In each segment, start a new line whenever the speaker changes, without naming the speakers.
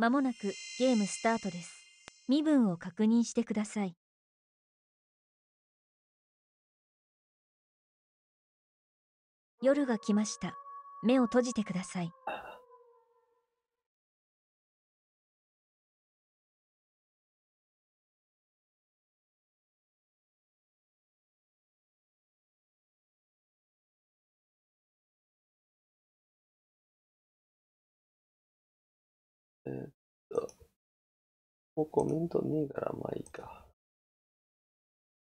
まもなくゲームスタートです。身分を確認してください。夜が来ました。目を閉じてください。もうコメントねえから、まあいいか。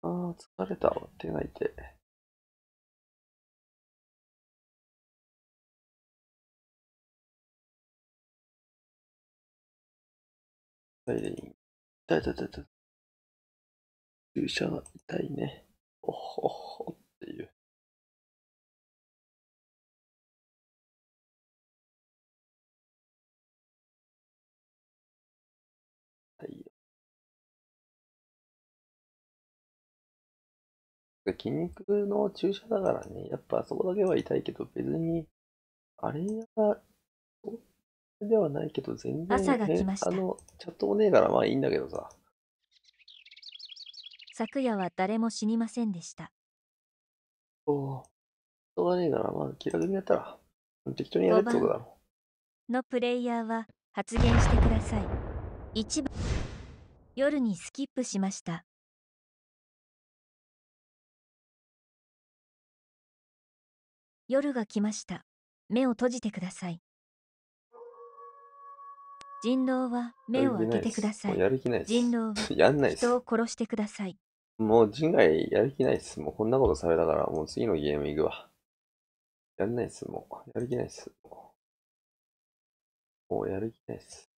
ああ、疲れた。手が痛い。痛いでいい。痛い痛い痛い痛い。注射痛いね。おほほ。筋肉の注射だからね、やっぱそこだけは痛いけど、別に、あれやではないけど、全
然、ね、朝が来ましたあの、チャットもねえからまあいいんだけどさ。
昨夜は誰も死にませんでした。
おお、人がねえからまあ気楽にやったら、適当にやるってことだろ。
のプレイヤーは発言してください。一番、夜にスキップしました。夜が来ました。目を閉じてください。人狼は目を開けてください。やる気ない人狼は
やんない人
を殺してください。
もう人外やる気ないっす。もうこんなことされたから、もう次のゲーム行くわ。
やんないっす、もう。やる気ないっす。もうやる気ないっす。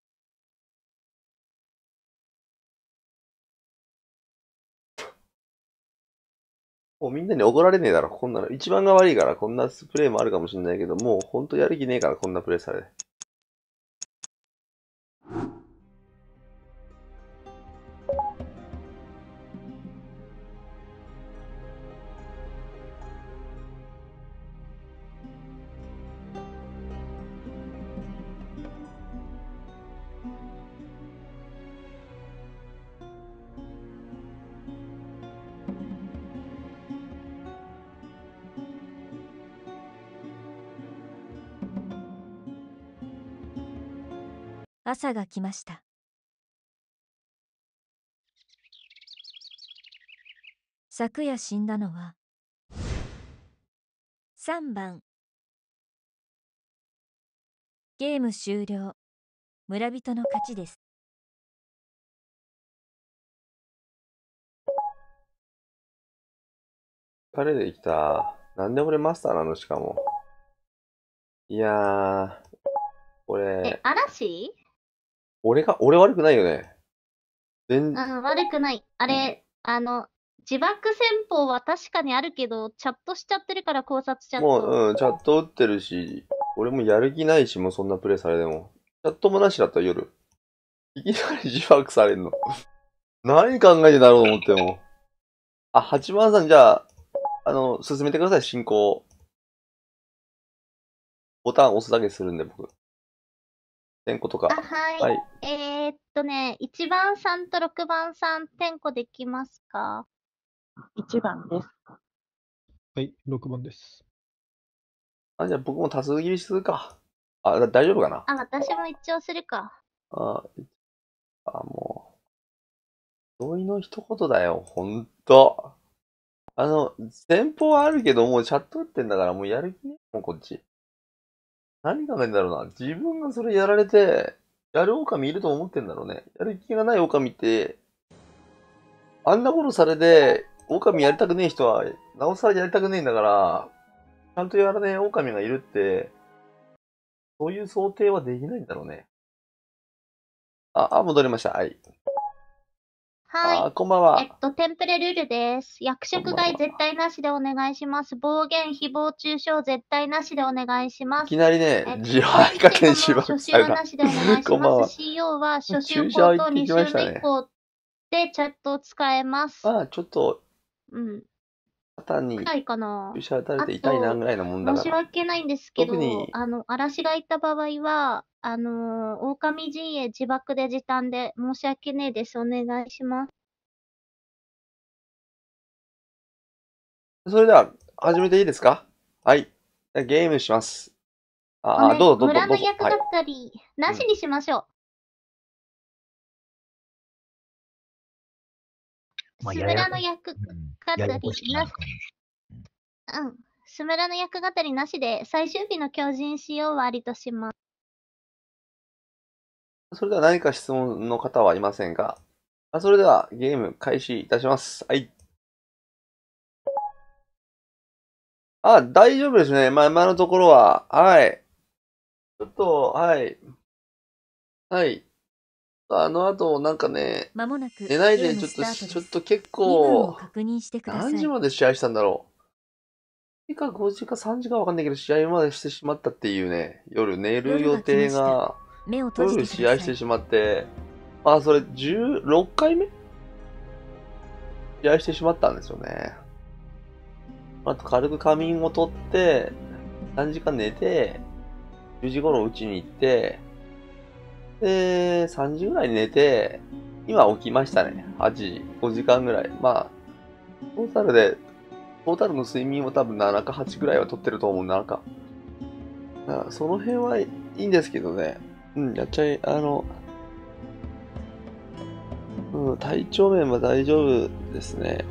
もうみんなに怒られねえだろ、こんなの。一番が悪いから、こんな
プレイもあるかもしんないけど、もうほんとやる気ねえから、こんなプレイされ。
朝が来ました。昨夜死んだのは3番ゲーム終了村
人の勝ちです疲れてきたなんで俺マスターなのしか
もいやー俺え
嵐
俺が、俺悪くないよね。全う
然、ん、悪くない。あれ、あの、自爆戦法は確かにあるけど、チャットしちゃってるから考察ちゃもう、
うん、チャット打ってるし、俺もやる気ないし、もうそんなプレイされても。チャットもなしだったら夜。いきなり自爆されんの。何考えてんだろうと思っても。
あ、八幡さん、じゃあ、あの、進めてください、進行。ボタン押すだけするんで、僕。点呼とか。あは
い。はい、えー、っとね、1番さんと6番さん、点呼できますか ?1 番です。
はい、6番です。あ、じゃあ僕も多数切りするか。あ、大丈夫かな
あ、私も一応するか。
あ、あもう。同意の一言だよ、ほ
んと。あの、先方はあるけど、もうチャット打ってんだから、もうやる気ね、もうこっち。何考えんだろうな。自分がそれやられて、やる狼いると思ってんだろうね。やる気がない狼って、あんなことされて、狼やりたくねえ人は、なおさらやりたくねえんだから、ちゃんとやらね
え狼がいるって、そういう想定はできないんだろうね。あ、あ、戻りました。はい。はい。こんばんは。えっ
と、テンプレルールです。役職外絶対なしでお願いします。暴言、誹謗中傷絶対なしでお願いします。いきな
りね、自敗加減しば初週はなしでお願いします。
C んん o は初週後と2週目以降でチャットを使えます。まあ、ちょっと。うん。
肩にい
かな。注射
打たれて痛いなぐらいのもんだから。申し
訳ないんですけどあの、嵐がいた場合は、あのー、狼陣営自爆で時短で申し訳ねえです。お願いします。
それでは、始めていいですかはい。
ゲームします。ああ、どうぞ、どうぞ、村の役だっ
たり、なしにしましょう。
まあ、スムラの役語りなし。
うん。スムラの役語りなしで、最終日の狂人仕様はありとします。
それでは何か質問の方はいませんかあそれではゲーム開始いたします。
はい。あ、大丈夫ですね。まあ、今のところは。はい。ちょっと、はい。は
い。あの後もなんかね、もなく寝ないでちょっと、ちょっと結構、何時まで試合したんだろ
う。4時か5時か3時かわかんな
いけど、試合までしてしまったっていうね、夜寝る予定が、
夜試
合してしまって、あ、それ16回目試合してしまったんですよね。あと軽く仮眠を取って、3時間寝て、10時頃うちに行って、で、3時ぐらいに寝て、今起きましたね。8時、5時間ぐらい。まあ、トータルで、トータルの睡眠も多分7か8ぐらいは取ってると思う、7か。だからその辺はいいんですけどね。うん、やっちゃい、あの、うん、体調面は大丈夫ですね。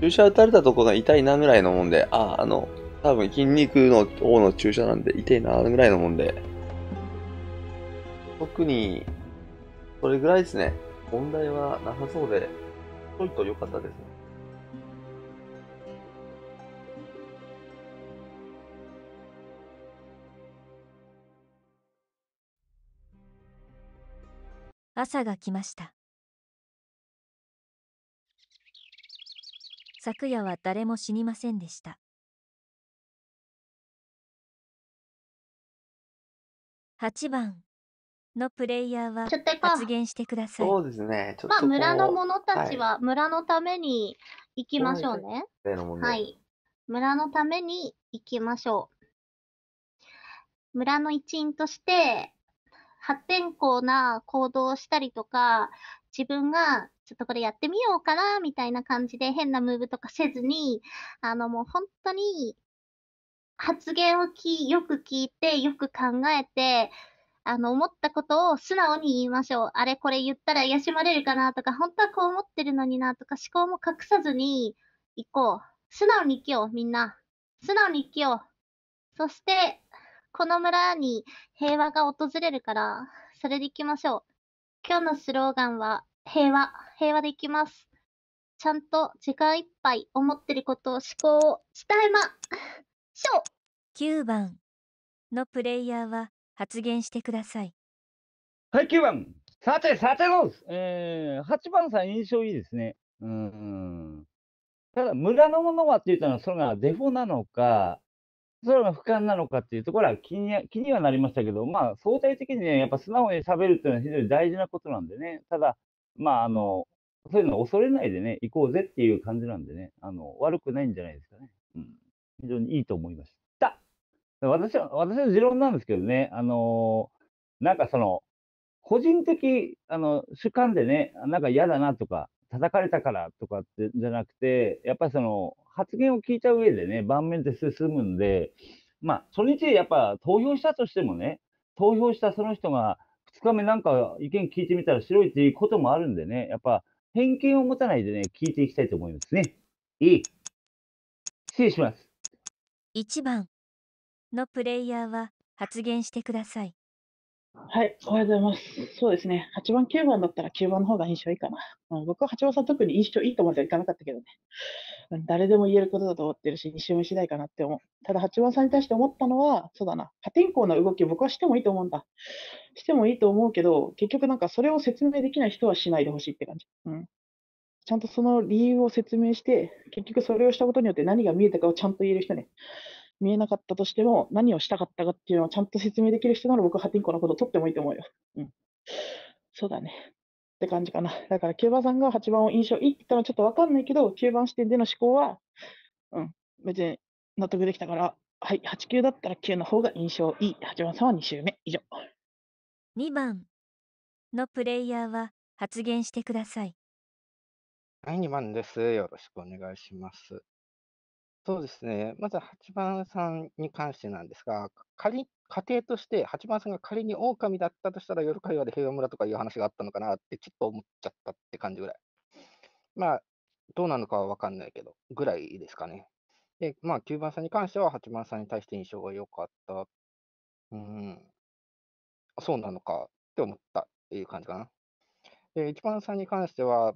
注射打たれたとこが痛いなぐらいのもんで、あ、あの、多分筋肉の方の注射なんで痛いなぐらいのもんで、特に、それぐらいですね。問題はなさそうで、ちょいと良かったですね。
朝が来ました昨夜は誰も死にませんでした8番
のプレイヤーは発言してください。そ
うですね。ちょっとまあ村の者たち
は村のために行きましょうね。はい。村のために行きましょう。村の一員として発展校な行動をしたりとか、自分がちょっとこれやってみようかな、みたいな感じで変なムーブとかせずに、あのもう本当に発言をきよく聞いて、よく考えて、あの、思ったことを素直に言いましょう。あれこれ言ったら癒しまれるかなとか、本当はこう思ってるのになとか、思考も隠さずに行こう。素直に生きよう、みんな。素直に生きよう。そして、この村に平和が訪れるから、それで行きましょう。今日のスローガンは、平和。平和で行きます。ちゃんと時間いっぱい思ってることを思考を伝えま
しょう !9 番のプレイヤーは発言してください。
はい、9番。さて、さてどうす。えー、8番さん印象いいですね。うん。ただ、村のものはって言ったのは、それがデフォなのか、それが不完なのかっていうところは気に気にはなりましたけど、まあ、相対的にね、やっぱ素直に喋るっていうのは非常に大事なことなんでね。ただ、まあ、あの、そういうのを恐れないでね、行こうぜっていう感じなんでね、あの、悪くないんじゃないですかね。うん。非常にいいと思いました。私は、私の持論なんですけどね、あのー、なんかその、個人的、あの、主観でね、なんか嫌だなとか、叩かれたからとかってじゃなくて、やっぱりその、発言を聞いた上でね、盤面で進むんで、まあ、初日やっぱ投票したとしてもね、投票したその人が2日目なんか意見聞いてみたら白いっていうこともあるんでね、やっぱ偏見を持た
ないでね、聞いていきたいと思いますね。いい。失礼します。
1番。のプレイヤーは発言してください。は
い、おはようございます。そうですね、8番、9番だったら9番の方が印象いいかな。僕は8番さん、特に印象いいとまではいかなかったけどね、誰でも言えることだと思ってるし、2周目次第かなって思う。ただ、8番さんに対して思ったのは、そうだな、破天荒な動きを僕はしてもいいと思うんだ。してもいいと思うけど、結局なんかそれを説明できない人はしないでほしいって感じ。うんちゃんとその理由を説明して、結局それをしたことによって何が見えたかをちゃんと言える人ね。見えなかったとしても、何をしたかったかっていうのをちゃんと説明できる人なら僕はハティンコのこと取ってもいいと思うよ。うん。そうだね。って感じかな。だから、9番さんが8番を印象いいって言ったのちょっとわかんないけど、9番視点での思考は、うん、別に納得できた
から、はい、8級だったら9の方が印象いい。8番さんは2周目。以上。
2番のプレイヤーは発言してください。
はい、2番です。よろしくお願いします。そうですね。まず8番さんに関してなんですが、仮に家庭として8番さんが仮に狼だったとしたら夜会話で平和村とかいう話があったのかなってちょっと思っちゃったって感じぐらい。まあ、どうなのかはわかんないけど、ぐらいですかね。で、まあ、9番さんに関しては8番さんに対して印象が良かった。うん、そうなのかって思ったっていう感じかな。で、1番さんに関しては、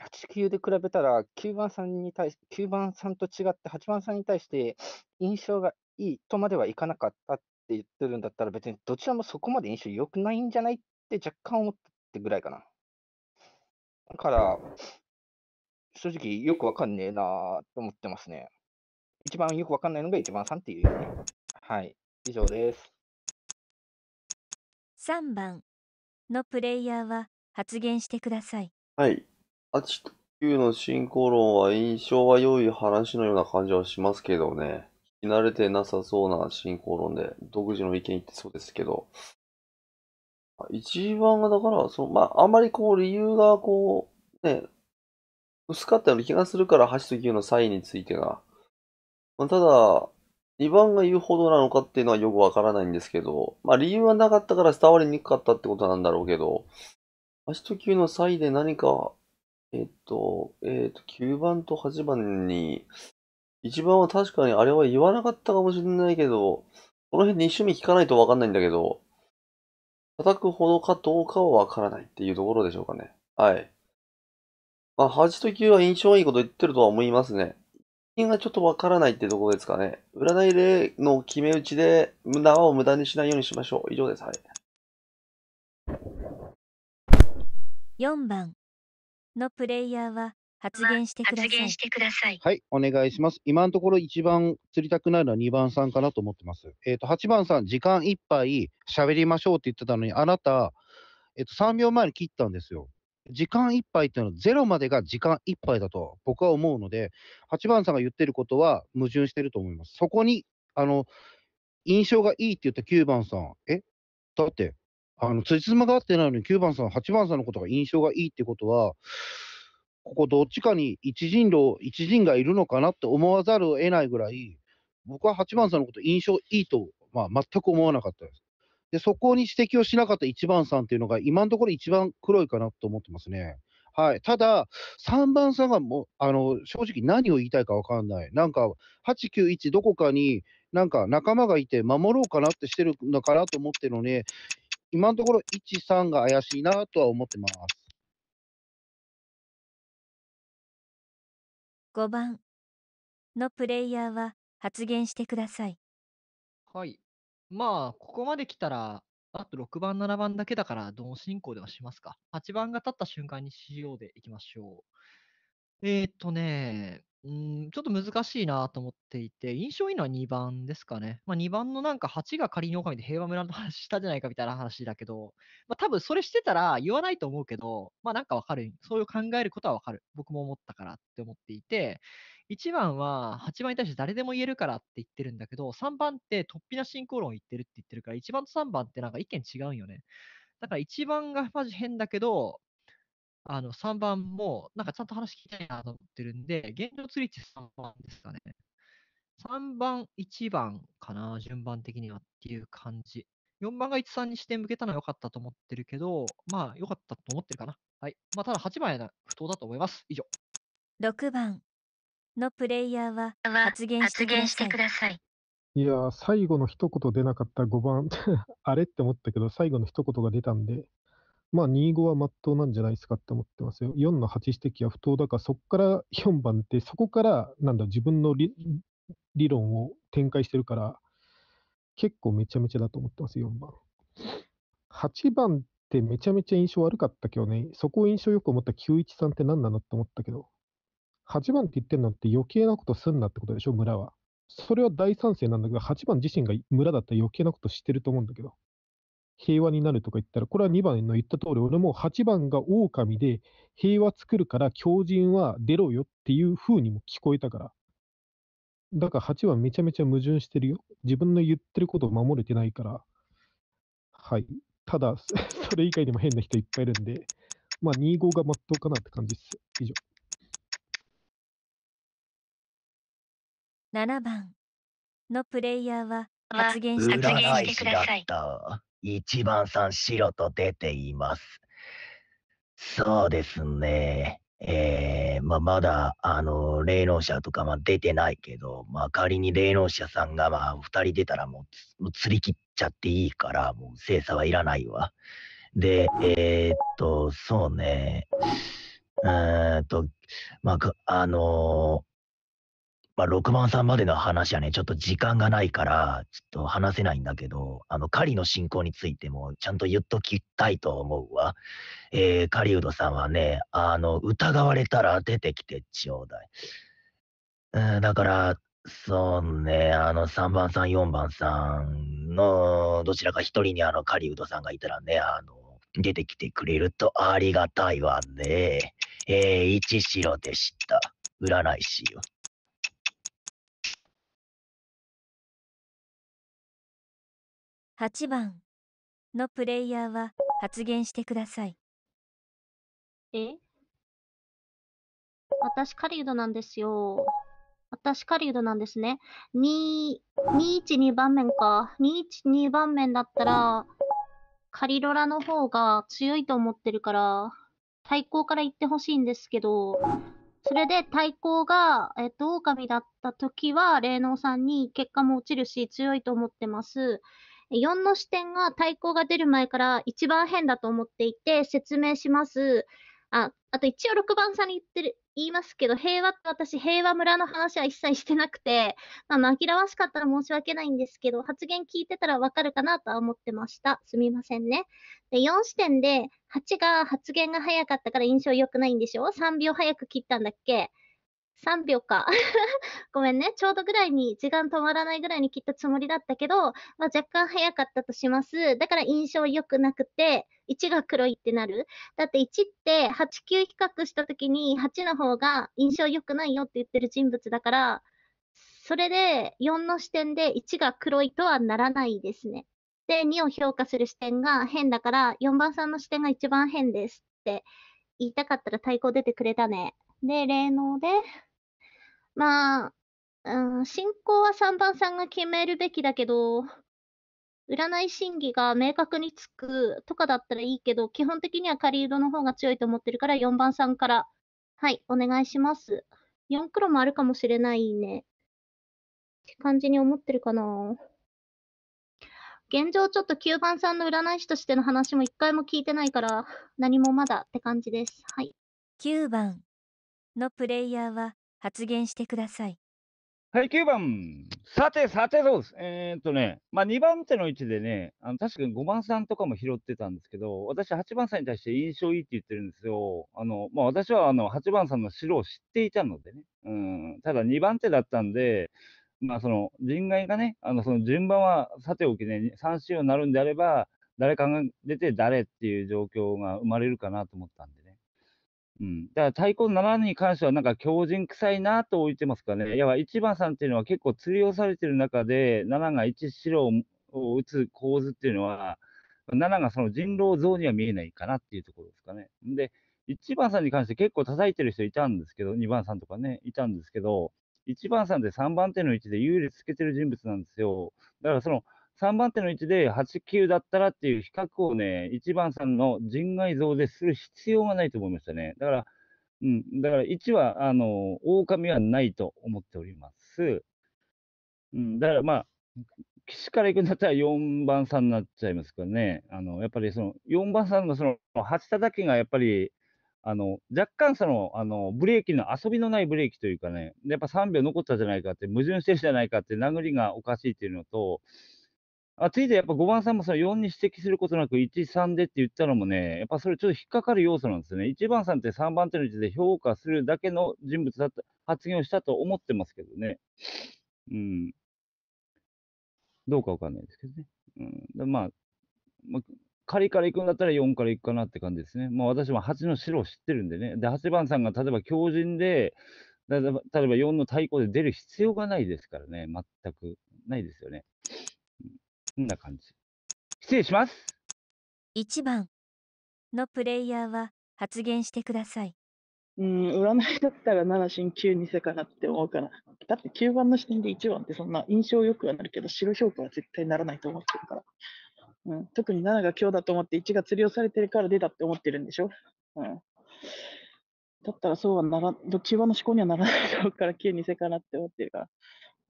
8球で比べたら9番さんに対し、9番さんと違って8番さんに対して印象がいいとまではいかなかったって言ってるんだったら別にどちらもそこまで印象良くないんじゃないって若干思ってぐらいかな。だから、正直よくわかんねえなと思ってますね。一番よくわかんないのが1番さんっていう、ね。はい。以上です。
3番のプレイヤーは発言してください。
はい。
8と9の進行論は印象は良い話のような感じはしますけどね。聞き慣れてなさそうな進行論で、独自の意見言ってそうですけど。一番がだから、その、まあ、あまりこう理由がこう、ね、薄かったような気がするから、8と9の差異についてが。まあ、ただ、2番が言うほどなのかっていうのはよくわからないんですけど、まあ理由はなかったから伝わりにくかったってことなんだろうけど、8と9の際で何かえっと、えっと、9番と8番に、1番は確かにあれは言わなかったかもしれないけど、この辺2周目聞かないとわかんないんだけど、叩くほどかどうかはわからないっていうところでしょうかね。はい。まあ、8と9は印象いいこと言ってるとは思いますね。金がちょっとわからないってところですかね。
占い例の決め打ちで、縄を無駄にしないようにしましょう。以上です。はい。
4番のプレイヤーは発言してください。
はい、お願いします。今のところ一番釣りたくなるのは2番さんかなと思ってます。えっ、と、8番さん、時間いっぱい喋りましょうって言ってたのに、あなた、えっ、と、3秒前に切ったんですよ。時間いっぱいっていうのは、ゼロまでが時間いっぱいだと僕は思うので、8番さんが言ってることは矛盾してると思います。そこに、あの、印象がいいって言った9番さん、えだって、あの、辻褄が合ってないのに9番さん、8番さんのことが印象がいいってことは、ここどっちかに一人狼、一人がいるのかなって思わざるを得ないぐらい、僕は8番さんのこと印象いいと、まあ、全く思わなかったです。で、そこに指摘をしなかった1番さんっていうのが、今のところ一番黒いかなと思ってますね。はい、ただ、3番さんがもうあの正直何を言いたいか分かんない、なんか891どこかになんか仲間がいて守ろうかなってしてるのかなと思ってるのに、今のところ1、3が怪しいなとは思ってます。
5番のプレイヤーは発言してください。
はい。まあ、ここまで来たら、あと6
番、7番だけだから、どう進行ではしますか。8番が立った瞬間に CO でいきましょう。えー、っとね、うん、ちょっと難しいなと思っていて、印象いいのは2番ですかね。ま、2番のなんか8が仮に狼で平和村の話したじゃないかみたいな話だけど、ま、多分それしてたら言わないと思うけど、ま、なんかわかる、そういう考えることはわかる。僕も思ったからって思っていて、1番は8番に対して誰でも言えるからって言ってるんだけど、3番って突飛な進行論を言ってるって言ってるから、1番と3番ってなんか意見違うんよね。だから1番がマジ変だけどあの、3番も、なんかちゃんと話聞きたいなと思ってるんで、現状釣りて3番ですかね。3番、1番かな、順番的にはっていう感じ。4番が1、3にして向けたのは良かったと思ってるけど、まあ、良かったと思ってるかな。はい。まあ、ただ8番やな、不当だと思いま
す。以上。6番のプレイヤーは発言してください。
いやー、最後の一言出なかった5番、あれって思ったけど、最後の一言が出たんで、まあ、2-5は真っ当なんじゃないですかって思ってますよ。4の8指摘は不当だから、そこから4番って、そこから、なんだ、自分の理理論を展開してるから、結構めちゃめちゃだと思ってます、4番。8番ってめちゃめちゃ印象悪かったけどね、そこを印象よく思った913って何なのって思ったけど、8番って言ってるのって余計なことすんなってことでしょ、村は。それは大賛成なんだけど、8番自身が村だったら余計なことしてると思うんだけど。平和になるとか言ったら、これは2番の言った通り、俺も8番が狼で、平和作るから狂人は出ろよっていう風にも聞こえたから。だから8番めちゃめちゃ矛盾してるよ。自分の言ってることを守れてないから。はい。ただ、それ以外にも変な人いっぱいいるんで、まあ25がまっとうかなって感じです。以上。
7番のプレイヤーは発言してくださ
い。1番さん白と出ています。そうですね。えー、まあ、まだ、あの、霊能者とか、まあ、出てないけど、まあ、仮に霊能者さんが、まあ、二人出たらもう、もう釣り切っちゃっていいから、もう、精査はいらないわ。で、えー、っと、そうね。うんと、まあ、あのまあ、6番さんまでの話はね、ちょっと時間がないから、ちょっと話せないんだけど、あの、狩りの進行についても、ちゃんと言っときたいと思うわ。えー、狩人さんはね、あの、疑われたら出てきてちょうだい。うん、だから、そうね、あの、3番さん、4番さんの、どちらか1人にあの、狩人さんがいたらね、あの、出てきてくれるとありがたいわね。えー、1白でした。占い師よ。
8番のプレイヤーは発言してください。
え
私、狩人なんですよ。私、狩人なんですね。2、212番面か。212番面だったら、カリロラの方が強いと思ってるから、対抗から言ってほしいんですけど、それで対抗が、えっと、狼だった時は、霊能さんに結果も落ちるし、強いと思ってます。4の視点が対抗が出る前から一番変だと思っていて説明します。あ、あと一応6番さんに言ってる、言いますけど、平和って私、平和村の話は一切してなくて、まあ、紛らわしかったら申し訳ないんですけど、発言聞いてたらわかるかなとは思ってました。すみませんね。で、4視点で、8が発言が早かったから印象良くないんでしょ ?3 秒早く切ったんだっけ3秒か。ごめんね。ちょうどぐらいに、時間止まらないぐらいに切ったつもりだったけど、まあ、若干早かったとします。だから印象良くなくて、1が黒いってなる。だって1って8、9比較した時に8の方が印象良くないよって言ってる人物だから、それで4の視点で1が黒いとはならないですね。で、2を評価する視点が変だから、4番さんの視点が一番変ですって言いたかったら対抗出てくれたね。で、霊能で、まあ、うん、進行は3番さんが決めるべきだけど、占い審議が明確につくとかだったらいいけど、基本的には狩人の方が強いと思ってるから4番さんから、はい、お願いします。4黒もあるかもしれないね。って感じに思ってるかな。現状ちょっと9番さんの占い師としての話も1回も聞いてないから、何もまだって感じです。はい。9番のプレイヤーは発言してください。
はい、9番。さて、さて、どうです。えー、っとね、まあ、2番手の位置でね、あの確かに5番さんとかも拾ってたんですけど、私、8番さんに対して印象いいって言ってるんですよ。あの、まあ、私はあの8番さんの白を知っていたのでね、うん、ただ2番手だったんで、まあ、その人外がね、あのその順番はさておきね、3周になるんであれば、誰かが出て誰っていう状況が生まれるかなと思ったんで。うん、だから太鼓の7に関しては、なんか強靭臭いなと置いてますかね。いは1番さんっていうのは結構釣りをされてる中で、7が1白を打つ構図っていうのは、7がその人狼像には見えないかなっていうところですかね。で、1番さんに関して結構叩いてる人いたんですけど、2番さんとかね、いたんですけど、1番さんって3番手の位置で優劣つけてる人物なんですよ。だからその、3番手の位置で8、9だったらっていう比較をね、1番さんの人外像でする必要がないと思いましたね。だから、うん、だから1は、あの、狼はないと思っております。うん、だからまあ、岸から行くんだったら4番さんになっちゃいますかね。あの、やっぱりその4番さんのその8叩きがやっぱり、あの、若干その、あの、ブレーキの遊びのないブレーキというかね、やっぱ3秒残ったじゃないかって、矛盾してるじゃないかって、殴りがおかしいっていうのと、あついでやっぱ5番さんもその4に指摘することなく、1、3でって言ったのもね、やっぱそれちょっと引っかかる要素なんですよね。1番さんって3番手の位置で評価するだけの人物だった、発言をしたと思ってますけどね。うん。どうかわかんないですけどね。うん。まあ、まあ、仮から行くんだったら4から行くかなって感じですね。まあ私も8の白を知ってるんでね。で、8番さんが例えば強靭で、例えば4の対抗で出る必要がないですからね。全くないですよね。んな感じ。失礼します。
1番のプレイヤーは発言してください。
うん、占いだったら7進9偽かなって思うから。だって9番の視点で1番ってそんな印象よくはなるけど、白評価は絶対ならないと思ってるから。うん、特に7が今日だと思って1が釣りをされてるから出たって思ってるんでしょ。うん、だったらそうはなら、9番の思考にはならないだろうから9偽かなって思ってるから。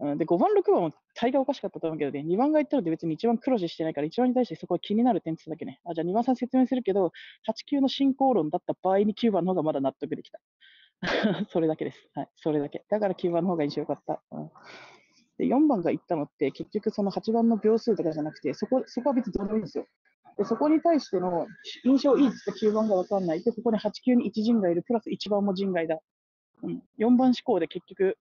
うん、で、5番、6番も大概おかしかったと思うけどね、2番が言ったので別に1番黒字してないから、1番に対してそこは気になる点ってだけね。あじゃあ2番さん説明するけど、8級の進行論だった場合に9番の方がまだ納得できた。それだけです。はい、それだけ。だから9番の方が印象良かった。うんで4番が言ったのって結局その8番の秒数とかじゃなくてそこそこは別にどうでもいいんですよでそこに対しての印象いいっつって9番が分かんないでここで8級に1人がいるプラス1番も人外だ、うん、4番志向で結局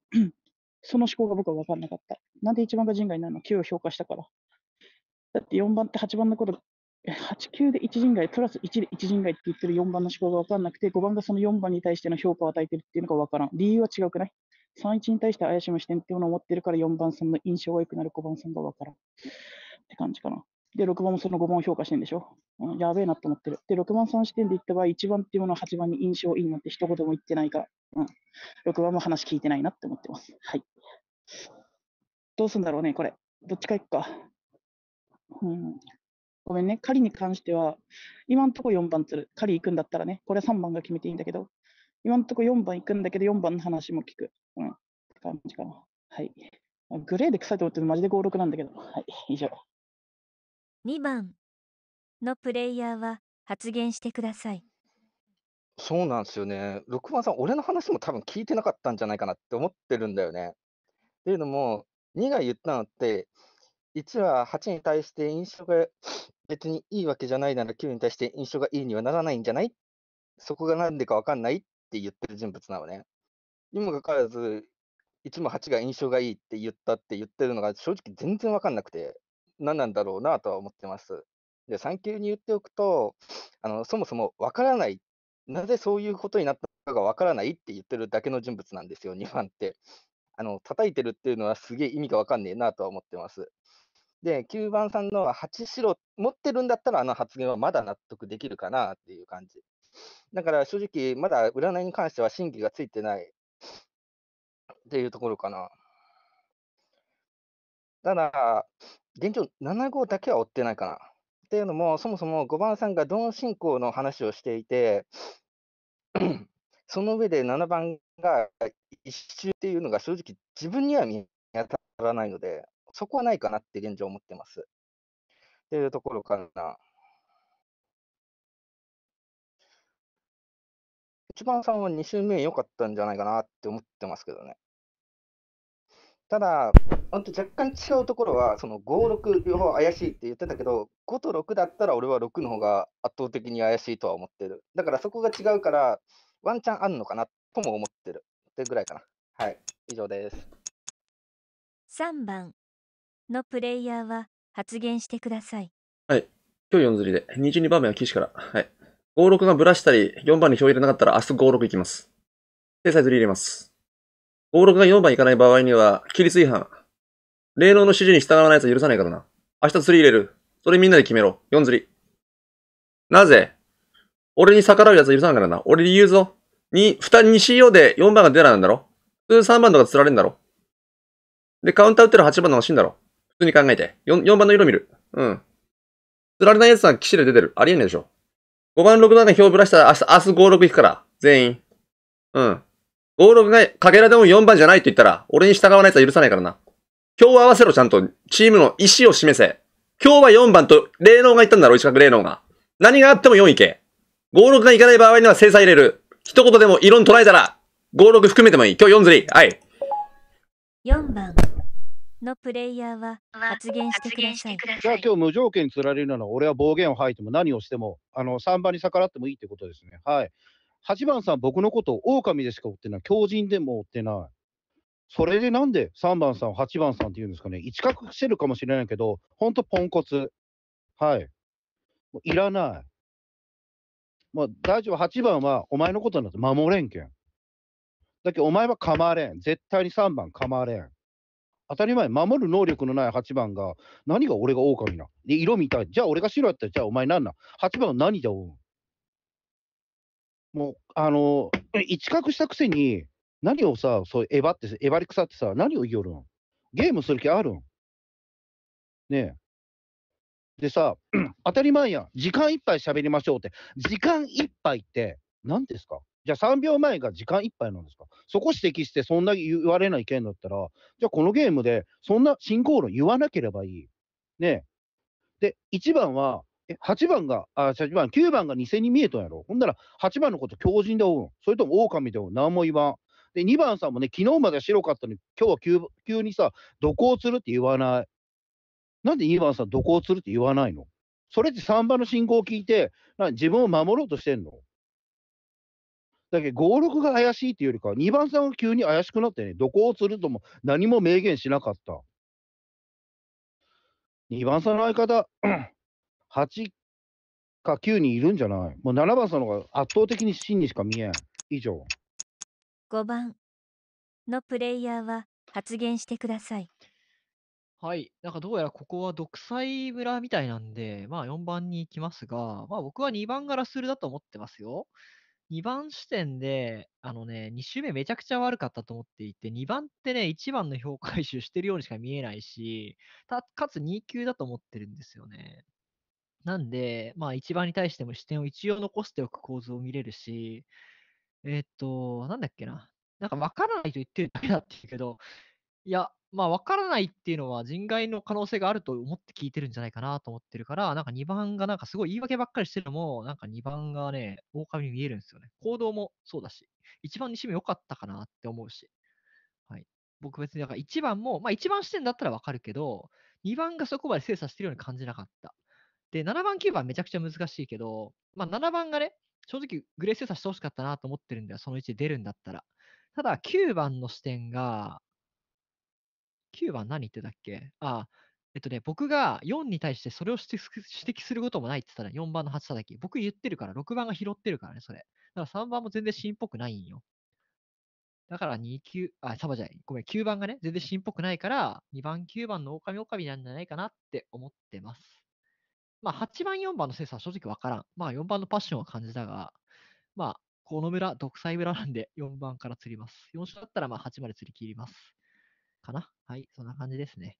その思考が僕は分かんなかった。なんで1番が人外なるの ?9 を評価したから。だって4番って8番のこと、8、9で1人外、プラス1で1人外って言ってる4番の思考が分かんなくて、5番がその4番に対しての評価を与えてるっていうのが分からん。理由は違くない ?3、1に対して怪しむ視点っていうのを持ってるから4番さんの印象が良くなる5番さんが分からん。って感じかな。で、6番もその5番を評価してんでしょ。うん、やべえなと思ってる。で、6番3視点で言った場合、1番っていうものは8番に印象いいなって一言も言ってないから、うん、6番も話聞いてないなって思ってます。はい。どうすんだろうね、これ。どっちかいくか。うん。ごめんね。狩りに関しては、今んとこ4番釣る。狩り行くんだったらね、これ3番が決めていいんだけど、今んとこ4番行くんだけど、4番の話も聞く。うん。って感じかな。はい。グレーで臭いと思ってるマジで56なんだけど。はい。以上。
2番のプレイヤーは発言してください。
そうなんですよね。六番さん、俺の
話も多分聞いてなかったんじゃないかなって思ってるんだよね。っていうのも、2が言ったのって、1は8に対して印象が別にいいわけじゃないなら9に対して印象がいいにはならないんじゃないそこが何でか分かんないって言ってる人物なのね。にもかかわらず、1も8が印象がいいって言ったって言ってるのが正直全然分かんなくて。何なんだろうなとは思ってます。で、3級に言っておくと、あのそもそもわからない、なぜそういうことになったかがわからないって言ってるだけの人物なんですよ、2番って。あの叩いてるっていうのはすげえ意味がわかんねえなとは思ってます。で、9番さんの8白持ってるんだったら、あの発言はまだ納得できるかなっていう感じ。だから正直、まだ占いに関しては真偽がついてないっていうところかな。ただ、現状7号だけは追ってないかな。っていうのも、そもそも5番さんがドン進行の話をしていて、その上で7番が一周っていうのが正直自分には見当たらないので、そこはないかなって現状思ってます。っていうところかな。
一番さんは2周目良かったんじゃないかなって思ってますけどね。ただ、本当若干
違うところは、その5、6両方怪しいって言ってたけど、5と6だったら俺は6の方が圧倒的に怪しいとは思ってる。だからそこが違うから、ワンチャンあんのかなとも思
ってる。ってぐらいかな。はい、以上です。
3番のプレイヤーは発言してください。
はい。
今日4釣りで、22番
目は岸から。はい。5、6がブラしたり、4番に票入れなかったら明日5、6いきます。で、サイズ入れます。登録が4番いかない場合には、規律違反。霊能の指示に従わない奴は許さないからな。明日釣り入れる。それみんなで決めろ。4釣り。なぜ俺に逆らう奴は許さないからな。俺理由ぞ。に、二人 CO で4番が出ないんだろ普通3番とか釣られんだろで、カウンター打ってる8番の方が死んだろ普通に考えて。4, 4番の色見る。うん。釣られない奴は騎士で出てる。ありえないでしょ。5番6番が票ぶらしたら明日、明日5、6行くから。全員。うん。五六がかけらでも4番じゃないと言ったら、俺に従わないと許さないからな。今日は合わせろ、ちゃんと。チームの意思を示せ。今日は4番と、霊能が言ったんだろ、石角霊能が。何があっても4いけ。56がいかない場合には制裁入れる。一言でも異論捉えたら、
56含めてもいい。今日4釣り。は
い。
4番のプレイヤーは発言してください。
じゃあ今日無条件に釣られるなら、俺は暴言を吐いても何をしても、あの、3番に逆らってもいいってことですね。はい。8番さん、僕のことを狼でしか追ってない、狂人でも追ってない。それでなんで3番さん、8番さんって言うんですかね、一角してるかもしれないけど、ほんとポンコツ。はい。もういらない。もう大丈夫、8番はお前のことなんて守れんけん。だけどお前は構われん。絶対に3番構われん。当たり前、守る能力のない8番が、何が俺が狼な。で、色見たい。じゃあ俺が白やったら、じゃあお前なんな。8番は何じゃおう。もう、あの、一角したくせに、何をさ、そう、エばって、エばりリクサってさ、何を言およるんゲームする気あるんねえ。でさ、当たり前やん。時間いっぱい喋りましょうって。時間いっぱいって何ですかじゃあ3秒前が時間いっぱいなんですかそこ指摘してそんな言われない件だったら、じゃあこのゲームでそんな進行論言わなければいい。ねえ。で、一番はえ、8番が、あ、8番、9番が2戦に見えとんやろ。ほんなら、8番のこと強人で追うん。それとも狼で追う。何も言わん。で、2番さんもね、昨日まで白かったのに、今日は急急にさ、どこを釣るって言わない。なんで2番さん、どこを釣るって言わないのそれって3番の信行を聞いて、な自分を守ろうとしてんのだけど、5、6が怪しいっていうよりかは、2番さんが急に怪しくなってね、どこを釣るとも何も明言しなかった。2番さんの相方、8か9人いるんじゃないもう7番さんの方が圧倒的に真にしか見えん。以上。
5番のプレイヤーは発言してください。
はい。なんかどうやらここは独裁村みたいなんで、まあ4番に行きますが、まあ僕は2番がラスルだと思ってますよ。2番視点で、あのね、2周目めちゃくちゃ悪かったと思っていて、2番ってね、1番の評価回 収してるようにしか見えないし、たかつ2級だと思ってるんですよね。なんで、まあ、一番に対しても視点を一応残しておく構図を見れるし、えっ、ー、と、なんだっけな。なんか分からないと言ってるだけだって言うけど、いや、まあ分からないっていうのは人外の可能性があると思って聞いてるんじゃないかなと思ってるから、なんか2番がなんかすごい言い訳ばっかりしてるのも、なんか2番がね、狼に見えるんですよね。行動もそうだし、1番にしても良かったかなって思うし。はい。僕別に、だから1番も、まあ1番視点だったら分かるけど、2番がそこまで精査してるように感じなかった。で、7番、9番めちゃくちゃ難しいけど、まあ、7番がね、正直グレース差してほしかったなと思ってるんだよ。その位置で出るんだったら。ただ、9番の視点が、9番何言ってたっけあ、えっとね、僕が4に対してそれを指摘することもないって言ったら、4番の8叩き。僕言ってるから、6番が拾ってるからね、それ。だから3番も全然芯っぽくないんよ。だから2 9、あ、サバじゃない。ごめん、9番がね、全然芯っぽくないから、2番、9番の狼狼なんじゃないかなって思ってます。まあ、8番、4番のセンスは正直わからん。まあ、4番のパッションは感じたが、まあ、この村、独裁村なんで4番 から釣ります。4勝だったらまあ8まで釣り切ります。かなはい、そんな感じですね。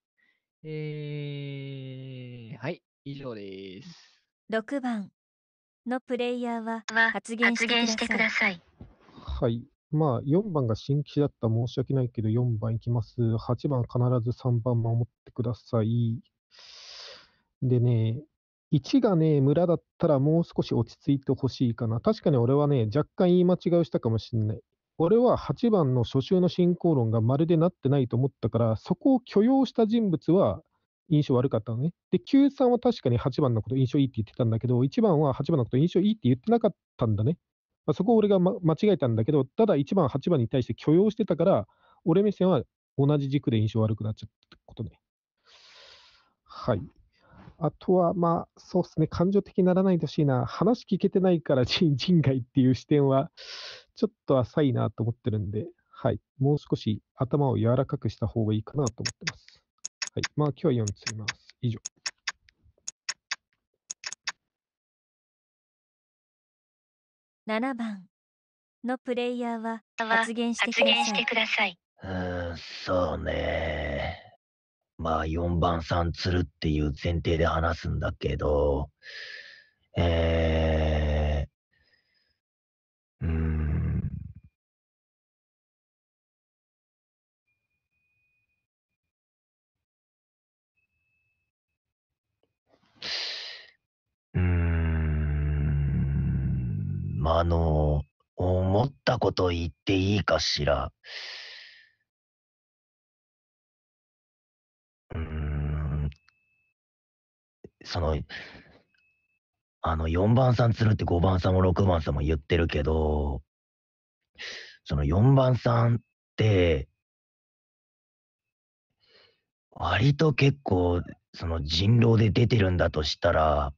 えー、はい、以上です。
6番のプレイヤーは発言してください。
はい。まあ、4番が新規だったら申し訳ないけど、4番いきます。8番必ず3番守ってください。でね、1がね、村だったらもう少し落ち着いてほしいかな。確かに俺はね、若干言い間違いをしたかもしれない。俺は8番の初週の進行論がまるでなってないと思ったから、そこを許容した人物は印象悪かったのね。で、93は確かに8番のこと印象いいって言ってたんだけど、1番は8番のこと印象いいって言ってなかったんだね。まあ、そこ俺が、ま、間違えたんだけど、ただ1番、8番に対して許容してたから、俺目線は同じ軸で印象悪くなっちゃったことね。はい。あとは、まあ、そうですね、感情的にならないでほしいな、話聞けてないから 人人外っていう視点は、ちょっと浅いなと思ってるんで、はい、もう少し頭を柔らかくした方がいいかなと思ってます。はい、まあ、今日は4ついます。以上。
7番のプレイヤーは発言してください。
うーん、そうねまあ4番さん釣るっていう前提で話すんだけど、えー、うーん。うーん。まあ、あの、思ったこと言っていいか
しら。う
ん。その、あの、4番さんるって5番さんも6番さんも言ってるけどその4番さんって。割と結構、その人狼で出てるんだとしたら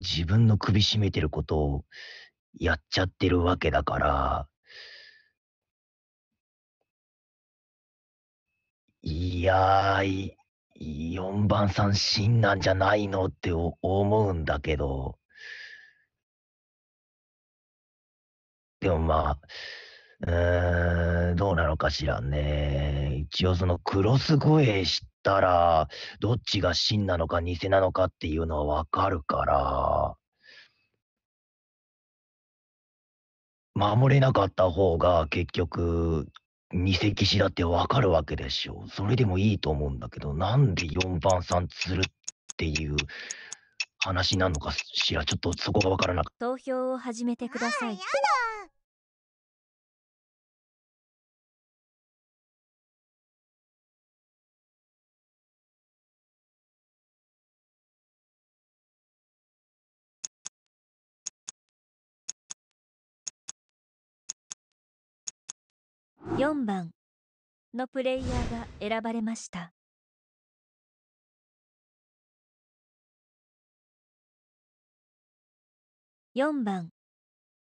自分の首絞めてることをやっちゃってるわけだからいやー、い4番さん、真なんじゃないのって思うんだけど、でもまあ、うーん、どうなのかしらね。一応そのクロス越えしたら、どっちが真なのか偽なのかっていうのはわかるから、守れなかった方が結局偽騎士だってわかるわけでしょ。う。それでもいいと思うんだけど、なんで4番さん釣るっていう話なのかしら、ちょっとそこがわからなく
投票を始めてください。
4番のプレイヤーが選ばれました。
4番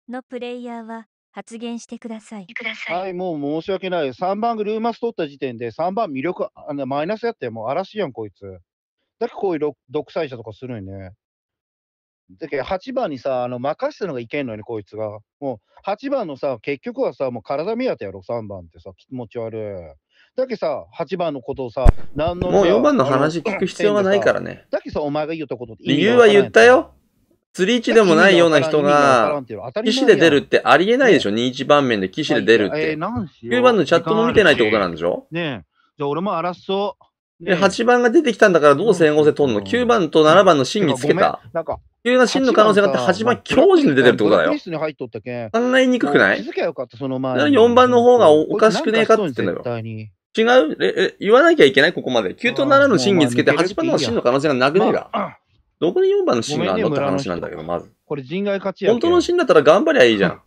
のプレイヤーは発言してください。
はい、もう申し訳ない。3番グルーマス取った時点で3番魅力あマイナスやってもう嵐やんこいつ。だかこういう独裁者とかするんね。だけど8番にさ、あの任せたのがいけんのよね、こいつが。もう8番のさ、結局はさ、もう体見当てやろ、3番ってさ、気持ち悪い。だけさ、8番のことをさ、何のもう4番の話聞く必要がないからね。だけさ、お前が言ったこと理由は言ったよ。
釣り位でもないような人が、士で出るってありえないでしょ、ね、21番面で士で出るって。
え9
番のチャットも見てないってことなんでしょ
ねえ。じゃあ俺も争う。で、
8番が出てきたんだからどう整合性0取んの ?9 番と7番の芯につけた。なんか、急な芯の可能性があって8番強靭で出てるってことだよ。
考えにくくない気よかった、その前。4
番の方がおかしくねえかって言ってんだよ。違うえ、言わなきゃいけないここまで。9と7の芯につけて8番の芯の可能性がなくねえか。どこに4番の芯があるのって話なんだけど、まず。
これ人外勝ちや。本
当の芯だったら頑張りゃいいじゃん。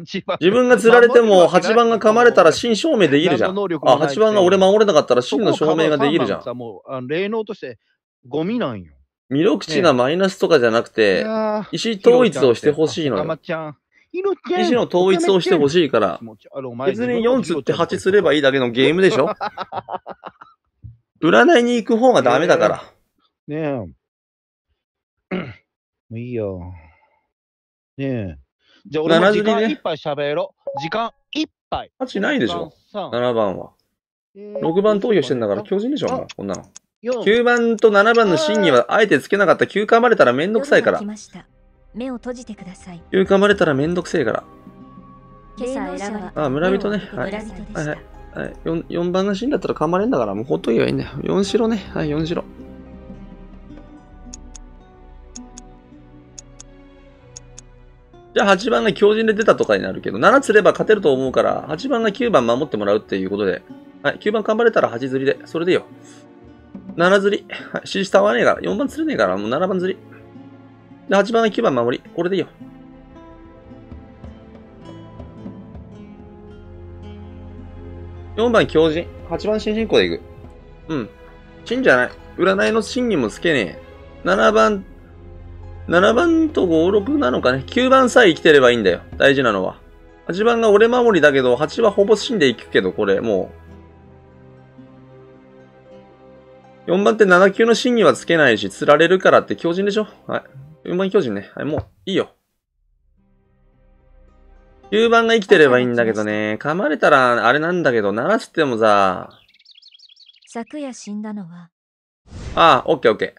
自分が釣られても8番
が噛まれたら真証明できるじゃん。あ、8番が俺守れなかったら真の証明ができるじゃ
ん。もう、霊能としてゴミなんよ。
魅力値がマイナスとかじゃなくて、石統一をしてほしいのよ。
石の統一をしてほしいから、別に
4釣って8釣ればいいだけのゲームでしょ 占
いに行く方がダメだから。ねえ。もういいよ。ねえ。じゃあ俺時間い
っぱい喋ろう。時間いっぱい。価値ないでしょ。7
番は。6番投票してんだから強人でしょ、こんなの。9番と7番の審議はあえてつけなかった。9噛まれたらめんどくさいから。
目を閉じてください。
9噛まれたらめんどくせえから。
今あ、村人ね。はい。はい
はい。4, 4番が死んだったら噛まれんだから、もうほっとけばいいんだよ。4白ね。はい、4白。じゃあ8番が強靭で出たとかになるけど、7釣れば勝てると思うから、8番が9番守ってもらうっていうことで、はい、9番頑張れたら8釣りで、それでよ。7釣り。はい、シスはねえから、4番釣れねえから、もう7番釣り。で、8番が9番守り。これでいいよ。4番強靭。8番新進行でいく。うん。真じゃない。占いの真にもつけねえ。7番7番と5、6なのかね。9番さえ生きてればいいんだよ。大事なのは。8番が俺守りだけど、8はほぼ死んでいくけど、これ、もう。4番って7級の芯にはつけないし、釣られるからって強靭でしょはい。4番強靭ね。はい、もう、いいよ。9番が生きてればいいんだけどね。噛まれたら、あれなんだけど、鳴らしてもさ。
昨夜死んだのは。
ああ、オッケーオッケ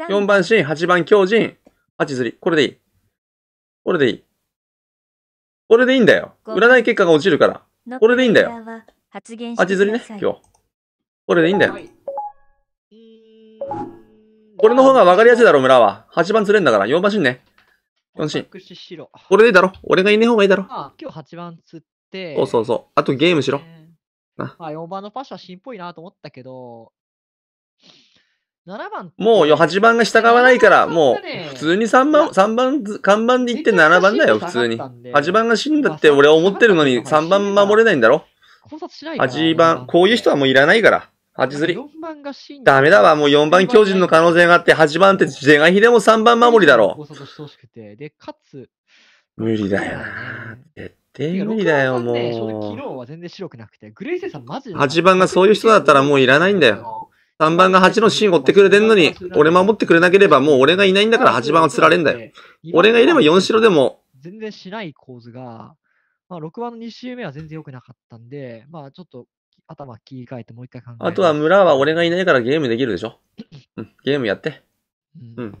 ー。4番芯、
8番強靭。8釣り。
これでいい。これでいい。これでいいんだよ。占い結果が落ちるか
ら。これでいいんだよ。8釣りね、今日。
これでいいんだよ。
これの方が分かりやすいだろ、村は。8番釣れんだから、4番死んね。4死ん。これでいいだろ。俺がいねえ方がいいだろ。
今日8番釣って。そうそ
うそう。あとゲームしろ。あ
4番のパッションは死んっぽいなと思ったけど、7番もう8番が従わないから、もう、普通に
3番、3番、看板で言って7番だよ、普通に。8番が死んだって俺は思ってるのに、3番守れないんだろ
8
番、こういう人はもういらないから。8釣り。ダメだわ、もう4番巨人の可能性があって、8番って是が非でも3番守りだろ。無理だよな。絶対無理だよ、もう。
8番
がそういう人だったらもういらないんだよ。3番が8の芯追ってくれてんのに、俺守ってくれなければもう俺がいないんだから8番は釣られんだよ。俺がいれば4白でも。
全然しない構図が、まあ、6番の2周目は全然良くなかったんで、まあちょっと頭切り替えてもう一回考えあとは
村は俺がいないからゲームできるでしょ。ゲームやって。うん、うん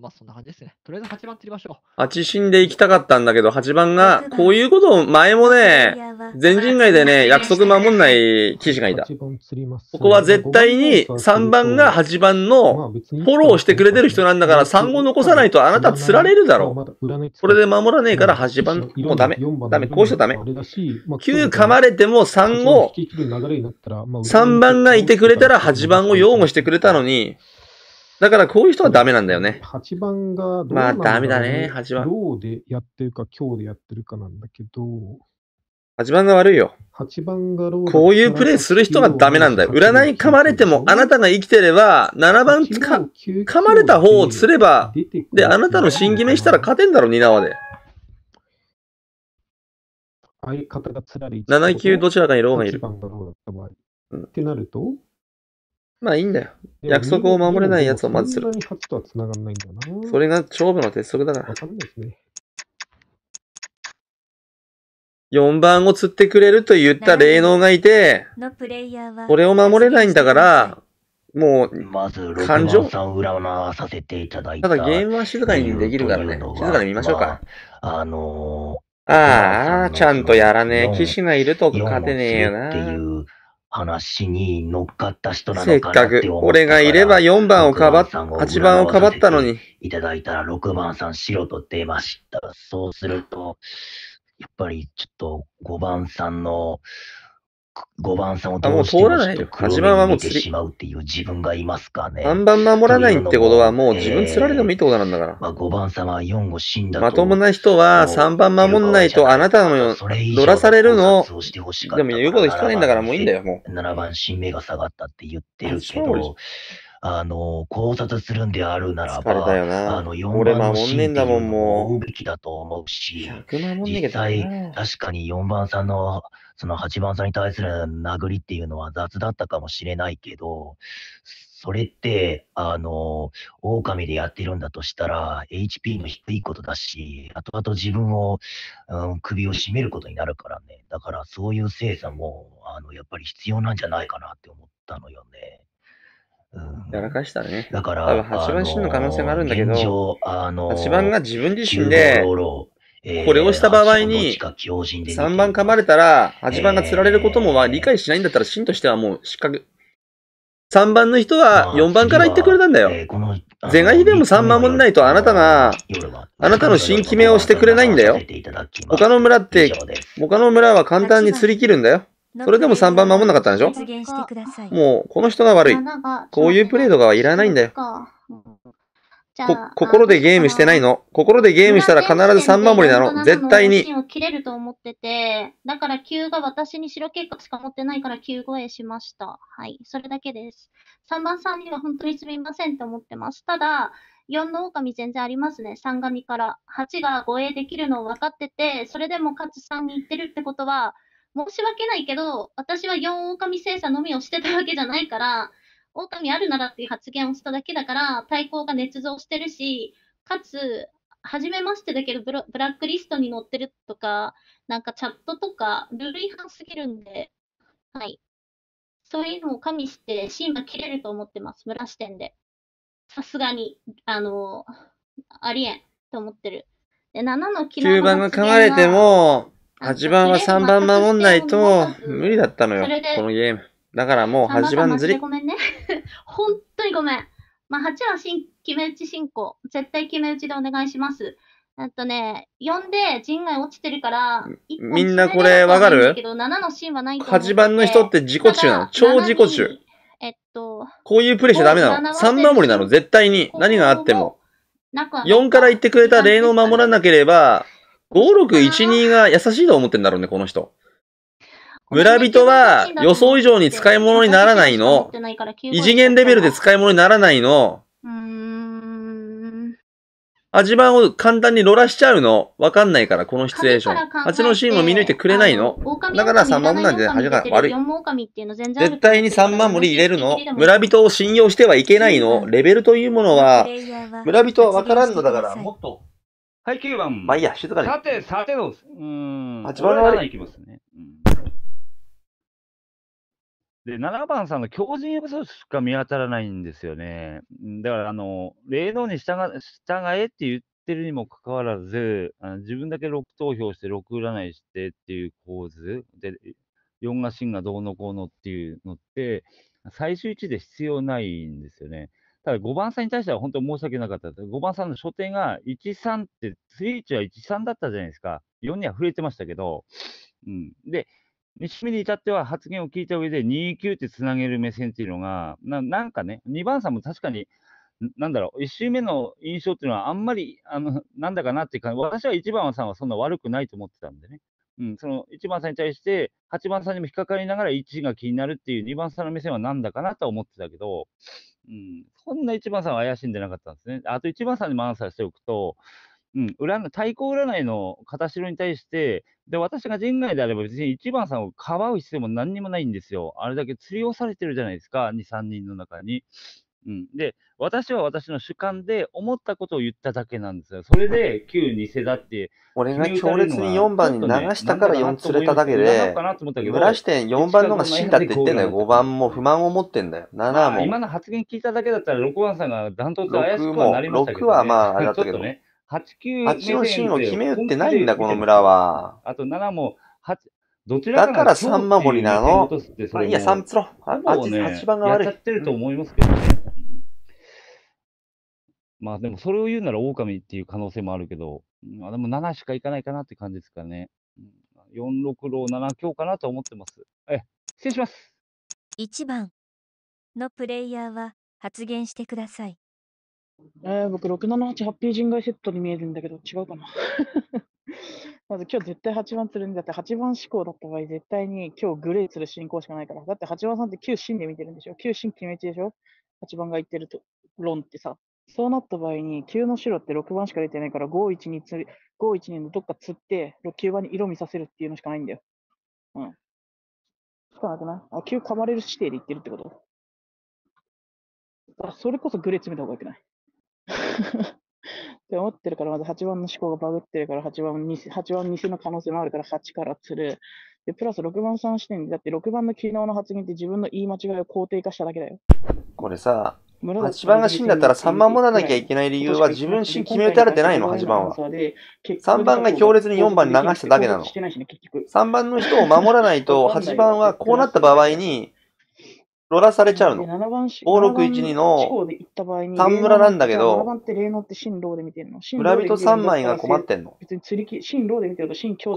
まあそんな感じですね。とりあえず8番釣りましょ
う。8死んで行きたかったんだけど、8番が、こういうことを前もね、全人外でね、約束守んない騎士がいた。ここは絶対に3番が8番のフォローしてくれてる人なんだから3を残さないとあなた釣られるだろう。これで守らねえから8番、もうダメ。ダメ、こうしちゃダメ。9噛まれても3
を、3
番がいてくれたら8番を擁護してくれたのに、だからこういう人はダメなんだよね。
8番がどうまあダメだね、8番。どうでやってるか、今日でやってるかなんだけど。
8番が悪いよ。8
番がロ
こういうプレイする人がダメなんだよ。占
い噛まれても、あなたが生きてれば、7番か噛まれた方を釣れば、
で、あなたの新決めしたら勝てんだろ、2縄で。
相方がつらり。7級どちらかにローがいる。8がローっってなると、まあいいんだよ。約束を守れないやつをまずする。そ
それが勝負の鉄則だから。4番を釣ってくれると言った霊能がいて、これを守れないんだから、もう、感情た
だゲー
ムは静かにできるからね。静かに見ましょうか。
あ、あの
ー、ああ、ちゃんとやらねえ。騎士がいると勝てねえよな。っていう
話に乗っかった人なんのかなかってく思ったか俺がいれば4番をかばっ、8番をかばったのに。いただいたら6番さん白と出ました。そうすると、やっぱりちょっと5番さんの五番さんをどうしてもちょっと黒目に見てしまうっていう自分がいますか
ね。三番守らないってことはもう自分釣られてもいいってことなんだから。ま
あ、5番様は四を死んだまともな人は三番守んないとあなたのよ乗らされるのでも言うこと聞かないんだからもういいんだよ、もう。7番新目が下がったって言ってるけど。あの、考察するんであるならば、あの、4番のシーンっていうのを追うべきだと思うし、実際、確かに4番さんのその八番さんに対する殴りっていうのは雑だったかもしれないけど、それって、あの、狼でやってるんだとしたら、HP の低いことだし、後々自分を、うん、首を絞めることになるからね。だからそういう精査も、あの、やっぱり必要なんじゃないかなって思ったのよね。
うん、やらかしたね。だから、8番死ぬ可能性もあるんだけ
ど、あ
の8番が自分自身で、これをした場合に、
3
番噛まれたら、8番が釣られることもは理解しないんだったら、真としてはもう失格。3番の人は4番から言ってくれたんだよ。是が非でも3番もないとあなたが、あなたの新決めをしてくれないんだよ。他の村って、他の村は簡単に釣り切るんだよ。それでも3番守んなかったんでしょもう、この人が悪い。こういうプレーとかはいらないんだよ。心でゲームしてないの心でゲームしたら必ず3守りなの絶対に。
を切れると思ってて、だから9が私に白結果しか持ってないから9超えしました。はい。それだけです。3番さんには本当にすみませんと思ってます。ただ、4の狼全然ありますね。3神から。8が護衛できるのを分かってて、それでも勝3に行ってるってことは、申し訳ないけど、私は4狼精査のみをしてたわけじゃないから、狼あるならっていう発言をしただけだから、対抗が捏造してるし、かつ、初めましてだけどブラックリストに載ってるとか、なんかチャットとか、ルール違反すぎるんで、はい。そういうのを加味して、シーンが切れると思ってます、村視点で。さすがに、あのありえんと思ってる。で、7の昨日9番が噛まれても、8番は3番守んないと
無理だったのよ、このゲーム。だからもう8番
ずり。ごめんね。本当にごめん。まあ、8は新決め打ち進行。絶対決め打ちでお願いします。えっとね、4で陣外落ちてるから、
みんなこれわかるけ
ど ?7 のシーンはないと ?8 番の人
って自己中なの。超自己中。
えっと、
こういうプレイしちゃダメなの。3守りなの、絶対に。何があっても。4から言ってくれた例の守らなければ、5、6、1、2が優しいと思ってんだろうね、この人。村人は予想以上に使い物にならないの。
異次元レベルで
使い物にならないの。
うーん。
味盤を簡単にロらしちゃうの。わかんないから、このシチュエーション。味のシーンも見抜いてくれないの。だから3万もなんで恥が悪い。
絶対
に3万り入れるの。村人を信用してはいけないの。レベルというものは、
村人はわからんのだから、もっと。はい、9番。まあいいや、静かに。さて、さての、う
ん。8番
は、悪い。いきますね。で、7番さんの強靭予想しか見当たらないんですよね。だから、あの、霊能に従従えって言ってるにもかかわらず、あの自分だけ6投票して6占いしてっていう構図で、4が真がどうのこうのっていうのって、最終位置で必要ないんですよね。ただ5番さんに対しては本当申し訳なかった。5番さんの初手が13って、スイーチは13だったじゃないですか。4には触れてましたけど、うん。で、周目に至っては発言を聞いた上で29ってつなげる目線っていうのが、ななんかね、2番さんも確かに、なんだろう、1周目の印象っていうのはあんまり、あの、なんだかなっていうか、私は1番さんはそんな悪くないと思ってたんでね。うん、その1番さんに対して、8番さんにも引っかかりながら1が気になるっていう2番さんの目線はなんだかなと思ってたけど、うん、そんな1番さんは怪しんでなかったんですね。あと1番さんにもアンサーしておくと、うん、占対抗占いの片白に対して、で、私が陣外であれば別に1番さんをかばう必要も何にもないんですよ。あれだけ釣りをされてるじゃないですか、2、3人の中に。うん、で、私は私の主観で思ったことを言っただけなんですよ。それで、旧偽だって。俺が強烈に4番に流したから4釣れただけで、村視点4番の方が死んだって言ってんだよ。
5番も不満を持ってんだよ。7も。今
の発言聞いただけだったら6番さんが断トツ怪しくはなりましたけど、ね、6, はまあ、あれだったけど。ね8、九八の芯を決め打ってないんだ、この村は。あと7も、八、どちらだから三守りなの。あいや、三つろ。八、ね、8番が悪い。やっちゃってると思いますけどね。うん、まあでも、それを言うなら狼っていう可能性もあるけど、まあでも7しかいかないかなって感じですかね。4、6、六七7強かなと思ってます。え、
失礼します。1番のプレイヤーは発言してください。えー、僕、678
ハッピー人外セットに見えるんだけど、違うかな。まず今日絶対8番釣るんだって、8番志向だった場合、絶対に今日グレー釣る進行しかないから。だって8番さんって9真で見てるんでしょ ?9 真決め打ちでしょ ?8 番が言ってると、論ってさ。そうなった場合に、9の白って6番しか出てないから、5、1、2釣り、5、1、2のどっか釣って、9番に色見させるっていう
のしかないんだよ。うん。しかなくないあ、9噛まれる指定で言ってるってことあ、それこそグレー詰めた方がよくない っ
て思ってるから、まず8番の思考がバグってるから、8番偽、8番偽の可能性もあるから、8から釣る。で、プラス6番さ視点で、だって6番の昨日の発言って自分の言い間違いを肯定化しただけだよ。
これさ、8番が死んだったら3番もらなきゃいけない理由は自分死決め打たれてないの、8番は。3番が強烈に4番に流しただけなの。
3
番の人を守らないと、8番はこうなった場合に、ロラされちゃうの。
5612の三村なんだけど、村人3枚が困ってんの。こ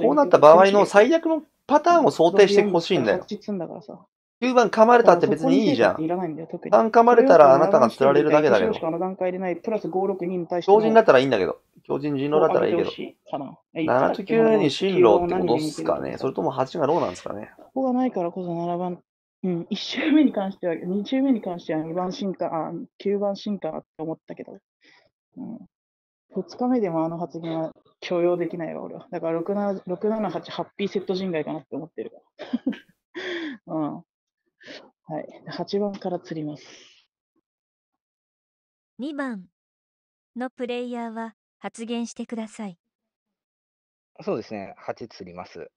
うなった場合の最
悪のパターンを想定してほしいんだよ。9番噛まれたって別にいいじゃん。
3噛まれたらあなたが釣られるだけだけど。強人だった
らいいんだけど。強人人狼だったらいいけど。7
と9に進路ってこっす
かね。それとも8がローなんですかね。
ここがないからこそ7番うん、1周目に関しては、2周目に関しては2番進化、あ9番進化って思ったけど、うん、2日目でもあの発言は許容できないわ、俺は。だから678、ハッピーセ
ット人外かなって思ってるから。うん。はい。8番から釣ります。
2番のプレイヤーは発言してください。
そうですね。8釣ります。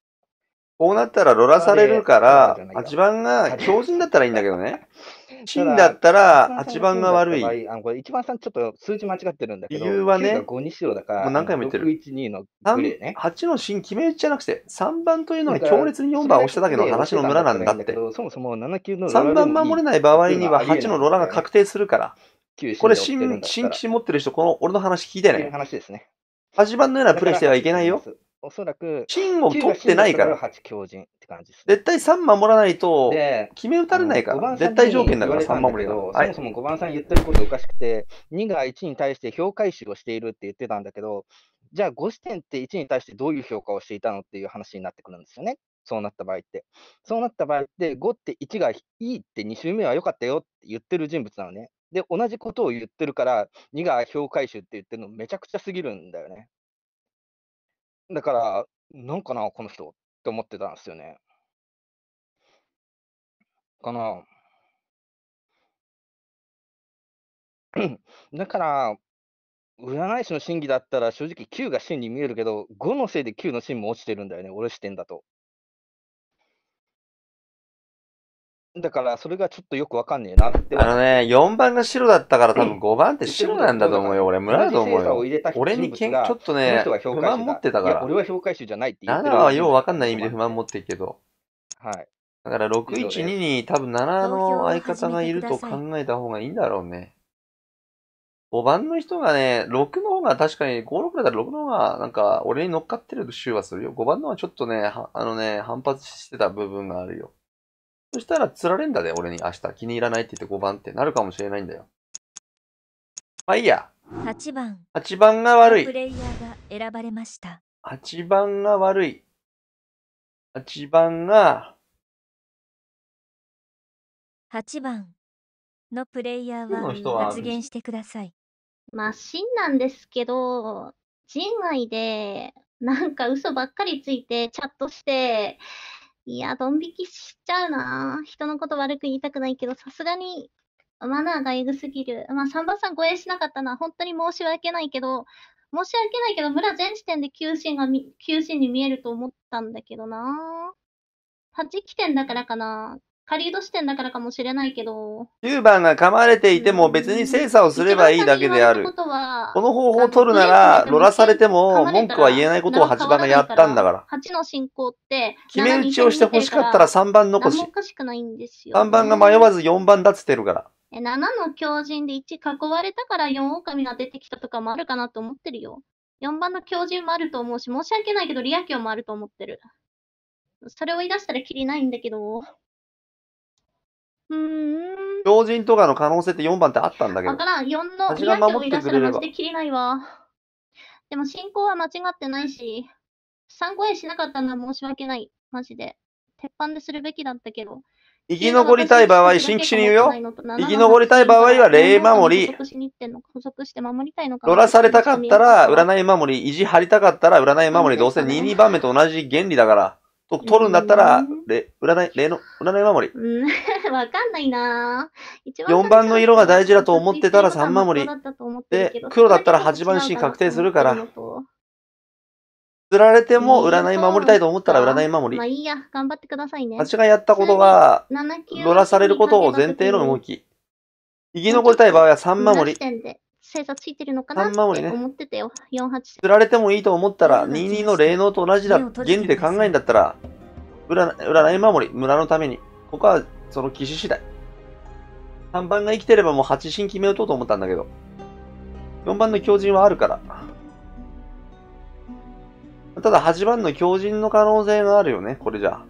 こうなったらロラされるから、8番が強靭だったらいいんだけどね。チンだったら8番が悪い。あのこれ1番さんちょっと数字間違ってるんだけど、理由はね、5にしろだから、もう何回も言ってる。612のね。8の芯決めじゃなくて、3番とい
うのは強烈に4番押しただけの話の村なんだっ
て。そもそも7級
の3番守れない
場合には8のロラが確定するから。これ新、新騎士持ってる人、この俺の話聞いてね。話ね。8番のようなプレイしてはいけないよ。
おそらく、金を取ってないから。強人って感じで
す、ね、絶対3守
らないと、
決め打たれないから。絶対条件だから3守れなそもそも
5番さん言ってることおかしくて、2が1に対して評価石をしているって言ってたんだけど、じゃあ5視点って1に対してどういう評価をしていたのっていう話になってくるんですよね。そうなった場合って。そうなった場合って、5って1がいいって2周目は良かったよって言ってる人物なのね。で、同じことを言ってるから、2が評価集って言ってるの
めちゃくちゃすぎるんだよね。だから、なんかな、この人っ
て思ってたんですよね。かな。だから、占
い師の真偽だったら正直9が真に見えるけど、5のせいで9の真も落ちてるんだよね、俺視点だと。だからそれがちょっとよくわかんねえなって。
あのね、4番が白だったから多分5番って白なんだと思うよ。俺、村だと思
うよ。俺にちょっとね、不満持ってたから。俺は評価集じゃないって言って7はようわ
かんない意味で不満持ってるけど。はい。だから612に多分7の相方がいると考えた方がいいんだろうね。5番の人がね、6の方が確かに、5、6だったら6の方が、なんか、俺に乗っかってる週はするよ。5番の方はちょっとね、あのね、反発してた部分があるよ。そしたら釣られんだね、俺に明日気に入らないって言って5番ってなるかもしれないんだよ。まあいいや。8番。8
番が悪い。プレ
イヤーが選ばれました。
8番が悪い。
8番が。
8番
のプレイヤーは発言してください。マシンなんですけど、人外でなんか嘘ばっかりついてチャットして、いや、ドン引きしちゃうな。人のこと悪く言いたくないけど、さすがにマナーがエグすぎる。まあ、三番さん護衛しなかったのは本当に申し訳ないけど、申し訳ないけど、村全時点で球審が、球審に見えると思ったんだけどな。8起点だからかな。仮人視点だからかもしれないけど。
9番が噛まれていても別に精査をすればいいだけである。こ
の
方法を取るなら、ロラされても文句は言えないことを8番がやったんだから。
八の進行って、決め打ちをして欲しかったら3番残し。おかしくないんですよ。3番が迷わ
ず4番だっつってるから。
7の狂人で1囲われたから4狼が出てきたとかもあるかなと思ってるよ。4番の狂人もあると思うし、申し訳ないけどリア強もあると思ってる。それを言い出したらきりないんだけど。
うん。狂人とかの可能性って4番ってあったんだけどわ。か
らん。4の私が宮守城いらしマジで切れないわ。でも進行は間違ってないし、3考へしなかったのは申し訳ない。マジで。鉄板でするべきだったけど。
生き残りたい場合、新規言入よ。
生き残りたい場合は霊守り補足して守りたいのかされたかったら、
占い守り、意地張りたかったら、占い守り、どうせ22番目と同じ原理だから。取るんだったら、で、占い、例の、占い守り。
うん、わかんないな4
番の色が大事だと思ってたら3守り。
で、黒だ
ったら8番 C 確定するから。釣られても占い守りたいと思ったら占い守り。まあい
いや、頑張ってくださいね。私
がやったことが、
乗
らされることを前提の動き。生き残りたい場合は3守
り。星座ついてるのかなって思ってたよ。ね、八、8
釣られてもいいと思ったら、22の霊能と同じだ。原理で考えんだったら、占占い守り、村のために。ここは、その騎士次第。3番が生きてればもう8神決め打とうと思ったんだけど。4番の狂人はあるから。ただ8番の狂人の可能性があるよね、これじゃ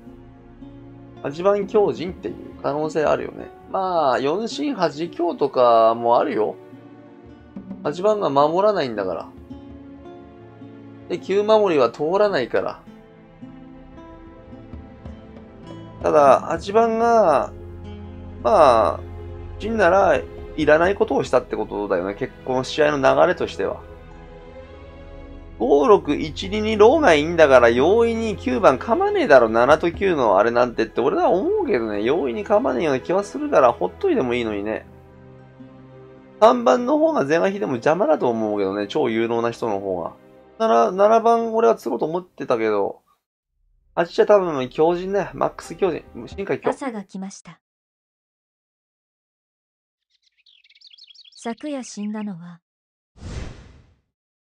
あ。8番狂人っていう可能性あるよね。まあ、4進8強とかもあるよ。8番が守らないんだから。で、9守りは通らないから。ただ、8番が、まあ、陣なら、いらないことをしたってことだよね。結婚、試合の流れとしては。5、6、1、2にローがいいんだから、容易に9番噛まねえだろ、7と9のあれなんてって、俺は思うけどね、容易に噛まねえような気はするから、ほっといてもいいのにね。3番の方が前半比でも邪魔だと思うけどね、超有能な人の方が。なら、7番俺はつろうと思ってたけど、あっちは
多分強靭ね、マックス強靭、進化強。
朝が来ました。昨夜死んだのは、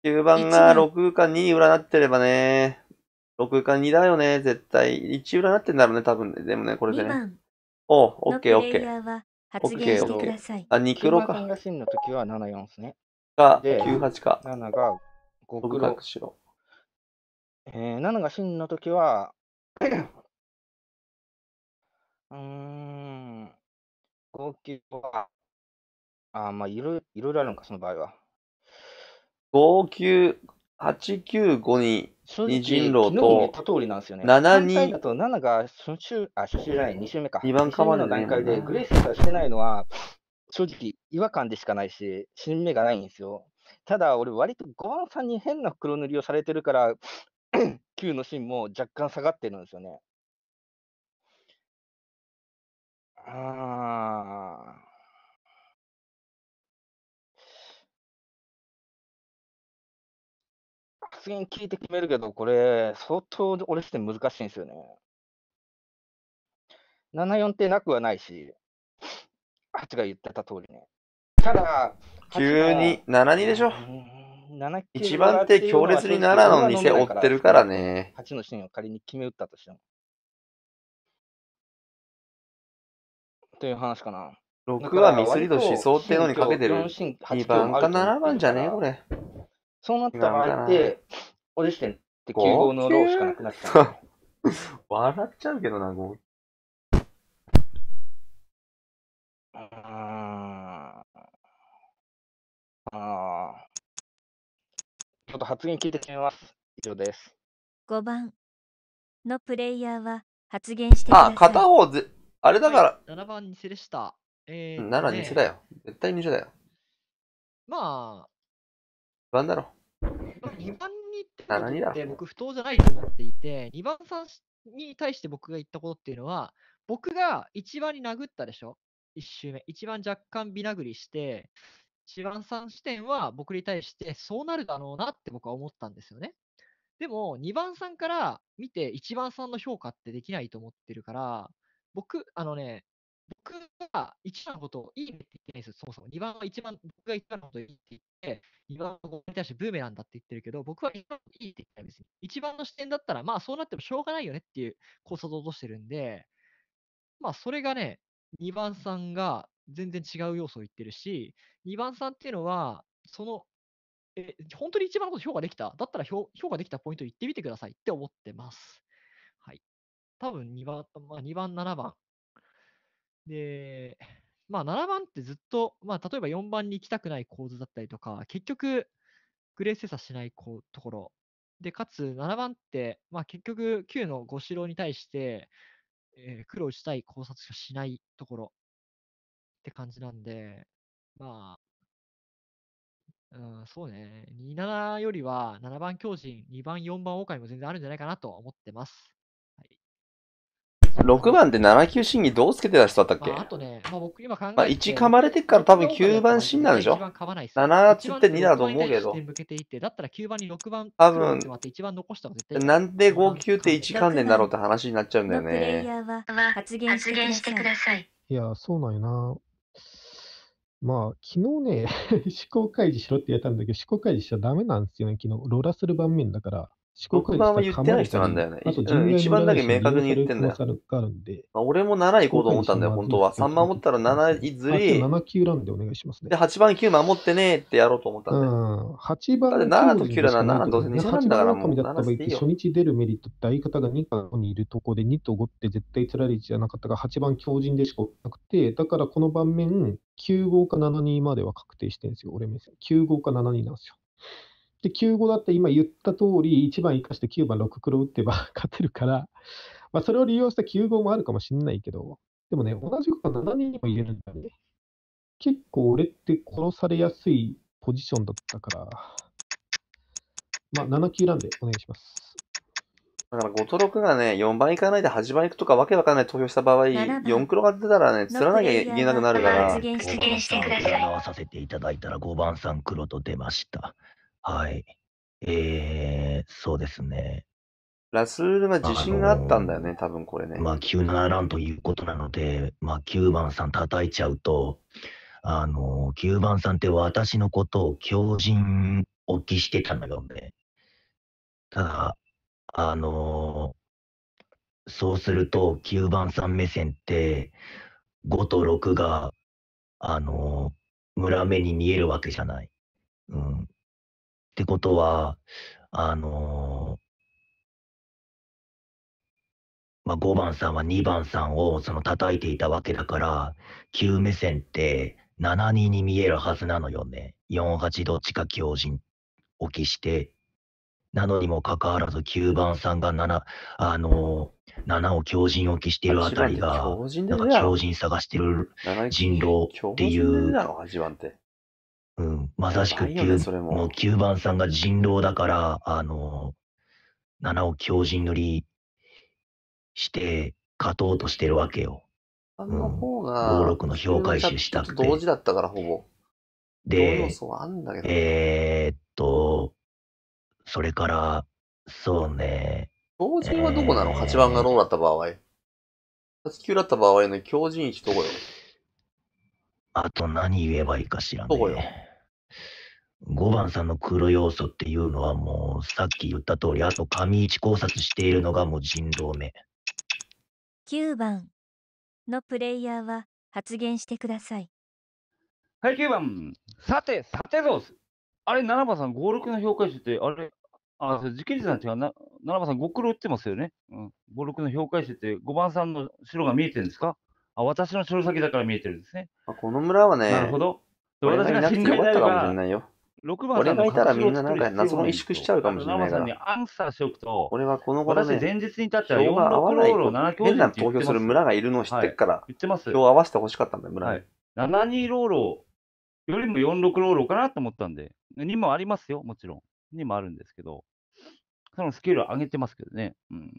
9番が6か2占ってればね、6か2だよね、絶対。1占ってんだろうね、多分ね。でもね、これでね。おう、オッケーオッケ
ー。発
言してください。あ、
2キロか。
がんの時は74ですね。が98か。7
が5黒。しろ。えー、7が真の時は、うーん、5九。は、
あ、まあいろいろあるのか、その場合は。5
九。8 9 5に正直、人狼と昨日言った通りなんですよね。7 2だ
と7が初週、あ、初週じゃない、2週目か。2番かまで、の段階でグレースがしてないのは、正直違和感でしかないし、新目がないんですよ。ただ、俺、割と5番さんに変な黒塗りをされてるから、9 の芯も若干下がってるんですよ
ね。
あ
あ。発言聞いて決めるけど、これ、相当俺視点難しいんですよね。
74ってなくはないし、8が言ってた通りね。ただ、急に72でしょ一番手
強烈に7の
店追ってるからね。
8のシーンを仮に決め打ったとしても。
という話かな。6はミスリードし想定のにかけてる。2番か7番じゃねえ、これ。
そうなった場合って、俺自身って9号のローしかなくなっちゃう。
笑っちゃうけどな、5。ああ。ちょっと発言聞いてみます。以上です。
5番のプレイヤーは発言してください。あ、片方ぜ、あれだから。は
い、7番にせでした。えー、ね、7、2世だよ。
絶対2世だよ。
まあ。不安だろ。2番に行って僕不当じゃないと思っていて、2番さんに対して僕が言ったことっていうのは、僕が1番に殴ったでしょ ?1 周目。1番若干び殴りして、1番さん視点は僕に対してそうなるだろうなって僕は思ったんですよね。でも、2番さんから見て1番さんの評価ってできないと思ってるから、僕、あのね、僕が一番のことをいいねって言ってないんですよ、そもそも。2番は一番、僕が一番のことをいいって言って、2番のことに対してブーメランだって言ってるけど、僕は一番いいって言ってないです。一番の視点だったら、まあそうなってもしょうがないよねっていう考察を落としてるんで、まあそれがね、2番さんが全然違う要素を言ってるし、2番さんっていうのは、その、え、本当に一番のこと評価できただったら評価できたポイント言ってみてくださいって思ってます。はい。多分2番、まあ、2番、7番、で、まあ、7番ってずっと、まあ、例えば4番に行きたくない構図だったりとか、結局、グレー精査しないところ。で、かつ、7番って、まあ、結局、9の5四郎に対して、えー、黒打ちたい考察しかしないところって感じなんで、まあ、うん、そうね、27よりは7番強靭、2番、4番、狼も全然あるんじゃないかなと思ってます。
6番で7球審議どうつけてた人だったっけ、まあ、あ
とね、まあ、僕今考えて、まあ、1噛ま
れてから多分9番審なんでしょ ?7 つって2だと思うけど。向
けていってだったら9番に6番多分一番残したなんで5
球って1噛んでんだろうって話になっちゃうんだよね。
発言してください。
いや、そうなんよな。まあ、昨日ね、思考開示しろって言われたんだけど、思考開示しちゃダメなんですよね、昨日。ローラする盤面だから。四国版は言ってない人なんだよね。あと1番だけ明確に言ってんだよ。あ
俺も7行こうと思ったんだよ、本当は。3持ったら7いずり。7
級なんでお願いしますね。
で、8番9守ってねってやろうと思った
んだよ。8番だって7と9だな、7どうせ2番だからもう7でいいよ。初日出るメリットって相方が2番にいるとこで2と5って絶対つられじゃなかったが、8番強靭でしかなくて、だからこの盤面、9号か7 2までは確定してるんですよ、俺目線。9号か7 2なんですよ。で、9-5だって今言った通り、1番生かして9番6黒打ってば 勝てるから、まあ、それを利用した9-5もあるかもしれないけど、でもね、同じこと7人も入れるんだね。結構俺って殺されやすいポジションだったから、まあ、7級なんでお願いします。
だから5と6がね、4番いかないで8番いくとかわけわかんない投票した場合、4黒が出たらね、釣らなきゃいけなくなるから。
出現わ
させていただいたら5番3黒と出ました。はい。えー、そうですね。ラスールは自信があったんだよね、多分これね。まあ、97ランということなので、まあ、9番さん叩いちゃうと、あの、9番さんって私のことを強人おきしてたのよね。ただ、あの、そうすると、9番さん目線って、5と6が、あの、村目に見えるわけじゃない。うん。ってことは、あのまあ、5番さんは2番さんをその叩いていたわけだから、9目線って7人に見えるはずなのよね。48どっちか強靭をきして。なのにもかかわらず9番さんが7、あのー、7を強靭を期しているあたりが、なんか強靭探してる人狼っていう。うん。まさしく9、ね、もう9番さんが人狼だから、あの、7を強靭乗りして、勝とうとしてるわけよ。
あの方が、うん、56の評価収し
たくて。同時だったから、ほぼ。で、えー、っと、それから、そうね。
強靭はどこなの、えー、?8 番がロ
ーだった場合。8、9だった場合の強靭一置どこよ
あと何言えばいいかしらね。どこよ5番さんの黒要素っていうのはもうさっき言った通り、あと上市考察しているのがもう人狼目。
9番のプレイヤーは発言してください。
はい、9番。さて、さてぞ。あれ、7番さん、5、6の評価してて、あれ、あ、それ、時系列なん違うな。7番さん、5黒打ってますよね。うん。5、6の評価してて、5番さんの白が見えてるんですかあ、私の白先だから見えてるんですね。あこの村はね、なるほど。私が死んでみたかもしれないよ。6番俺がいたらみんななんか謎の萎縮しちゃうかもしれないから。アンサーしておく
と、俺はこの頃ね、前日に立ったら4が合わないと変な投票する村
がいるのを知ってっから、はい、言ってます今日合わせてほしかったんだよ、村に。はい、72ローローよりも46ローローかなと思ったんで、2もありますよ、もちろん。2もあるんですけど、そのスキル上げてますけどね。うん、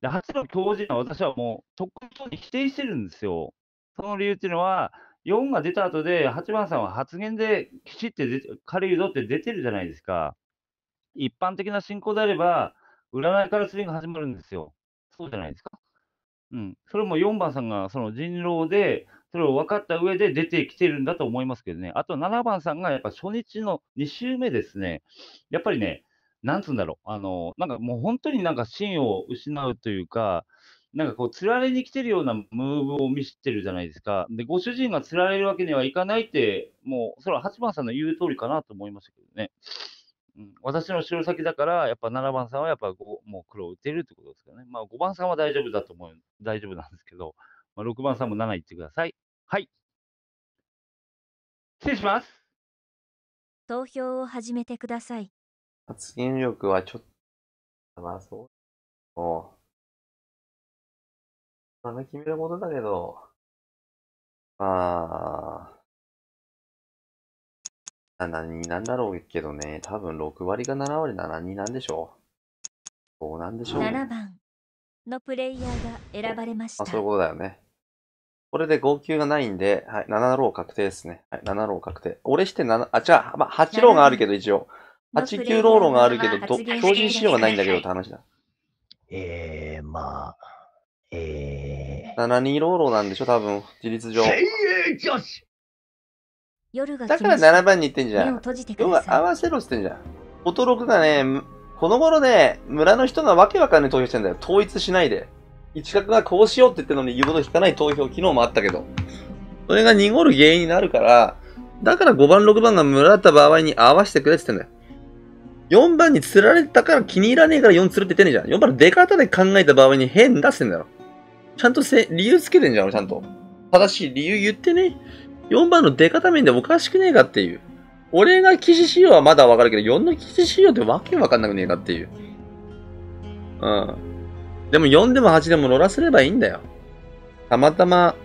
で、8の強靭は私はもう、とっくに否定してるんですよ。その理由っていうのは、4が出た後で、8番さんは発言できちって出借ぞって出てるじゃないですか。一般的な進行であれば、占いからスイング始まるんですよ。そうじゃないですか。うん。それも4番さんがその人狼で、それを分かった上で出てきてるんだと思いますけどね。あと7番さんがやっぱ初日の2週目ですね。やっぱりね、なんつうんだろう。あの、なんかもう本当になんか芯を失うというか、なんかこう、釣られに来てるようなムーブを見せてるじゃないですか。で、ご主人が釣られるわけにはいかないって、もう、それは8番さんの言う通りかなと思いましたけどね。うん、私の後ろ先だから、やっぱ7番さんはやっぱもう黒を打てるってことですかね。まあ5番さんは大丈夫だと思う、大丈夫なんですけど、まあ、6番さんも7いってください。はい。
失礼します。
投票を始めてください。
発言力はちょっと、まあそう。もうあの決めることだけど、まあ、何2なんだろうけどね、多分6割
が7割7-2なんでしょう。そうなんでしょう、ね。7
番のプレイヤーが選ばれました。あ、そ
ういうことだよね。これで号泣がないんで、はい、7ロー確定ですね。はい、7ロー確定。俺して7、あ、違う、まあ、8ローがあるけど一応。8、9ローローがあるけど、ど、標準仕様がないんだけどって話だ。ええー、まあ。えー、7二ローローなんでしょ、多分、自立上。だから7番に行ってんじゃん。要は合わせろってんじゃん。音6がね、この頃ね、村の人がわけわかんない投票してんだよ。統一しないで。一角がこうしようって言ってるのに言うほど引かない投票機能もあったけど。それが濁る原因になるから、だから5番、6番が村だった場合に合わせてくれって言ってんだよ。4番に釣られたから気に入らねえから4釣るって言ってんじゃん。4番出方で考えた場合に変だってんだよ。ちゃんとせ理由つけてんじゃん、ちゃんと。正しい理由言ってね。4番の出方面でおかしくねえかっていう。俺が記事仕様はまだわかるけど、4の記事仕様ってわけわかんなくねえかっていう。うん。でも4でも8でも乗らせればいいんだよ。たまたま、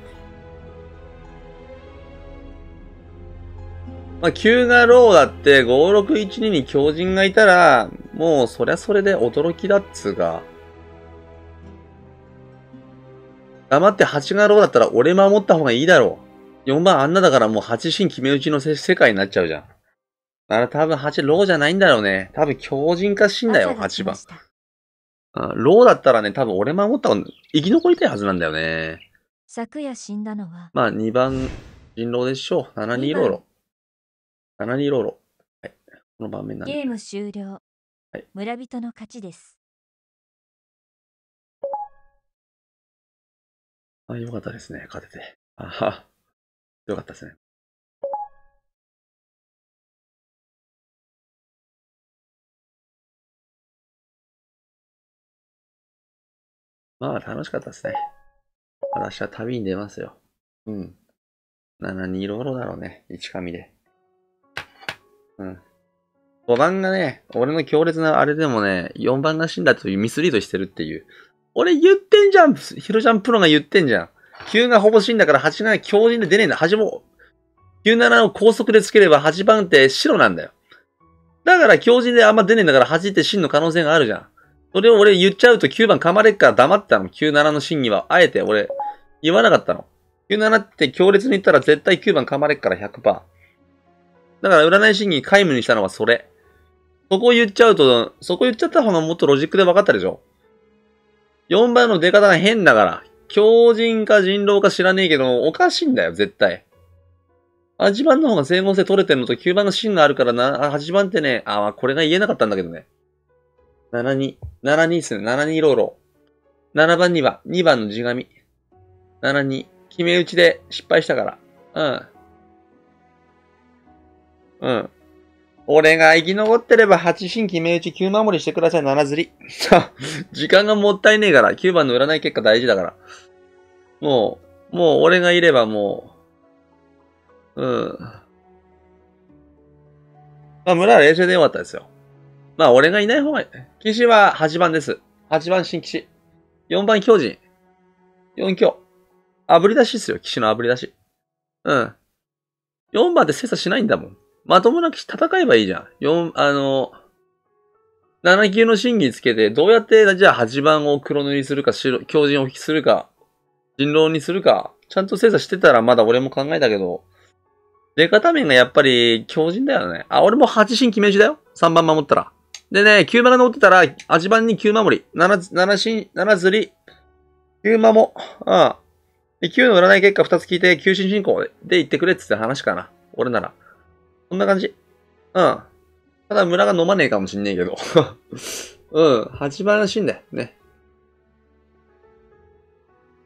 まあ、9がローだって、5612に強人がいたら、もうそりゃそれで驚きだっつうか。黙って8がローだったら俺守った方がいいだろう。4番あんなだからもう8進決め打ちの世界になっちゃうじゃん。あら多分8ローじゃないんだろうね。多分強靭化死んだよ、8番。うん、ローだったらね、多分俺守った方が生き残りたいはずなんだよね。
昨夜死んだのは
まあ2番人狼で
しょう。7-2ローロ。7-2ローロ。はい。この場面なんで。
ゲーム終了。はい、村人の勝ちです。
あ、よかったですね。勝てて。あは。よかったですね。まあ、楽しかったですね。私は旅に出ますよ。うん。な、何色
々だろうね。一紙で。うん。5番がね、俺の強烈なあれでもね、4番が死んだというミスリードしてるっていう。俺言ってんじゃん。ヒロちゃんプロが言ってんじゃん。9がほぼ死んだから8が強靭で出ねえんだ。8も、97を高速でつければ8番って白なんだよ。だから強靭であんま出ねえんだから8って真の可能性があるじゃん。それを俺言っちゃうと9番噛まれっから黙ってたの。97の真には。あえて俺、言わなかったの。97って強烈に言ったら絶対9番噛まれっから100%。だから占い審議皆無にしたのはそれ。そこ言っちゃうと、そこ言っちゃった方がもっとロジックで分かったでしょ。4番の出方が変だから。強靭か人狼か知らねえけど、おかしいんだよ、絶対。8番の方が整合性取れてるのと9番の芯があるからな、8番ってね、あ、これが言えなかったんだけどね。72。72っすね。72ローロー。7番には、2番の地紙。72。決め打ちで失敗したから。うん。うん。俺が生き残ってれば8新決め打ち9守りしてください、7釣り。時間がもったいねえから、9番の占い結果大事だから。もう、もう俺がいればもう、うん。まあ村は冷静でよかったですよ。まあ俺がいない方がいい。騎士は8番です。8番新騎士。4番巨人。4強。炙り出しっすよ、騎士の炙り出し。うん。4番って精査しないんだもん。まともな戦えばいいじゃん。4、あの、7級の審議つけて、どうやって、じゃあ8番を黒塗りするか、白、強靭を引きするか、人狼にするか、ちゃんと精査してたらまだ俺も考えたけど、出方面がやっぱり強靭だよね。あ、俺も8神決め打ちだよ。3番守ったら。でね、9番が乗ってたら、8番に9守り、7、七神、7釣り、9守、うん。で、9の占い結果2つ聞いて、9神進行で行ってくれっつって話かな。俺なら。こんな感じ。うん。ただ村が飲まねえかもしんねえけど。うん、8番らしいんだよね。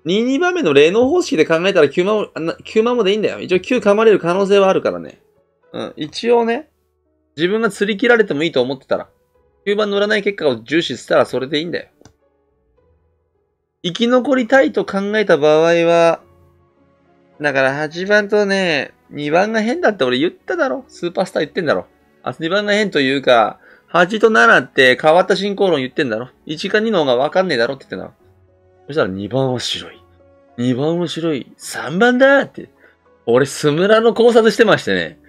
2、2番目の霊能方式で考えたら9万も、9万もでいいんだよ。一応9噛まれる可能性はあるからね。うん、一応ね、自分が釣り切られてもいいと思ってたら、9番らない結果を重視したらそれでいいんだよ。生き残りたいと考えた場合は、だから8番とね、2番が変だって俺言っただろスーパースター言ってんだろあ、2番が変というか、8と7って変わった進行論言ってんだろ ?1 か2の方がわかんねえだろって言ってんだろそしたら2番は白い。2番は白い。3番だって。俺、スムラの考察してましてね。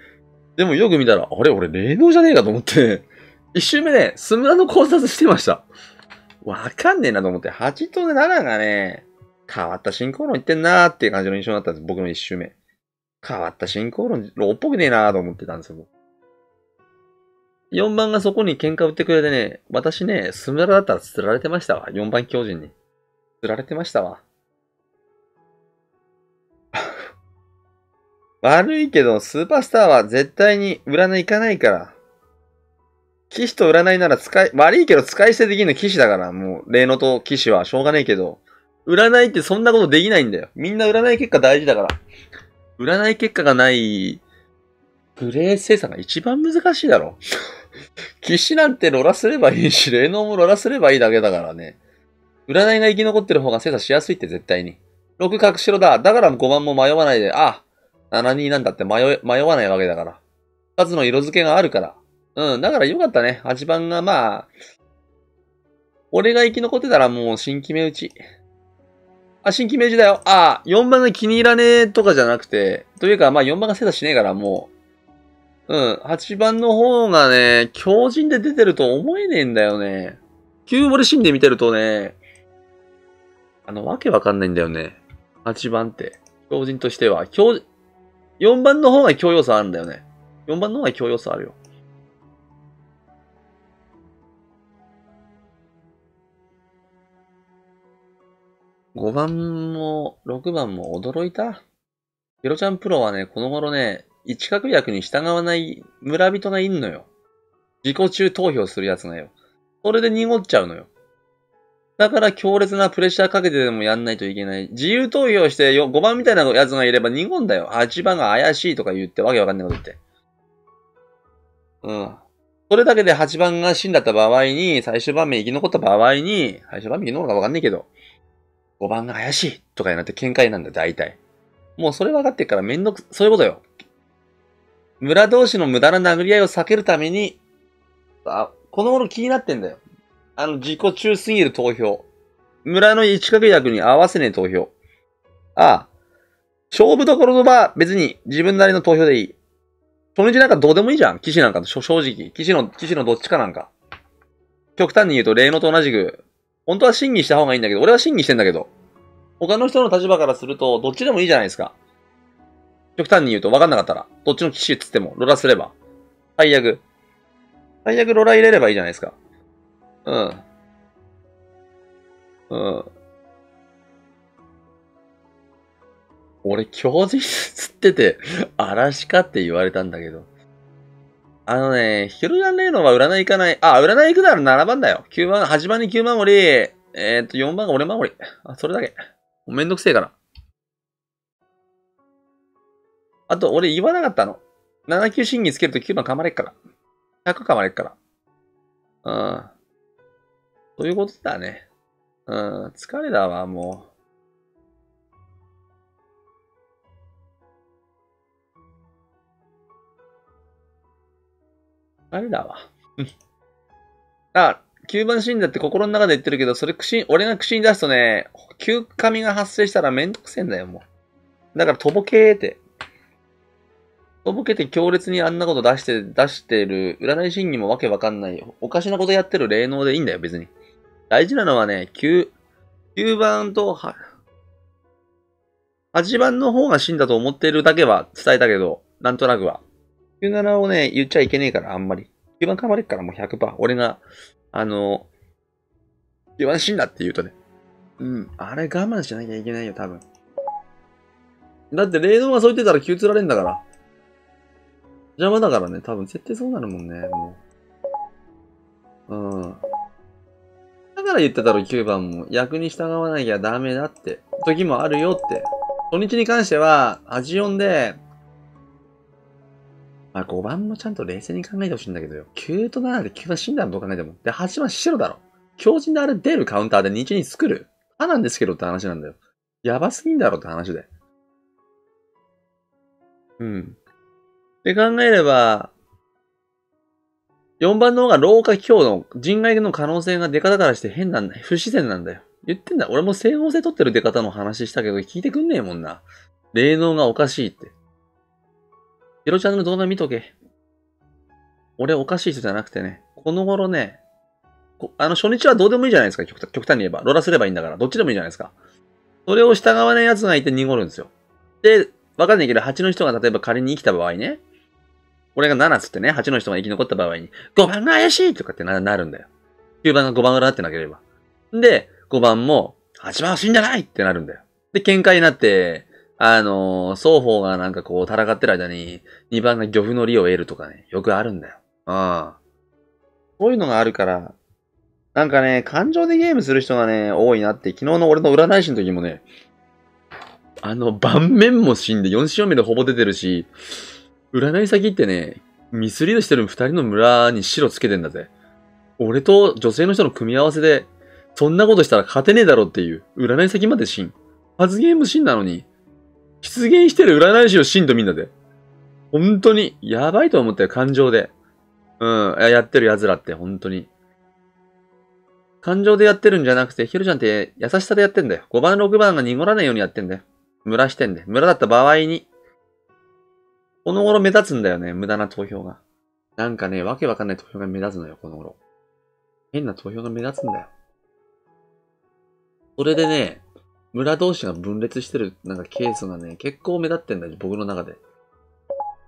でもよく見たら、あれ俺、霊能じゃねえかと思って、一周目ね、スムラの考察してました。わかんねえなと思って、8と7がね、変わった進行論言ってんなーっていう感じの印象だったんです、僕の一周目。変わった進行論、論っぽくねえなーと思ってたんですよ。4番がそこに喧嘩売ってくれてね、私ね、スムラだったら釣られてましたわ。4番巨人に。釣られてましたわ。悪いけど、スーパースターは絶対に占い行かないから。騎士と占いなら使い、悪いけど使い捨てできるの騎士だから、もう、霊能と騎士はしょうがねえけど、占いってそんなことできないんだよ。みんな占い結果大事だから。占い結果がないプレイ生産が一番難しいだろ。騎士なんて乗らすればいいし、霊能も乗らすればいいだけだからね。占いが生き残ってる方が精査しやすいって絶対に。6角白だ。だから5番も迷わないで、あ、72なんだって迷迷わないわけだから。数の色付けがあるから。うん、だからよかったね。8番がまあ、俺が生き残ってたらもう新決め打ち。あ、新規名字だよ。ああ、4番が気に入らねえとかじゃなくて、というか、まあ4番がセ査しねえからもう、うん、8番の方がね、強靭で出てると思えねえんだよね。急漏れシーンで見てるとね、あの、わけわかんないんだよね。8番って。強靭としては。強、4番の方が強要素あるんだよね。4番の方が強要素あるよ。5番も6番も驚いた。ヒロちゃんプロはね、この頃ね、一確約に従わない村人がいんのよ。自己中投票するやつがよ。それで濁っちゃうのよ。だから強烈なプレッシャーかけてでもやんないといけない。自由投票してよ5番みたいなやつがいれば濁んだよ。8番が怪しいとか言ってわけわかんないこと言って。うん。それだけで8番が死んだった場合に、最終盤面生き残った場合に、最終盤面生き残るかわかんないけど、5番が怪しいとかになって見解なんだ、大体。もうそれ分かってからめんどく、そういうことよ。村同士の無駄な殴り合いを避けるために、あ、この頃気になってんだよ。あの、自己中すぎる投票。村の一角役に合わせねえ投票。ああ、勝負どころの場、別に自分なりの投票でいい。初日なんかどうでもいいじゃん。騎士なんかと、正直。騎士の、騎士のどっちかなんか。極端に言うと、例のと同じく、本当は審議した方がいいんだけど、俺は審議してんだけど、他の人の立場からすると、どっちでもいいじゃないですか。極端に言うと分かんなかったら、どっちの機種っつっても、ロラすれば。最悪。最悪ロラ入れればいいじゃないですか。うん。うん。俺、教授室つってて、嵐 かって言われたんだけど。あのね、ヒロン・んねえのは占い行かない。あ、占い行くなら7番だよ。9番、8番に9守り、えー、っと、4番が俺守り。あ、それだけ。めんどくせえから。あと、俺言わなかったの。7級審議つけると9番噛まれっから。100噛まれっから。うん。そういうことだね。うん。疲れだわ、もう。
あれだわ。うん。
あ、吸盤死んだって心の中で言ってるけど、それ口、俺が口に出すとね、吸髪が発生したらめんどくせえんだよ、もう。だから、とぼけーって。とぼけて強烈にあんなこと出して、出してる、占い審にもわけわかんないよ。おかしなことやってる霊能でいいんだよ、別に。大事なのはね、9、9番と、8番の方が死んだと思ってるだけは伝えたけど、なんとなくは。97をね、言っちゃいけねえから、あんまり。9番噛まれッからもう100%。俺が、あの、9番死んだって言うとね。うん、あれ我慢しなきゃいけないよ、多分。だって、霊能がそう言ってたら気釣られんだから。邪魔だからね、多分絶対そうなるもんね、もう。うん。だから言ってたろ、9番も。役に従わなきゃダメだって。時もあるよって。初日に関しては、味4で、まあ、5番もちゃんと冷静に考えてほしいんだけどよ。9と7で9番死んだらどう考えても。で、8番白だろ。強靭であれ出るカウンターで2、1に作る。あなんですけどって話なんだよ。やばすぎんだろって話で。うん。って考えれば、4番の方が老化強の人外の可能性が出方からして変なんだよ。不自然なんだよ。言ってんだ。俺も整合性取ってる出方の話したけど、聞いてくんねえもんな。霊能がおかしいって。ヒロちゃんの動画見とけ。俺おかしい人じゃなくてね、この頃ね、あの、初日はどうでもいいじゃないですか、極端に言えば。ローラすればいいんだから、どっちでもいいじゃないですか。それを従わない奴がいて濁るんですよ。で、わかんないけど、8の人が例えば仮に生きた場合ね、俺が7つってね、8の人が生き残った場合に、5番が怪しいとかってなるんだよ。9番が5番裏ってなければ。で、5番も、
8番は死んじゃな
いってなるんだよ。で、喧嘩になって、あのー、双方がなんかこう戦ってる間に、2番が漁夫の利を得るとかね、よくあるんだよ。うん。そういうのがあるから、なんかね、感情でゲームする人がね、多いなって、昨日の俺の占い師の時もね、あの、盤面も死んで4潮目でほぼ出てるし、占い先ってね、ミスリードしてる2人の村に白つけてんだぜ。俺と女性の人の組み合わせで、そんなことしたら勝てねえだろっていう、占い先まで死ん。初ゲーム死んなのに、出現してる占い師を信徒みんなで。本当に、やばいと思ったよ、感情で。うん、やってる奴らって、本当に。感情でやってるんじゃなくて、ひろちゃんって優しさでやってんだよ。5番、6番が濁らないようにやってんだよ。村してんだよ。ムだった場合に。この頃目立つんだよね、無駄な投票が。なんかね、わけわかんない投票が目立つのよ、この頃。変な投票が目立つんだよ。それでね、村同士が分裂してるなんかケースがね、結構目立ってんだよ、僕の中で。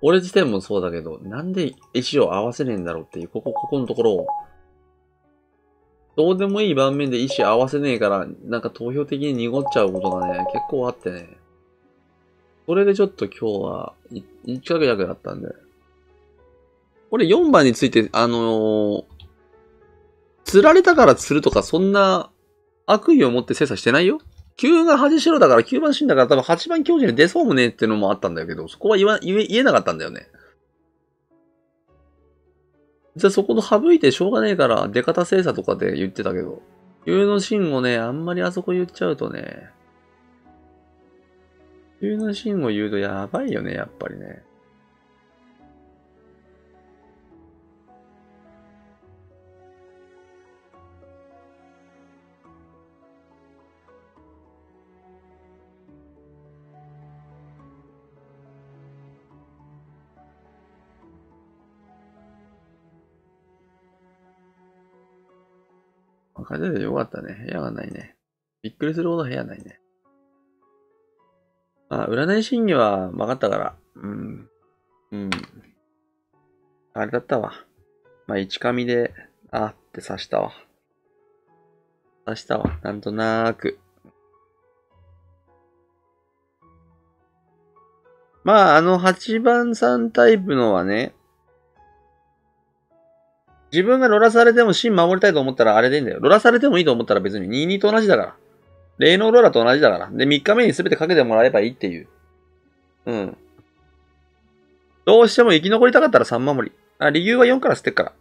俺自体もそうだけど、なんで石を合わせねえんだろうっていう、ここ、ここのところを、どうでもいい盤面で意思合わせねえから、なんか投票的に濁っちゃうことがね、結構あってね。それでちょっと今日は、1ヶ月弱だったんで。これ4番について、あのー、釣られたから釣るとか、そんな悪意を持って精査してないよ。9がしろだから9番死んだから多分8番教授に出そうもねえっていうのもあったんだけど、そこは言わ、言え、言えなかったんだよね。じゃあそこの省いてしょうがねえから、出方精査とかで言ってたけど、9のシーンをね、あんまりあそこ言っちゃうとね、9のシーンを言うとやばいよね、やっぱりね。風でよかったね。部屋がないね。びっくりするほど部屋ないね。あ、占い審議は曲がったから。うん。うん。あれだったわ。まあ、一紙で、あって刺したわ。刺したわ。なんとなーく。まあ、あの8番さんタイプのはね、自分がロらされても芯守りたいと思ったらあれでいいんだよ。ロらされてもいいと思ったら別に22と同じだから。霊能ローラと同じだから。で、3日目に全てかけてもらえばいいっていう。うん。どうしても生き残りたかったら3守り。あ、理由は4から捨てっから。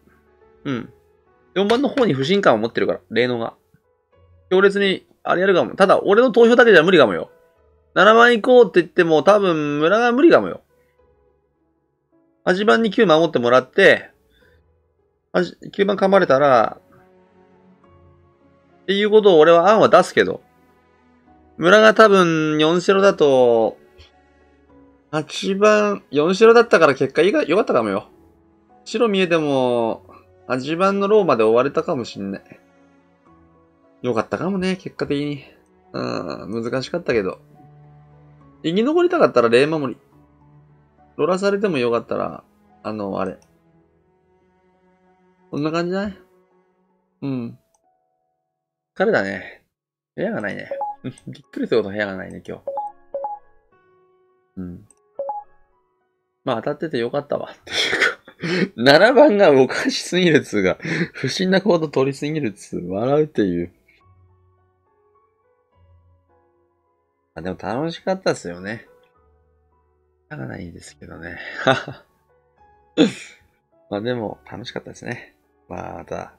うん。4番の方に不信感を持ってるから、霊能が。強烈に、あれやるかも。ただ、俺の投票だけじゃ無理かもよ。7番行こうって言っても、多分、村が無理かもよ。8番に9守ってもらって、吸盤噛まれたら、っていうことを俺は案は出すけど。村が多分、4白だと、8番、4白だったから結果良かったかもよ。白見えても、8番のローまで追われたかもしんない。良かったかもね、結果的に。うん、難しかったけど。生き残りたかったら霊守り。ロらされても良かったら、あの、あれ。こんな感じだね。
うん。彼だね。部屋がないね。びっくりするほど部屋がないね、今日。うん。ま
あ当たっててよかったわ。っていうか7 番がおかしすぎるっつうか、不審な行動取りすぎるっつう、笑うっていう。あ、でも楽しかったっすよね。だからないですけどね。まあでも楽しかったですね。また、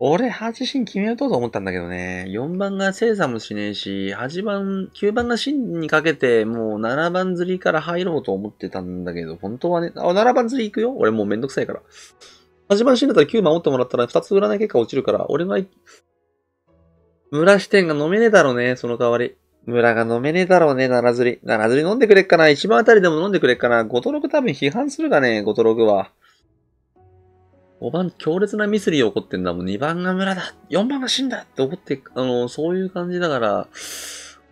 俺8進決めようと思ったんだけどね、4番が精査もしねえし、8番、9番が芯にかけて、もう7番釣りから入ろうと思ってたんだけど、本当はね、あ、7番釣り行くよ俺もうめんどくさいから。8番芯だったら9番折ってもらったら2つ占い結果落ちるから、俺が、村支店が飲めねえだろうね、その代わり。村が飲めねえだろうね、7釣り。7釣り飲んでくれっかな ?1 番あたりでも飲んでくれっかな ?5 と6多分批判するがね、5と6は。5番、強烈なミスリー起こってんだもん。2番が村だ !4 番が死んだって思って、あの、そういう感じだから、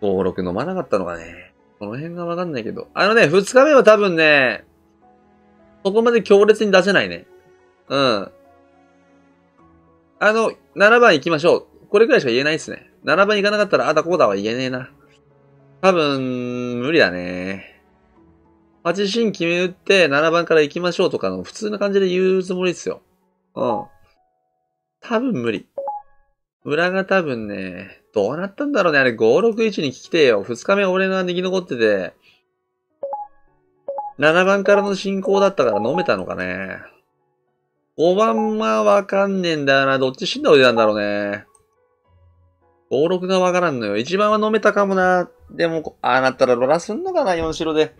5、6飲まなかったのかね。この辺がわかんないけど。あのね、2日目は多分ね、そこまで強烈に出せないね。うん。あの、7番行きましょう。これくらいしか言えないですね。7番行かなかったら、あだこうだは言えねえな。多分、無理だね。8シ決め打って、7番から行きましょうとかの普通な感じで言うつもりですよ。うん。多分無理。村が多分ね、どうなったんだろうね。あれ561に聞きてよ。2日目俺が生き残ってて、7番からの進行だったから飲めたのかね。5番はわかんねえんだよな。どっち死んだ腕なんだろうね。56がわからんのよ。1番は飲めたかもな。でも、ああなったらロラすんのかな、4白で。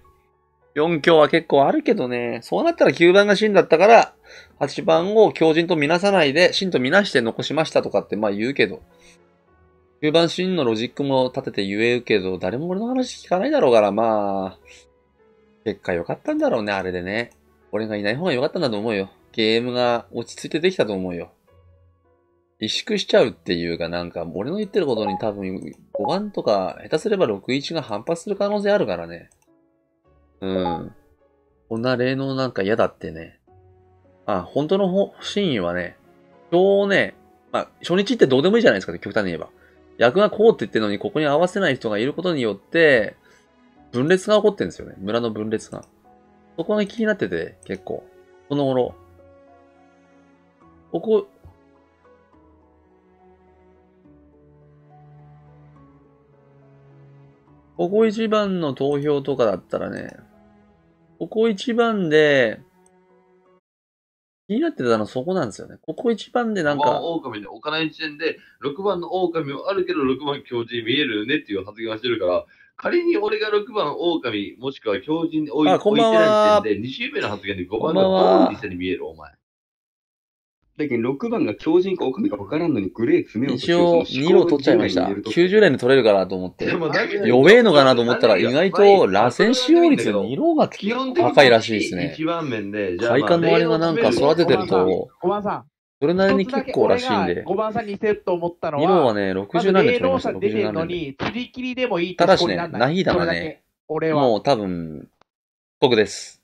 4強は結構あるけどね。そうなったら9番が死んだったから、8番を狂人とみなさないで、真とみなして残しましたとかってまあ言うけど、9番真のロジックも立てて言えるけど、誰も俺の話聞かないだろうから、まあ、結果良かったんだろうね、あれでね。俺がいない方が良かったんだと思うよ。ゲームが落ち着いてできたと思うよ。萎縮しちゃうっていうか、なんか、俺の言ってることに多分、5番とか、下手すれば61が反発する可能性あるからね。うん。こんな霊能なんか嫌だってね。あ、本当の真意はね、今日ね、まあ、初日ってどうでもいいじゃないですかね、極端に言えば。役がこうって言ってるのに、ここに合わせない人がいることによって、分裂が起こってるんですよね。村の分裂が。そこが気になってて、結構。この頃。ここ、ここ一番の投票とかだったらね、ここ一番で、気になってたのそこなんですよね。ここ一番でなんか。5番
狼に置かない時点で、6番の狼はあるけど、6番狂人見えるよねっていう発言をしてるから、仮に俺が6番狼、もしくは狂人に置いてない
時点で、2
周目の発言で5
番がボー
ンに見える、お前。だけど6番が強靭か狼か分からんのにグレー詰めようと一応、2を取っちゃいました。90
連で
取れるかなと思って。弱えのかなと思ったら、意外と、螺旋使用率の色が高いらしいですね。
体
感のあれがなんか育ててると、それなりに結構らしいんで。5
番さんにせと思ったのは、色はね、60なんで取れました、
67で。ただしね、ナヒーダがね、もう多分、僕です。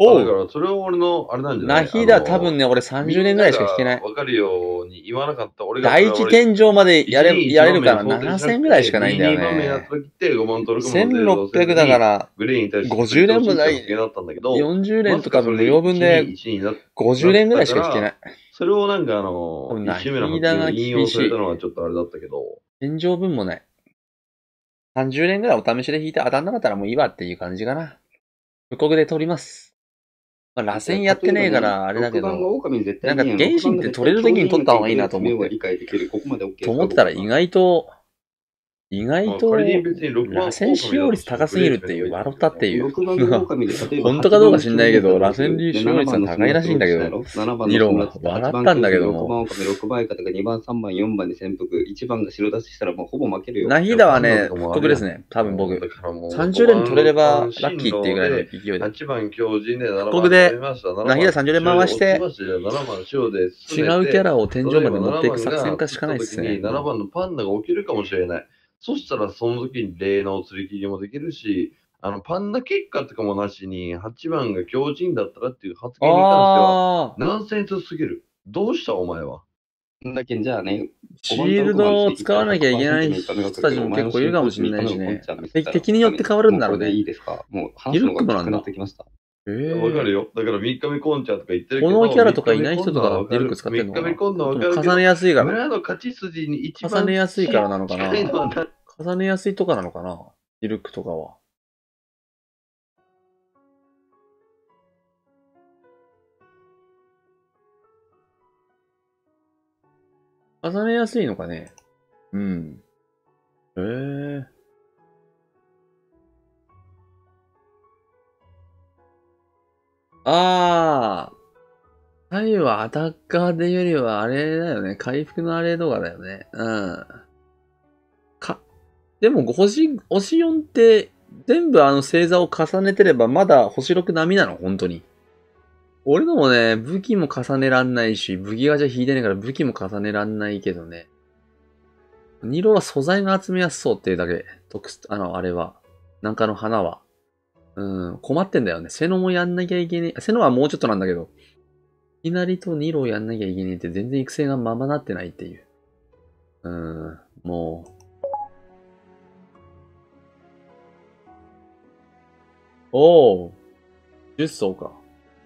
おだかうら、それは俺の、あれなんじゃなナヒ
ダ多分ね、俺30年ぐらいしか弾けない。わ
かるように言わなかった。俺が。第一天井
までやれ、やれるから7000ぐらいしかないんだよね。
1600だから、
50年もない40年とか無料分で50
年ぐらいしか弾けない。
それをなんかあの、う
ん一周引用されたの
はちょっとあれだったけど、
天井分もない。30年ぐらいお試しで弾いて当たんなかったらもういいわっていう感じかな。無国で撮ります。まあ、螺旋やってねえからあれだけど、なんか原神って取れる時に取った方がいいなと思って。と思ってたら意外と意外と、螺旋使用率高すぎるっていう、笑ったっていう。本当かどうか知んないけど、螺旋使用率が高いらしいんだけど、
二論が笑ったんだけども。なひ
だ
ナヒダはね、復刻ですね。
多分僕。30
連取れれ
ばラッキーっていうぐらいの勢いで。僕でなひだナヒダ30連回して、違う
キャラを天井まで持っていく作戦かしかないですね。7番のパンダが起きるかもしれない。そしたらその時に霊能釣り切りもできるし、あの、パンダ結果とかもなしに、8番が強靭だったらっていう発
言に関しては、
ナンセンスすぎる。どうしたお前は。だけじゃあね、シールドを使わなきゃいけない人たちも結構いるかもしれないしね。敵によって変わるんだろうね。いいですかもう話のがなくなってきました。えー、わかるよ。
だから三日目コンちゃんとか言ってるけど。このキャラとかいない人とか
出るく使ってんのか日目コ
ンのわかる重ねやすいから。村の勝ち筋に一番重ね
やすいからなのかな
重ねやすいとかなのかなデルクとかは。
重ねやすいのかね
うん。ええー
ああ。
タイはアタッカーでよりはあれだよね。回復のあれとかだよね。うん。か、でも星、星4って全部あの星座を重ねてればまだ星6並みなの本当に。俺のもね、武器も重ねらんないし、武器ガチャ引いてないから武器も重ねらんないけどね。ニロは素材が集めやすそうっていうだけ。特、あの、あれは。なんかの花は。うん、困ってんだよね。セノもやんなきゃいけねえ。セノはもうちょっとなんだけど、いきなりとニロやんなきゃいけねえって全然育成がままなってないっていう。うん、もう。おお、10層か。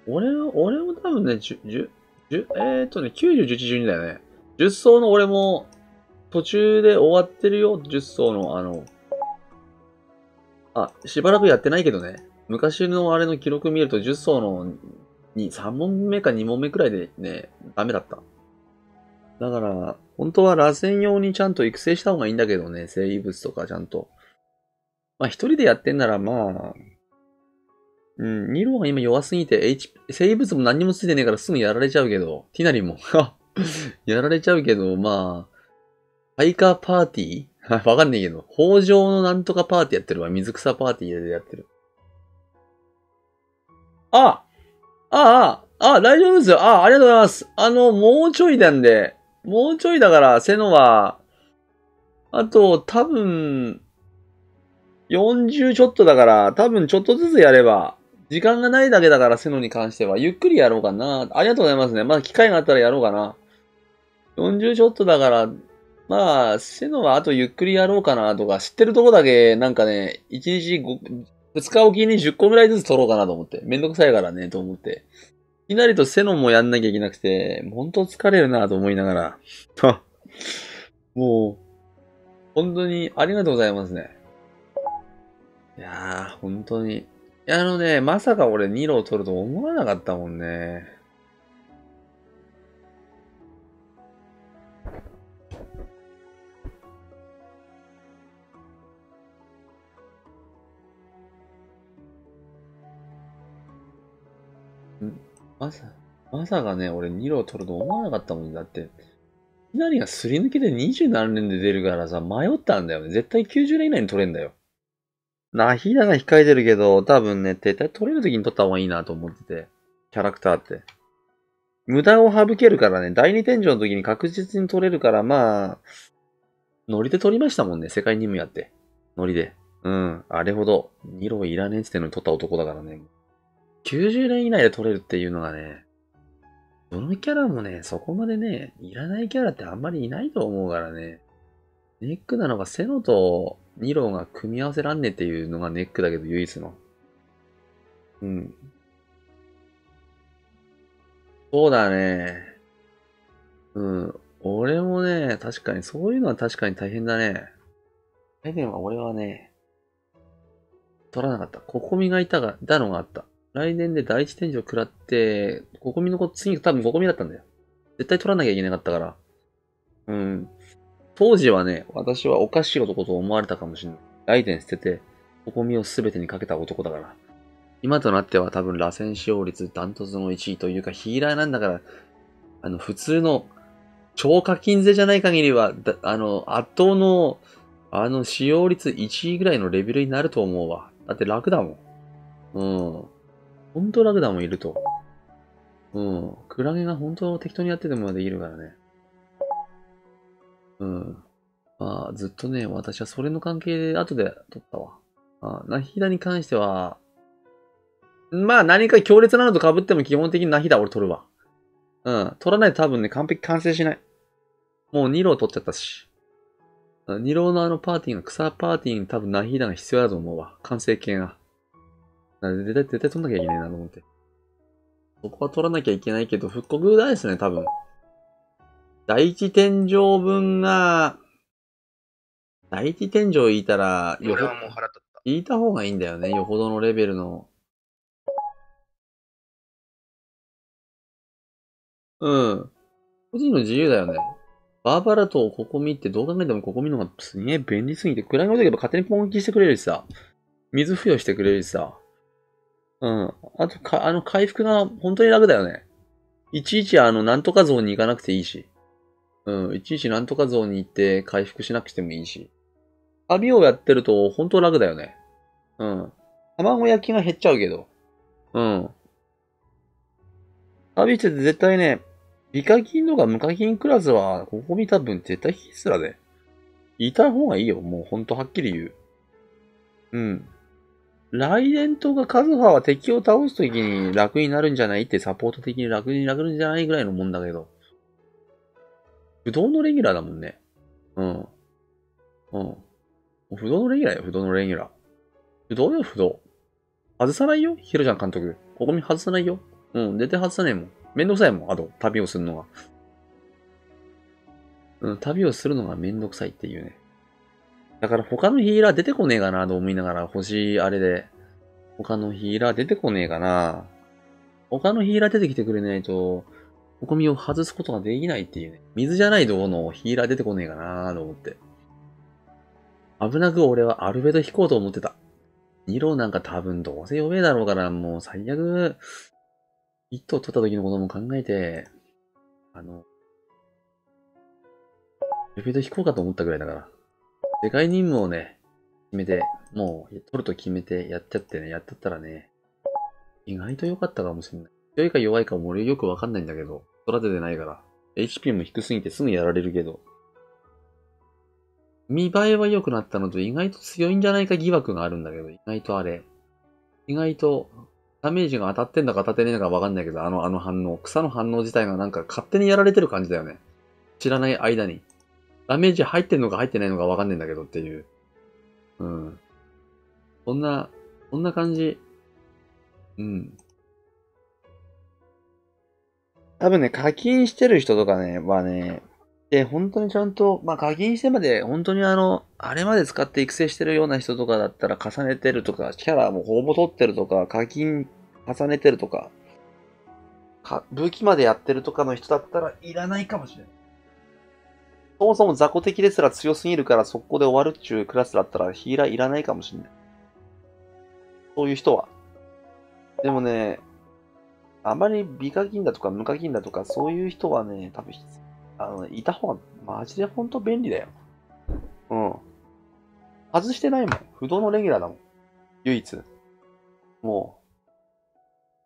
俺は、俺も
多分ね、10、十えー、っとね、90、11、12だよね。10層の俺も途中で終わってるよ。10層のあの、あ、しばらくやってないけどね。昔のあれの記録見ると10層のに3問目か2問目くらいでね、ダメだった。だから、本当は螺旋用にちゃんと育成した方がいいんだけどね、生物とかちゃんと。まあ一人でやってんならまあ、うん、ニロが今弱すぎて、H、生物も何にもついてねえからすぐやられちゃうけど、ティナリも やられちゃうけど、まあ、ハイカーパーティーわかんないけど、法上のなんとかパーティーやってるわ。水草パーティーでやってる。ああああ大丈夫ですよ。あありがとうございます。あの、もうちょいなんで、もうちょいだから、セノは、あと、多分、40ちょっとだから、多分ちょっとずつやれば、時間がないだけだから、セノに関しては、ゆっくりやろうかな。ありがとうございますね。まだ機会があったらやろうかな。40ちょっとだから、まあ、セノはあとゆっくりやろうかなとか、知ってるとこだけ、なんかね、1日5、2日おきに10個ぐらいずつ取ろうかなと思って。めんどくさいからね、と思って。いきなりとセノもやんなきゃいけなくて、ほんと疲れるなと思いながら。もう、本当にありがとうございますね。いやー、本当に。いや、あのね、まさか俺2路を取ると思わなかったもんね。
まさ、まさ
かね、俺2郎取ると思わなかったもんだって。ひなりがすり抜けで20何連で出るからさ、迷ったんだよね。絶対90連以内に取れんだよ。な、ひなが控えてるけど、多分ね、絶対取れる時に取った方がいいなと思ってて。キャラクターって。無駄を省けるからね、第二天井の時に確実に取れるから、まあ、ノリで取りましたもんね、世界任務やって。ノリで。うん、あれほど、二郎いらねえってのに取った男だからね。90年以内で取れるっていうのがね、どのキャラもね、そこまでね、いらないキャラってあんまりいないと思うからね、ネックなのがセノとニロが組み合わせらんねっていうのがネックだけど唯一の。うん。そうだね。うん。俺もね、確かに、そういうのは確かに大変だね。大変は俺はね、取らなかった。ここみがいたが、いたのがあった。来年で第一天井食らって、ゴコミの子、次多分ゴコミだったんだよ。絶対取らなきゃいけなかったから。うん。当時はね、私はおかしい男と思われたかもしれない。ライデン捨てて、ゴコミを全てにかけた男だから。今となっては多分螺旋使用率ダントツの1位というかヒーラーなんだから、あの、普通の超課金税じゃない限りは、あの、圧倒の、あの、使用率1位ぐらいのレベルになると思うわ。だって楽だもん。うん。ほんとラグダもいると。うん。クラゲが本当適当にやっててもできるからね。うん。まあ、ずっとね、私はそれの関係で後で撮ったわ。あナヒダに関しては、まあ何か強烈なのと被っても基本的にナヒダ俺撮るわ。うん。撮らないと多分ね、完璧完成しない。もうニロ撮っちゃったし。ニローのあのパーティーの草パーティーに多分ナヒダが必要だと思うわ。完成形が。絶対、絶対取んなきゃいけないなと思って。ここは取らなきゃいけないけど、復刻だですね、多分。第一天井分が、
第一天井言いたら、よほ、言いた方がいいんだよね、よほどのレベルの。うん。個人の自由だよね。バーバラとここ見ってどう考えてもこ
見るのがすげえ便利すぎて、暗いのけば勝手に攻撃してくれるしさ、水付与してくれるしさ。うん。あとか、あの回復が本当に楽だよね。いちいちあの、なんとかゾーンに行かなくていいし。うん。いちいちなんとかゾーンに行って回復しなくてもいいし。旅をやってると本当楽だよね。うん。卵焼きが減っちゃうけど。うん。旅してて絶対ね、美課金とか無課金クラスは、ここ見た分絶対必須だね。言いたい方がいいよ。もう本当はっきり言う。うん。デントがカズハは敵を倒すときに楽になるんじゃないってサポート的に楽になるんじゃないぐらいのもんだけど。不動のレギュラーだもんね。うん。うん。不動のレギュラーよ、不動のレギュラー。不動よ、不動。外さないよ、ヒロちゃん監督。ここに外さないよ。うん、絶対外さないもん。めんどくさいもん、あと、旅をするのが。うん、旅をするのがめんどくさいっていうね。だから他のヒーラー出てこねえかなと思いながら、星あれで。他のヒーラー出てこねえかな。他のヒーラー出てきてくれないと、お込みを外すことができないっていうね。水じゃない道のヒーラー出てこねえかなと思って。危なく俺はアルベド引こうと思ってた。二郎なんか多分どうせ呼べえだろうから、もう最悪、一頭取った時のことも考えて、あの、アルベド引こうかと思ったぐらいだから。世界任務をね、決めて、もう取ると決めてやっちゃってね、やっちゃったらね、意外と良かったかもしれない。強いか弱いかも俺よくわかんないんだけど、育ててないから。HP も低すぎてすぐやられるけど。見栄えは良くなったのと意外と強いんじゃないか疑惑があるんだけど、意外とあれ。意外とダメージが当たってんだか当たってねえのかわかんないけど、あの、あの反応。草の反応自体がなんか勝手にやられてる感じだよね。知らない間に。ダメージ入ってんのか入ってないのかわかんないんだけどっていう。うん。そんな、そんな感じ。うん。多分ね、課金してる人とかね、はね、で、本当にちゃんと、まあ、課金してまで、本当にあの、あれまで使って育成してるような人とかだったら、重ねてるとか、キャラもほぼ取ってるとか、課金重ねてるとか、か武器までやってるとかの人だったら、いらないかもしれない。そもそも雑魚敵ですら強すぎるから速攻で終わるっちゅうクラスだったらヒーラーいらないかもしんない。そういう人は。でもね、あまり美課金だとか無課金だとかそういう人はね、多分、あの、いた方がマジでほんと便利だよ。うん。外してないもん。不動のレギュラーだもん。唯一。も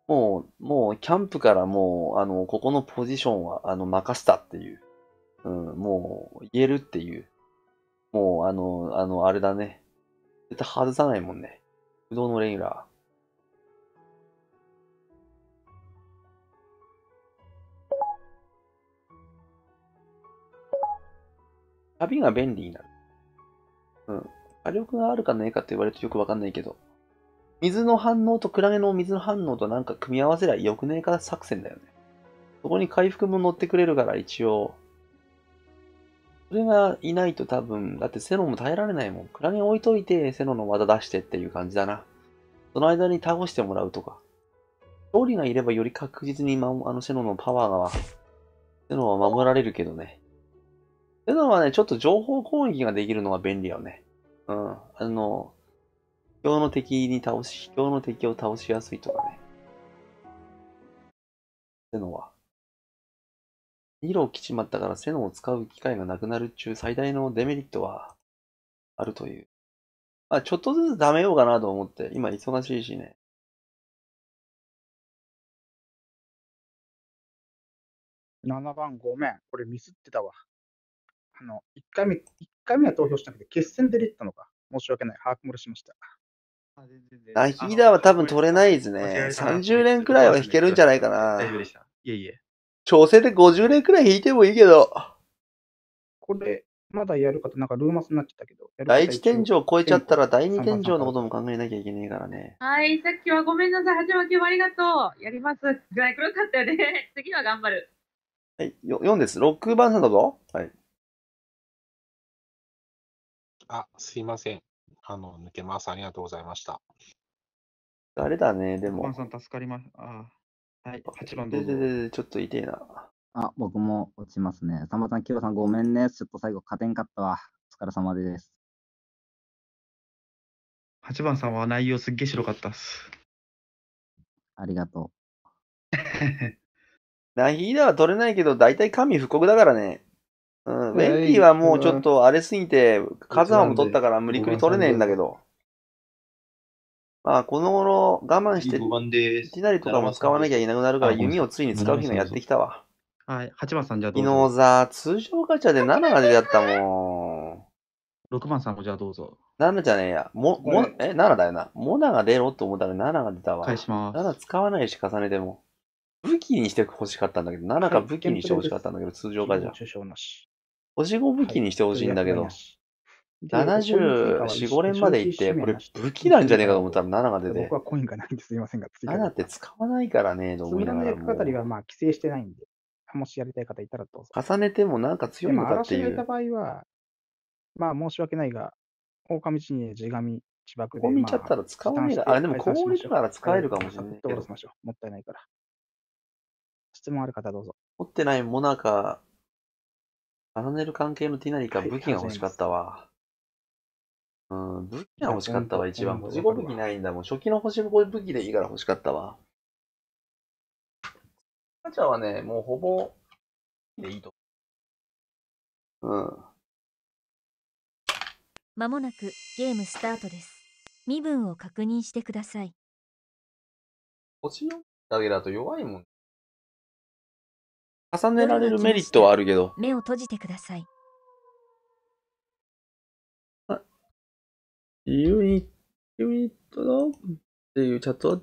う、もう、もう、キャンプからもう、あの、ここのポジションは、あの、任せたっていう。うん、もう言えるっていう。もうあの、あの、あれだね。絶対外さないもんね。不動のレギュラー。旅が便利になる。うん。火力があるかないかって言われるとよくわかんないけど。水の反応とクラゲの水の反応となんか組み合わせりゃよくねえか作戦だよね。そこに回復も乗ってくれるから一応、それがいないと多分、だってセノも耐えられないもん。クラゲ置いといて、セノの技出してっていう感じだな。その間に倒してもらうとか。ローがいればより確実に、ま、あのセノのパワーが、セロは守られるけどね。セノはね、ちょっと情報攻撃ができるのが便利よね。うん。あの、秘境の敵に倒し、秘境の敵を倒しやすいとかね。セノは。色を着ちまったからセノを使う機会がなくなるっちゅう最大のデメリット
はあるという。まあ、ちょっとずつダメようかなと思って、今忙しいしね。7番ごめん、これミスってたわ。あの、1回目、1回目
は投票しなくて、決戦で出たのか。申し訳ない。把握漏れしました。
あヒーダ
ーは多分取れないですね。30連くらいは引けるんじゃないかな。大丈
夫でした。いえいえ。
調整で50連くらい引いてもいいけど。
これ、まだやるかと、なんかルーマスになっちゃったけど。
第一天井超えちゃったら第二天井のことも考えなきゃいけないからね。
はい、さっきはごめんなさい。始まてもありがとう。やります。ぐらい黒かったよね。次は頑張る。
はい、よ4です。6番さんだぞ。はい。あ、すいません。あの、抜けます。ありがとうございました。
誰だね、でも。
助かります。あはい、8番どうぞ。
でちょっと痛えな。
あ、僕も落ちますね。さんまさん、きよさん、ごめんね。ちょっと最後、勝てんかったわ。お疲れ
様です。8番さんは内容すっげえ白かったっす。ありがとう。ナヒーダ
は取れないけど、大体神復刻だからね。うん、ウェンディはもうちょっと荒れすぎて、カズハも取ったから無理くり取れねえんだけど。まあ、この頃我慢して、5番でりとかも使わなきゃいけなくなるから、弓をついに使う日がやってきたわ。
はい、八番さんじゃあど昨う日
さ、通常ガチャで7が出ちゃったもん。
六番さんもじゃあどうぞ。
7じゃねえや。も、も、え、7だよな。モナが出ろって思ったら7が出たわ。返します。7使わないし、重ねても。武器にして欲しかったんだけど、7か武器にして欲しかったんだけど、通常ガチャ。
星
5武器にして欲しいんだけど、74、5連まで行って、これ武器なんじゃねえかと思ったら7が出て。僕はコインがないんですいませんが。7って使わないからね、と思いながら。その役り
がまあ規制してないんで、もしやりたい方いたらどうぞ。重ねてもなんか強いのかっていう。でも、しめた場合は、まあ申し訳ないが、狼地に地紙、地爆で。見ちゃったら使わないが、あ、でもこ氷だから使えるかもしれない。どうしま
しょう。もったいないから。質問ある方どうぞ。
持ってないモナカ、重ねる関係のティナリか武器が欲しかったわ。うん、武器が欲しかったわ、一番。星5武器ないんだもん。初期の星
5武器でいいから欲しかったわ。ガチャはね、もうほぼ、でいいと。うん。
まもなくゲームスタートです。身分を確認してください。
星4だけだと弱いもん。重ねられるメリットはあるけど。
目を閉じてください。
ユニット、ユニットのっていうチャットは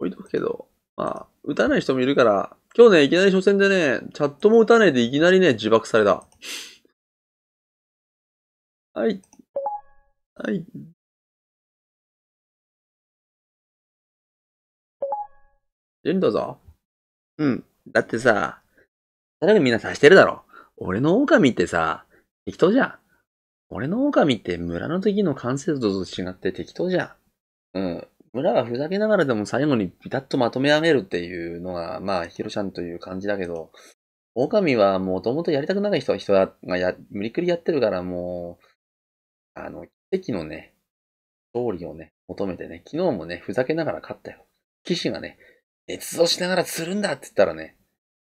置いとくけど、まあ、打たない人もいるから、今日ね、いきなり初戦でね、チャットも打たないでいきなりね、自爆された。はい。はい。ジェンだぞ。うん。だって
さ、誰がみんな察してるだろ。俺の狼ってさ、適当じゃん。
俺の狼って村の敵の完成度と違って適当じゃん。うん。村はふざけながらでも最後にピタッとまとめ上げるっていうのが、まあ、ヒロちゃんという感じだけど、狼はもともとやりたくない人は人がや、無理くりやってるからもう、あの、奇跡のね、勝利をね、求めてね、昨日もね、ふざけながら勝ったよ。騎士がね、熱造しながら釣るんだって言ったらね、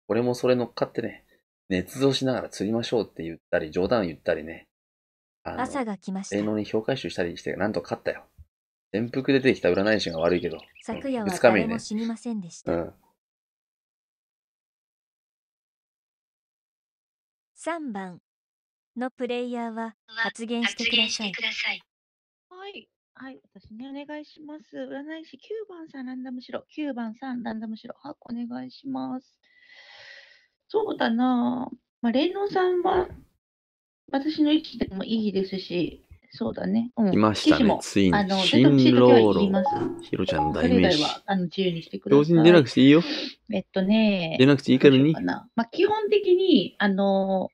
俺もそれ乗っかってね、熱造しながら釣りましょうって言ったり、冗談言ったりね、朝
が来ました性能
に評価集したりして、なんと勝ったよ。全幅出てきた占い師が
悪いけど。昨夜は日目誰にねも。死にませんでしうん。
3番のプレイヤーは
発言してください。はい。はい。私ね、お願いします。占
い師9番さん、ランダムしろ。9番さん、ランダムしろ。はお願いします。そうだなまあ、レイノさんは私の息でも
いいですし、そうだね。うん、来ましたね、ついに。新ロロ。
ヒ
ロちゃん代名詞。
あの自由にしてく同時に出なくていいよ。えっとね。出なくていいからに。まあ、基本的に、あの、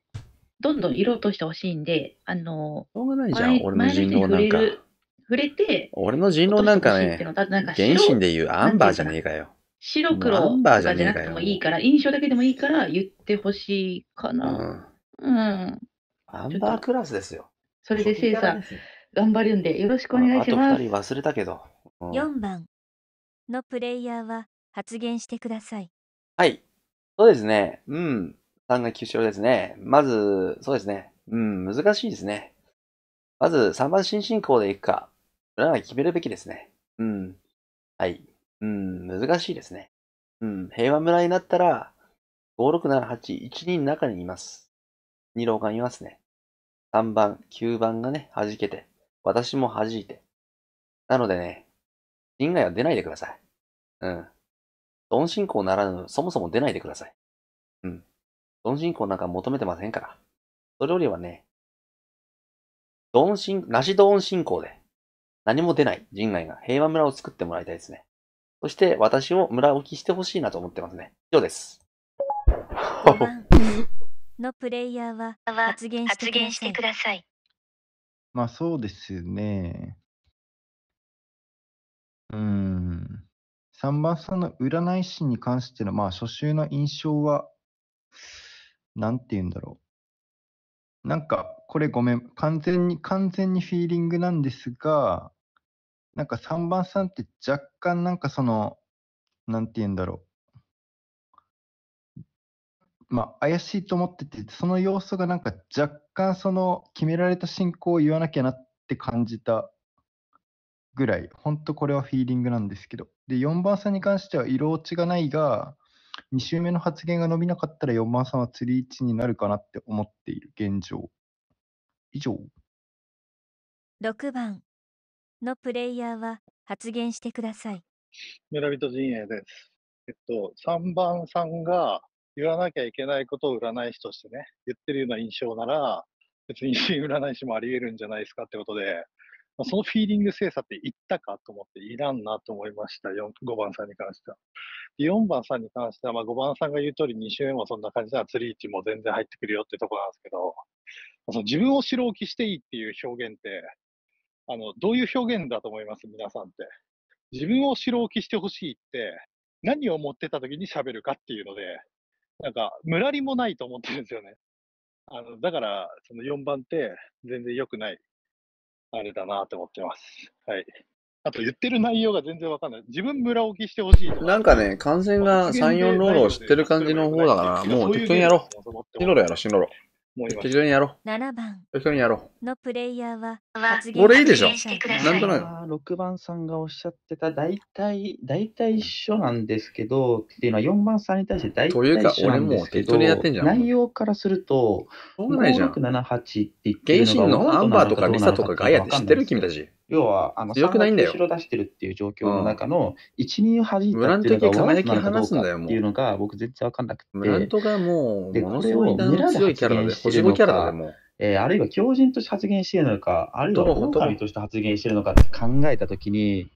どんどん色落としてほしいんで、あの、しょうがないじゃん、俺の人狼なんか。触れて、
俺の人狼なんかね、
原神
で言うアンバーじゃねえかよ。
白黒とかじゃなくてもいいから、印象だけでもいいから言ってほしいかな。うん。うんアンバークラスですよ。
それでシーさん、
頑張るんでよろしくお願いします。あと2
人忘れたけど。うん、
4番
のプレイヤーは発言してください。
はい。そうです
ね。うん。3が9勝ですね。まず、そうですね。うん、難しいですね。まず、3番新進行でいくか。そが決めるべきですね。
うん。
はい。うん、難しいですね。うん、平和村になったら、5678、1人の中にいます。2郎がいますね。3番、9番がね、弾けて、私も弾いて。なのでね、人外は出ないでください。うん。ドン進行ならぬ、そもそも出ないでください。うん。ドン進行なんか求めてませんから。それよりはね、ドン進、なしドン進行で、何も出ない人外が平和村を作っても
らいたいですね。そして私を村置きしてほしいなと思ってますね。以上です。
のプレイヤーは発言してください。
まあそうですね。うん。3番さんの占い師に関しての、まあ初週の印象は、なんて言うんだろう。なんか、これごめん。完全に、完全にフィーリングなんですが、なんか3番さんって若干なんかその、なんて言うんだろう。まあ、怪しいと思ってて、その様子がなんか若干その決められた進行を言わなきゃなって感じたぐらい、本当これはフィーリングなんですけど。で、4番さんに関しては色落ちがないが、2周目の発言が伸びなかったら4番さんは釣り位置になるかなって思っている現状。以上。
6番のプレイヤーは発言してください。
村人陣営です。えっと、3番さんが、言わなきゃいけないことを占い師としてね、言ってるような印象なら、別に占い師もあり得るんじゃないですかってことで、まあ、そのフィーリング精査って言ったかと思って、いらんなと思いました、5番さんに関しては。で4番さんに関しては、まあ、5番さんが言う通り、2周目もそんな感じな釣り位置も全然入ってくるよってとこなんですけど、その自分を白置きしていいっていう表現って、あの、どういう表現だと思います皆さんって。自分を白置きしてほしいって、何を思ってた時に喋るかっていうので、なんか、むらりもないと思ってるんですよね。あの、だから、その4番って全然良くない、あれだなと思ってます。はい。あと言ってる内容が全然わかんない。自分村置きしてほしいと
なんかね、感染が3、4ロールを知ってる感じの方だから、もう適当にやろう。シロロやろ、シロロ。思います。適当にやろう。7番適当にやろ
のプレイヤーは発言これいいでしょう。なんとな
く。6番さんがおっしゃってた、大
体、大体一緒なんですけど、っていうのは4番さんに対して大体というか一緒なんですけど、俺も適当にやってんじゃん内容からすると、うなじゃん6 7 8って言って原るのがのアンバーとかリサとかガイアって知ってる君たち。要は、あの、よくないんだよ。後ろ出してるっていう状況の中の、一、人を弾いたっていうのが、っていうのが、僕全然わかんなくて。ムラントがもう、で、これを村で発キャラるのか、星5キャラだもえー、あるいは狂人として発言してるのか、あるいは狼として発言してるのかって考えたときに、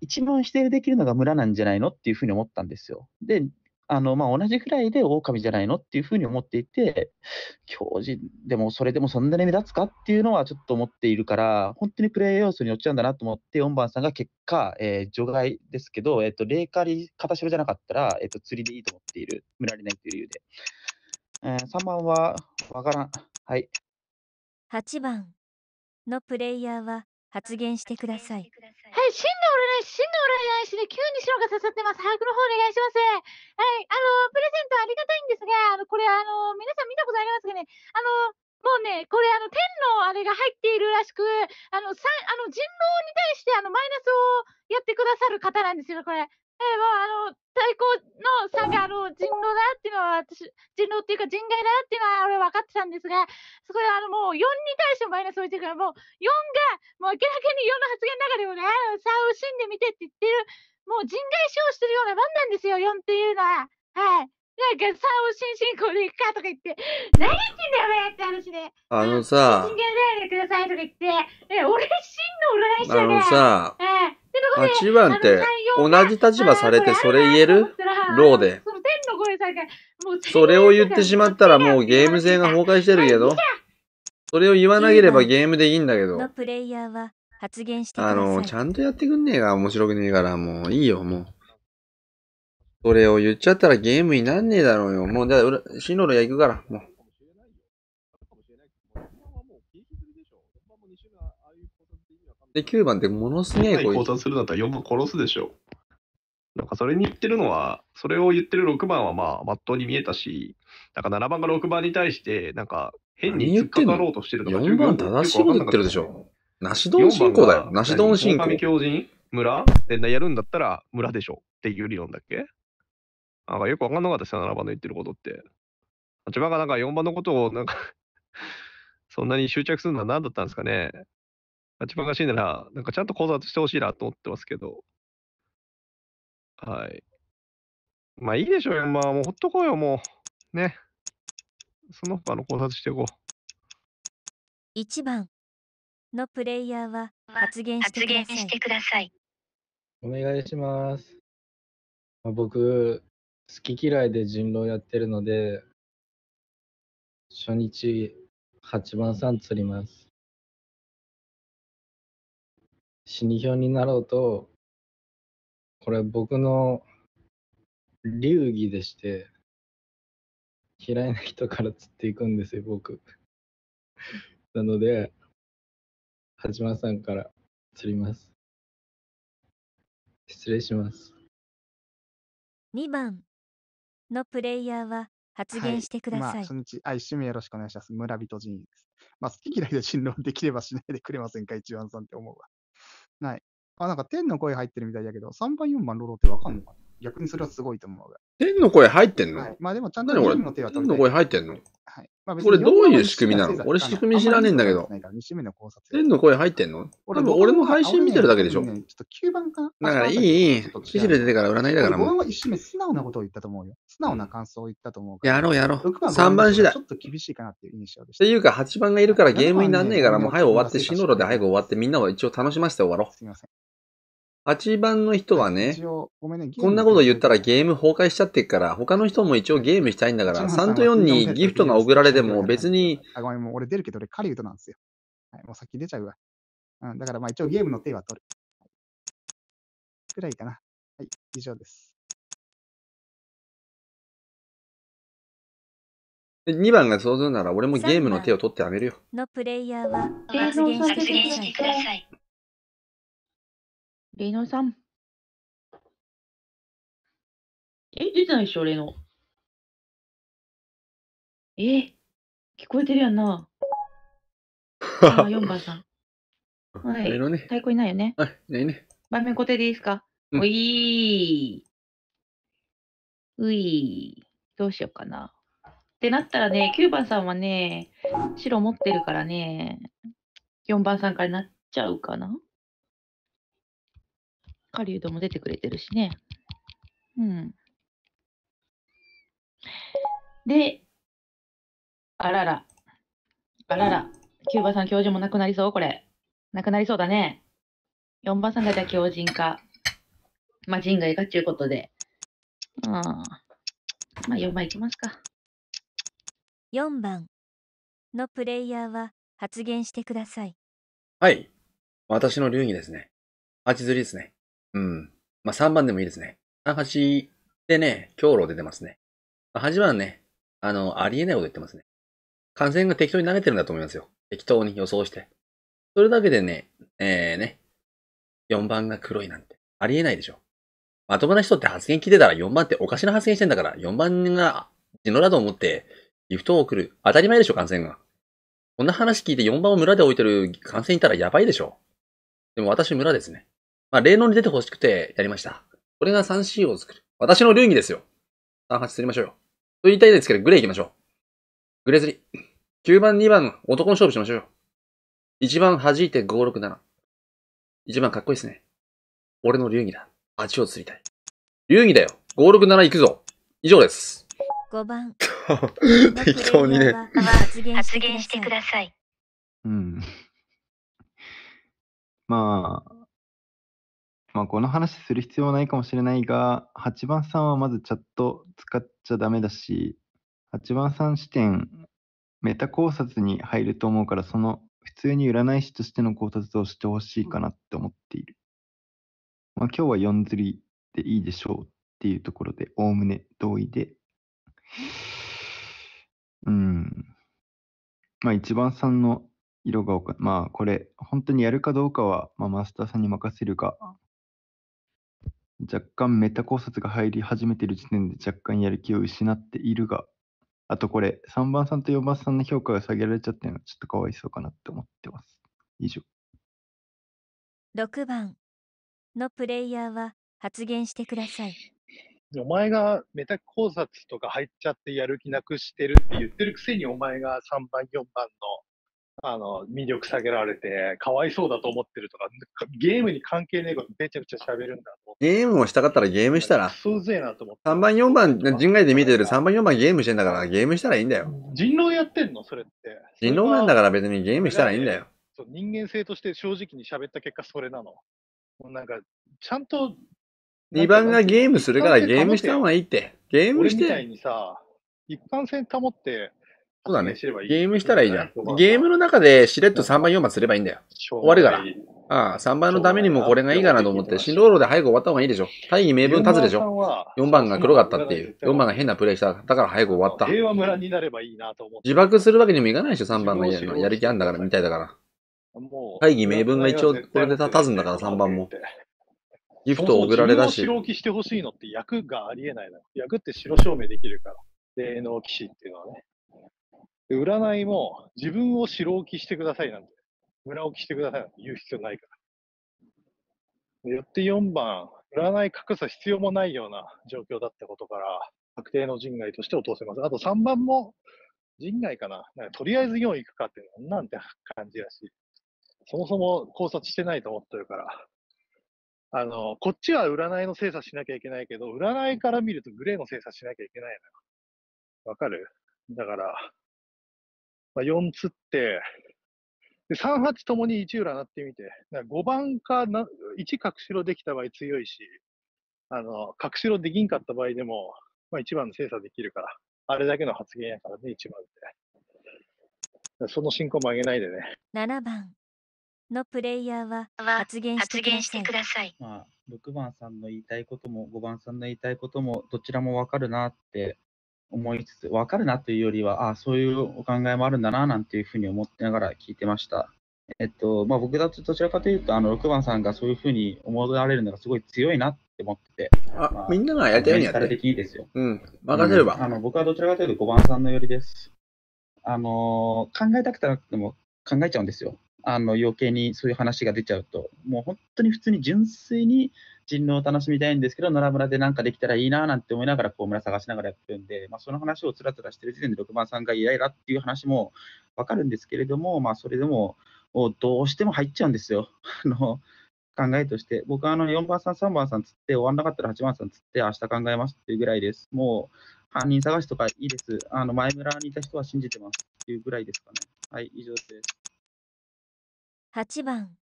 一番否定できるのが村なんじゃないのっていうふうに思ったんですよ。で、あの、まあ、同じぐらいで狼じゃないのっていうふうに思っていて、教授でもそれでもそんなに目立つかっていうのはちょっと思っているから、本当にプレー要素によっちゃうんだなと思って、4番さんが結果、えー、除外ですけど、えっ、ー、と、霊カリ、片白じゃなかったら、えっ、ー、と、釣りでいいと思っている、見られないという理由で。
えー、3番は、わからん。はい。8番のプレイヤーは発言してください。
死んでおれない、死んでおれないしで、急に白が刺さってます。早くの方お願いします。はい、あの、プレゼントありがたいんですが、あの、これ、あの、皆さん見たことありますかね、あの、もうね、これ、あの、天のあれが入っているらしく、あの、さあの人狼に対して、あの、マイナスをやってくださる方なんですよ、これ。ええ、もうあの、対抗の差があの人狼だっていうのは私、人狼っていうか人外だっていうのは俺分かってたんですが、そこであのもう4に対してマイナス置いてるから、もう4が、もう明らかに4の発言の中でもね、差を惜しんでみてって言ってる、もう人外視をしてるようなもんなんですよ、4っていうのは。はい。なんか、さおしんしんこれかとか言って、何言ってんだよ、俺って話で。あのさ、でくださいとか言って、え、俺真の占い師だあのさ、え8番
って、同じ立場されてそれ言えるローで。それを言ってしまったらもうゲーム性が崩壊してるけど、それを言わなければゲームでいいんだけど。あの、ちゃんとやってくんねえが面白くねえから、もういいよ、もう。それを言っちゃったらゲームになんねえだろうよ。もう、じゃあ、進路の行くから、もう。
で、9番ってものすげえ交換するんだったら4番殺すでしょ。なんかそれに言ってるのは、それを言ってる6番はまあ、まっとうに見えたし、なんか7番が6番に対して、なんか変に突っかかろうとしてる
のが1番正
しいこと言ってるでしょ。なしどん信仰だよ。なしどん信仰。村でやるんだったら村でしょっていう理論だっけなんかよく分かんなかったですよ、7番の言ってることって。8番がなんか4番のことを、なんか そんなに執着するのは何だったんですかね。立場がしいなら、なんかちゃんと考察してほしいなと思ってますけど。
はい。まあいいでしょうよ。まあもうほっとこうよ、もう。ね。その他の考察していこ
う。1番のプレイヤーは発言してください。
お願
いします。まあ、僕、好き嫌いで人狼やってるの
で、初日、八番さん釣ります。死に票になろうと、これ僕の流儀でして、嫌いな人から釣っていくんですよ、僕。なので、八幡さんから釣ります。失礼します。
2番のプレイヤーは発言してください。はい、まあ、初
日、あ、一周目よろしくお願いします。村人陣営です。まあ、好き嫌いで人狼できればしないでくれませんか、一番さんって思うわ。ない。あ、なんか天の声入ってるみたいだけど、3番、4番、ロロってわかんのかな、うん逆にそれはすごいと思うが。天の声入ってんの、はい、まあでもちゃんと天の手は天の声入ってんのはい。まあ、これどういう仕組みなの俺仕組み知らねえんだけど。天の声入ってんの俺も俺も配信見てるだけでしょ。ね、ちょっと9番か。だからいい、
いい。記事で出てから占いだからもう。5
番は一瞬目素直なことを言ったと思うよ。素直な感想を言ったと思うから。
やろうやろう。番3番次第。
ちょっと厳しいかなっていう印象で
した。っていうか8番がいるからゲームになんねえからもう早く終わって、シノロで早く終わってみんなを一応楽しませて終わろう。すみません。8番の人はね、
こんなこ
と言ったらゲーム崩壊しちゃってっから、他の人も一応ゲームしたいんだか
ら、3と4にギフトが送られても別
に。あ、ごめん、もう俺出るけど俺カリウトなんですよ。は
い、もう先出ちゃうわ。うん、だからまあ一応ゲームの手は取る。くらいかな。はい、以上です。2番がそうするなら俺もゲームの手を取ってあげるよ。
のプレイヤーは発言してくだ
さい。レイノさん。
え、出てないでしょ、レイノ。
え聞こえてるやんな。あ、4番
さん。
はい。レイノね。太
鼓いないよね。はい、ないね。盤面固定でいいですか、うん、おいー。ういー。どうしようかな。ってなったらね、9番さんはね、白持ってるからね、4番さんからなっちゃうかな。狩人も出てくれてるしね。うん。で、あらら。あらら。キューバさん教授もなくなりそうこれ。なくなりそうだね。4番さんがじゃあ強靭化。まあ、人外かっちゅうことで。うん。まあ、4番いきますか。
4番のプレイヤーは発言してください。
はい。私の流儀ですね。あ釣りですね。
うん。
まあ、3番でもいいですね。38でね、強路出てますね。まあ、8番ね、
あの、ありえないこと言ってますね。感染が適当に投げてるんだと思いますよ。適当に予想して。それだけでね、えー、ね、4番が黒いなんて、ありえないでしょ。まともな人って発言聞いてたら4番っておかしな発言してんだから、4番が地のだと思ってギフトを送る。当たり前でしょ、感染が。こんな話聞いて4番を村で置いてる感染いたらやばいでしょ。でも私村ですね。まあ、霊能に出てほしくてやりました。これが 3C を作る。私の流儀ですよ。38釣りましょうよ。と言いたいですけ
ど、グレー行きましょう。グレー釣り。9番、2番、男の勝負しましょうよ。1番弾いて567。1番かっこいいですね。俺の流儀だ。
8を釣りたい。流儀だよ。567行くぞ。以上です。
5番。
適当にね。
発言してください。うん。
まあ、まあ、この話する必要はないかもしれないが、8番さんはまずチャット使っちゃダメだし、8番さん視点、メタ考察に入ると思うから、その普通に占い師としての考察をしてほしいかなって思っている。まあ、今日は4釣りでいいでしょうっていうところで、おおむね同意で。うん。まあ、一番さんの色がまあ、これ、本当にやるかどうかは、まあ、マスターさんに任せるが、若干メタ考察が入り始めている時点で若干やる気を失っているが、あとこれ、3番さんと4番さんの評価が下げられちゃってるのはちょっとかわいそうかなって思ってます。
以上。
6番のプレイヤーは発言してください。
お前がメタ考察とか入っちゃってやる気なくしてるって言ってるくせにお前が3番4番のあの魅力下げられてかわいそうだと思ってるとかゲームに関係ないことめちゃくちゃ喋るんだ
ゲームをしたかったらゲームしたら。
そうぜえなと思っ
て。3番4番、人外で見てる3番4番ゲームしてんだからゲームしたらいいんだよ。
人狼やってんのそれって。
人狼なんだから別にゲームしたらいいんだよ。
そう人間性として正直に喋った結果それなの。もうなんか、ちゃんと。2番がゲームするからゲームした方がいいって。ゲームして。みたいにさ、一般性保って、そうだね。ゲ
ームしたらいいじゃん。ゲームの中でしれっと3番4番すればいいんだよ。終わるから。ああ、3番のためにもこれがいいかなと思って、新郎路で早く終わった方がいいでしょ。大義名分立つでしょ。4番が黒かったっていう。4番が変なプレイした。だから早く終わった。平和
村になればいいなと思
って。自爆するわけにもいかないでしょ、3番のやる気あんだから、みたいだから。
大義名分が一応これで立つん
だから、3番も。ギフトを送られ
だし。白置きしてほしいのって役がありえないの。役って白証明できるから。霊能騎士っていうのはね。占いも自分を白置きしてくださいなんて。村置きしてください言う必要ないから。よって4番、占い格差必要もないような状況だったことから、確定の人外として落とせます。あと3番も人外かな。なんかとりあえず4行くかっていうのなんて感じらしい。そもそも考察してないと思ってるから。あの、こっちは占いの精査しなきゃいけないけど、占いから見るとグレーの精査しなきゃいけないのよ。わかるだから、まあ、4つって、で、3、八ともに1裏なってみて、5番かな、1角白できた場合強いし、あの、角白できんかった場合でも、まあ1番の精査できるから、あれだけの発言やからね、1番って。その進行も上げないでね。
7番のプレイヤーは発言してください。
まあ、6番さんの
言いたいことも5番さんの言いたいこともどちらもわかるなって思いつつ、わかるなというよりは、あそういうお考えもあるんだな、なんていうふうに思ってながら聞いてました。えっと、まあ、僕だとどちらかというと、あの、6番さんがそういうふうに思われるのがすごい強いなって思ってて。
あ、まあ、みんながやりたいよやって。的
ですよ。うん。任せれば、うん、あの、僕はどちらかというと5番さんの寄りです。あの、考えたくなくても考えちゃうんですよ。あの、余計にそういう話が出ちゃうと。もう本当に普通に純粋に人狼を楽しみたいんですけど、野良村でなんかできたらいいななんて思いながら、こう村探しながらやってるんで、まあ、その話をつらつらしてる時点で6番さんがイライラっていう話もわかるんですけれども、まあ、それでも、どうしても入っちゃうんですよ。あの考えとして、僕はあの4番さん、3番さんつって、終わんなかったら8番さんつって、明日考えますっていうぐらいです。もう、犯人探しとかいいです。あの前村にいた人は信じてますっていうぐらいですかね。はい、以上です。
8番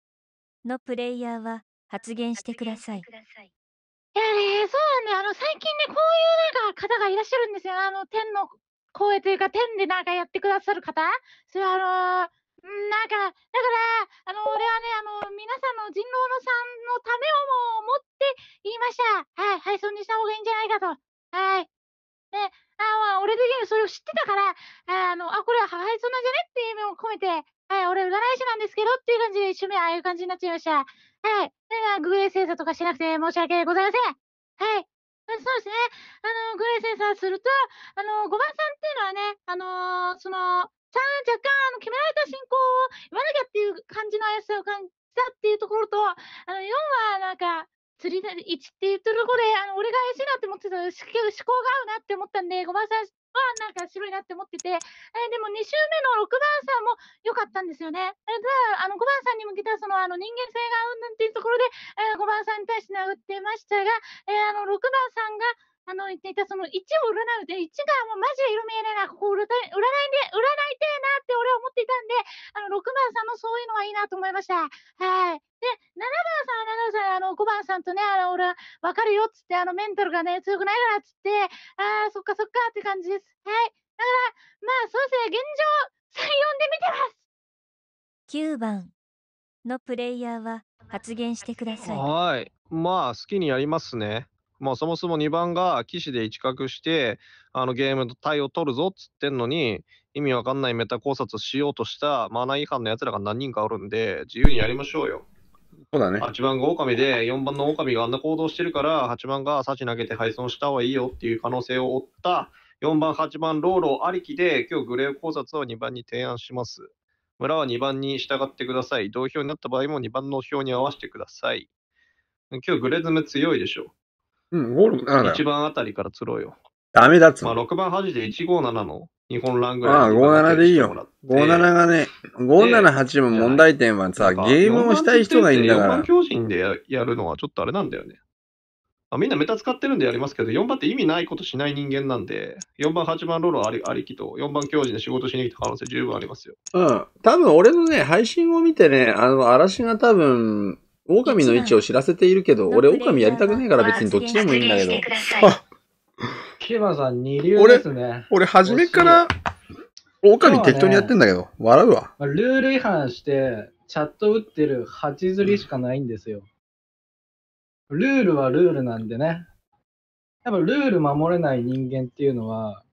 のプレイヤーは発言してください。いや
ね、そうなんね、あの、最近ね、こういうなんか方がいらっしゃるんですよ。あの、天の声というか、天でなんかやってくださる方それはあのー、なんか、だから、あの、俺はね、あの、皆さんの人狼のさんのためをもう思って言いました。はい、配送にした方がいいんじゃないかと。はい。で、あ、俺的にそれを知ってたから、あの、あ、これは配送なんじゃねっていう意味を込めて、はい、俺占い師なんですけどっていう感じで一瞬目ああいう感じになっちゃいました。はい。なんか、グレー精査とかしなくて申し訳ございません。はい。そうですね。あの、グレー精査すると、あの、5番さんっていうのはね、あのー、その、さ若干、あの、決められた進行を言わなきゃっていう感じの怪しさを感じたっていうところと、あの、4はなんか、釣りで1って言ってるところで、あの、俺が怪しいなって思ってた思考が合うなって思ったんで、5番さんなんか白いなって思ってて、えー、でも2週目の6番さんも良かったんですよね。えー、あの5番さんに向けたそのあの人間性がうんぬんっていうところで、えー、5番さんに対して殴ってましたが、えー、あの6番さんが、あの言っていたその1を占うで1がもうマジで色見えねえな、ここ占い占いで占いてえなって俺は思っていたんで、あの6番さんのそういうのはいいなと思いました。はい。で、7番さん、7番さん、あの5番さんとね、あの俺は分かるよっつって、あのメンタルがね、強くないからっつって、ああ、そっかそっかって感じです。はい。だから、まあそうです
ね、現状、3、4で見てます9番のプレイヤーは発言してくださ
い。はい。まあ、好きにやりますね。まあ、そもそも2番が騎士で一角してあのゲームの対を取るぞっつってんのに意味わかんないメタ考察しようとしたマナー違反のやつらが何人かおるんで自由にやりましょうよ。
そうだね、8番が狼で4
番の狼があんな行動してるから8番がサチ投げて敗損した方がいいよっていう可能性を負った4番8番ローローありきで今日グレー考察を2番に提案します。村は2番に従ってください。同票になった場合も2番の票に合わせてください。今日グレーズム強いでしょ。うん、
ゴール一
番あたりから釣ろうよ。ダメだっつうまあ、の。6番端で157の日本ランぐらい。ああ57でいいよ。
57がね、578も問題点
は
さ、ゲームをしたい人がいいんだか4番。強人でややるのはちょっとあれなんだよね。あみんなメタ使ってるんでやりますけど、4番って意味ないことしない人間なんで、4番、8番ロロありありきと、4番強人で仕事しに来た可能性十分ありますよ。
うん。多分俺のね、配信を見てね、あの、嵐が多分、狼の位置を知らせているけど、俺狼やりたくないから
別にどっちでもいいんだけど。
キマさん二流ですね。俺、俺初めから狼適当にやっ
てんだけど、ね、笑うわ。
ルール違反して、
チャット打ってる8釣りしかないんですよ。ルールはルールなんでね。やっぱルール守れない人間っていうのは、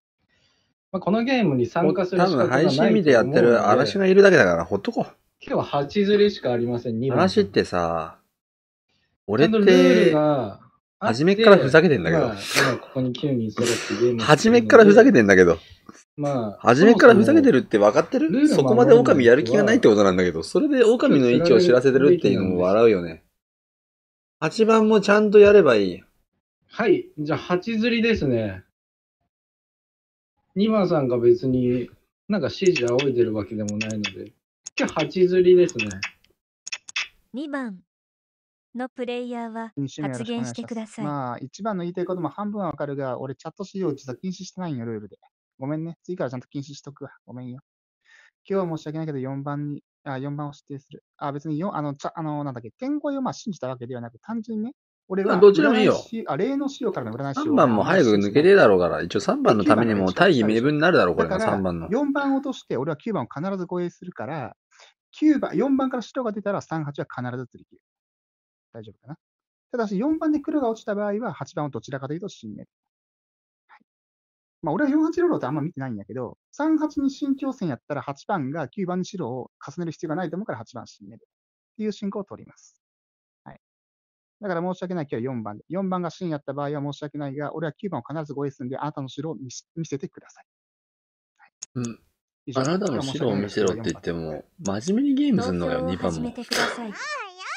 まあ、このゲームに参加する人格多分配信見てやってる嵐
がいるだけだから、ほっとこう。今日は8ずりしかありません、2話ってさ、俺って、初めからふざけてんだけど。まあ、ここに9人揃ってゲーム初めからふざけてんだけど。
まあ、初め
からふざけてるって分かってるそこまで狼やる気がないってことなんだけど、それで狼
の位置を知らせてるっていうのも
笑うよね。8番もちゃんとやればいい。はい、じゃあ8釣りですね。2番
さんが別になんか指示仰いでるわけでもないので。今ゃ8釣りですね。
2番のプレイヤーは発言してください。ま
あ、1番の言いたいことも半分はわかるが、俺チャット使用実は禁止してないんよ、ルールで。ごめんね。次からちゃんと禁止しとくわ。ごめんよ。今日は申し訳ないけど、4番に、あ、4番を指定する。あ、別にあの、ちゃあの、なんだっけ、天声をまあ信じたわけではなく、単純にね、俺は、どちらもいいよ。あ、例の仕様からの占い師3番も早く抜けてえ
だろうから、一応3番のためにも大義名分になるだろう、これが3番
の。4番落として、俺は9番を必ず護衛するから、9番、4番から白が出たら3、8は必ず釣り切る。大丈夫かな。ただし、4番で黒が落ちた場合は、8番をどちらかというと新めまあ、俺は4、8ロロってあんま見てないんだけど、3、8に新挑戦やったら、8番が9番に白を重ねる必要がないと思うから、8番新目る。っていう進行を取ります。はい。だから申し訳ない、今日は4番で。4番が新やった場合は申し訳ないが、俺は9番を必ず護衛するんで、あなたの白を見せてください。
はい、うん。あなたの白を見せろって言っても、真面目にゲームすんのよ、2番も。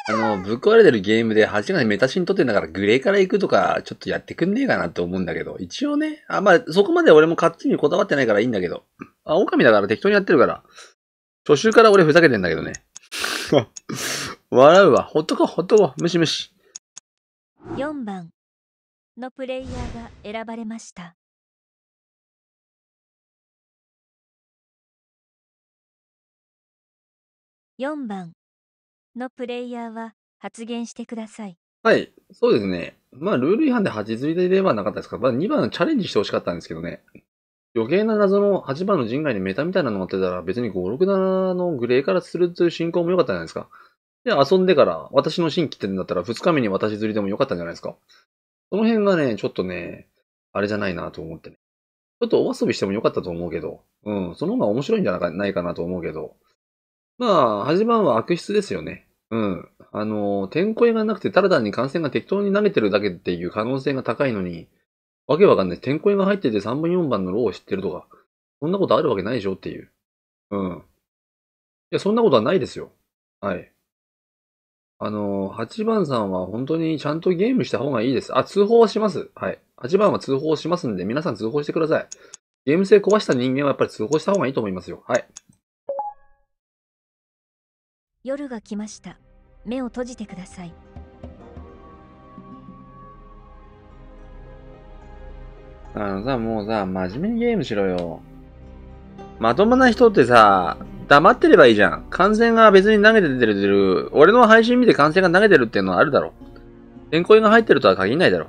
あの、ぶっ壊れてるゲームで初めてメタシン撮ってんだからグレーから行くとか、ちょっとやってくんねえかなって思うんだけど、一応ね、あ、まあ、そこまで俺も勝手にこだわってないからいいんだけど、あ、狼だから適当にやってるから、初週から俺ふざけてんだけどね。
笑うわ。ほっとこう、ほっとこう。ムシムシ。
4番のプレイヤーが選ばれました。4番のプレイヤーは発言してください。
はい、そうですね。ま
あ、ルール違反で8釣りで出ればなかったですから、まあ、2番チャレンジしてほしかったんですけどね。余計な謎の8番の人外にメタみたいなのがってたら、別に5、6、7のグレーからするという進行も良かったじゃないですか。で、遊んでから、私の新規ってんだったら2日目に私釣りでも良かったんじゃないですか。その辺がね、ちょっとね、あれじゃないなと思ってね。ちょっとお遊びしても良かったと思うけど、うん、その方が面白いんじゃないかなと思うけど、まあ、8番は悪質ですよね。うん。あの、天候がなくて、ただ単に感染が適当に投げてるだけっていう可能性が高いのに、わけわかんない。天候が入ってて3番4番のローを知ってるとか、そんなことあるわけないでしょっていう。うん。いや、そんなことはないですよ。はい。あの、8番さんは本当にちゃんとゲームした方がいいです。あ、通報はします。はい。8番は通報しますんで、皆さん通報してください。ゲーム性壊した
人間はやっぱり通報した方がいいと思いますよ。はい。
夜が来ました。目を閉じてください。
あのさ、もうさ、真面目にゲームしろよ。まともな人ってさ、黙ってればいいじゃん。感染が別に投げて出てる、俺の配信見て感染が投げてるっていうのはあるだろ。天候が入ってるとは限らないだろ。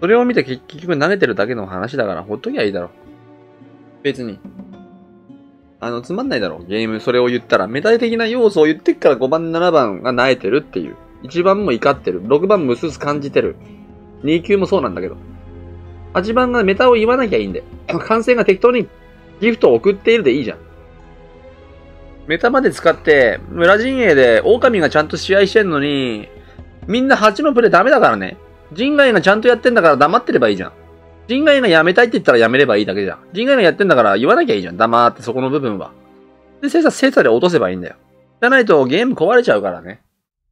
それを見て結局投げてるだけの話だから、ほっときゃいいだろ。別に。あの、つまんないだろう、ゲーム、それを言ったら。メタ的な要素を言ってっから5番、7番が萎えてるっていう。1番も怒ってる。6番も薄す感じてる。2級もそうなんだけど。8番がメタを言わなきゃいいんで。完成が適当にギフトを送っているでいいじゃん。メタまで使って、村陣営で狼がちゃんと試合してんのに、みんな8のプレイダメだからね。人外がちゃんとやってんだから黙ってればいいじゃん。人外が辞めたいって言ったら辞めればいいだけじゃん。人外がやってんだから言わなきゃいいじゃん。黙ってそこの部分は。で、精査、精査で落とせばいいんだよ。じゃないとゲーム壊れちゃうからね。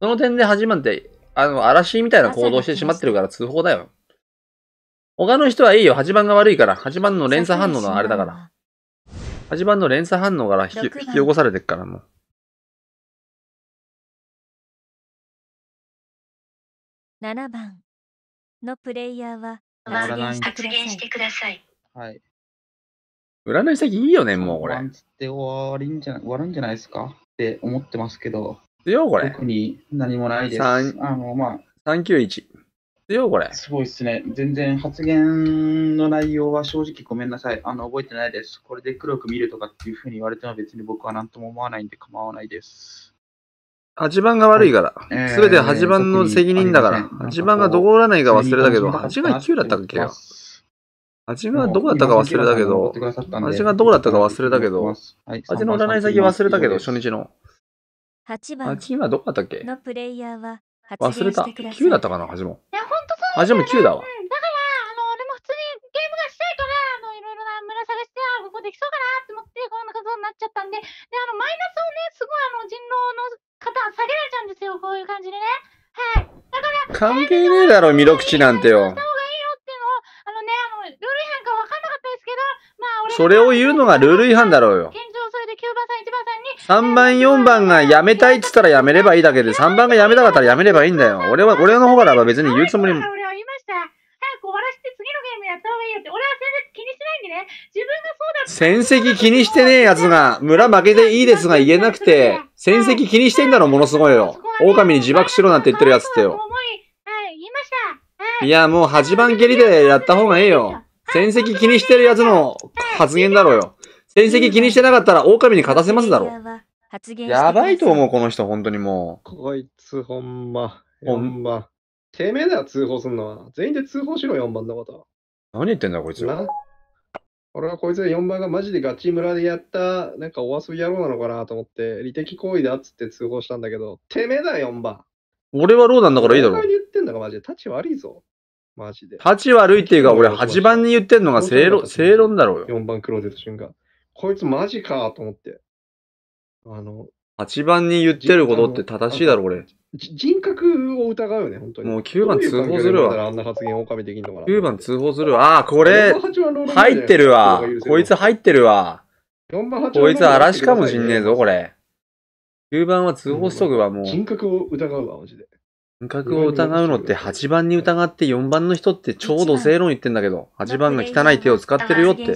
その点で始まって、あの、嵐みたいな行動してしまってるから通報だよ。他の人はいいよ。8番が悪いから。8番の連鎖反応のあれだから。
8番の連鎖反応から引き引き起こされてっからもう。7番
のプレイヤーはい発言してください。
はい。
占い先いいよね、もうこれ。って終わりんじゃ、終わるんじゃないですかって思ってますけど。強これ。特に何もないです。あの、まあ。391。強これ。すごいっすね。全然発言の内容は正直ごめんなさい。あの、覚えてないです。これで黒く見るとかっていうふうに言われても別に僕は何とも思わないんで構わないです。
八番が悪いから。すべ、て八番の責任だから。八番がどこおらないか忘れたけど、八が9だったっけよ。番がどこだったか忘れたけど、番がどこだったか忘れたけど、八の占い先忘れたけど、初日の。
八番。はど
こだったっけ忘
れた。9だったか
な、八も。
八も9だわ。できそうかなて思って、こんなことになっちゃったんで、で、あの、マイナスをね、すごいあの、人狼の方、下げられちゃうんですよ、こ
ういう感じでね。はい。だから、関係ねえだ
ろ、未読地なんてよ。それを言うのがルール違反だろうよ。3番、4番がやめたいっつったらやめればいいだけで、3番がやめたかったらやめればいいんだよ。俺は、俺の方からは別に言うつもりも。俺
は言い俺は
にね、自分がそうだった戦績気にしてねえやつが、村負けていいですが言えなくて、戦績気にしてんだろ、ものすごいよ。狼に自爆しろなんて言ってるやつってよ。いや、もう8番蹴りでやった方がええよ。戦績気にしてるやつの発言だろうよ。戦績気にしてなかったら狼に勝たせますだろ。
う。やば
いと思う、この人、本当にも
う。こいつ、ほんま。ほんま。てめえだよ、通報すんのは。全員で通報しろよ、4番のこと。何言ってんだ、こいつ。な俺はこいつが4番がマジでガチ村でやった、なんかお遊び野郎なのかなと思って、利的行為だっつって通報したんだけど、てめえだよ、4番。
俺はローなんだからいいだろ。俺に
言ってんだからマジで、立ち悪いぞ。マジで。立ち
悪いっていうか、俺8番に言ってんのが正論、正論だろうよ。4
番クローゼット瞬間。こいつマジかと思って。あの、
8番に言ってることって正しいだろ、俺。
人格を疑うよね、本当に。もう9番通報するわ。9
番通報するわ。ああ、これ、
入ってるわ。こい
つ入ってるわ。
こいつ嵐かもし
んねえぞ、これ。9番は通報しとくわ、もう。人
格を疑うわ、マジで。人格を疑
うのって8番に疑って4番の人ってちょうど正論言ってんだけど、8番が汚い手を使ってるよって。ど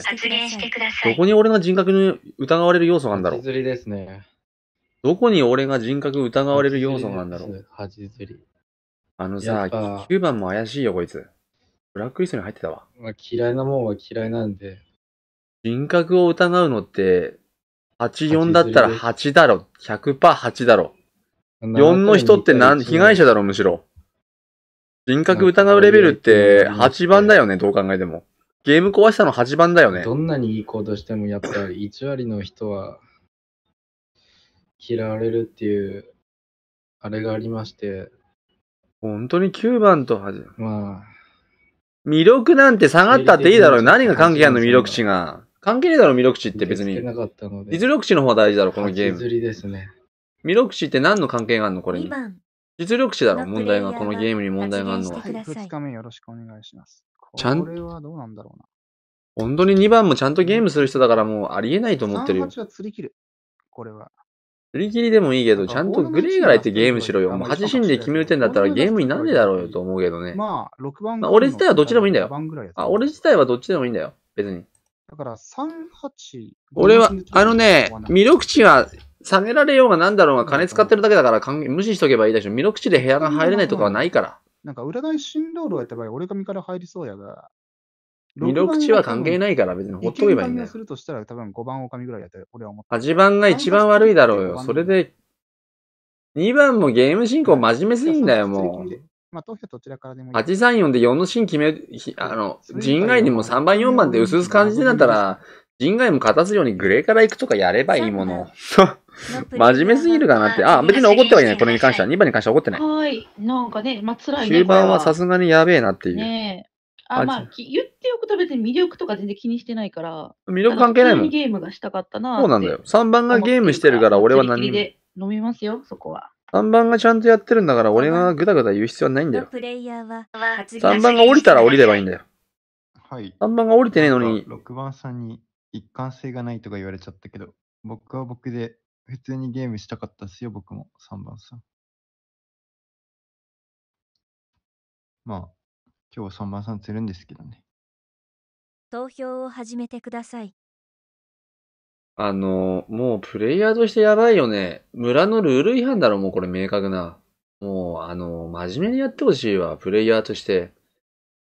こに俺が人格に疑われる要素があるんだろ
う。
どこに俺が人格疑われる要素なんだろう。
恥ずり。
あのさ、9番も怪しいよ、こいつ。ブラックリストに入ってたわ。
まあ、嫌いなもんは嫌いなんで。
人格を疑うのって、84だったら8だろ。100%8 だろ。
4の人
って何、被害者だろ、むしろ。人格疑うレベルって8番だよね、どう考えても。ゲーム壊したの8番だよね。ど
んなにいい行動しても、やっぱり1割の人は嫌われるっていう、あれがありまして。
本当に9番とはじ、
まあ。魅力なんて下がったっていいだろう。何が関係あるの、魅力値が。
関係ねえだろ、魅力値って別に。実力値の方が大事だろ、このゲーム。ですね。魅力値って何の関係があるの、これに。実力値だろ、問題が、このゲームに問題があるのは。
2日目よろしくお願いします。ちゃんと。はどうなんだろうな。
本当に2番もちゃんとゲームする人だからもうありえないと思ってるよ。3、8
は釣り切る。これは。
振り切りでもいいけど、ちゃんとグレーがないってゲームしろよ。もう8進で決めるてんだったらゲームになんでだろうよと思うけどね。ま
あ、6番、らい。俺自体
はどっちでもいいんだよ。あ、俺自体はどっちでもいいんだよ。別に。だから、
38。俺は、
あのね、魅力値は下げられようがなんだろうが金使ってるだけだから、無視しとけばいいだし、魅力値で部屋が入れないとかはないから。
なんか、占い振動路やった場合、俺髪から入りそうやが。
二六口は関係ないから別にほっとけばいいんだ
よ。するとしたら多分5番狼ぐらいやって、俺は思っ
た。8番が一番悪いだろうよ。それで、2番もゲーム進行真面目すぎんだよ、もう。
まあ、投票どちらからでもいい。8、
3、4で4のン決め、あの、人外にも3番、4番で薄々感じてなったら、人外も勝たすようにグレーから行くとかやればいいもの。真面目すぎるかなって。あ、別に怒ってはいない。これに関しては。2番に関しては怒ってない。
はい。なんかね、まあ、辛い、ね。9番は
さすがにやべえなっていう。
ねあ、まあ、き言っておくと別に魅力とか全然気にしてないから。魅力関係ないもん。ゲームがしたかったな。そうなんだよ。
3番がゲームしてるから俺は何
で飲み
ま
すよ、そこは。
3番がちゃんとやってるんだから俺がグダグダ言う必要はないんだよ。
3番が降りたら降りれ
ばいいんだよ。
はい。3番が降りてねえのに。6番さんに一貫性がないとか言われちゃったけど、僕は僕で普通にゲームしたかったっすよ、
僕も3番さん。まあ、今日3番さん釣るんですけどね。
投票を始めてください。
あの、もうプレイヤーとしてやばいよね。村の
ルール違反だろ、もうこれ明確な。もう、あの、真面目にやってほしいわ、プレイヤーとして。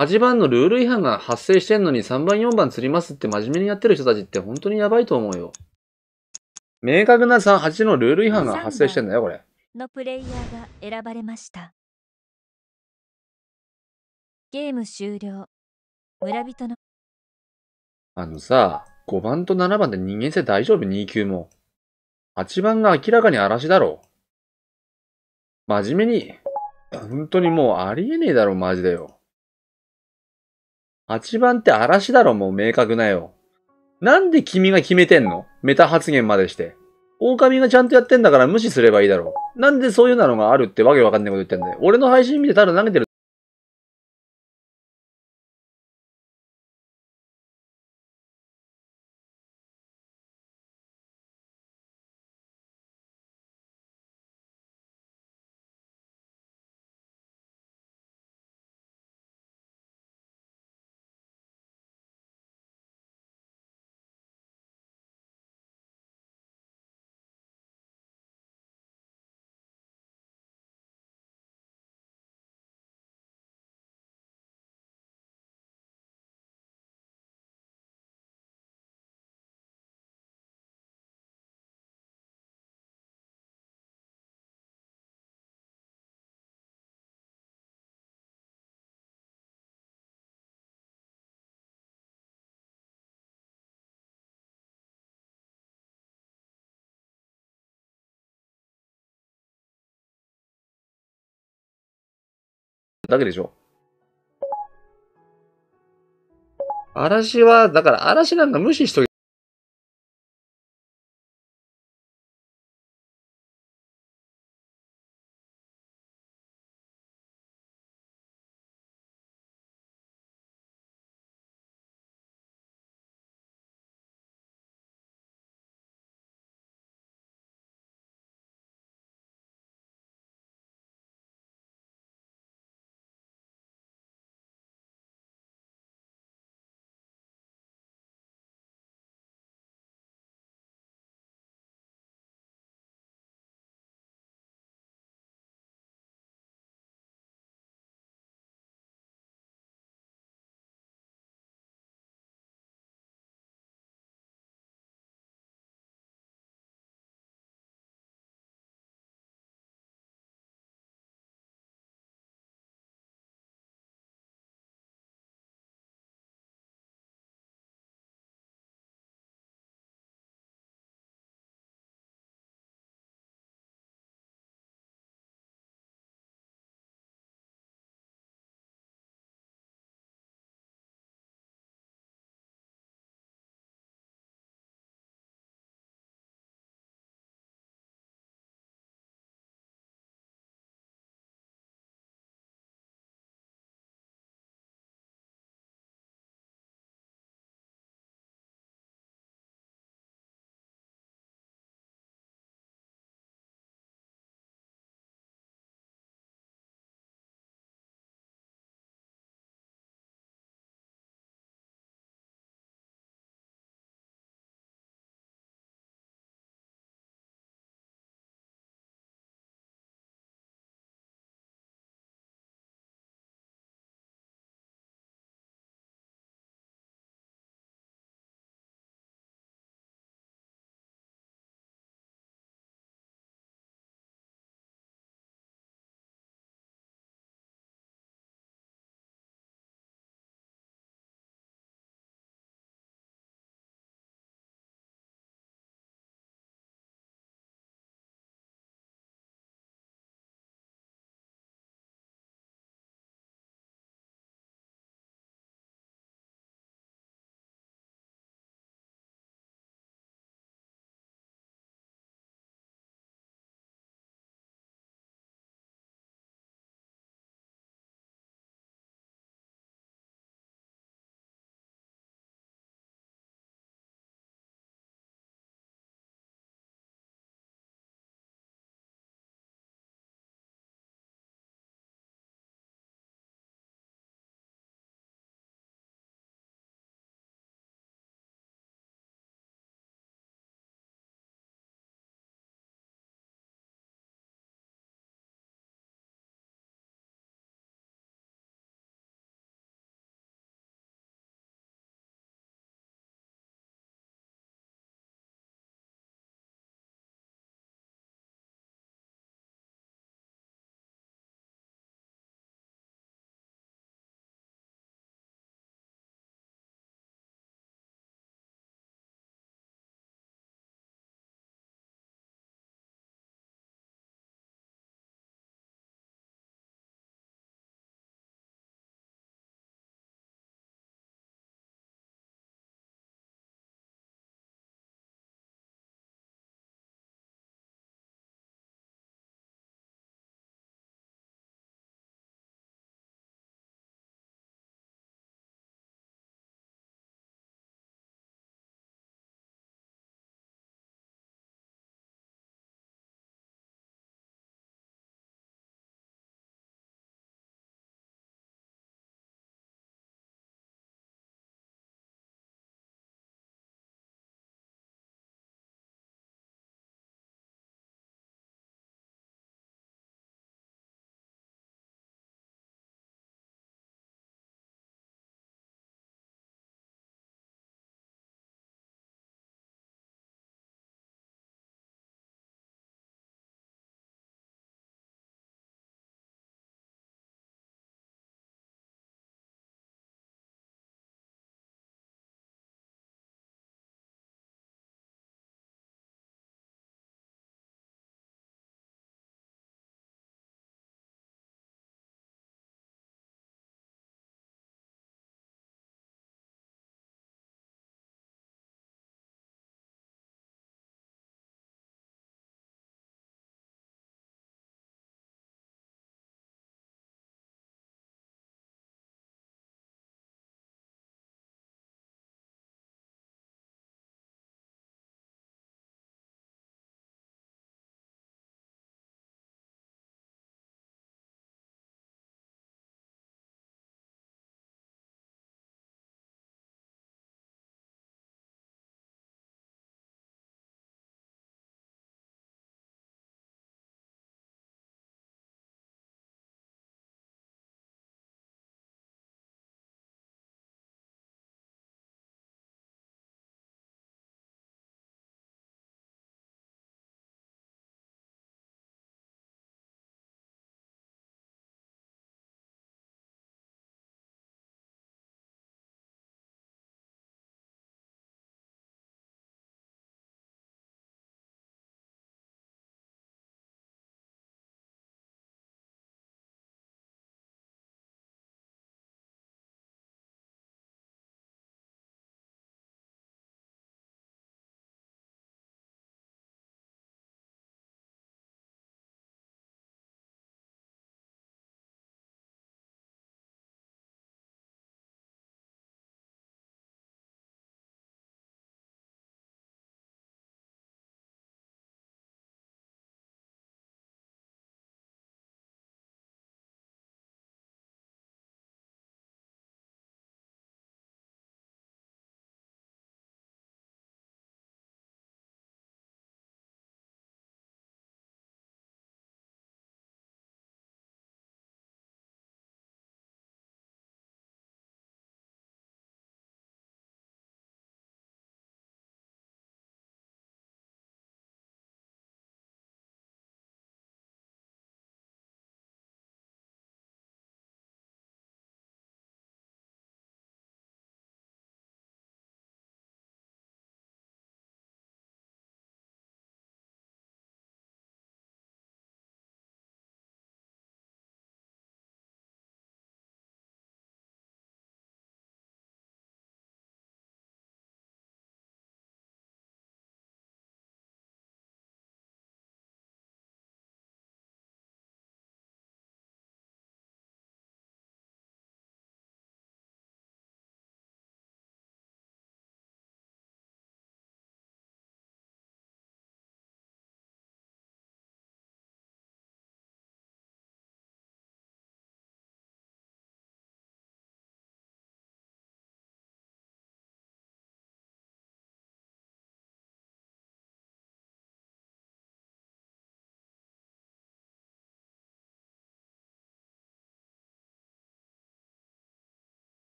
8番のルール違反が発生してんのに3番4番釣りますって真面目にやってる
人たちって本当にやばいと思うよ。明確な3、8のルール違反が発生して
んだよ、これ。
のプレイヤーが選ばれました。ゲーム終了。村人の。
あのさ、
5番と7番で人間性大丈夫 ?2 級も。8番が明らかに嵐だろ。真面目に。本当にもうありえねえだろ、マジでよ。8番って嵐だろ、もう明確なよ。
なんで君が決めてんのメタ発言までして。狼がちゃんとやってんだから無視すれば
いいだろ。なんでそういうなのがあるってわけわかんないこと言ってんだよ。俺の配信見てただ投げてるだけでしょ。嵐は、だから嵐なんか無視しと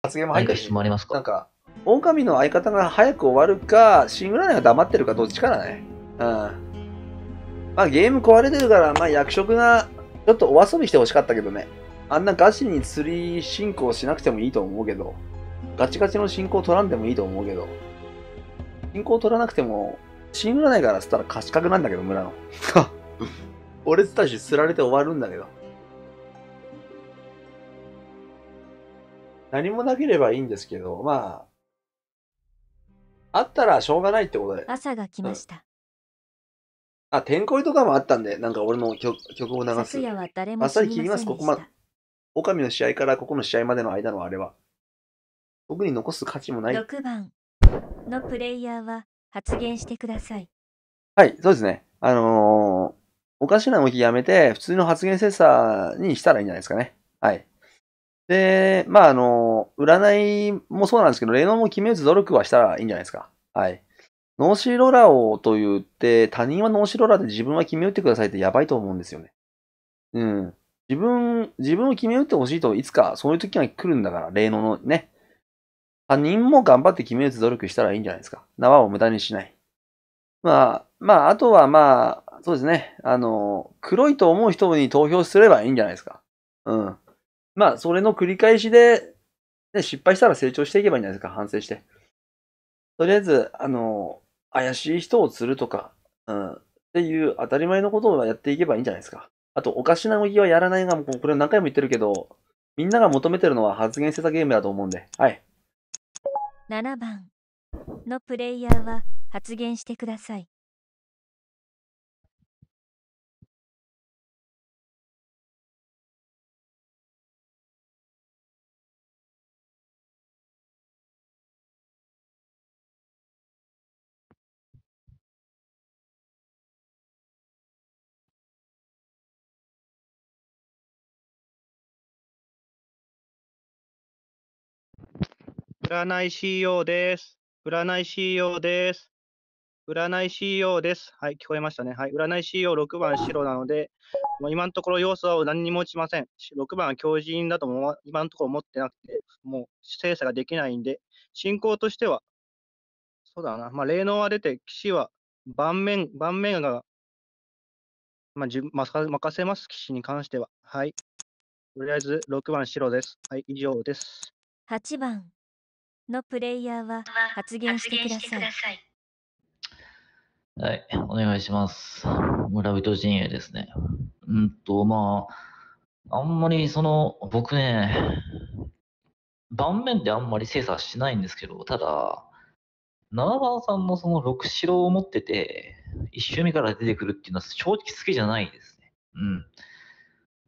発言も入ったし、なんか、狼の相方が
早く終わるか、シングライが黙ってるかどっちかだね。うん。ま
あゲーム壊れてるから、まあ役職が、ちょっとお遊びしてほしかったけどね。あんなガチに釣り進行しなくてもいいと思うけど、ガチガチの進行取らんでもいいと思うけど、進行取らなくても、シングライからしたら賢くなんだけど、村の。俺たち釣られて終わるんだけど。何もなければいいんですけど、まあ、あったらしょうがないってことで。
朝が来ました。うん、
あ、天候とかもあったんで、なんか俺の曲曲を流す。
あっさり切ります、ここま。で。
狼の試合からここの試合までの間のあれは。僕に残す価値もない。
6番のプレイヤーは発言してください。
はい、そうですね。あの
ー、おかしな動きやめて、普通の発言サーにしたらいいんじゃないですかね。はい。で、まあ、あの、占いもそうなんですけど、霊能も決め打つ努力はしたらいいんじゃないですか。はい。脳死ロラをと言って、他人は脳死ロラで自分は決め打ってくださいってやばいと思うんですよね。うん。自分、自分を決め打ってほしいと、いつかそういう時が来るんだから、霊能のね。他人も頑張って決め打つ努力したらいいんじゃないですか。縄を無駄にしない。まあ、まあ、あとはまあ、そうですね。あの、黒いと思う人に投票すればいいんじゃないですか。うん。まあ、それの繰り返しで、ね、失敗したら成長していけばいいんじゃないですか、反省して。とりあえず、あの、怪しい人を釣るとか、うん、っていう当たり前のことをやっていけばいいんじゃないですか。あと、おかしな動きはやらないが、もうこれ何回も言ってるけど、みん
なが求めてるのは発言してたゲームだと思うんで、はい。
7番のプレイヤーは発言してください。
占い CEO です。占
い CEO です。占い CEO です。はい、聞こえましたね。はい、占い CO6
e 番白なので、もう今のところ要素は何にも落ちません。6番は強靭だとも今のところ持ってなくて、もう精査ができないんで、進行としては、
そうだな、まあ、霊能は出て、騎士は盤面、盤面が、まあ、じ任せます、騎士に関しては。はい。とりあえず6番白です。はい、以上です。
8番のプレイヤーは発言してください。
はい、お願いします。村人陣営ですね。うんと、まあ、あんまりその、僕ね、盤面であんまり精査しないんですけど、ただ、7番さんのその6白を持ってて、1周目から出てくるっていうのは正直好きじゃないですね。うん。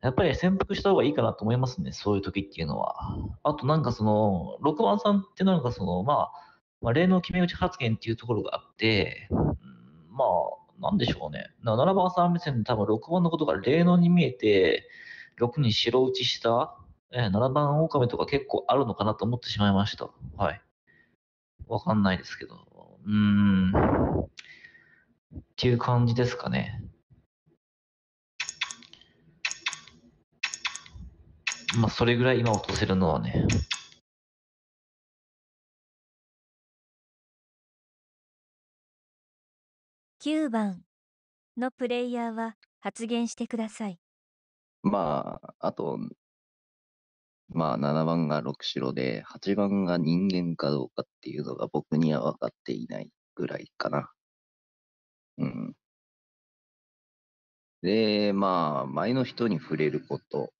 やっぱり潜伏した方がいいかなと思いますね、そういう時っていうのは。あとなんかその、6番さんってなんかその、まあ、まあ、例の決め打ち発言っていうところがあって、うん、まあ、なんでしょうね。7番さん目線で多分6番のことが霊能に見えて、6に白打ちした、え7番狼とか結構あるのかなと思ってしまいました。はい。わかんないですけど。うーん。っていう感じですかね。
まあ、それぐらい今落とせるのはね。9番のプレイヤー
は発言してください。
まあ、あと、まあ、7番が六白で、8番が人間かどうかっていうのが僕には分かっていないぐらいかな。うん。で、まあ、前の人に触れること。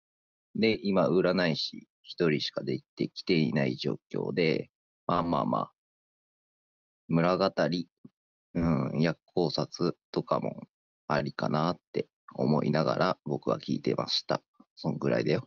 で、今、占い師
一人しかできていない状況で、まあまあまあ、村語り、うん、薬考察とかもありかなって思いながら僕は聞いてました。そんぐらいだよ。っ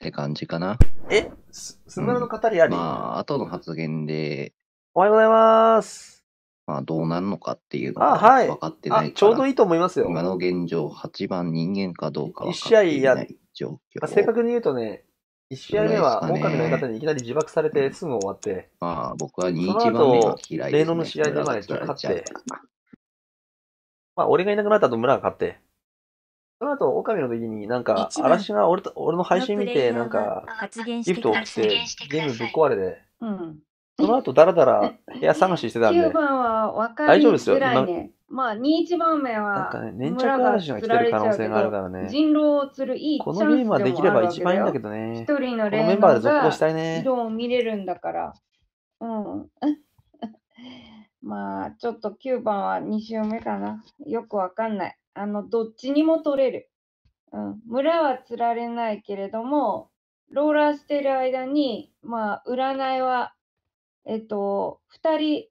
て感じかな。
えす、スムラの語りあり、うん、ま
あ、後の発言で。
おはよ
うございます。まあ、どうなるのかっていうのが分かってないから、はい、ちょうどいいと思いますよ。今
の現状、8番人間かどうか分かっていない。1試合や状況。まあ、
正確に言うとね、1試合目は、カ狼の方にいきなり自爆されてすぐ終わって、
うん、ああ僕は2、1番目は嫌
いです、ね。のの試合で勝って、まあ、俺がいなくなった後、村が勝って、その後、狼の時になんか、嵐が俺と俺の配信見て、なんか、ギフトを着て、ゲームぶっ壊れて、うん、その後、だらだら部屋探ししてたんで、
大丈夫ですよ、まあ、21番目は、なんかね、粘着嵐が来てる可能性があるからね。人狼を釣るいいチャンスこのゲームはできれば一番いいんだけどね。一人の連ンバーが色を見れるんだから。うん。まあ、ちょっと9番は2周目かな。よくわかんない。あの、どっちにも取れる。うん。村は釣られないけれども、ローラーしてる間に、まあ、占いは、えっと、2人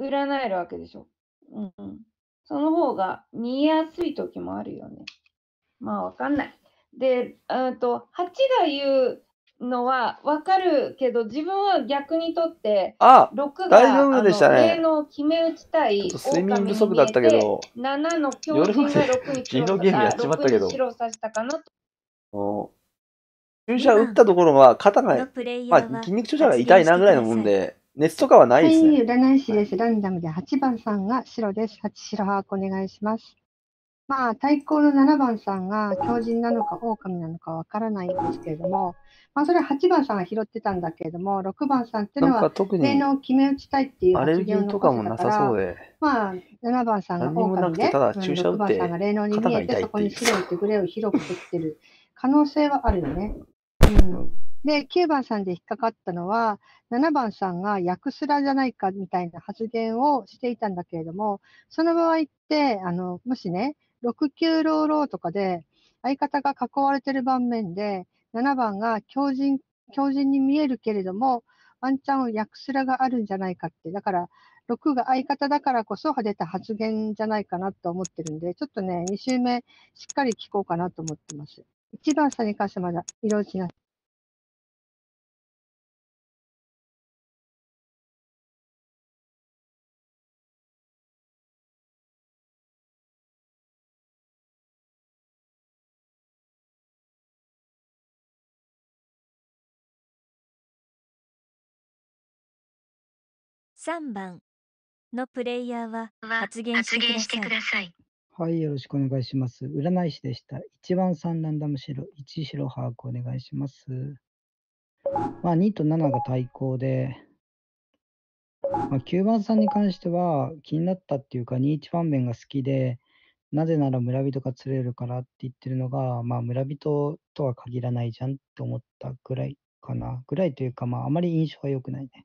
占えるわけでしょ。うん。その方が見えやすい時もあるよね。まあわかんない。で、と8が言うのはわかるけど、自分は逆にとって、あ6が大丈夫でしたね。の決め打ちたい。睡眠不足だったけど、7の強靭が6に白ゲームやっちまったけど。さしたかな注射
打ったところは肩が、まあ、筋肉注射が痛いなぐらいのもんで、熱とかはないですね。はい、
占い師です。ランダムで8番さんが白です。8白ハーお願いします。まあ、対抗の7番さんが狂人なのか狼なのかわからないんですけれども、まあ、それは8番さんが拾ってたんだけれども、6番さんっていうのは、性能を決め打ちたいっていうアレルギーとかもなさそうで、まあ、7番さんが狼で、ただ注射打6番さんが霊能に見えて、そこに白いってグレーを広く取ってる可能性はあるよね。うんで、9番さんで引っかかったのは、7番さんが訳すらじゃないかみたいな発言をしていたんだけれども、その場合って、あの、もしね、6級老老とかで、相方が囲われてる盤面で、7番が強人、強人に見えるけれども、ワンチャン訳すらがあるんじゃないかって、だから、6が相方だからこそ派出た発言じゃないかなと思ってるんで、ちょっとね、2週目、しっかり聞こうかなと思ってます。1番さんに関してまだ、色落ちな
3番のプレイヤーは発言してください。
はい、よろし
くお願いします。占い師でした。1番3ランダム白、1白把握お願いします。まあ、2と7が対抗で、まあ、9番さんに関しては気になったっていうか、21番面が好きで、なぜなら村人が釣れるからって言ってるのが、まあ、村人とは限らないじゃんって思ったぐらいかな。ぐらいというか、まあ、あまり印象は良くないね。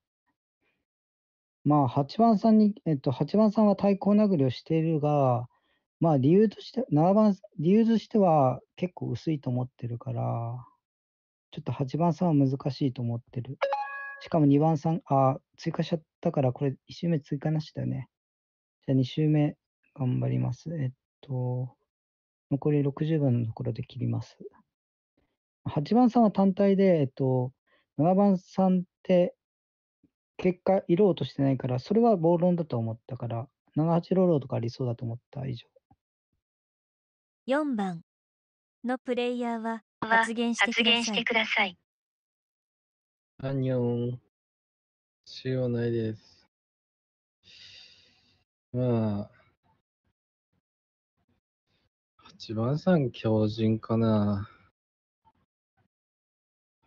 まあ、八番さんに、えっと、八番さんは対抗殴りをしているが、まあ、理由として、7番、理由としては結構薄いと思ってるから、ちょっと8番さんは難しいと思ってる。しかも2番さん、あ、追加しちゃったから、これ1周目追加なしだよね。じゃあ2周目頑張ります。えっと、残り60分のところで切ります。8番さんは単体で、えっと、7番さんって、結果、色落としてないから、それは暴論だと思ったから、78ローローとかありそうだと思った以上。
4番のプレイヤーは発言してください。
アンニョン。しようないです。まあ、8番さん強靭かな。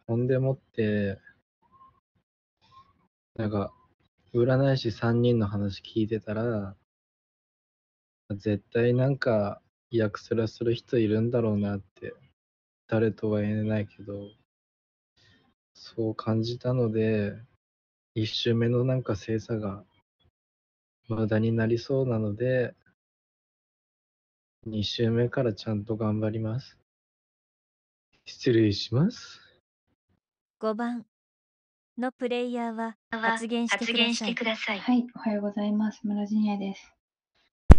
ほんでもって、なんか、占い師3人の話聞いてたら、絶対なんか、役すらする人いるんだろうなって、誰とは言えないけど、そう感じたので、1周目のなんか精査が無駄になりそうなので、2周目からちゃんと頑張ります。
失礼します。
5番のプレイヤーは発言してください。はい、おはようござ
います。村陣也で
す。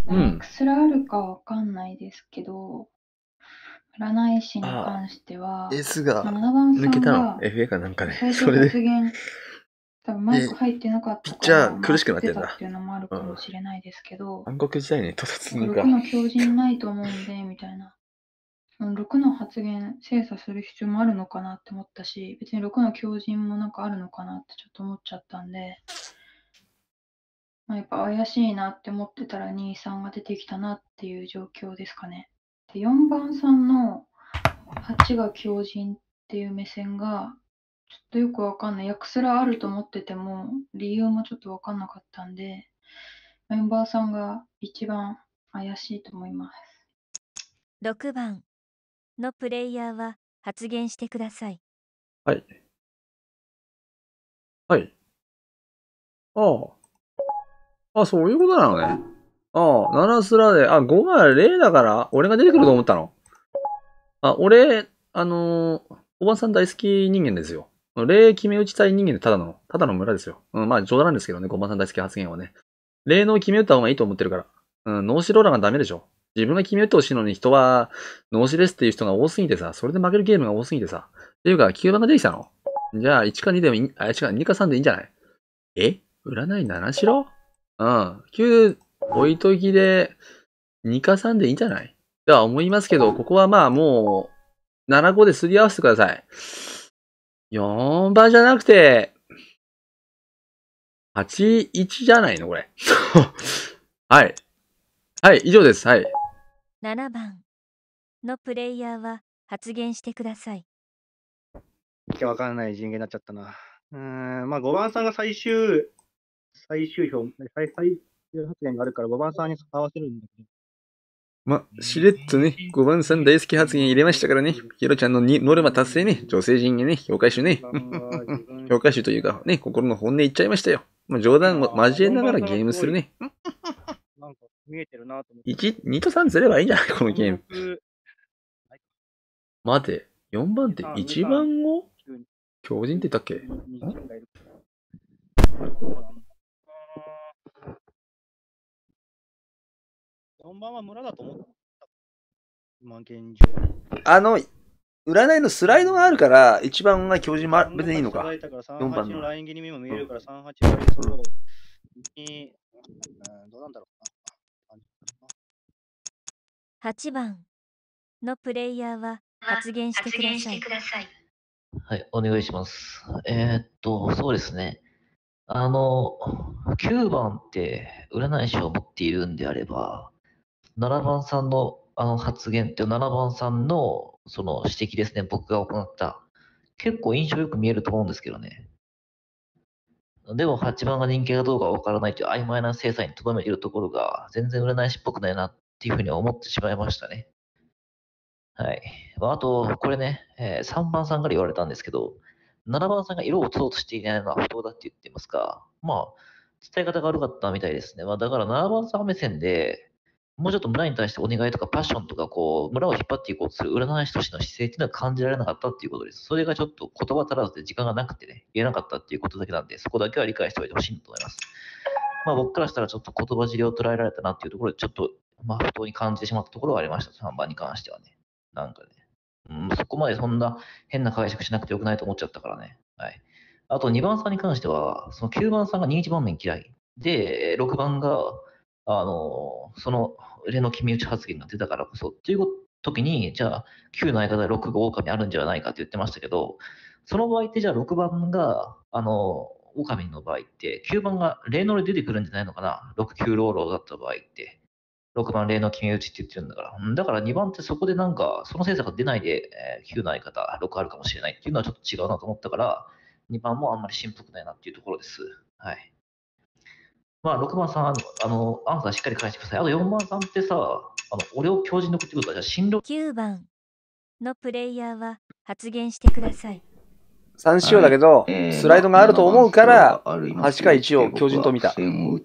うん、すあるかわかんない
ですけど、占い師に関しては、S が抜けたの ?FA かなんかね。それで。多分マイク入ってなかったピッチャー苦しくなってたっていうのもあるかもしれないですけど、暗黒時代に突突抜僕の強靭ないと思うんで、みたいな6の発言精査する必要もあるのかなって思ったし別に6の強靭もなんかあるのかなってちょっと思っちゃったんで、まあ、やっぱ怪しいなって思ってたら23が出てきたなっていう状況ですかね。で4番さんの8が強靭っていう目線がちょっとよくわかんない訳すらあると思ってても理由もちょっとわかんなかっ
たんで4番さんが一番怪しいと思います。6番のプレイヤーは発言してください。
はい。はい。ああ。あ、そういうことなのね。ああ、7すらで、あ、5が0だから、
俺が出てくると思ったの。あ、俺、あのー、おばさん大好き人間ですよ。霊決め打ちたい人間でただの、ただの村ですよ。うん、まあ冗談なんですけどね、5番さん大好き発言はね。霊能決め打った方がいいと思ってるから。うん、脳死ローラがダメでしょ。自分が決めてほしいのに人は、脳死ですっていう人が多すぎてさ、それで負けるゲームが多すぎてさ。っていうか、9番が出てきたの。じゃあ、1か2でもいい、あ、違う、2か3でいいんじゃないえ占い7しろうん。9、置いときで、2か3でいいんじゃないでは思いますけど、ここはまあもう、7、5ですり合わせてください。
4番じゃなくて、8、1
じゃないのこれ。はい。はい、以上です。はい。
7番のプレイヤーは発言してください。
きわかんない人間になっちゃったな。
うん、ま
あ5番さんが最終、最終票、最最終発言があるから5番さんに合わせるんだけど。
まあ、し
れっとね、5番さん大好き発言入れましたからね、ヒロちゃんのにノルマ達成ね、女性陣へね、評価集ね、評価集というかね、心の本音言っちゃいましたよ。まあ、冗談を交えながらゲームするね。
見えてるなと
思って。1、2と3すればいいんじゃない このゲーム。待て、4番って1番を
強人って言ったっけ4番は村だと思った。
今現状。
あの、占いのスライドがあるから、一番が教人ま、別にいいのか。4番の。ライン切りにも見えるから、
三八。う。
に、どうなんだろうな。
8番のプレイヤーは発言してください。
は
い、お願いします。えー、っと、そうですね。あの、9番って占い師を持っているんであれば、7番さんのあの発言って7番さんのその指摘ですね、僕が行った。結構印象よく見えると思うんですけどね。でも8番が人気かどうかわからないという曖昧な精査にとどめているところが全然占い師っぽくないなっっていうふうに思ってしまいましたね。はい。まあ、あと、これね、えー、3番さんから言われたんですけど、7番さんが色を落とそうとしていないのは不当だって言ってますか、まあ、伝え方が悪かったみたいですね。まあ、だから7番さん目線で、もうちょっと村に対してお願いとかパッションとか、こう、村を引っ張っていこうとする占い師としての姿勢っていうのは感じられなかったっていうことです。それがちょっと言葉足らずで時間がなくてね、言えなかったっていうことだけなんで、そこだけは理解しておいてほしいと思います。まあ僕からしたらちょっと言葉尻を捉えられたなっていうところで、ちょっとまあ、不当に感じてしまったところはありました、3番に関してはね。なんかね、うん、そこまでそんな変な解釈しなくてよくないと思っちゃったからね。はい。あと2番さんに関しては、その9番さんが21番面嫌い。で、6番が、あの、その、例の決め打ち発言が出たからこそ、っていう時に、じゃあ、9の相方で6が狼あるんじゃないかって言ってましたけど、その場合って、じゃあ6番が、あの、狼の場合って、9番が霊能で出てくるんじゃないのかな ?6、9ローローだった場合って。6番例の決め打ちって言ってるんだから。だから2番ってそこでなんか、その成果が出ないで、えー、9の相方、6あるかもしれないっていうのはちょっと違うなと思ったから、2番もあんまり振幅ないなっていうところです。はい。まあ、6番さん、あの、アンサーしっかり返してください。あと4番さんってさ、あの、俺を強靭にくってくとは、じゃあ進路。9番
のプレイヤーは発言してください。
3仕様だけど、スライドがあると思うから、8か1を強靭と見た。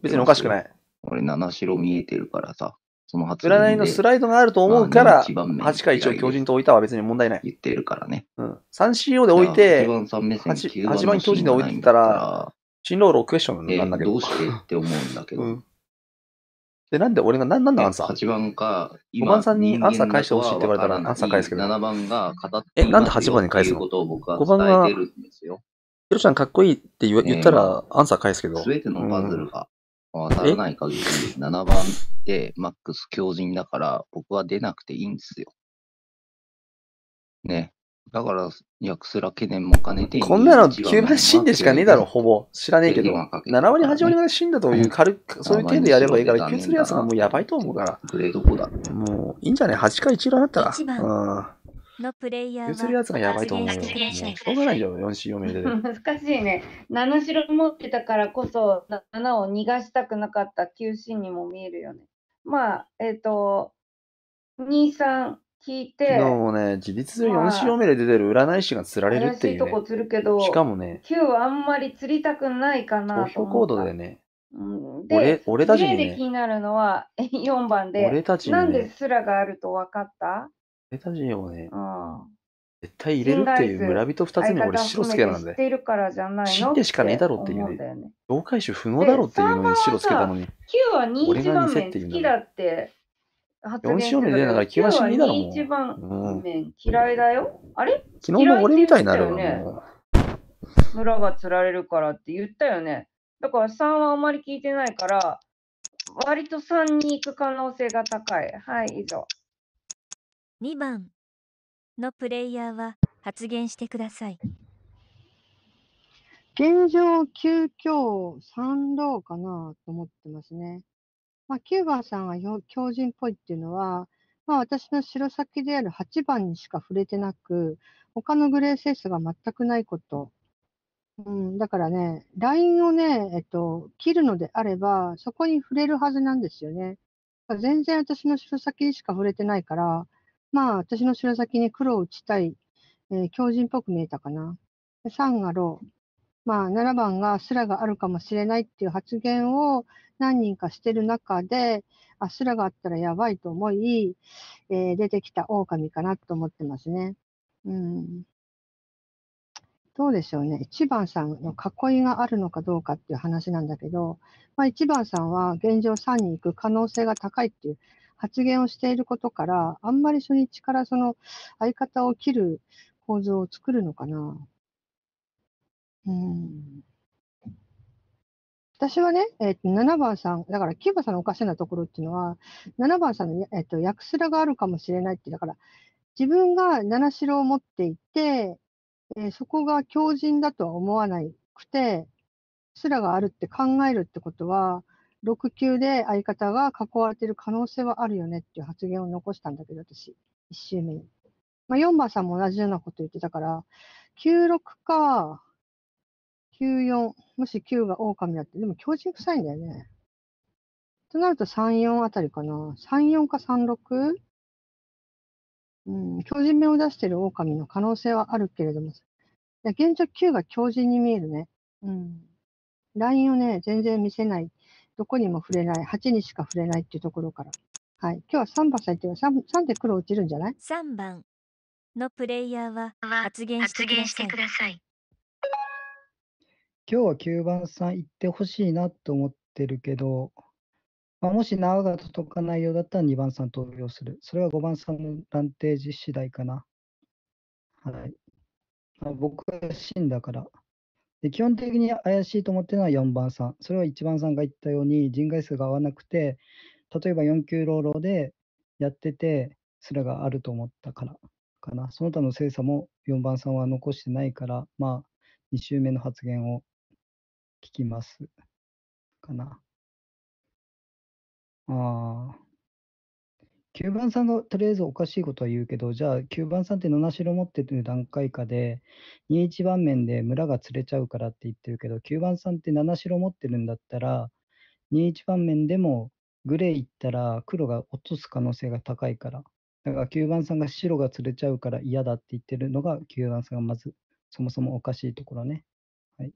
別におかしくない。俺、七白見えてるからさ、その発言で占いのスラ
イドがあると思うから、
8か一応強人と置いたは別に問題ない。言ってるからね。
うん。
3CO で置いて、
8番目八
巨人で置いてたら、新ロークエスチョンなんだけど。どうしてって思うんだけど。うん。で、なんで俺が、なんなんだアンサー8番か、五番さんにアンサー返してほしいって言われたらアンサー返すけど7番
が語ってえ
なんで八番に返すのよ番が、ヒロちゃんかっこいいって言ったらアンサー返すけど。すてのパズルが
回ない限り、7番でマックス強靭だから、僕は出なくていいんですよ。ね。だから、訳すら懸念も兼ねて、こんなの9番死
んでしかねえだろ、ほぼ。知らねえけど。7割、8割まで死んだと
いう軽く、そういう点でやればいいから、9するやつがもうやばいと思うから。グレードだ。もう、いいんじゃない ?8 か1ラだったら。うん。
のプレイヤー譲るやつがやばいと思うよ。じゃ
ない
よ、4四4名で。
難しいね。7白持ってたからこそ、七を逃がしたくなかった9子にも見えるよね。まあ、えっ、ー、と、二三聞いて。も
ね、自立する4潮目で出てる占い師が釣られるっていう、ね。怪しいとこ
釣るけど、しかもね、九はあんまり釣りたくないかな投票コードでね、うん、で俺俺たちに、ね、で気になるのは4番で、俺たちね、なんですらがあると分かった
レタジーをね、うん絶対入れるっていう村人二つに俺
白つけなんで。るからじゃない死んでしかねえだろっていう、ね。
同回収不能だろっていうのに
白つけたのに。
9は2一番目好きだって発言し4でだから9は死にだろ一番嫌いだよ。うん、あれ昨日も俺みたいになるよね。村が釣られるからって言ったよね。だから3はあんまり聞いてないから、割と3に行く可能性が高い。はい、以上。
2番のプレイヤーは発言してください。
現状、急遽賛同かなと思ってますね。まあ、キューバーさんが強人っぽいっていうのは、まあ、私の白先である8番にしか触れてなく、他のグレーセースが全くないこと。うん、だからね、ラインをね、えっと、切るのであれば、そこに触れるはずなんですよね。全然私の白先にしか触れてないから、まあ、私の白先に黒を打ちたい、えー、狂人っぽく見えたかな。3がロー。まあ、7番がスラがあるかもしれないっていう発言を何人かしてる中で、あ、スラがあったらやばいと思い、えー、出てきた狼かなと思ってますね。うん。どうでしょうね。1番さんの囲いがあるのかどうかっていう話なんだけど、まあ、1番さんは現状3に行く可能性が高いっていう発言をしていることから、あんまり初日からその相方を切る構図を作るのかな。うん。私はね、えっ、ー、と、7番さん、だから、キューバさんのおかしなところっていうのは、7番さんの、えっ、ー、と、役すらがあるかもしれないって、だから、自分が七城を持っていて、えー、そこが強靭だとは思わなくて、すらがあるって考えるってことは、6級で相方が囲われてる可能性はあるよねっていう発言を残したんだけど、私、1周目に。まあ、4番さんも同じようなこと言ってたから、96か、94、もし9が狼だって、でも強靭臭いんだよね。となると34あたりかな。34か 36? うん、強靭目を出してる狼の可能性はあるけれども、いや現状9が強靭に見えるね。うん。ラインをね、全然見せないどこにも触れない、8にしか触れないっていうところから。はい。今日は3番咲いてる 3, 3で黒落ちるんじゃない ?3 番
のプレイヤーは発言してください。
今日は9番さん行ってほしいなと思ってるけど、まあ、もし縄が届かないようだったら2番さん投票する。それは5番さんのランテージ次第かな。はい。まあ、僕は死んだから。で基本的に怪しいと思ってるのは4番さん。それは1番さんが言ったように人外数が合わなくて、例えば4級ローローでやってて、それがあると思ったからかな。その他の精査も4番さんは残してないから、
まあ、2周目の発言を聞きますかな。ああ。9番さんがとりあえ
ずおかしいことは言うけど、じゃあ9番さんって七白持ってる段階下で、21番面で村が釣れちゃうからって言ってるけど、9番さんって七白持ってるんだったら、21番面でもグレー行ったら黒が落とす可能性が高いから。だから9番さんが白が釣れちゃうから嫌だって言ってるのが9番さんがまずそもそもおかしいところね。はい。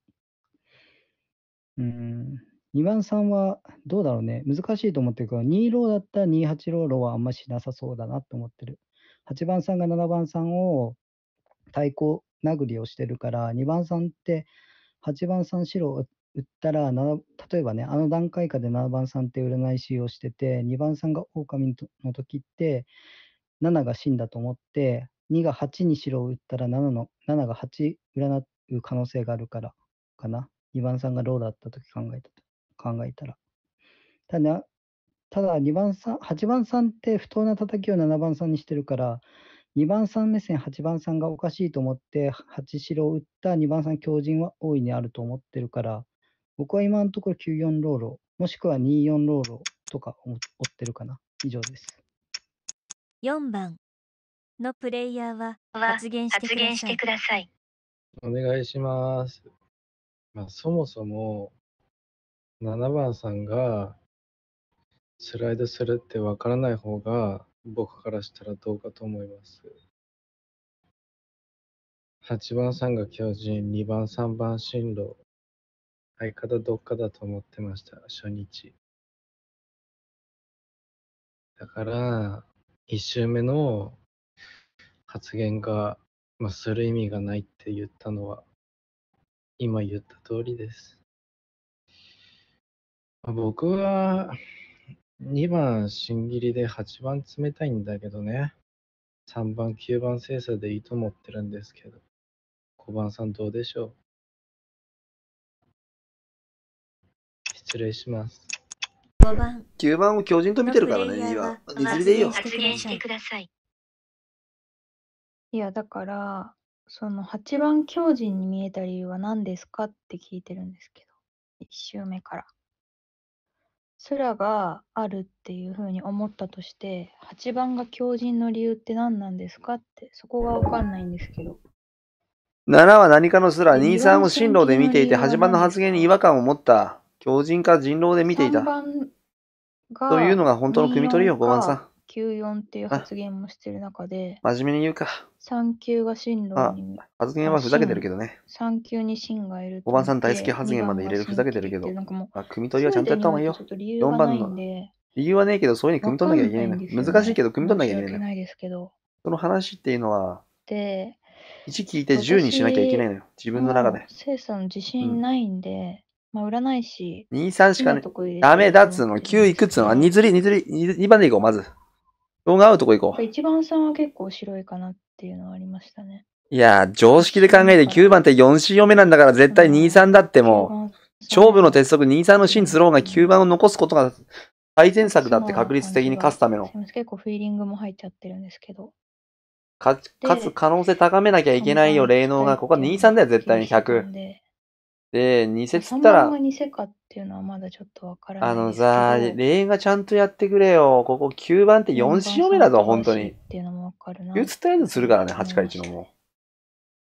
うん。2番さんはどうだろうね。難しいと思ってるから、2ローだったら2、8ローローはあんましなさそうだなと思ってる。8番さんが7番さんを対抗殴りをしてるから、2番さんって8番さん白打ったら、例えばね、あの段階下で7番さんって占い師をしてて、2番さんが狼の時って、7が死んだと思って、2が8に白を打ったら7の、7が8占う可能性があるからかな。2番さんがローだった時考えたと。考えたら。ただ、ただ2番ん、8番んって不当な叩きを7番さんにしてるから、2番さん目線、8番さんがおかしいと思って、8白を打った2番さん強靭は大いにあると思ってるから、僕は今のところ94ローロー、もしくは24ローローとか追ってるかな。以上です。
4番のプレイヤーは発言してください。
お
願いします。まあ、そもそも7番さんがスライドするってわからない方が僕からしたらどうかと思います。8番さんが巨人、2番、3番進路、相方どっかだと思ってました、初日。だから、1周目の発言が、まあ、する意味がないって言ったのは、今言った通りです。僕は2番新切りで8番冷たいんだけどね。
3番、9番精査でいいと思ってるんですけど。5番さんどうでしょう失礼します。
5番。
9番を巨人と見てるからね、2番い
ずれでいいよ。発
言してください。
いや、だから、その8番強人に見えた理由は何ですかって聞いてるんですけど。1周目から。すらがあるっていうふうに思ったとして8番が強靭の理由って何なんですかってそこがわかんないんですけど
7は何か
のすら23を進路で見ていて8番の発言に違和感を持った強靭か人狼で見ていた
番がというのが本当の組み取りよ5番さん94っていう発言もしてる中で、
真面目に言うか。
3級が進路に、
発言はふざけてるけどね。
3級に進がいる。おばさん大好き発言まで入れるふざけてるけど、あ組み取りはちゃんとやった方が
いいよ。4番の。理由はねえけど、そういうふうに組み取んなきゃいけない、ね、難しいけど、組み取んなきゃいけない、
ないですけど。
その話っていうのは、で、1聞いて10にしなきゃいけないのよ。自分の中で。
生さん自信ないんで、うん、まあ占い師。
2、3しかね。ダメだっつうの。9いくつの。あ、2釣り、2釣り、2番でいこう、まず。動画合うとこ行こ
う。番さんは結構白いかなっていうのはありましたね。
いや、常識で考えて9番って4 c 読目なんだから絶対2、3だってもう、勝負の鉄則2、3の真スローが9番を残すことが最善策だって確率的に勝つための。
結構フィーリングも入っちゃってるんですけど。
勝つ可能性高めなきゃいけないよ、霊能が。ここは2、3だよ、絶対に100。で、2節ったら。3番
が2かっっていうのはまだちょっとわからないあの
さ、レーンがちゃんとやってくれよ。ここ9番って4試合目だぞ、本当に。っていうのもわかるな。9つったやつするからね、8回1のも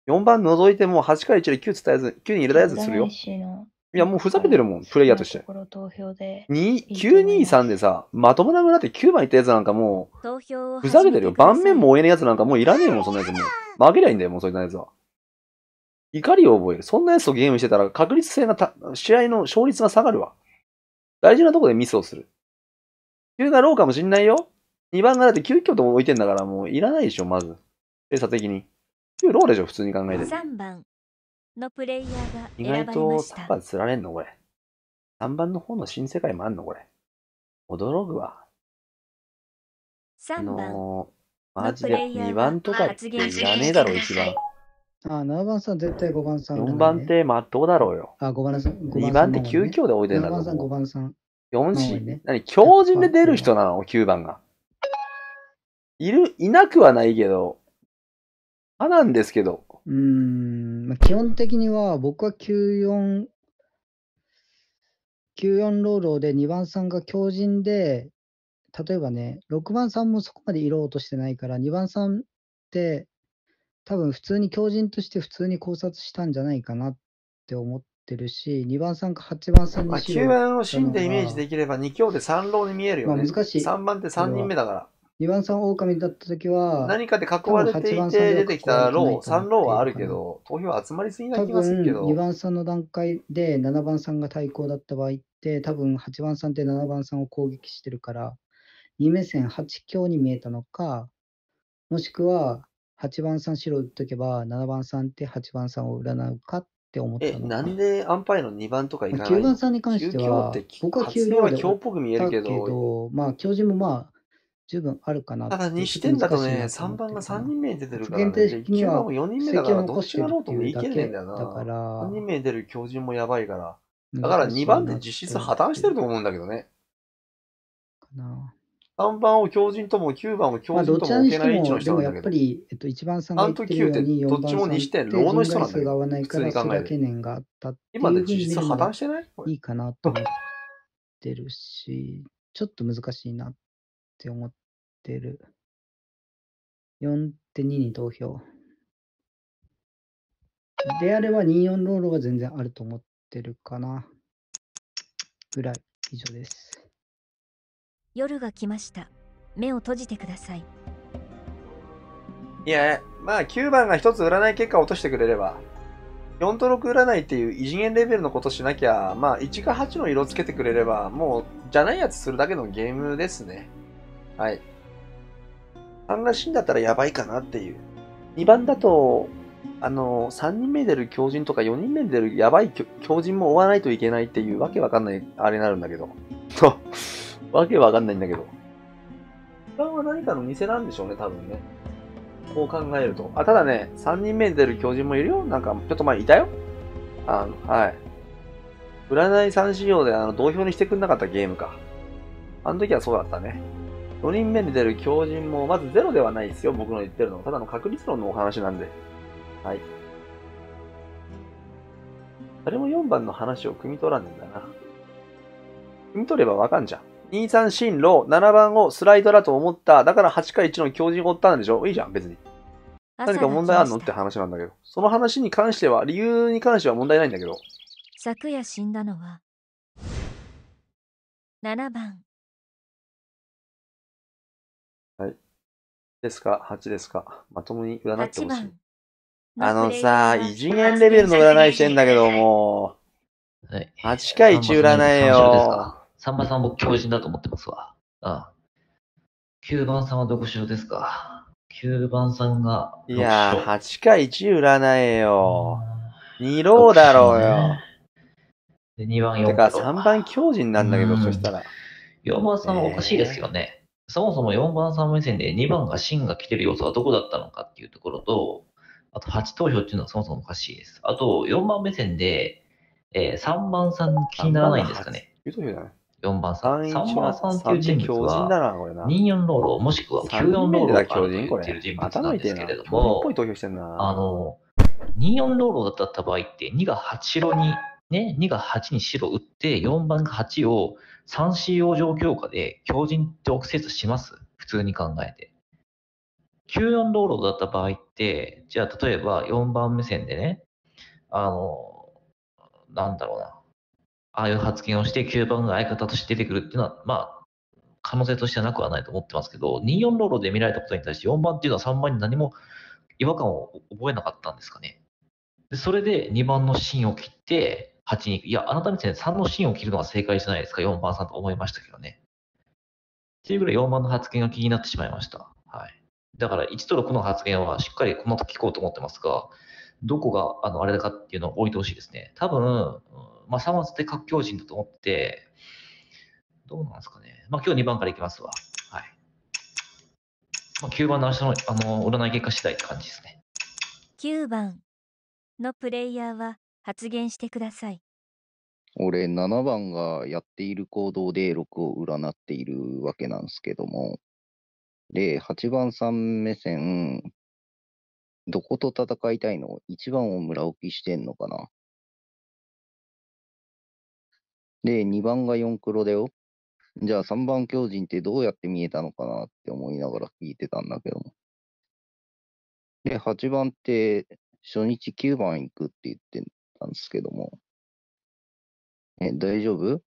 う。4番除いてもう8回1で9つったやつ、9に入れたやつするよ。いや、もうふざけてるもん、プレイヤーとして。923でさ、まともなくなって9番いったやつなんかも
う、ふざけて
るよ。盤面も追えねえやつなんかもういらねえもん、そんなやつもう。負けりゃいいんだよ、もうそいつのやつは。怒りを覚える。そんな奴とゲームしてたら確率性がた、試合の勝率が下がるわ。大事なとこでミスをする。急だローかもしんないよ。2番がだって急遽とも置いてんだからもういらないでしょ、まず。精査的に。急ローでしょ、普通に考えて。3
番のプレイヤーが意外と3
番釣られんの、これ。3番の方の新世界もあんの、これ。驚くわ。
あの
ー、マジで2番とかっていらねえだろ、1番。
あ7番さん絶対5番さん、4
番手まっとうだろうよ。
あ、5番さん。2番
手9強で置いてるんだぞ。4
番さん、5番さん。
4し、ね、何、強人で出る人なの ?9 番が。いる、いなくはないけど、あなんですけど。
うん、まあ、基本的には僕は94、94ロードで2番さんが強人で、例えばね、6番さんもそこまでいろうとしてないから、2番さんって多分普通に狂人として普通に考察したんじゃないかなって思ってるし、2番3か8番3まあ、にし9番を死んでイメージ
できれば2強で3浪に見えるよまね。あ難しい3番って3人目だから。
2番3狼だった時は、何か
で囲われていて出てきた浪、3浪はあるけど、投票は集まりすぎな多気がす分るけど2、番
3の段階で7番3が対抗だった場合って、多分8番3って7番3を攻撃してるから、2目線8強に見えたのか、もしくは8番さん白打っとけば、7番さんって8番さんを占うかって思ったえ、
なんでアンパイの2番とかいかない9番さんに関しては、僕は9番で今っぽく見えるけど、
まあ、教授もまあ、十分あるかなだから2視点だとね、3
番が3人目に出てるから、ね、9番も4人目だから、どっちがろうともいけねえんだよな。だから3人目に出る教授もやばいから。だから2番で実質破綻してると思うんだけどね。かな3番を強靭とも9番を強靭とも置けない位置の人なんだけど、まあ、どやっぱ
り、えっと、1番さんが言ってるように4番さんって人外数が合わないからそれ懸念があったっていうふう破綻してないいいかなと思って
るし、ちょっと難しいなって思ってる。4.2に投票。であれ
ば24ロールは全然あると思ってるかな。ぐらい以上です。
夜が来ました。目を閉じてください。
いや、まあ9番が1つ占い結果を落としてくれれば、4と6占いっていう異次元レベルのことしなきゃ、まあ1か8の色つけてくれれば、もうじゃないやつするだけのゲームですね。はい。3が死んだったらやばいかなっていう。2番だと、あの、3人目出る狂人とか4人目出るやばい狂人も追わないといけないっていうわけわかんないあれになるんだけど。わけわかんないんだけど。一番は何かの偽なんでしょうね、多分ね。こう考えると。あ、ただね、3人目に出る巨人もいるよ。なんか、ちょっと前いたよ。あの、はい。占い三仕様であの同票にしてくんなかったゲームか。あの時はそうだったね。4人目に出る狂人も、まずゼロではないですよ。僕の言ってるの。ただの確率論のお話なんで。はい。誰も4番の話を汲み取らんねんだな。汲み取ればわかんじゃん。2、三進路、7番をスライドだと思った。だから8か1の強授を追ったんでしょいいじゃん、別に。
何か問題あんのっ
て話なんだけど。その話に関しては、理由
に関しては問題ないんだけど。
昨夜死んだのは、7番。
はい。ですか ?8 ですかまともに占って
ほしい。あのさ、異次
元レベルの
占いしてんだけども、はい、8か1占
いよ。3番さん僕強人だと思ってますわ。うん。9番さんは読書ですか。9番さんが。いや
ー、8か1占えよ。
2ローだろうよ。ね、で、2番4。てか、3番強人なんだけど、そしたら。4番さんはおかしいですけどね。えー、そもそも4番さん目線で2番が芯が来てる要素はどこだったのかっていうところと、あと8投票っていうのはそもそもおかしいです。あと4番目線で、えー、3番さん気にならないんですかね。投票じゃない4番さん。3番さんっていう人物は、24ローロルもしくは94ローロー、考えている人物なんですけれども、あの、24ローローだった場合って、2が8白に、ね、2が8に白打って、4番が8を 3C 用状況下で強人って臆説します普通に考えて。94ローローだった場合って、じゃあ例えば4番目線でね、あの、なんだろうな、ああいう発言をして9番が相方として出てくるっていうのは、まあ、可能性としてはなくはないと思ってますけど、24ロールで見られたことに対して4番っていうのは3番に何も違和感を覚えなかったんですかね。でそれで2番の芯を切って、8に、いや、あなたみたいに3の芯を切るのが正解じゃないですか、4番さんと思いましたけどね。っていうぐらい4番の発言が気になってしまいました。はい。だから1と6の発言はしっかりこの後聞こうと思ってますが、どこがあのあれだかっていうのを置いてほしいですね。多分、うんまあ、3番絶て格強陣だと思って、どうなんですかね。まあ、今日2番からいきますわ。はい。まあ、9番の明日の、あの、占い結果次第って感じですね。
9番のプレイヤーは発言してください。
俺、7番がやっている行動で6を占っているわけなんですけども、で、8番さん目線、どこと戦いたいの ?1 番を村置きしてんのかなで、2番が4黒だよ。じゃあ3番狂人ってどうやって見えたのかなって思いながら聞いてたんだけども。
で、8番って初日9番行くって言ってたんですけども。え、大丈夫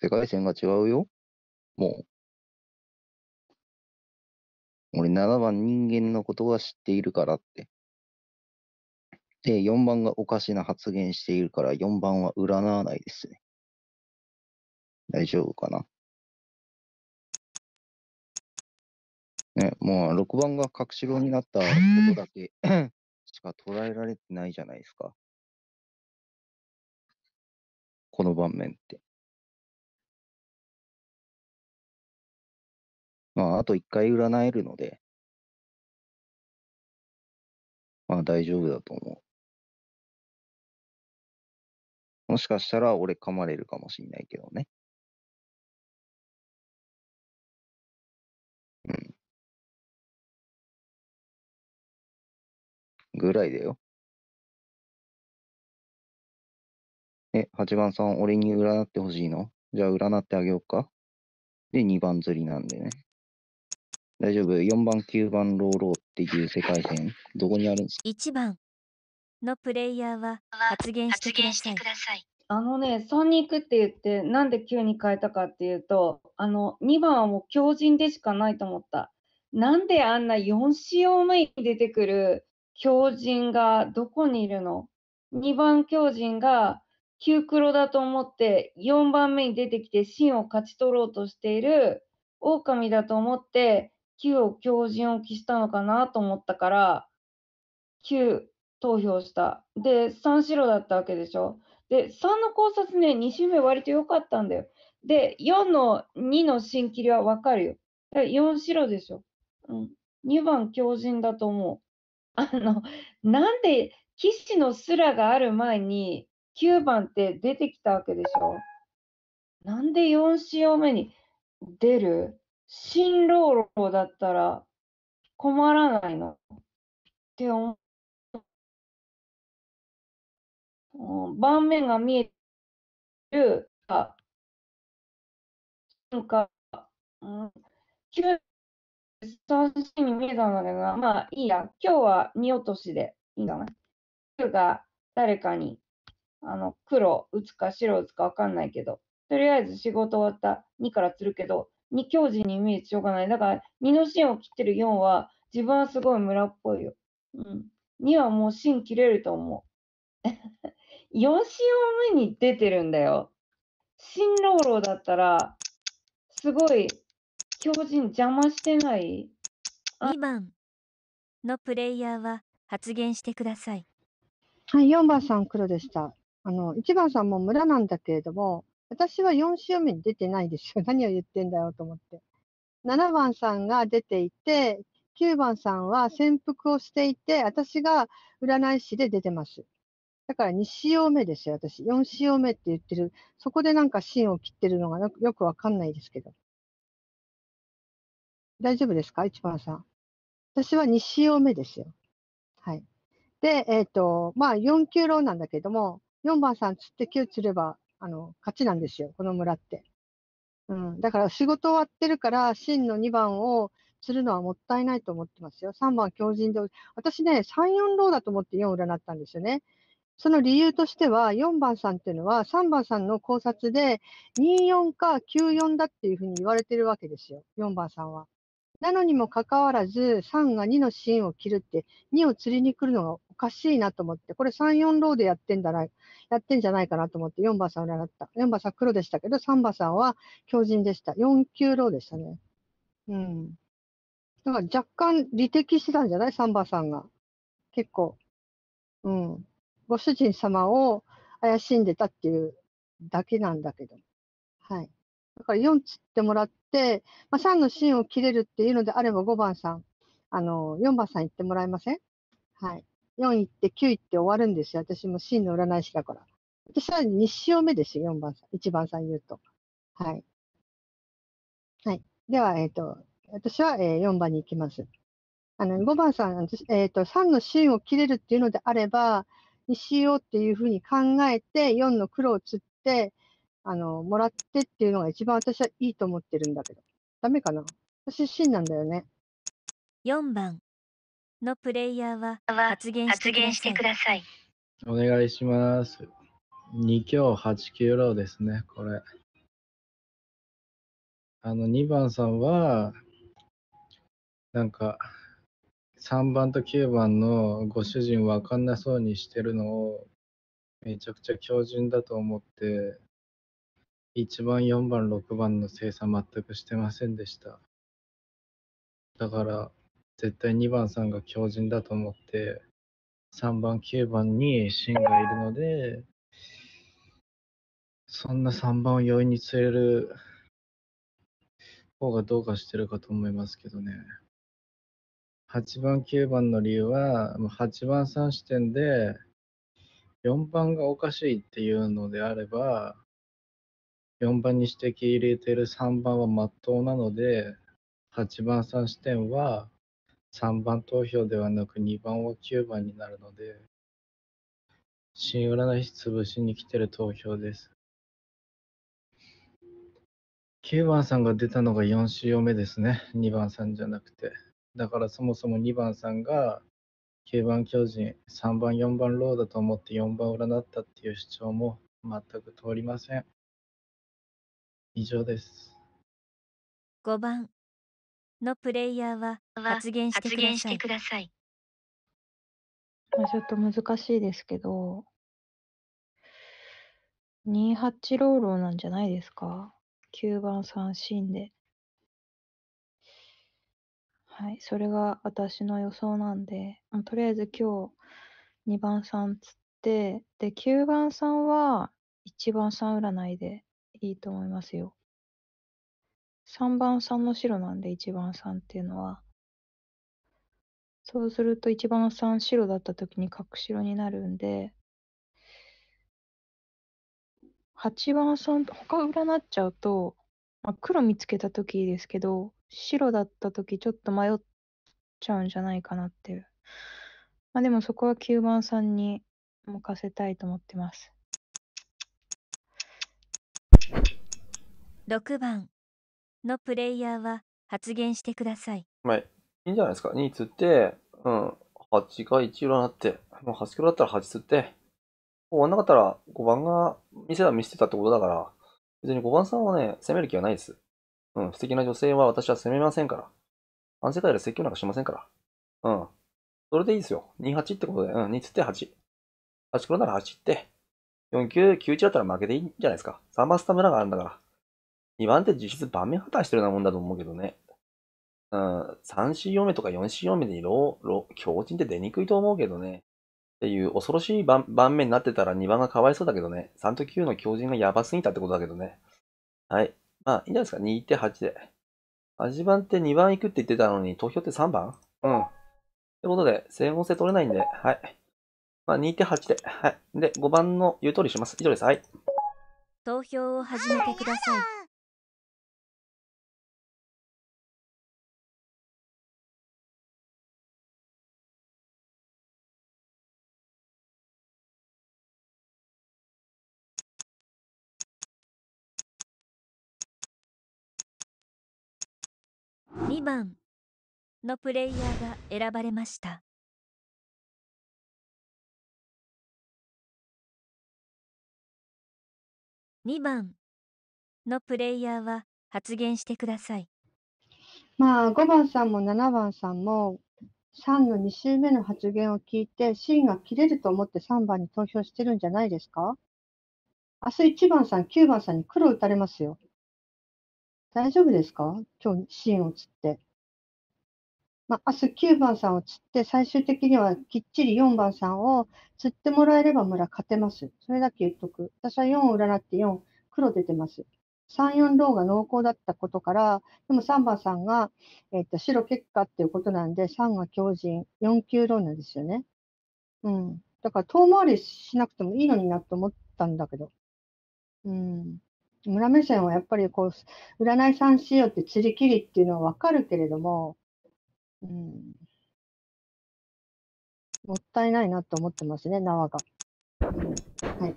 世界線が違うよもう。俺7番人間のことが知っているからって。で、4番がおかしな発言しているから4番は占わないですね。大丈夫かな。ね、もう
6番が隠し郎になったことだけ しか捉えられてないじゃないですか。
この盤面って。まあ、あと1回占えるので、まあ大丈夫だと思う。もしかしたら俺噛まれるかもしんないけどね。うん。ぐらいだよ。え、8番さん、俺に占ってほしいのじゃあ占
ってあげようか。で、2番釣りなんでね。大丈夫 ?4 番、9番、ローローっていう世界線、どこにあるんですか
?1 番のプレイヤーは発言してください。あのね、3に行くって言って、なんで9に変え
たかっていうと、あの、2番はもう強人でしかないと思った。なんであんな4仕様目に出てくる強人がどこにいるの ?2 番強人が9黒だと思って、4番目に出てきて芯を勝ち取ろうとしている狼だと思って、9を強人を期したのかなと思ったから、9投票した。で、3白だったわけでしょ。で、3の考察ね、2周目割と良かったんだよ。で、4の2の新切りはわかるよ。4白でしょ。うん。2番強靭だと思う。あの、なんで騎士のすらがある前に9番って出てきたわけでしょ。なんで4潮目に出る新老老だったら困らないのって思
盤面が見えるか、
なんか、うん、三振に見えたんだけどな、まあいいや、今日は2落としでいいんだな。9が誰かに、あの、黒打つか白打つか分かんないけど、とりあえず仕事終わった2から釣るけど、2強授に見えてしょうがない。だから、2の芯を切ってる4は、自分はすごい村っぽいよ。うん。2はもう芯切れると思う。4を目に出てるんだよ。新郎郎だったら、すごい、強靭邪魔してない2
番のプレイヤーは発言してください。
はい、4番さん黒でした。あの、1番さんも村なんだけれども、私は4週目に出てないですよ。何を言ってんだよと思って。7番さんが出ていて、9番さんは潜伏をしていて、私が占い師で出てます。だから2潮目ですよ、私。4潮目って言ってる。そこでなんか芯を切ってるのがよくわかんないですけど。大丈夫ですか一番さん。私は2潮目ですよ。はい。で、えっ、ー、と、まあ4級ローなんだけども、4番さん釣って9釣れば、あの、勝ちなんですよ、この村って。うん。だから仕事終わってるから、芯の2番を釣るのはもったいないと思ってますよ。3番強靭で、私ね、3、4ローだと思って4占ったんですよね。その理由としては、4番さんっていうのは、3番さんの考察で、24か94だっていうふうに言われてるわけですよ、4番さんは。なのにもかかわらず、3が2のシーンを切るって、2を釣りに来るのがおかしいなと思って、これ3、4ローでやってんだな、やってんじゃないかなと思って、4番さんを狙った。4番さん黒でしたけど、3番さんは強靭でした。4 9ローでしたね。うん。だから若干、利敵してたんじゃない ?3 番さんが。結構。うん。ご主人様を怪しんでたっていうだけなんだけど。はい。だから4つってもらって、まあ、3の芯を切れるっていうのであれば5番さん、あの、4番さん言ってもらえませんはい。4行って9行って終わるんですよ。私も芯の占い師だから。私は2潮目ですよ、4番さん。1番さん言うと。はい。はい。では、えっ、ー、と、私は、えー、4番に行きます。あの、5番さん、えっ、ー、と、3の芯を切れるっていうのであれば、にしようっていうふうに考えて、4の黒を釣って、あの、もらってっていうのが一番私はいいと思ってるんだけど。ダメかな私、真なんだよね。4番
のプレイヤーは発言してください。
お願
いします。2強8九ロですね、これ。あの、2番さんは、なんか、3番と9番のご主人分かんなそうにしてるのをめちゃくちゃ強靭だと思って1番4番6番の精査全くしてませんでしただから絶対2番さんが強靭だと思って3番9番に芯がいるのでそんな3番を容易に釣れる方がどうかしてるかと思いますけどね。8番、9番の理由は、8番3視点で、4番がおかしいっていうのであれば、4番に指摘入れてる3番はまっとうなので、8番3視点は3番投票ではなく2番は9番になるので、新占い師潰しに来てる投票です。9番さんが出たのが4週目ですね。2番さんじゃなくて。だからそもそも2番さんが9番巨人、3番、4番ローだと思って4番占ったっていう主張も全く通りません。以上
です。
5番のプレイヤーは発言してください。
まあ、ちょっと難しいですけど、28ローローなんじゃないですか ?9 番3芯で。はい、それが私の予想なんで、とりあえず今日2番さんつって、で、9番さんは1番さん占いでいいと思いますよ。3番さんの白なんで1番さんっていうのは。そうすると1番さん白だった時に角白になるんで、8番さん、他占っちゃうと、まあ、黒見つけた時ですけど、白だった時ちょっと迷っちゃうんじゃないかなっていう。まあでもそこは9番さんに任せたいと思ってます。
6番のプレイヤーは発言してください。
まあ、いいんじゃないですか。
2つって、うん、8が1裏になって、もう8キロだったら8つって、終わんなかったら5番が店は見せてたってことだから、別に5番さんはね、攻める気はないです。うん、素敵な女性は私は責めませんから。あの世界で説教なんかしませんから。
うん。それでいいですよ。28ってことで、うん、2つって8。8黒なら8って、49、91だったら負けていいんじゃないですか。3番スタムラがあるんだから。
2番って実質盤面破綻してるようなもんだと思うけどね。うん、3C4 目とか 4C4 目にロー、ロー、強靭って出にくいと思うけどね。っていう恐ろしい盤面になってたら2番がかわいそうだけどね。3と9の強靭がやばすぎたってことだけどね。はい。まあ、いいんじゃないですか。2 8で。味番って2番行くって言ってたのに、投票って3番うん。ってことで、整合性取れないんで、はい。まあ、2 8で。はい。で、
5番の言う通りします。以上です。はい。
投票を始めてください。
2番のプレイヤーが選ばれました。
2番のプレイヤーは発言してください。
まあ5番さんも7番さんも3の2周目の発言を聞いてシ芯が切れると思って3番に投票してるんじゃないですか明日1番さん9番さんに黒打たれますよ。大丈夫ですか今日シーンを釣って。まあ、明日9番さんを釣って、最終的にはきっちり4番さんを釣ってもらえれば村勝てます。それだけ言っとく。私は4を占って4、黒出てます。3、4ローが濃厚だったことから、でも3番さんが、えー、っと白結果っていうことなんで、3が強靭、4級ローなんですよね。うん。だから遠回りしなくてもいいのになと思ったんだけど。うん。村目線はやっぱりこう占いさんしようって釣り切りっていうのは分かるけれども、うん、もったいないなと思ってますね縄が。うん、
はい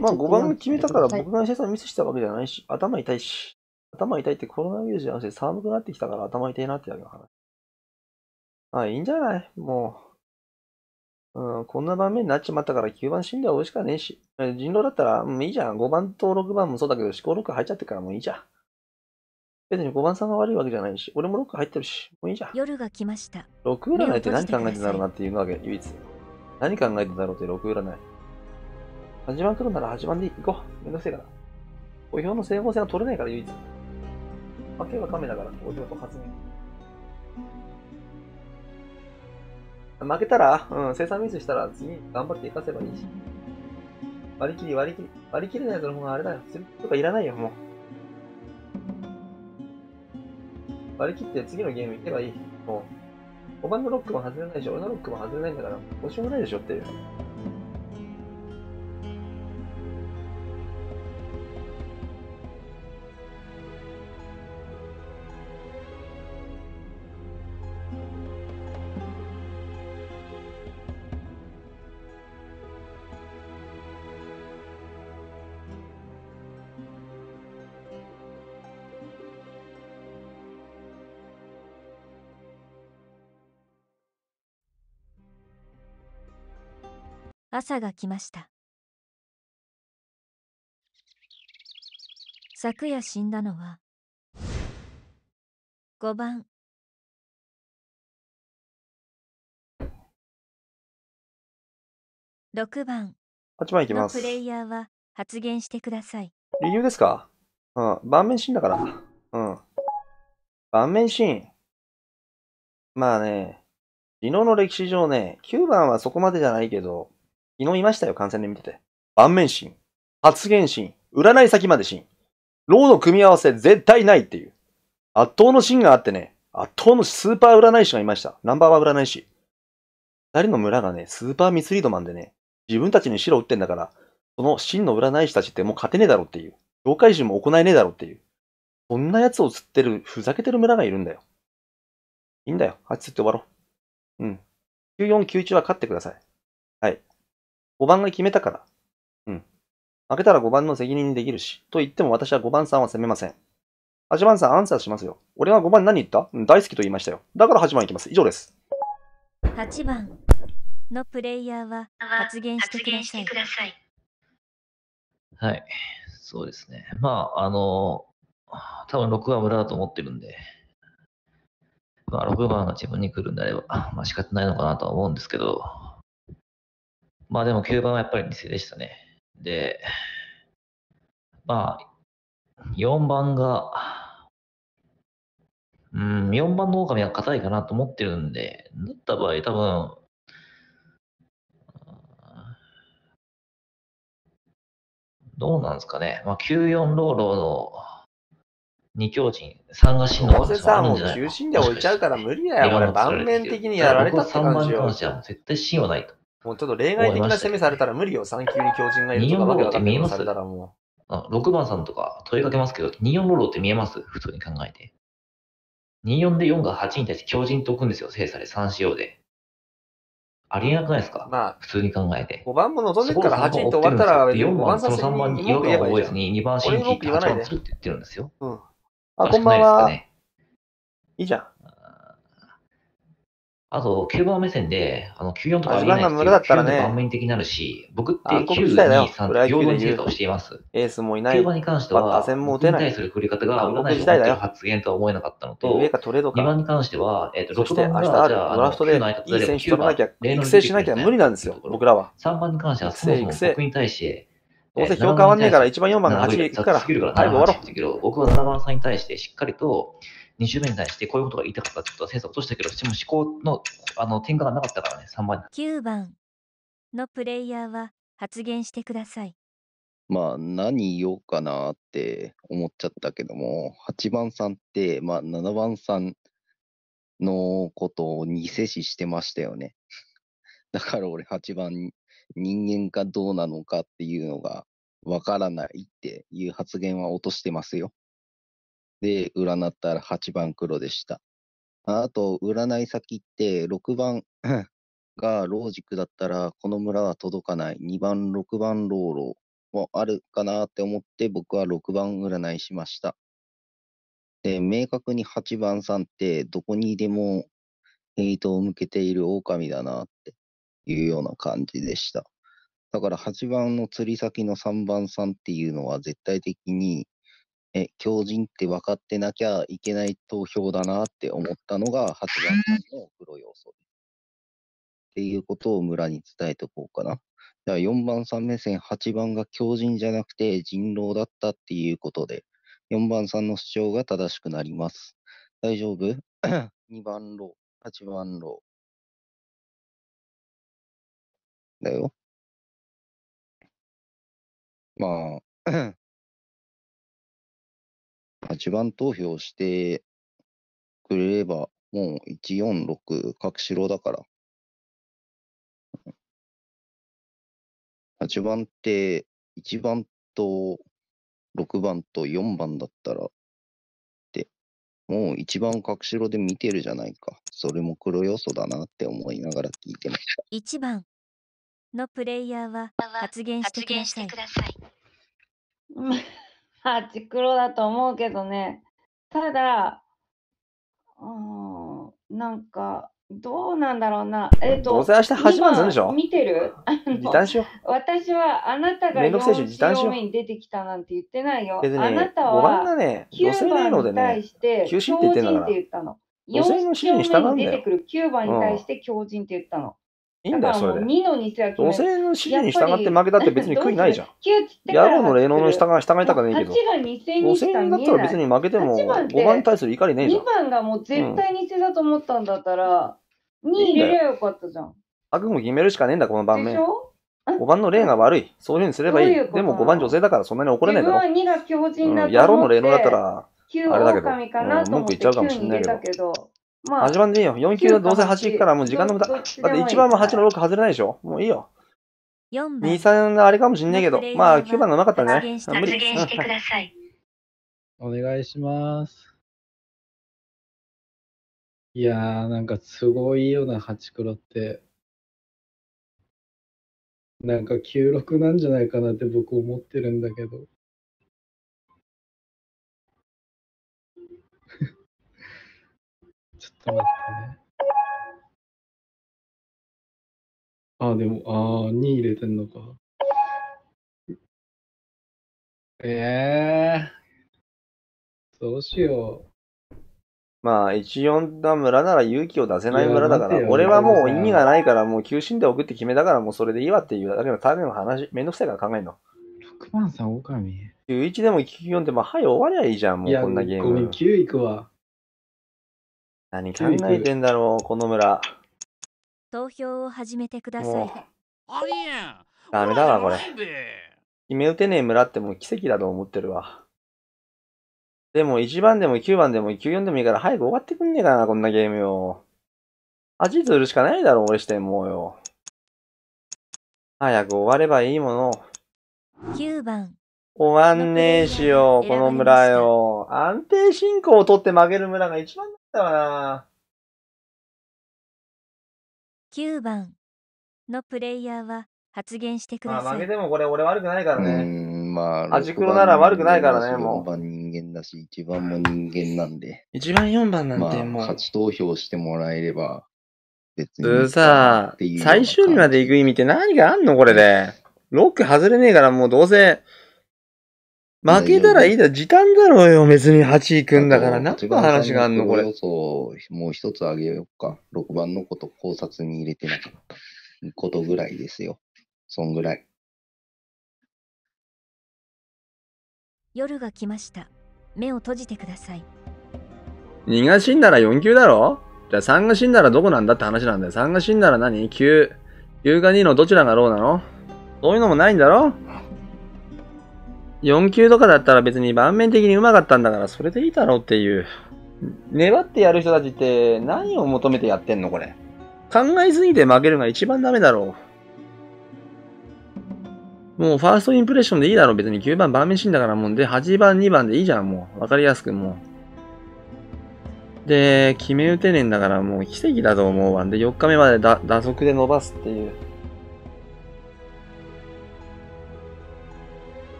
まあ5番決めたから僕が石田さんミスしたわけじゃないし、頭痛いし、頭痛いってコロナウイルスじゃなくて寒くなってきたから頭痛いなってだけの話。まあいいんじゃないもう。うん、こんな場面になっちまったから9番死んでは美味
しかねえし、人狼だったら、もういいじゃん。5番と6番もそうだけど、思考6入っちゃってからもういいじゃん。別に5番さんが悪いわけじゃないし、俺も6入ってるし、もういいじゃん。夜が来ました。6占いって何考えてんだろうなっていうわけ、唯一。何考えてんだろうって6占い。8番来るなら8番で行こう。めんどくせえから。お表の整合性が取れないから唯一。わけはカメだから、お表と発明。負けたら、うん、生産ミスしたら次頑張って生かせばいいし。割り切り、割り切り、割り切れないやつの方があれだよ。するとかいらないよ、もう。割り切って次のゲーム行けばいい。もう。5番のロックも外れないし、俺のロックも外れないんだから、どうしようもないでしょっていう。
朝が来ました昨夜死んだのは5番6番
8番いきますプ
レイヤーは発言してください
理由ですかうん盤面シーンだか
らうん盤面シーンまあね昨日の歴史上ね9番はそこまでじゃないけど昨日いましたよ、観戦で見て
て。盤面シーン、発言シーン、占い先までシーン。ローの組み合わせ絶対ないっていう。圧倒のシーンがあってね、圧倒のスーパー占い師がいました。ナンバーワン占い師。二人の村がね、スーパーミスリードマンでね、自分たちに白打ってんだから、その真の占い師たちってもう勝てねえだろっていう。業界人も行えねえだろっていう。
そんな奴を釣ってる、ふざけてる村がいるんだよ。いいんだよ。あっち釣って終わろう。うん。94、91は勝ってください。はい。5番が決めたから。
うん。
負けたら5番の責任にできるし。と言っても私は5番さんは責めません。8番さんアンサーしますよ。俺は5番何言った大好きと言いましたよ。だから8番いきます。以上です。
8番のプレイヤーは発言してください。
はい。そうですね。まあ、あの、多分6は無駄だと思ってるんで、まあ、6番が自分に来るんであれば、まあ、仕方ないのかなとは思うんですけど、まあでも9番はやっぱり犠牲でしたね。で、まあ、4番が、うん、4番の狼は硬いかなと思ってるんで、
だった場合多分、どうなんですかね。まあ、94ローローの
二強陣、三が死ぬのどうせさ、もう9死んで置いちゃうから無理だよ、これ。盤面的にやられたって感じよ。3番に関しては絶対死はないと。もうちょっと例外的な攻
めされたら無理よ、3級に
強人がいるとかわけだから見えますされた
らもう。あ6番さんとか問いかけますけど、24ロロって見えます普通に考えて。24で4が8に対して強人と置くんですよ、精査で3仕様で。ありえなくないですかまあ、普通に考えて。5番も望んでるから8って終わったら、4番、その3番に違和感を覚えずに2番新規って8番作って言ってるんですよ。うん。
あ、こんばんは。いいじゃん。
あと、9番目線で、あの、94とかありえないですけど、9の盤面的になるし、僕って9、2、3、平等に精査をしています。エースもいない。9番に関しては、打線も打てない。対する振り方が、占い師発言とは思えなかったのと、上かトレードか2番に関しては、えっ、ー、と、6番が、じゃあ、ドラフトで、いい選手取らなきゃ、育成し
なきゃ無理なんですよ、僕らは。3番に関しては、そも僕
に対して、どうせ評価はねえから、1番、4番が8行くから、早く終わろう。僕は7番さんに対して、しっかりと、20名に対してこういうことが言いたかったちょっとは精査落としたけど、でも思考のあの転換がなかったからね、3番
9番のプレイヤーは発言してください。
まあ何言おうかなって思っちゃったけども、8番さんって、まあ7番さんのことを偽視してましたよね。だから俺8番人間かどうなのかっていうのがわからないっていう発言は落としてますよ。で、占ったら8番黒でした。あと、占い先って6番 がロージクだったら、この村は届かない。2番、6番ローローもあるかなって思って、僕は6番占いしました。で、明確に8番さんって、どこにでもヘイトを向けている狼だなっていうような感じでした。だから8番の釣り先の3番さんっていうのは絶対的にえ、強人って分かってなきゃいけない投票だなって思ったのが、8番さんの黒要素。っていうことを村に伝えておこうかな。じゃあ4番さん目線、8番が強人じゃなくて人狼だったっていうことで、4番さんの主
張が正しくなります。大丈夫 ?2 番ロー、8番ロー。だよ。まあ地盤投票してくれれば、もう146角城だから。8番って1番と6番と4番だったら、
で、もう1番角城で見てるじゃないか。それも黒要素だなって思いなが
ら聞いてました。1番のプレイヤーは発言してください。あ黒だと思うけどね。
ただ、うん、なんか、どうなんだろうな。えっ、と、どうせ明日始まるんでしょ見てる時短しよう。私はあなたが4丁目に出てきたなんて言ってないよ。ね、あなたは5番
ね、に対して強人って言
ったの。4丁目に出てくる9番に対して強人って言ったの。いいんだよ、それで。女性の指示に従って負けたって別に悔いないじゃん。野郎の霊能の従
従いたかねえけど。
女性だったら別に負
けても5番に対する怒りねえじゃん。2
番がもう絶対偽だと思ったんだったら、2入れりゃよかったじゃん。
悪夢決めるしかねえんだ、この番面。5番の霊が悪い。そういうふうにすればいい。でも5番女性だからそんなに怒れないだろ。だと野郎の霊能だったら、あ
れだけど、うん、文句言っちゃうかもしれないけど。まあ、ま番でいいよ。4級どうせ8行くから、もう時
間の無駄。だって1番も8の6外れないでしょもういいよ。
2、3
のあれかもしん
ないけど、まあ9番のなかったね。無理。してくだ
さい。
お願いし
ます。いやー、なんかすごいような、ハチクロって。なんか96なんじゃないかなって僕思ってるんだけど。そうですね。あ、でも、あ二2入れてんのか。ええー、どうしよう。
まあ、14段村なら勇気を出せない村だから、
俺はもう意味が
ないから、もう急進で送って決めたから、もうそれでいいわっていう、だけど、ただの話、めんどくさいから考えんの。
6番さん、狼。
91でも94でも、はい、終わりゃいいじゃん、もうこんなゲーゴミム。
9行くわ。何考えてんだろう、この村。
投票を始めてください。
ダメだわ、これ。決
め打てねえ村ってもう奇跡だと思ってるわ。でも1
番でも9番でも94でもいいから早く終わってくんねえかな、こんなゲームよ。味ずるしかないだろ、俺してもうよ。早く終わればいいも
の。9番。
終わんねえしよ、この村よ。安定進行を取って負ける村が一番だったわな
9番のプレイヤーは発言してくださまあ、さ負けて
もこれ俺悪くないからね。
まあ、味黒なら悪くないからねもう6番人間だし、1番も人間なんで。1番4番なんまてもう、勝ち投票してもらえれば、別
に。うさっ最終日まで行く意味って何があんのこれで。ロック外れねえからもうどうせ、負けたらいいだ、時短だろうよ、別に8
位くんだから。何の話があんの、これ。
そう、もう一つあげようか。6番のこと
考察に入れてなかった。ことぐらいですよ。そんぐらい。
夜が来ました。目を閉じてください。
2が死んだら4級だろじゃあ3が死んだらどこなんだって話なんだよ。3が死んだら何 ?9。9が2のどちらがローなのそういうのもないんだろ4級とかだったら別に盤面的に上手かったんだから、それでいいだろうっていう。粘ってやる人たちって何を求めてやってんのこれ。考えすぎて負けるが一番ダメだろう。もうファーストインプレッションでいいだろう。別に9番盤面シーンだからもんで、8番2番でいいじゃん、もう。わかりやすくもう。で、決め打てねえんだからもう奇跡だと思うわ。で、4日目まで打足で伸ばすっていう。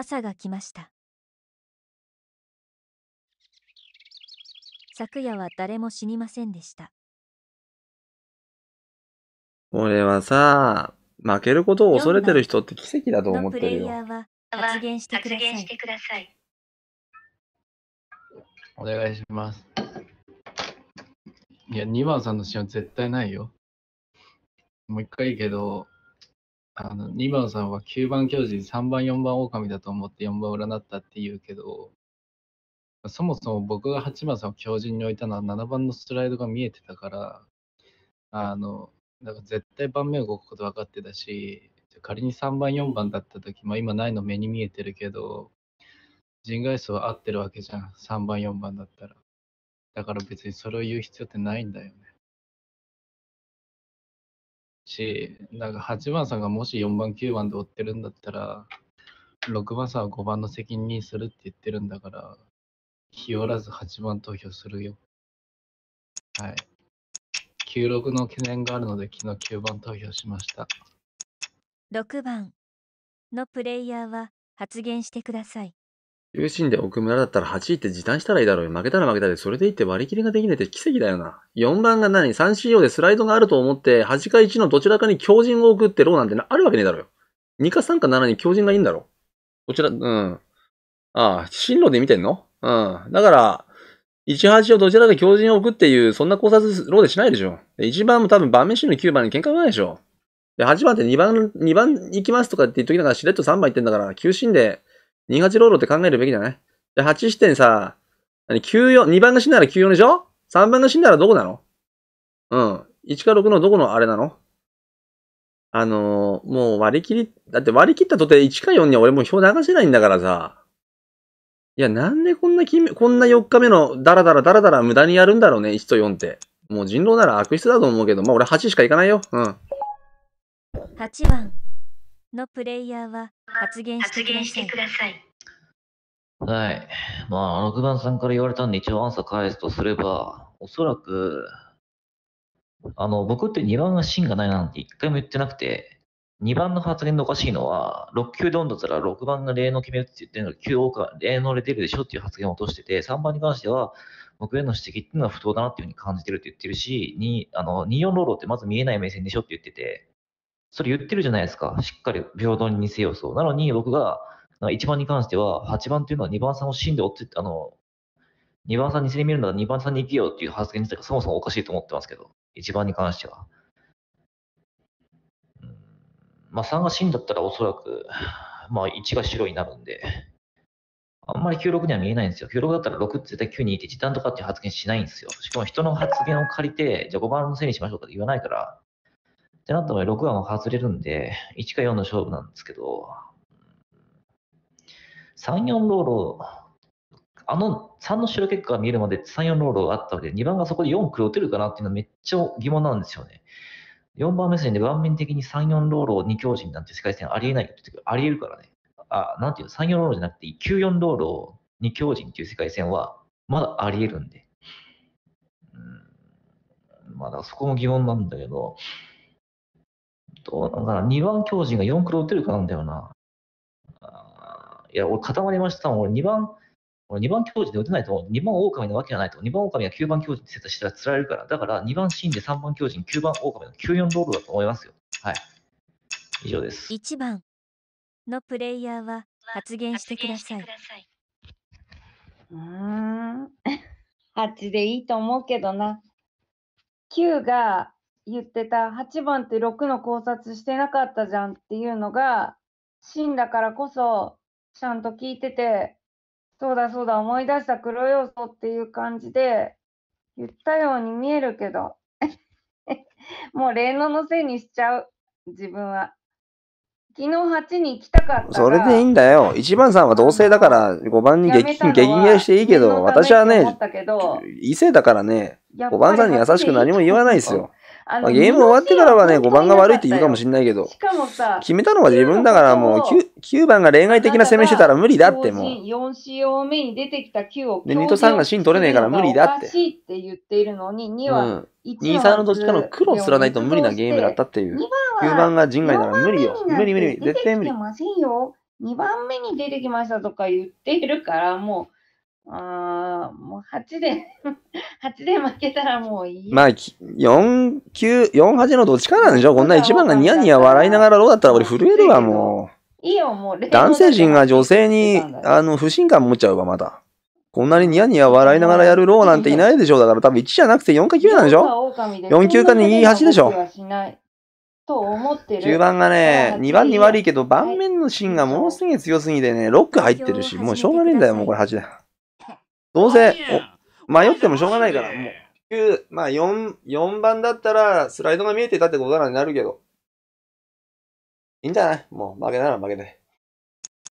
朝が来ました昨夜は誰も死にませんでした
俺はさ負けることを恐
れてる人
って奇跡だと思ってるよ
発言してください
お願いしますいや2番さんのシーは絶対ないよもう一回いいけどあの2番さんは9番教授3番4番狼だと思って4番占ったって言うけどそもそも僕が8番さんを教授に置いたのは7番のスライドが見えてたからあのだから絶対盤面動くこと分かってたし仮に3番4番だった時、今ないの目に見えてるけど人外数は合ってるわけじゃん3番4番だったらだから別にそれを言う必要ってないんだよねし、なんか8番さんがもし4番、9番で追ってるんだったら、6番さんは5番の責任にするって言ってるんだから、日和らず8番投票するよ。はい。96の懸念があるので、昨日9番投票しました。
6番のプレイヤーは発言してください。
友人で奥
村だったら8位って時短したらいいだろうよ。負けたら負けたで、それでいって割り切りができないって奇跡だよな。4番が何 ?3CO でスライドがあると思って、8か1のどちらかに強人を送ってローなんてあるわけねえだろよ。2か3か7に強人がいいんだろ。こちら、うん。ああ、進路で見てんのうん。だから、18をどちらか強人を置くっていう、そんな考察ローでしないでしょ。1番も多分、晩飯の9番に喧嘩がないでしょ。で、8番って2番、2番行きますとかって言っときながら、しれっと3番行ってんだから、急進で、2八ロールって考えるべきじゃないじゃあ8視点さ、何 ?94、2番が死んだら94でしょ ?3 番が死んだらどこなのうん。1か6のどこのあれなのあのー、もう割り切り、だって割り切ったとて1か4には俺もう表流せないんだからさ。いや、なんでこんなき、こんな4日目のダラダラダラダラ無駄にやるんだろうね、1と4って。もう人狼なら悪質だと思うけど、まあ俺8しかいかないよ。うん。
8番。のプレイヤーは発言してください。
はい。まあ、6番さんから言われたんで、一応アンサー返すとすれば、おそらく、あの、僕って2番が芯がないなんて一回も言ってなくて、2番の発言でおかしいのは、6球でだったら6番が霊の決めるって言ってるのが9多く例のれてるでしょっていう発言を落としてて、3番に関しては、僕への指摘っていうのは不当だなっていうふうに感じてるって言ってるし、2、あの、24ローーってまず見えない目線でしょって言ってて、それ言ってるじゃないですか。しっかり平等にせよそう。なのに僕が1番に関しては、8番というのは2番さんを死んで追って、あの、2番さんにせり見るなら2番さんに行けよっていう発言自体がそもそもおかしいと思ってますけど、1番に関しては。うん、まあ3が死んだったらおそらく、まあ1が白になるんで、あんまり96には見えないんですよ。96だったら6って絶対9にいて時短とかっていう発言しないんですよ。しかも人の発言を借りて、じゃあ5番のせいにしましょうかって言わないから、ってなった場合、6番は外れるんで、1か4の勝負なんですけど、3、4ローロあの3の白結果が見えるまで3、4ロールがあったわけで、2番がそこで4黒打てるかなっていうのはめっちゃ疑問なんですよね。4番目線で盤面的に3、4ロールを2強人なんて世界戦ありえないって言ってありえるからね。あ、なんていうの、3、4ロールじゃなくて、9、4ロールを2強人っていう世界戦はまだありえるんで。うん、まだそこも疑問なんだけど、どうなのかな、2番強人が4クロ打てるかなんだよな。いや、俺固まりました。俺2番、俺2番強人で打てないと、2番狼なわけがないと、2番狼は9番強靭に設定したらつられるから、だから2番シンで3番強人、9番狼の94ロールだと思いますよ。はい。以上です。
1番のプレイヤーは発言してください。うん。8 でいいと思うけどな。
9が言ってた8番って6の考察してなかったじゃんっていうのが芯だからこそちゃんと聞いててそうだそうだ思い出した黒要素っていう感じで言ったように見えるけど もう霊能のせいにしちゃう自分は昨日8に行きたかったそれでいいんだ
よ1番さんは同性だから5番に激激減していいけど私はね異性だからね5番さんに優しく何も言わないですよ
あのゲーム終わ
ってからはね、5番が悪いって言うかもしんないけど、し
かもさ、決
めたのは自分だからもう 9, 9番が例外的な攻めしてたら無理だってもう。
4試合目に出てきた9をで、2と3が芯取れねえから無理だって。しいって言っているのに、2はうん、2、3のどっちかの黒すらないと
無理なゲームだったっていう。9番が陣外なら無理よ。無理無理。
絶対無理。2番目に出てきましたとか言っているから、もう。ああ、もう8で8で負けたらもういい。ま
あ、4、
9、4、8のどっちかなんでしょこんな一番がニヤニヤ笑いながらどうだったら俺震えるわ、も
う。いいよ、もう。男性陣が
女性に、あの、不信感持っちゃうわ、まだ。こんなにニヤニヤ笑いながらやるローなんていないでしょう。だから多分1じゃなくて4か9なんでしょ
?4 9か28でしょと思ってる9番がね、2番に悪
いけど、盤面の芯がものすげえ強すぎてね、ロック入ってるし、もうしょうがねえんだよ、もうこれ8だ。
どうせ、迷ってもしょうがないから、もう。
9、まあ4、4番だったら、スライドが見えてたってことなになるけど。
いいんじゃないもう、負けなら負けで。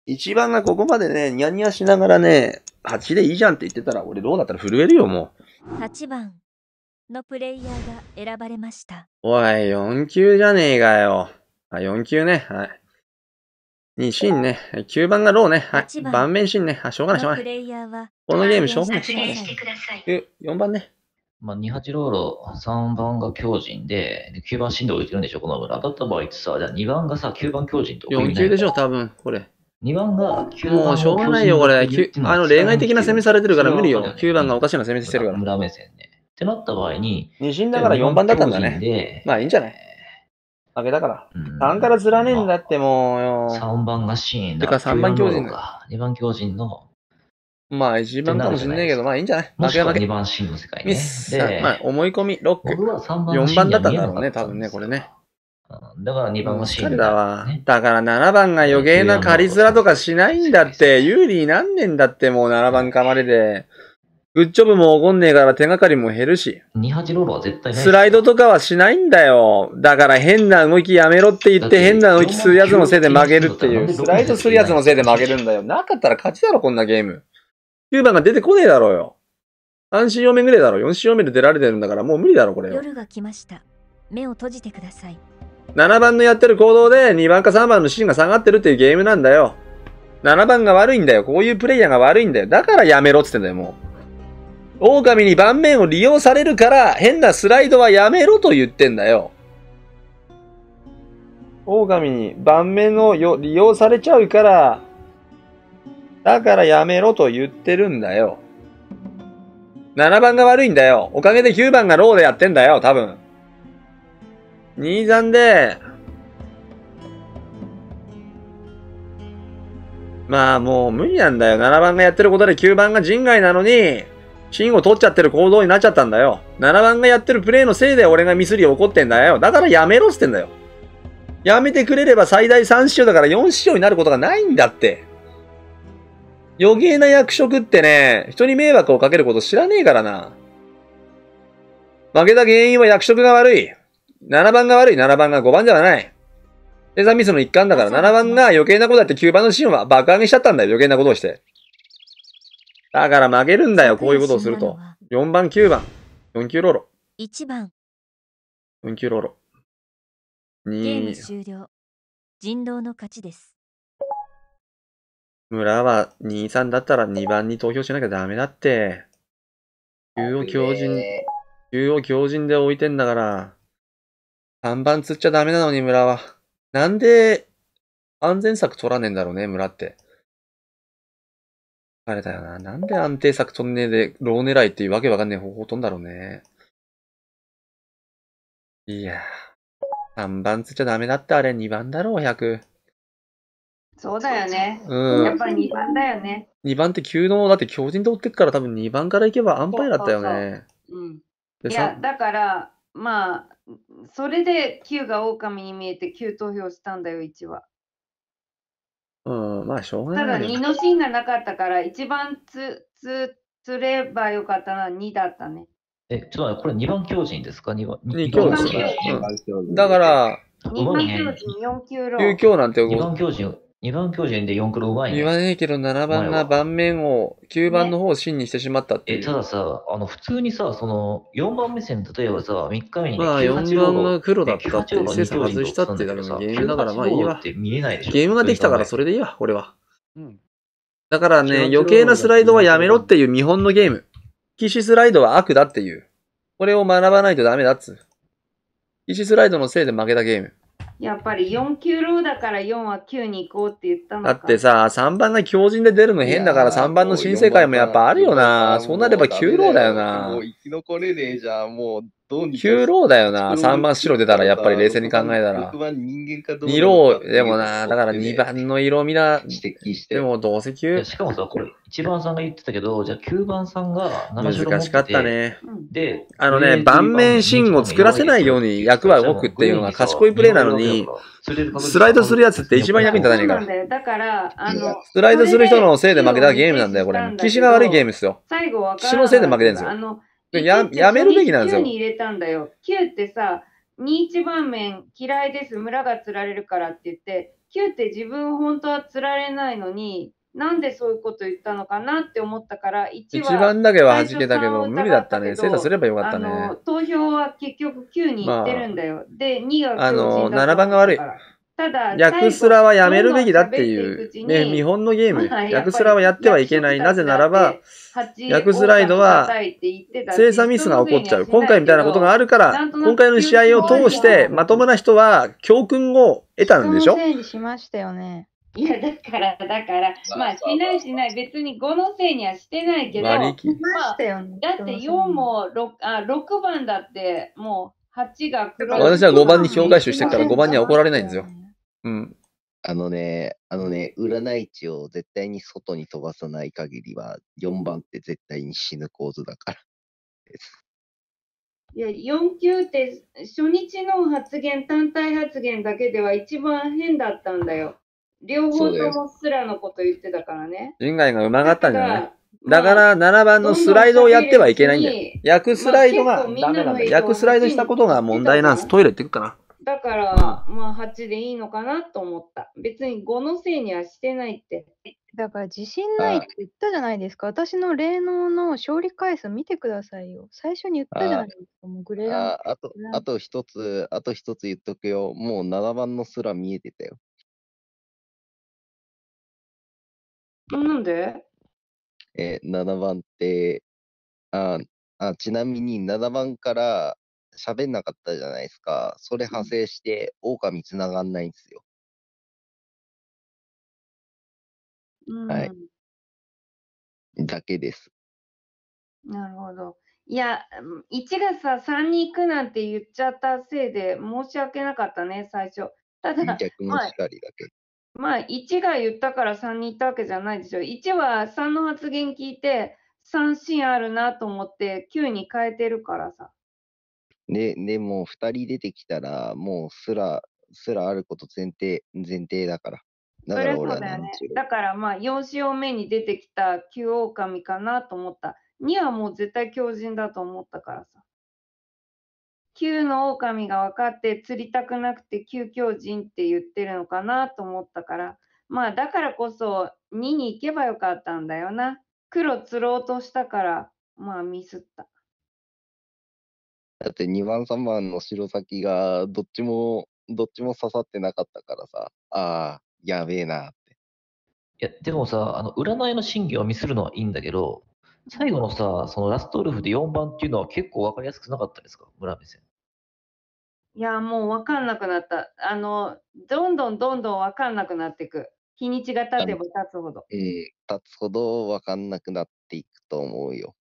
1番がここまでね、ニヤニヤしながらね、
8でいいじゃんって言ってたら、俺どうだったら震えるよ、も
う。8番のプレイヤーが選ばれました。
おい、4級じゃねえかよ。あ、4級ね。はい。2シーンね。九番がローね。はい。盤面シーンね。あ、しょうがない、しょうがな
い。このゲームしょうがない。
え、4番ね。まあ、28ローロ、3番が強人で、で9番振動置いてるんでしょ、この村。当たった場合ってさ、じゃ二2番がさ、9番強人と。4級でしょ、多分、これ。2番が9番もうしょうがないよ、これ。あの、例外的な攻
めされてるから無理よ。9番がおかしいな攻めしてるから。村目線ね。ってなった場合に、2陣だから4番だったんだね。
まあ、いいんじゃない負けだから。
3からずらねえんだって
もうよ。3番がシーンだ。てか3番巨人だ。2番巨人の。まあ1番かもしんないけど、まあいいんじゃない負け負け。2番シーンの世
界ね。ミス。まあ
思い込み、ロッ
4番だったんだろうね、多分ね、これね。だから2番がシーンだ、ね。だから7番が余計な借りとかしないんだって、有利になんねんだって、もう7番かまれで。グッジョブも怒んねえから手がかりも減るし。28ロールは絶対ない。スライドとかはしないんだよ。だから変な動きやめろって言って変な動きするやつのせいで曲げるっていう。スライドするやつのせいで曲げるんだよ。なかったら勝ちだろ、こんなゲーム。9番が出てこねえだろうよ。3進4目ぐらいだろ。4進4目で出られてるんだからもう無理だろ、これ。
夜が来ました。目を閉じてください。
7番のやってる行動で2番か3番のシーンが下がってるっていうゲームなんだよ。7番が悪いんだよ。こういうプレイヤーが悪いんだよ。だからやめろって言ってんだよ、もう。狼に盤面を利用されるから変なスライドはやめろと言ってんだよ。狼に盤面を利用されちゃうから、だからやめろと言ってるんだよ。7番が悪いんだよ。おかげで9番がローでやってんだよ、多分。23で、まあもう無理なんだよ。7番がやってることで9番が人外なのに、信を取っちゃってる行動になっちゃったんだよ。7番がやってるプレイのせいで俺がミスり怒ってんだよ。だからやめろってんだよ。やめてくれれば最大3仕様だから4師匠になることがないんだって。余計な役職ってね、人に迷惑をかけること知らねえからな。負けた原因は役職が悪い。7番が悪い、7番が5番ではない。デザミスの一環だから、7番が余計なことやって9番のシーンは爆上げしちゃったんだよ、余計なことをして。
だから曲げるんだよ、こういうことをすると。4番、9番。4級ロロ。1番。4級ロロ。2ゲーム
終了。人狼の勝ちです。
村は2、3だったら2番に投票
しなきゃダメだって。中央強靭、中央強靭で置いて
んだから、3番釣っちゃダメなのに村は。なんで安全策取らねえんだろうね、村って。あれだよな。なん
で安定策とんねえで、ロー狙いっていうわけわかんねえ方法とんだろうね。いや3番つっちゃダメだってあれ、2番だろう、100。
そうだよね。うん。やっぱり2番だよね。
2番って急の、だって強人で追ってくから多分2番から行けば安牌だったよね。
そうそううん。いや、だから、まあ、それで9が狼に見えて9投票したんだよ、1は。
うん、まあ、しょう
がないよ2の
シーンがなかったから、一番つ、つ、つればよかったのは2だったね。
え、ちょっと待ってこれ2番強人ですか ?2 番。二強でだから、
馬に変だから、9強
な
んて、2番強人、2番巨人で4クロうい言わ
ねえけど、7番が盤面
を、9番の方を真にしてしまったっていう、え、たださ、あの、普通にさ、その、4番目線、例えばさ、3日目に、ね、まあ、4番が黒だったっていう、セン外したってだけど、ゲームだからまあいいわ。ゲー
ムができたからそれでいいわ、俺は。うん。だからね、余計なスライドはやめろっていう見本のゲーム。騎士スライドは悪だっていう。これを学ばないとダメだっつ騎士スライドのせいで負けたゲーム。
やっぱり4級ローだから4は9に行こうって言ったのだっ
てさ、3番が強人で出るの変だから3番の新世界もやっぱあるよな。そうなれば9ローだよな。もう
生
き残
れねえじゃん。もう
どう
に9ローだよな。3番白出たら、やっぱり冷静に考えたら。6
番人間かどうか。2ロ
ー、でもな、だ
から2番の色味だ。指摘して。でもどうせ9。しかもさ、これ、1番さんが言ってたけど、じゃあ9番さんが難しかったね。で、あのね、盤面芯を作らせ
ないように役は動くっていうのが賢いプレイなのに、スライドするやつって一番役に立たないか
ら。だから、あの、
スライドする人のせいで負けたゲームなんだよ、これ。騎士が悪いゲームですよ。
最後は。騎士のせいで負けてるんですよ。
ややめるべきなんですよ。9に
入れたんだよ。9ってさ、2一番面嫌いです、村が釣られるからって言って、9って自分本当は釣られないのに、なんでそういうこと言ったのかなって思ったから、1は。1番だけは弾けたけ
ど、無理だったね。精査すればよかったね。
投票は結局9に行ってるんだよ。まあ、で、2があの、7番が悪い。ただ、すらはやめるべきだっていう、ね、見
本のゲーム、略すらはやってはいけない。なぜならば、
略スライドは精査ミスが起こっちゃう。今回みたいなことがあるから、
今回の試合を通して、
まともな人は教訓を得たんでしょせ
いにしましたよね。いや、だから、だから、まあ、しないしない、別に5のせいにはしてないけど、まあ、だって4も 6, あ6番だって、もう8が私は5番に評価集してから5
番には怒られないんですよ。うん。あのね、あのね、占い地を絶対に外に飛ばさない限りは、4番って絶対に死ぬ構図だからです。
いや、4級って初日の発言、単体発言だけでは一番変だったんだよ。両方ともすらのこと言ってたからね。
人外がうまかったんじゃないだから、7番のスライドをやってはいけないんだよ。スライドがダメなんだよ。スライドしたことが問題なんです。トイレ行ってくかな。
だから、まあ8でいいのかなと思った。別に5のせいにはしてないって。だから自信ないって言ったじゃないですか。私の
霊能の勝利回数見てくださいよ。最初に言ったじゃないですか。もうグレーあ
あと、
あと
一つ、あと一つ言っとくよ。もう7番のすら見えてたよ。
なんでえ7番って、ああちなみに7番から喋んなかったじゃないですか。それ派生して、狼繋がんないんですよ。うはい。だけで
す。なるほど。
いや、うん1がさ、3に行くなんて言っちゃったせいで、申し訳なかったね、最初。ただ、逆もまあ、かだけど。まあ、1が言ったから3に行ったわけじゃないでしょ。1は3の発言聞いて、3シーンあるなと思って9に変えてるからさ。
で、でも2人出てきたら、もうすら、すらあること前提、前提だか
ら。
だからそうだよね。
だからまあ、4潮目に出てきた九狼かなと思った。2はもう絶対強人だと思ったからさ。9の狼が分かって釣りたくなくて9強人って言ってるのかなと思ったから、まあだからこそ2に行けばよかったんだよな。黒釣ろうとしたから、まあミスった。
だって2番3番の白先がどっちも、どっちも刺さってなかったからさ、
ああ、やべえなって。いや、でもさ、あの、占いの真偽を見せるのはいいんだけど、最後のさ、そのラストウルフで4番っていうのは結構分かりやすくなかったですか、村目線。
いや、もう分かんなくなった。あの、どんどんどんどん分かんなくなっていく。日にちが経てば経つほど。ええ
ー、経つほど分かんなくなっていくと思うよ。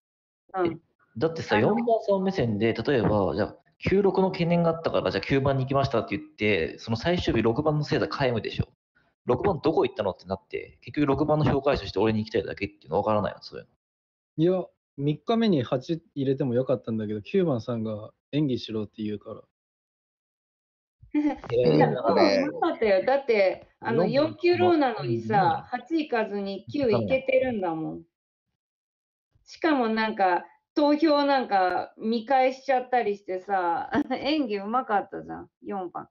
うん。だってさ、4番さん目線で、例えば、じゃあ、96の懸念があったから、じゃあ9番に行きましたって言って、その最終日6番のせいだ皆無でしょ。6番どこ行ったのってなって、結局6番の評価書として俺に行きたいだけっていうの分からないの、そうい
うの。いや、3日目に8入れてもよかったんだけど、9番さんが演技しろって言うから。
えーそうだったよ。だって、あの、4級ローなのにさ、8行かずに9行けてるんだもん。しかもなんか、投票なんか見返しちゃったりしてさ、演技うまかったじゃん、4番。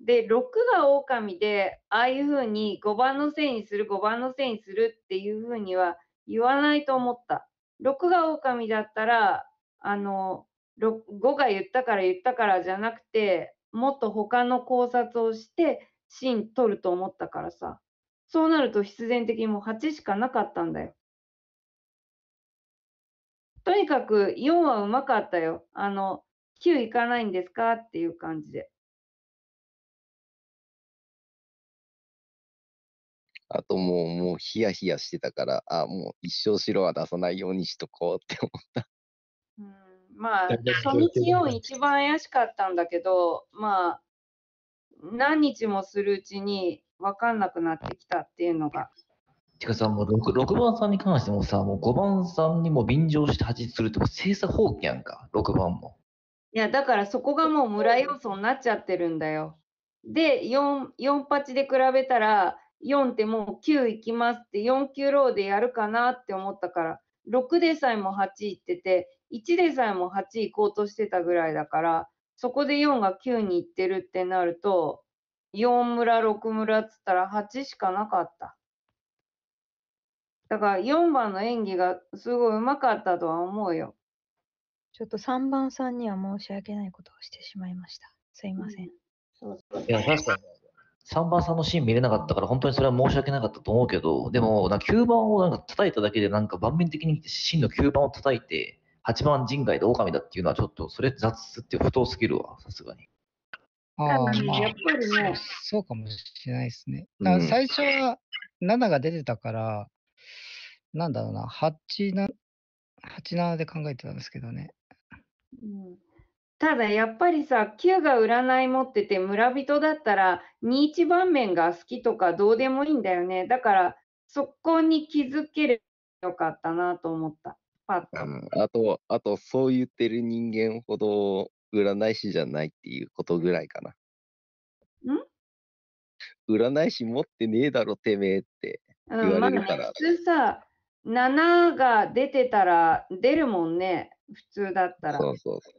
で、6が狼で、ああいうふうに5番のせいにする、5番のせいにするっていうふうには言わないと思った。6が狼だったら、あの、5が言ったから言ったからじゃなくて、もっと他の考察をして、芯取ると思ったからさ。そうなると必然的にもう8しかなかったんだよ。とにかく4はうまかったよ。あの、9いかないんですかっていう感じで。
あともう、もうヒヤヒヤしてたから、あ
もう一生白は出さないようにしとこうって思った。
うんまあ、初日4一番怪しかったんだけど、まあ、何日もするうちに分かんなくなってきたっていうのが
てかさ、もう 6, 6番さんに関してもさ、もう5番さんにも便乗して発するってもう精査放棄やんか、6番も。
いや、だからそこがもう村要素になっちゃってるんだよ。で、4、4八で比べたら、4ってもう9いきますって、4 9、ローでやるかなって思ったから、6でさえも8いってて、1でさえも8いこうとしてたぐらいだから、そこで4が9にいってるってなると、4村、6村っつったら8しかなかった。だから4番の演技がすごい上手かったとは思うよ。ちょっと3番さんには申し訳ないことをしてしまいました。すいません。い
や、確かに。
3番さんのシーン見れなかったから、本当にそれは申し訳なかったと思うけど、でも、9番をなんか叩いただけで、なんか盤面的に真の9番を叩いて、8番人外で狼だっていうのは、ちょっとそれ雑って不当すぎるわ、さすがに。
あ、あ、やっぱりねそう。そうかもしれないですね。最初は7が出てたから、なんだろうな、8な、8で考えてたんですけどね。
うん、ただやっぱりさ9が占い持ってて村人だったら21番面が好きとかどうでもいいんだよねだからそこに気づけるよかったなと思ったパッ
と、あとあとそう言ってる人間ほど占い師じゃないっていうことぐらいかな。ん占い師持ってねえだろてめえって
言われるから、うんまあ、普通さ7が出てたら出るもんね、普通だったら。そうそうそう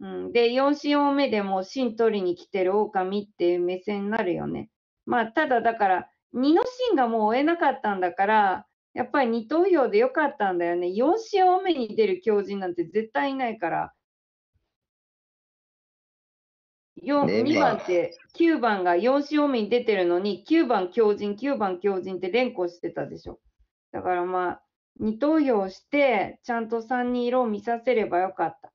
うん、で、4章目でも芯取りに来てる狼っていう目線になるよね。まあ、ただだから、2の芯がもう追えなかったんだから、やっぱり2投票でよかったんだよね。4章目に出る狂人なんて絶対いないから。ね、2番って、9番が4勝目に出てるのに、9番強人、9番強人って連呼してたでしょ。だからまあ、二投票して、ちゃんと3人色を見させればよかった。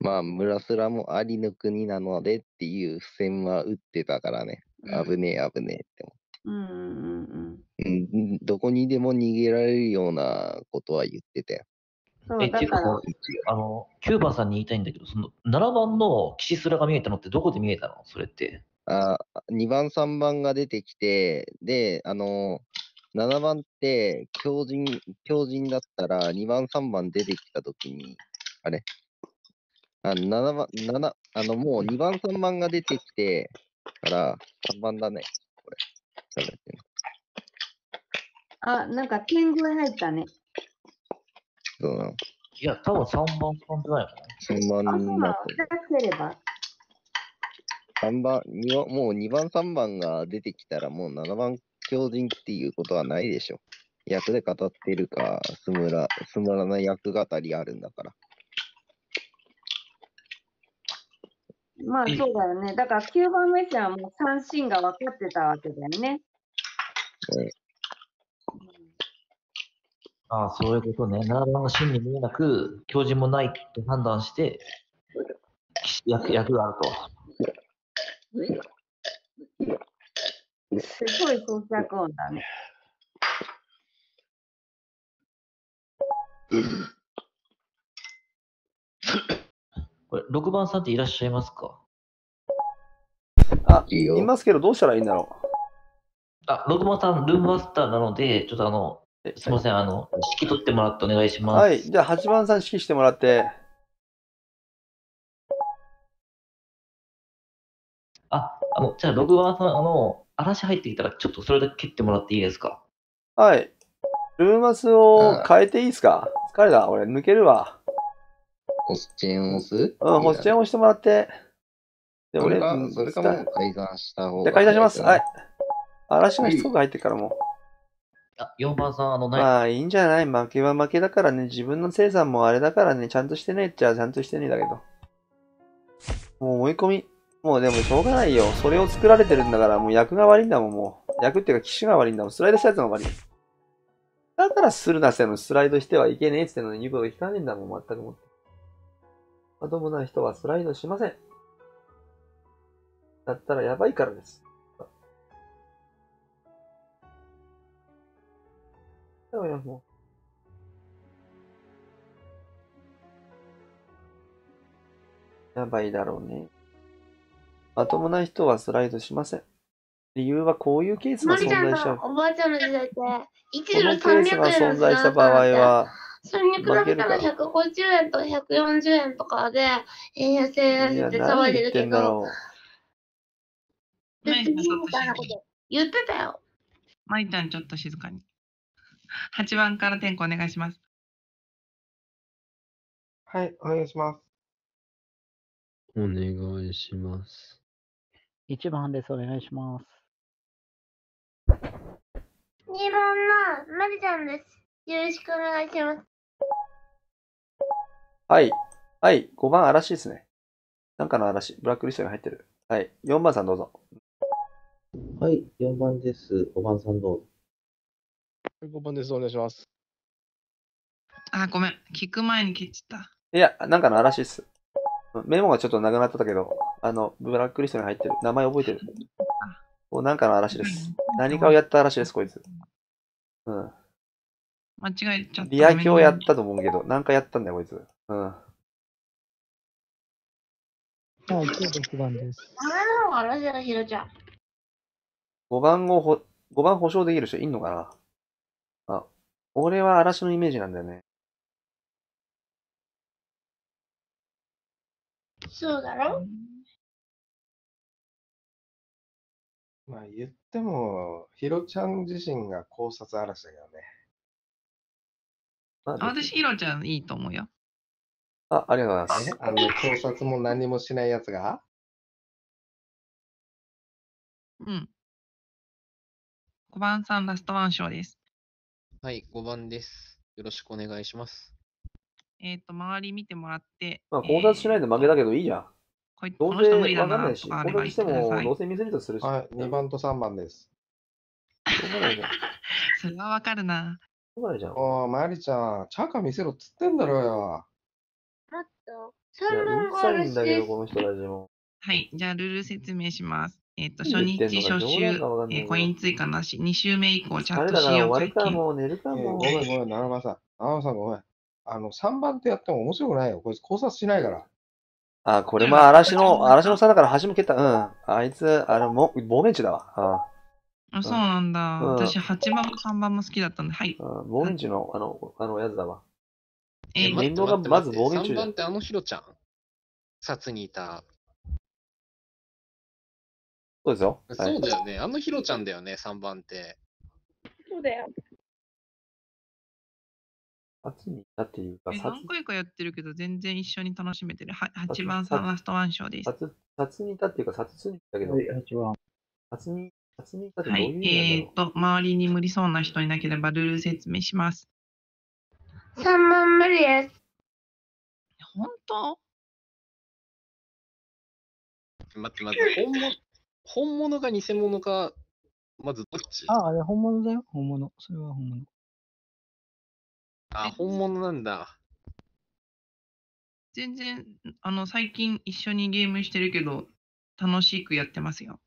まあ、村すらもありの国なのでっていう付箋は打ってたからね、危ねえ、危ねえって思って。うんうんうん、どこにでも逃げられるようなことは言ってたよ。
え、ってい
うか
あの、キューバさんに言いたいんだけど、その7番の岸すらが見えたのってどこで見えたのそれって。
あ2番、3番が出てきて、で、あの、7番って強靭、強靭だったら2番、3番出てきたときに、あれあの、7番、7、あの、もう2番、3番が出てきて、から、3番だね、これ。
あ、なんか天狗入ったね。
そうなの。いや、多分3番番じゃないかな。ね。3番に
な
って
る。
3番、
もう2番、3番が出てきたら、もう7番強人っていうことはないでしょ。役で語ってるか、つむら、つむらない役語りあるんだから。
まあそうだよね。だから9番目じゃもう三振が分かってたわけだよね。ね
ああ、そういうことね。7番が真に見えなく、教授もないと判断して、役役があ
ると。すごい装着音だね。
これ、6番さんっていらっしゃいますか
あ、いいよ。いますけど、どうしたらいいんだ
ろう。あ、6番さん、ルームマスターなので、ち
ょっとあの、すみません、あの、指揮取ってもらってお願いします。はい、
じゃあ8番さん指揮してもらって。
あ、あの、じゃあ6番さん、あの、嵐入ってきたら、ちょっとそれだけ蹴ってもらっていいですかは
い。ルーマスを変えていいですか、疲れた。俺、抜けるわ。
ホスチェン押すうん、ホスチ
ェン押してもらって。で、俺、それかも改ざんした方がいい、じゃ改ざんします。はい。嵐のしつこく
入ってからもう。
あ、4番さん、あのね。まあ、
いいんじゃない負けは負けだからね。自分の生産もあれだからね。ちゃんとしてねえっちゃ、ちゃんとしてねえだけど。もう思い込み。もうでもしょうがないよ。それを作られてるんだから、もう役が悪いんだもん、もう。役っていうか機種が悪いんだもん。スライドしたやつが悪い。だからするなせのスライドしてはいけねえってのに言うこと聞かねえんだもん、全くもって。まともな人はスライドしません。だった
らやばいからです。でもや、も
う。やばいだろうね。まともな人はスライドしません。理由はこういうケースが存在しちう。お
ばあちゃんの時代って、1ドル300円のケースが存在した場合は、それに比ったら150円と140円とかで、円安円安って騒いでるけど、別にみたいなこと言ってたよ。
まいちゃんちょっと静かに。
8番から点呼お願いします。はい、お願いします。お願いします。1番です。お願いします。2番
のまるちゃんです。よろしくお願いします。
はい。
はい。5番、嵐ですね。なんかの嵐。ブラックリストに入ってる。はい。4番さんど
うぞ。はい、4番です。5番さんどうぞ。
5番です。お願いします。
あ、ごめん。聞く前に聞いちゃった。
い
や、なんかの嵐です。メモがちょっとなくなってたけど、あの、ブラックリストに入ってる。名前覚えてる。もなんかの嵐です。何かをやった嵐です、こいつ。うん。間違えちゃった。リア教やったと思うけど、なんかやったんだよ、こいつ。うん。は
い、96番です。
ああ、嵐だ、ひろちゃん。
5番をほ、5番保証できる人いんのかなあ、俺は嵐のイメージなんだよね。
そうだろまあ言っても、ヒロちゃん自身が考察嵐だけどね。
ま
あ私、
ヒロちゃんいいと思うよ。あ、ありがとうございます。あの考察も何もしないやつがうん。5番さん、ラストワン賞です。
はい、5番です。よろしくお願いします。
えっ、と、周り見てもらって。
まあ、考察しないで負けだけどいいじゃん。
こいどうのせ人無理だわかんな
いし、こあればの言っしてもどう。
せミスリーするし。はい、2番と3番です。しょうが
それはわかるな。
うおー、まりちゃん、チャカ見せろっつってんだろよ。
あと、いう番るはさいん私だど、こ
の人たちも。
はい、じゃあルール説明します。えっ、と、初日、初週、えーコイン追加なし、2週目以降、チャあッれトだから、う終わ解りか禁。もう寝る
かえーもごう。めんごめん、七番さん。七番さんごめん。あの、3番ってやっても面白くないよ。こいつ考察しないから。
あ、これも嵐の、嵐のさだから端向けた。うん。あいつ、あれ、も、棒メンチだわ。あ、
あそうなんだ。うん、私、8番も3番も好きだっ
たんで、はい。うん、棒メチの、あの、あの、やつだわ。
えー、面倒がまず棒メチ。3番
ってあのヒロち
ゃん札にいた。
そうですよ。そうだよ
ね。あのヒロちゃんだよね、3番って。
そうだよ。八にいたっていうか、え何回かやっ
てるけど、全
然一緒に楽しめてる。は8番さんラスト
ワン賞です。殺にいたっていうか、殺2にいたけど、
8番。殺に、
殺にいってどういう意味はい、え
ー、っと、周りに無理そうな人いなければ
ルール説明します。三番無理です。本当待って待って、本物、本物が偽物か、まずどっちああ、あれ本物だよ、本物。それは本物。あ、本物なんだ。全然、あの、最近一緒にゲームしてるけど、楽しくやってます
よ。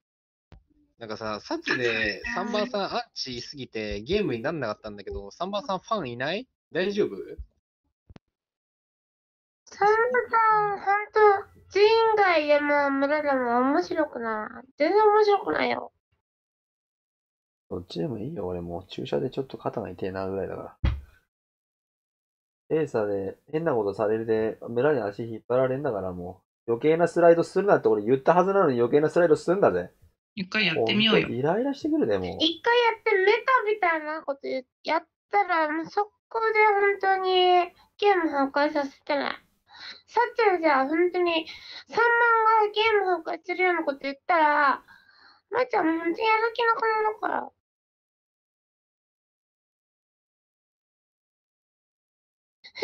なんかさ、さっきで3番さんアンチすぎてゲームになんなかったんだけど、3番さんファンいない大丈夫 ?3
番さん、ほんと、全員外でも村でも面白くない。全然面白くないよ。
どっちでもいいよ、俺もう駐車でちょっと肩が痛いなぐらいだから。サーで変なことされるで、メラに足引っ張られんだからもう、余計なスライドするなって俺言ったはずなのに余計なスライドするんだぜ。
一回やってみようよ。イライラしてくるね、もう。一
回やってメタみたいなことやったら、もうそこで本当にゲーム崩壊させてない。さっちゃんじゃあ本当に3万がゲーム崩壊するようなこと言ったら、まい、あ、ちゃん本当にやる気なくなるから。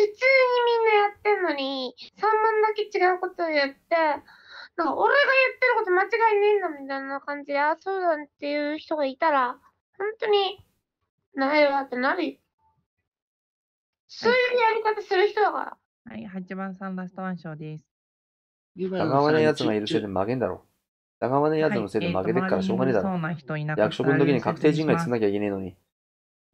普通にみんなやってんのに、
3万だけ違うことをやって、なんか俺がやってること間違いねえんだみたいな感じで、あ、あ、そうだっていう人がいたら、本当に、ないわってなるそういうやり方する人だから。
はい、8番さんラストワン賞です。ダガのやつがいるせい
で負けんだろ。ダガマのやつのせ
いで負けてっからしょうがねえだろ。役職の時に確定人外つ
なきゃいけねえのに。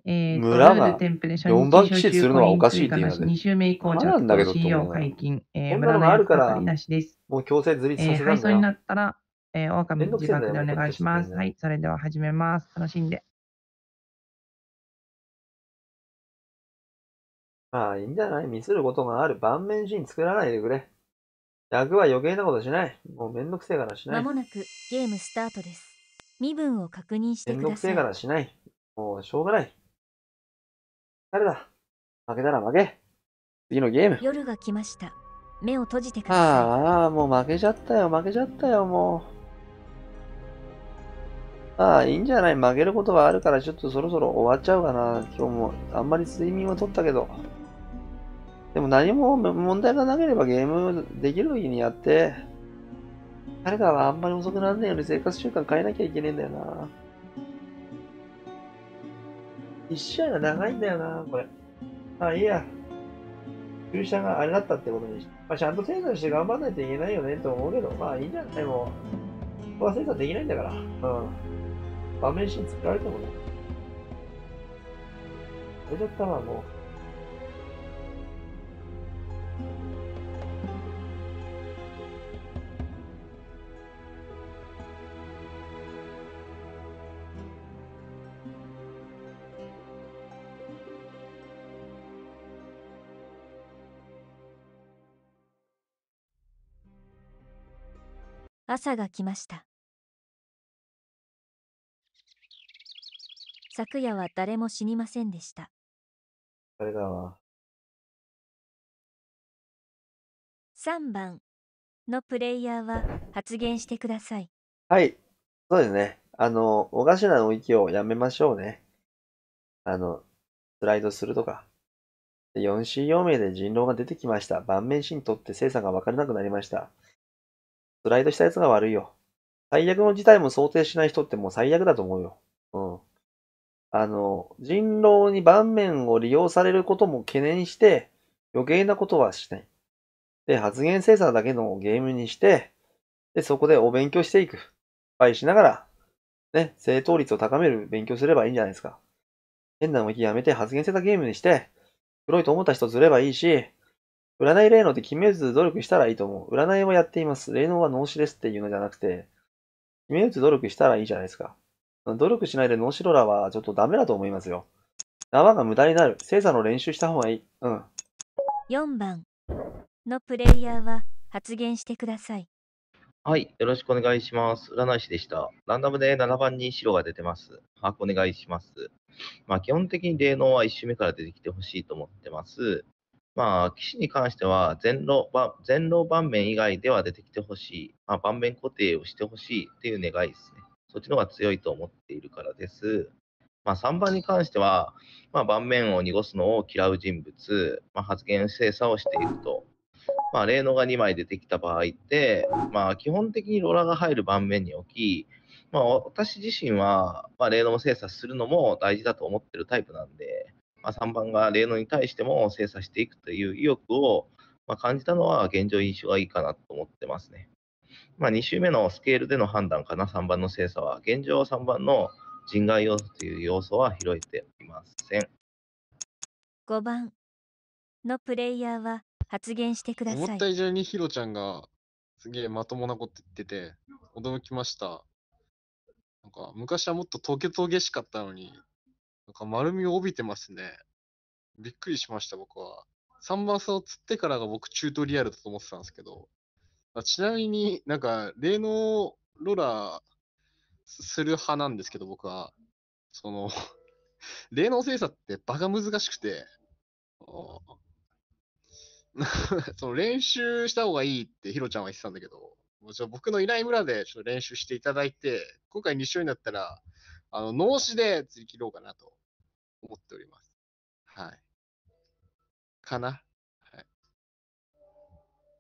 えー、村がで4番機種するのはおかしいっていうので。2週目以降、じゃあ、信用
解禁、えー、村のあるから、
もう強制ずりさせたんだ、えー、配送になっ
たら、えー、オオカミ自宅でお願いします。はい、それでは始めます。楽しんで。
まあ、いいんじゃないミスることがある盤面陣作らないでくれ。役は余計なことしない。もうめんどくせえからしない。まも
なくゲームスタートです。身分を確認してください。めんどくせえか
らしない。もうしょうがない。誰だ負けたら負け。次のゲーム。
夜が来ました。
目を閉じてください。ああ、もう負けちゃったよ、負けちゃったよ、もう。ああ、いいんじゃない負けることはあるから、ちょっとそろそろ終わっちゃうかな。今日も、あんまり睡眠は取ったけど。でも何も問題がなければゲームできる時にやって、誰らはあんまり遅くならないように生活習慣変えなきゃいけねえんだよな。一試合が長いんだよな、これ。あ、いいや。注射があれだったってことにし、まあ、ちゃんと精査して頑張らないといけないよねと思うけど、まあいいんじゃないもう。ここは精査できないんだから。うん。場面シーン作られてもね。
これだったらもう。
朝が来ました昨夜は誰も死にませんで
したれだわ
3番のプレイヤーは発言してください
はい
そうですねあのおかしなきをやめましょうねあのスライドするとか 4C4 名で人狼が出てきました。盤面シーンとって精査が分からなくなりました。スライドしたやつが悪いよ。最悪の事態
も想定しない人ってもう最悪だと思うよ。うん。あの、人狼に盤面を利用されることも懸念して、余計なことはしない。で、発言精査だけのゲームにして、で、そこでお勉強していく。失敗しながら、ね、正答率を高める勉強すればいいんじゃないですか。変な動きやめて発言精査ゲームにして、黒いと思った人ずればいいし、占い霊能って決めず努力したらいいと思う。占いもやっています。霊能は脳死ですっていうのじゃなくて、決めず努力したらいいじゃないですか。努力しないで脳死ロラはちょっとダメだと思いますよ。縄が無駄になる。星座の練習した方がいい。うん。
4番のプレイヤーは発言してください。
はい、よろしくお願いします。占い師でした。ランダムで7番に白が出てます。把握お願いします。まあ、基本的に霊能は1周目から出てきてほしいと思ってます。まあ、士に関しては全労盤面以外では出てきてほしい、まあ、盤面固定をしてほしいっていう願いですね。そっちの方が強いと思っているからです。まあ、3番に関しては、まあ、盤面を濁すのを嫌う人物、まあ、発言精査をしていると。まあ、例のが2枚出てきた場合って、まあ、基本的にローラが入る盤面におき、まあ、私自身は、まあ、例のも精査するのも大事だと思ってるタイプなんで、まあ、3番が例のに対しても精査していくという意欲を、まあ、感じたのは現状印象がいいかなと思ってますね。まあ、2週目のスケールでの判断かな、3番の精査は。現状3番の人外要素という要素は拾えていません。
5番のプレイヤーは発言してください。思った以
上にヒロちゃんがすげえまともなこと言ってて、驚きました。なんか昔はもっとトゲトゲしかったのに、なんか丸みを帯びてますね。びっくりしました、僕は。3番マを釣ってからが僕、チュートリアルだと思ってたんですけど、あちなみになんか、霊能ロラーする派なんですけど、僕は。その 霊能精査って場が難しくて、その練習した方がいいってヒロちゃんは言ってたんだけど、もちろ僕の依頼村でちょっと練習していただいて、
今回2勝になったら、あの、脳死で釣り切ろうかなと思っております。はい。かなはい。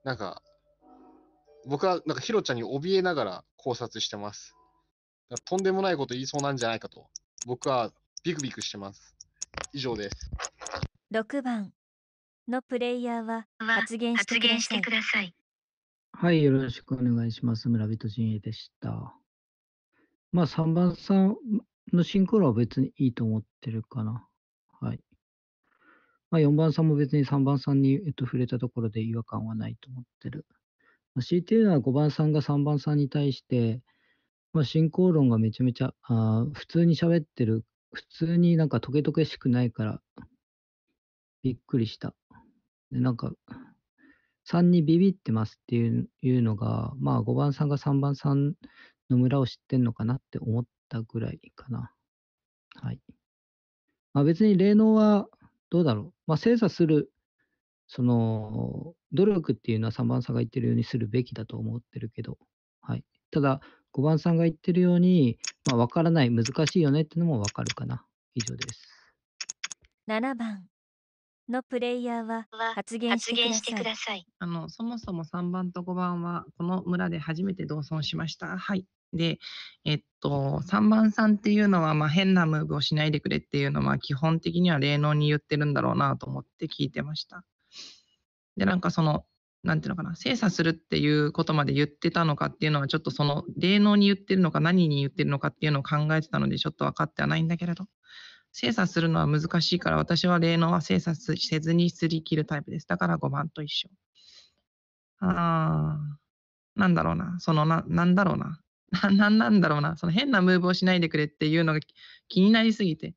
なんか、僕はなんかヒロちゃんに怯えながら考察してます。とんでもないこと言いそうなんじゃないかと、僕はビクビクしてます。以上
です。6番のプレイヤーは発言してください。
はい、よろしくお願いします。村人陣営でした。まあ、3番さん、のシンクロは別にいいと思ってるかな。はい。まあ、4番さんも別に3番さんに、えっと、触れたところで違和感はないと思ってる。まあ、強いて言うのは5番さんが3番さんに対して、まあ、進行論がめちゃめちゃあ普通に喋ってる。普通になんかトゲトゲしくないから、びっくりした。で、なんか、3にビビってますっていういうのが、まあ5番さんが3番さんの村を知ってんのかなって思ったぐらいかな。はい。まあ、別に霊能はどうだろう。まあ、精査する、その、努力っていうのは3番さんが言ってるようにするべきだと思ってるけど、はい。ただ、5番さんが言ってるように、まあ、わからない、難しいよねってのもわかるかな。以上です。
7番のプレイヤーは発言してください。
あのそ
もそも3番と5番はこの村で初めて同村しました。はい。で、えっと、3番さんっていうのは、まあ、変なムーブをしないでくれっていうのは、基本的には霊能に言ってるんだろうなと思って聞いてました。で、なんかその、なんていうのかな、精査するっていうことまで言ってたのかっていうのは、ちょっとその、霊能に言ってるのか、何に言ってるのかっていうのを考えてたので、ちょっと分かってはないんだけれど、精査するのは難しいから、私は霊能は精査せずにすり切るタイプです。だから5番と一緒。ああ、なんだろうな、そのな、なんだろうな。何 なんだろうな、その変なムーブをしないでくれっていうのが気になりすぎて、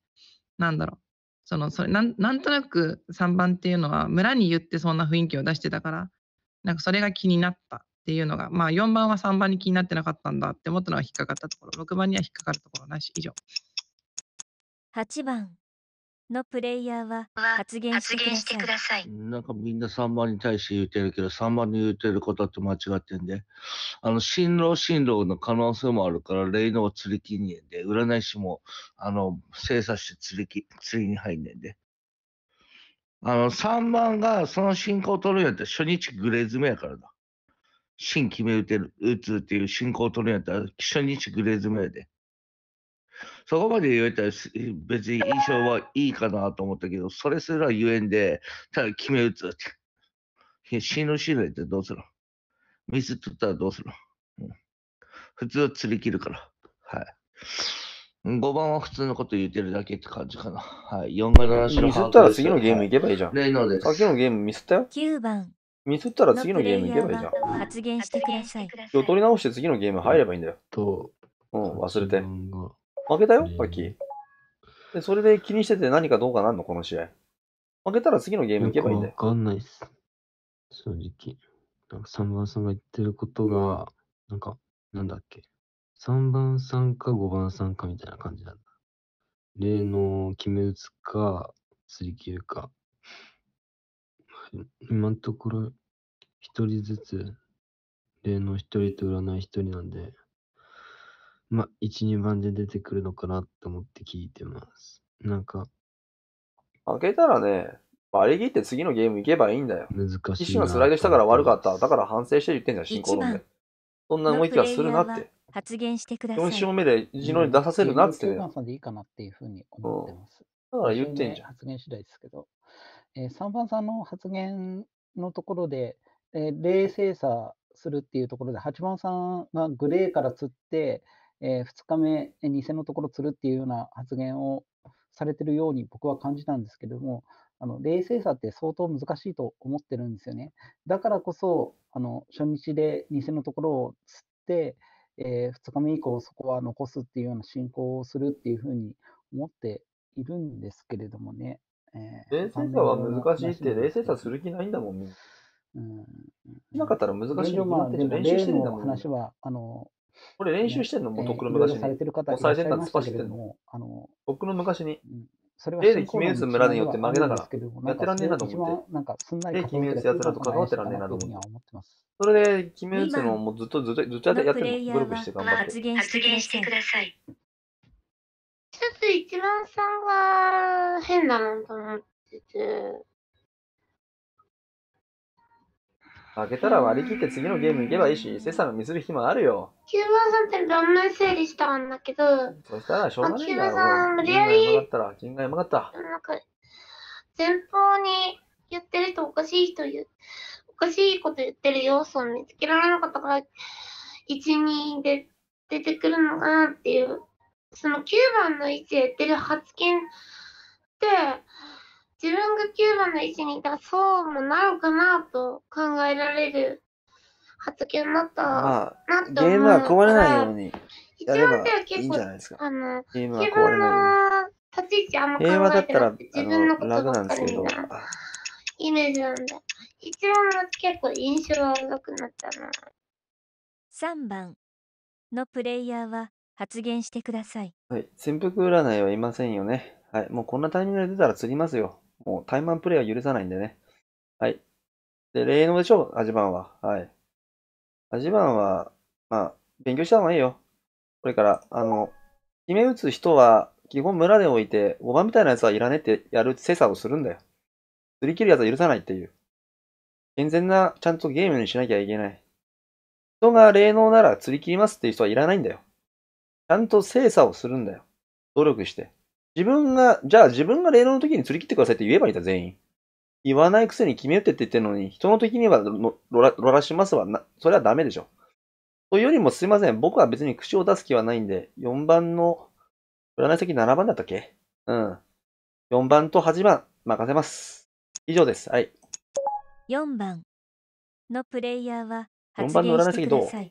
なんだろう、そのそれなんなんとなく3番っていうのは村に言ってそんな雰囲気を出してたから、なんかそれが気になったっていうのが、まあ4番は3番に気になってなかったんだって思ったのは引っかかったところ、6番には引っかかるところなし、以上。
8番のプレイヤーは発言してください。
なんかみんな3番に対して言ってるけど、3番に言ってることって間違ってんで、あの、新郎新郎の可能性もあるから、霊能釣り金ねんで、占い師も、あの、精査して釣りき、釣りに入んねんで。あの、3番がその進行を取るんやったら、初日グレー詰めやからな新決め打てる、打つっていう進行を取るんやったら、初日グレー詰めやで。そこまで言えたら別に印象はいいかなと思ったけど、それすらゆえんで、ただ決め打つって。死ぬ死ぬってどうするのミス取ったらどうするの、うん、普通は釣り切るから。はい。5番は普通のこと言ってるだけって感じかな。はい。4番の話のミスったら次のゲーム行けばいいじゃん。レイ
ノーです。さっきの
ゲームミスったよ。
9番。ミスったら次のゲーム行けばいいじゃ
ん。発言してください。
今日取り直して次のゲーム入ればいいんだよ。と、うん、忘れて。負けたよ、さっき。で、それで気にしてて何かどうかなんの、この試合。負けたら次のゲーム行けばいいんだよ。
わかんないっす。正直。なんか3番さんが言ってることが、なんか、なんだっけ。3番さんか5番さんかみたいな感じなんだ。例の決め打つか、釣り切るか。今のところ、1人ずつ、例の1人と占い1人なんで、まあ、1、2番で出てくるのかなと思って聞いてます。なんか。
負けたらね、あれ切って次のゲーム行けばいいんだよ。難しい。一瞬スライドしたから悪かった。だから反省して言ってんじゃん、進行論で。そんな動きはするなって。
発言してください。4勝目
で一のに出させるなって、ね。うさんでいいかなっていうふうに思ってます。だから言ってんじゃん。発言次第ですけど。えー、3番さんの発言のところで、えー、冷静さするっていうところで、8番さんがグレーから釣って、えー、2日目、偽のところ釣るっていうような発言をされてるように僕は感じたんですけれども、あの冷静さって相当難しいと思ってるんですよね。だからこそ、あの初日で偽のところを釣って、えー、2日目以降、そこは残すっていうような進行をするっていうふうに思っているんですけれどもね。えー、冷静さは難しいって、冷静
さする気ないんだもん、ね、う
ん。
なかったら難しいよ、まあ、練習してんだもん、ね、これ練習してんのもうとっくの昔に。されてる方最先端突っ走ってんの。あのの昔に。それは A で決め打つ村によって負けだから、やってらんねえなと思って。A 決め打つやつらと関わってらんねえなと思っ
て。
それで決め
打つのも
ずっとずっとずっとやってるの。努力して頑張って。
発言してください。ちょっと一番さんが変なのと思ってて。
負けた
ら割り切って次のゲーム行けばいいし、セサム見する暇あるよ。
キューバさんって断面整理したんだけど。
そしたらしょうがないんだろう。キューバさん、無理やり。がまかった。
なんか、前方に言ってる人おかしい人言う。おかしいこと言ってる要素を見つけられなかったから、1、2で出てくるのかなっていう。その9番の位置で言ってる発見って、自分がキューバの位置にいたらそうもなるかなと考えられる発言になったなって思うゲームは壊れないよう
に。一番手
は結構、いいんじゃないですかあの、ゲームは壊れないように。立ち位置あんまり。えな自分のことばっかりなイメージなんで。一番結構印象が
悪くなったな。3番のプレイヤーは発言してください。
はい。潜伏占いはいませんよね。はい。もうこんなタイミングで出たら釣ります
よ。もうタイマンプレイは許さないんでね。はい。で、例のでしょう、アジバンは。はい。アジバンは、まあ、勉強した方がいいよ。これから、
あの、決め打つ人は、基本村で置いて、5番みたいなやつはいらねってやる精
査をするんだよ。釣り切るやつは許さないっていう。健全な、ちゃんとゲームにしなきゃいけない。人が霊能なら釣り切りますっていう人はいらないんだよ。
ちゃんと精査をするんだよ。努力して。自分が、じゃあ自分が霊能の時に釣り切ってくださいって言えばいいんだ、全員。言わないくせに決め打ってって言ってるのに、人の時にはのろらしますわな、それはダメでしょ。というよりもすいません、僕は別に口を出す気はないんで、
4番の、占い先7番だったっけうん。4番と8番、任せます。以上です。はい。
4番のプレイヤーは4番
の占い先どう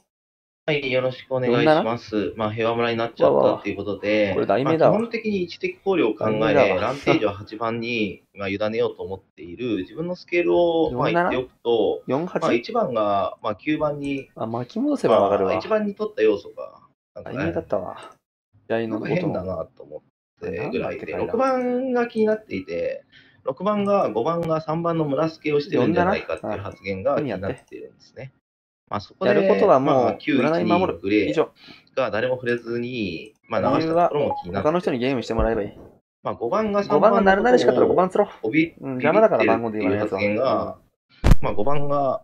はい、よろしくお願いします。まあ、平和村になっちゃったということで、これ題名だ、まあ、基本的に位置的考慮を考え、ランテージを8番に、まあ、委ねようと思っている、自分のスケールを、まあ、言っておくと、まあ、1番が、まあ、9番に、あ巻き戻せばわかるわ、まあ、1番に取った要素が、なんか、ね、だったわ。大の変だなと思ってぐらいで、6番が気になっていて、6番が5番が3番の村助をしてるんじゃないかっていう発言が気になっているんですね。まあ、そこでやることはもう、占い守る。グレが誰も触れずに、まあ、流したところも気になる。他
の人にゲームしてもらえばいい。
まあ、5番が3番。5番がなるなるしかったら5番つろ。うん、
邪魔だから番号で言われるやつは。
まあ、5番が、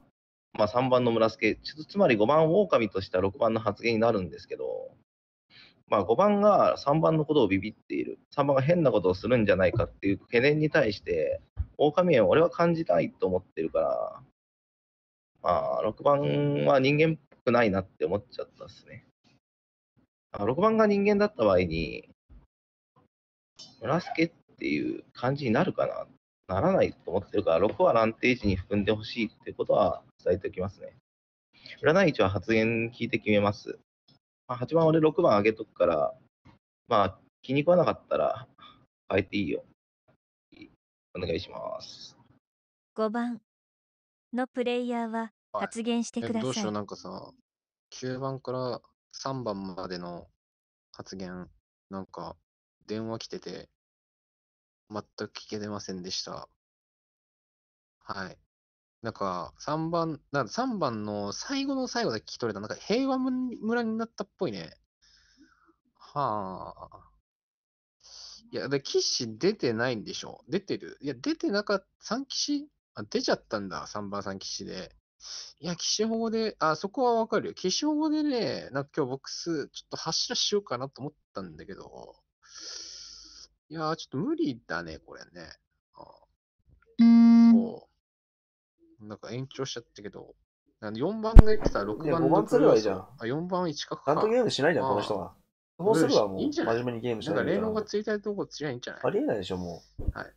まあ、3番の村助、つまり5番を狼とした6番の発言になるんですけど、まあ、5番が3番のことをビビっている、3番が変なことをするんじゃないかっていう懸念に対して、狼園俺は感じたいと思ってるから、まあ、6番は人間っぽくないなって思っちゃったっすね。6番が人間だった場合に、村助っていう感じになるかな、ならないと思ってるから、6はランテージに含んでほしいってことは伝えておきますね。占い位は発言聞いて決めます。まあ、8番俺6番あげとく
から、まあ、気に食わなかったら変えていいよ。お願いします。
5番のプレイヤーは発言してください。どうしよう、なんか
さ、9番から3番までの
発言、なんか電話来てて、全く聞けてませんでした。はい。なんか、3番、なんか3
番の最後の最後だけ聞き取れた、なんか平和村になったっぽいね。はあ。いや、で、騎士出てないんでしょ出てるいや、出てなかった、三騎士あ、出ちゃったんだ、3番さん士で。いや、士保護で、あ、そこはわかるよ。士保護でね、なんか今日ボックス、ちょっと柱しようかなと思ったんだけど、いやちょっと無理だね、これね。
うん。う、
なんか延長しちゃったけど、なんで4番が言ってたら6番の。5番すればいいじゃん。あ、4番1角か。監督ゲームしないじゃん、この人は。そうすぐはもう、真面目にゲームしない。なんか霊能がついたいとこつりゃいいんじゃないありえないでしょ、もう。はい。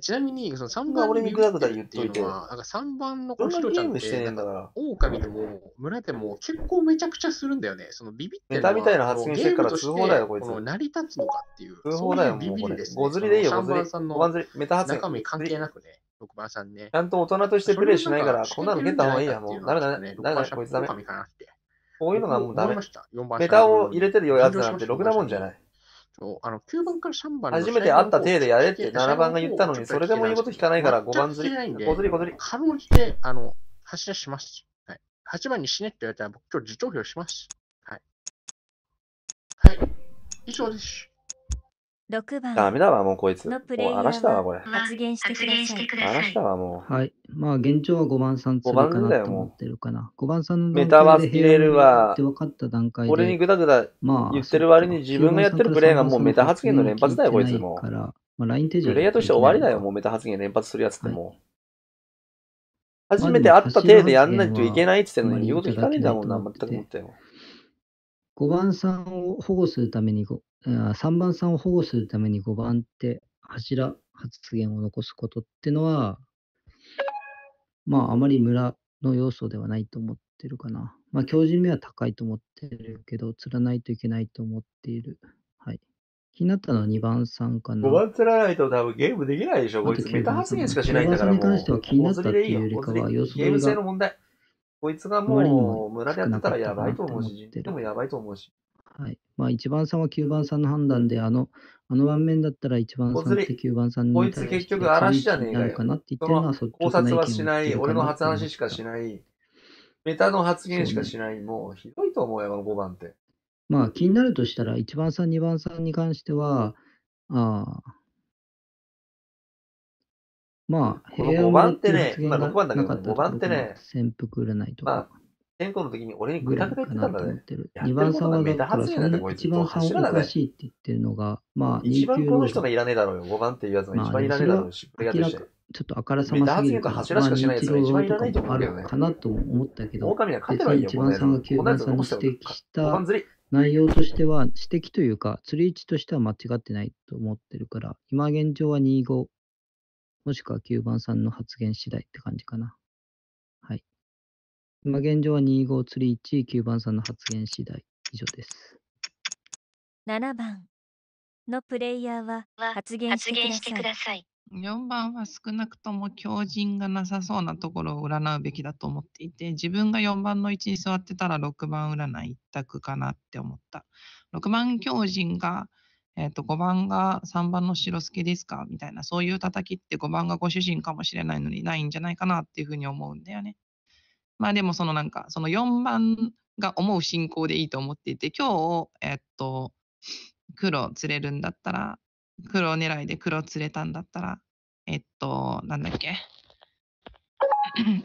ちなみに、その3番のミュっていうのは、なんか3番のこのヒロちゃんって、狼でも村でも結構めちゃくちゃするんだよね。そのビビってるのは、ネタみたいな発言してから通報だよ、こいつ。成り立つのかっていう、通報だよ、ビビりですね。ごずりでいいよ、ごずり。5番ずり、メタ発言。中身関係なくね。6番さんね。
ち
ゃんと大人としてプレイしないから、こんなの蹴った方がいいや、もう。ダメだね。ダメだ、こいつダメ。こういうのがもうダメ。メタを入れてるやつなんて
ろくなもんじゃない。あの、9番から3番初めて会った手でやれって7番が言ったのに、それでも言うこと聞かないから5番ずり、小ずり小ずり。かろうじて、あの、発らします。はい。8番に死ねって言われたら、僕今日自投票します。はい。
はい。
以上です。6番ダ
メだわ、もうこいつ。もう荒らしたわ、これ。発
言してください。荒ら
したわ、も
う。はい。まあ、現状は5番さん釣りかなと思ってるかな。5番さんのメタバス切れるわ俺に
グダグダ言ってる割に自分がやってるプレイがもうメタ発言の連発だよ、こいつも。プレイ
ヤーとして終わりだよ、
もうメタ発言連発するやつってもう。初めて会った体でやんないといけないって言ってんのに言うこと聞かねえだもんな、全く思ったよ。
5番さんを保護するために5、3番さんを保護するために5番って柱発言を残すことってのは、まあ、あまり村の要素ではないと思ってるかな。まあ、強靭目は高いと思ってるけど、釣らないといけないと思っている。はい。気になったのは2番さんかな。5
番釣らないと多分ゲームできないでしょ。
こいつメタ発言しかしないんだからもう。番さんに関しては気になったっていうよりかは、要素ゲーム性の
問題。こいつがもう村でやってたらやばいと思うし、人でもやばいと思うし。
はい。まあ、1番さんは9番さんの判断で、あの、あの盤面だったら1番さんって9番さんにこいつ結局嵐じゃねえかよ。なって言ってるのはそ考察はしない、俺の初話し
かしな
い、
メタの発言しかしない、もうひどいと思うよ、5番って。
まあ、気になるとしたら、1番さん、2番さんに関しては、ああ、まあ、この5番ってね、今6番だけど、5番ってね、潜伏占いとか。
まあ天候の時に俺にグラグラ言ってたんだね。2番さんはだからその1
番さんおかしいって言ってるのが、まあ、1番この人が
いらねえだろうよ。5番っていうやつ一番いらねえだろうし、これやってちょ
っとあからさますぎるから、柱し一番いらないと思うけどね。かなと思ったけど、実は勝ば番さんが9番さんに指摘した内容としては、指摘というか、釣り位置としては間違ってないと思ってるから、今現状は2、5、もしくは9番さんの発言次第って感じかな。はい。今現状は25319番さんの発言次第。以上です。
7番のプレイヤーは発言してください。4
番は少なくとも強靭がなさそうなところを占うべきだと思っていて自分が4番の位置に座ってたら6番占い一択かなって思った6番強靭がえっ、ー、と、5番が3番の白助ですかみたいな、そういう叩きって5番がご主人かもしれないのにないんじゃないかなっていうふうに思うんだよね。まあでもそのなんか、その4番が思う進行でいいと思っていて、今日、えっ、ー、と、黒釣れるんだったら、黒狙いで黒釣れたんだったら、えっと、なんだっけ。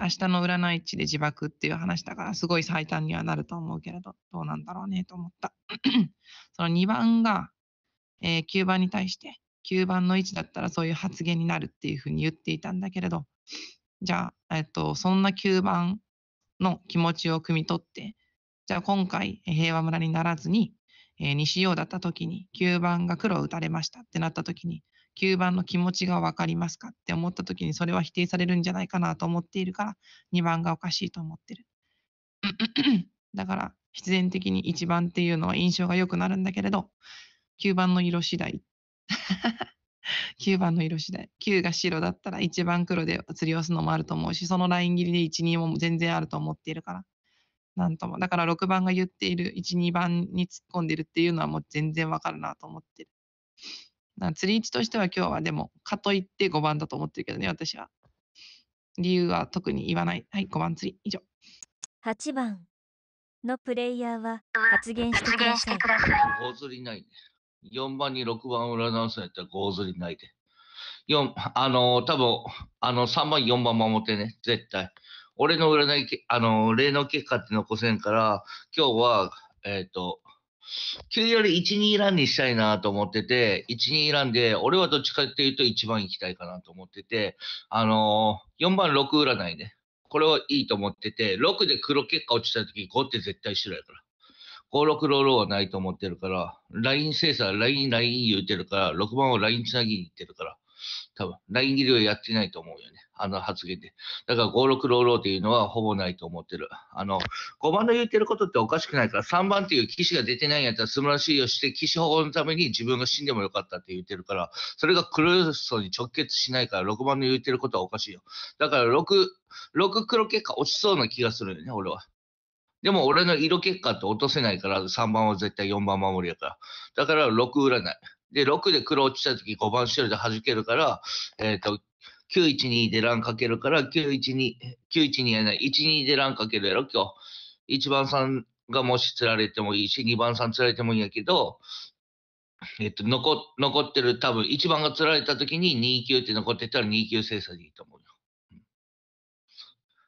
明日の占い地で自爆っていう話だから、すごい最短にはなると思うけれど、どうなんだろうねと思った。その2番が、えー、9番に対して、9番の位置だったらそういう発言になるっていうふうに言っていたんだけれど、じゃあ、えっと、そんな9番の気持ちを汲み取って、じゃあ今回平和村にならずに、えー、西洋だった時に9番が黒を打たれましたってなった時に、9番の気持ちが分かりますかって思った時にそれは否定されるんじゃないかなと思っているから2番がおかしいと思ってる。だから必然的に1番っていうのは印象が良くなるんだけれど9番の色次第。9 番の色次第。9が白だったら1番黒で釣りをすのもあると思うし、そのライン切りで1、2も全然あると思っているから。なんとも。だから6番が言っている1、2番に突っ込んでるっていうのはもう全然わかるなと思ってる。釣り位置としては今日はでも、かといって5番だと思ってるけどね、私は。理由は特に言わない。はい、5番釣り。以上。
8番のプレイヤーは発言してください。
4番に6番を占うんやったら5ずりないで。4、あのー、多分あの、3番、4番守ってね、絶対。俺の占い、あのー、の結果って残せんから、今日は、えっ、ー、と、9より1、2ランにしたいなと思ってて、1、2ランで、俺はどっちかっていうと1番行きたいかなと思ってて、あのー、4番6占いね。これはいいと思ってて、6で黒結果落ちた時5って絶対白やから。5、6ロールはないと思ってるから、LINE 精査、LINE、LINE 言うてるから、6番を LINE つなぎに行ってるから、多分、LINE 切りはやってないと思うよね。あの発言で。だから5、6ローロっていうのはほぼないと思ってる。あの、5番の言ってることっておかしくないから、3番っていう騎士が出てないんやったら素晴らしいよして、騎士保護のために自分が死んでもよかったって言ってるから、それが黒そうに直結しないから、6番の言ってることはおかしいよ。だから6、6黒結果落ちそうな気がするよね、俺は。でも俺の色結果って落とせないから、3番は絶対4番守りやから。だから6占い。で、6で黒落ちた時5番白で弾けるから、えっ、ー、と、912でランかけるから、912、912やない、12でランかけるやろ、今日。1番さんがもし釣られてもいいし、2番さん釣られてもいいんやけど、えっと、残残ってる、多分1番が釣られた時に2 9って残ってたら2 9精査でいいと思う。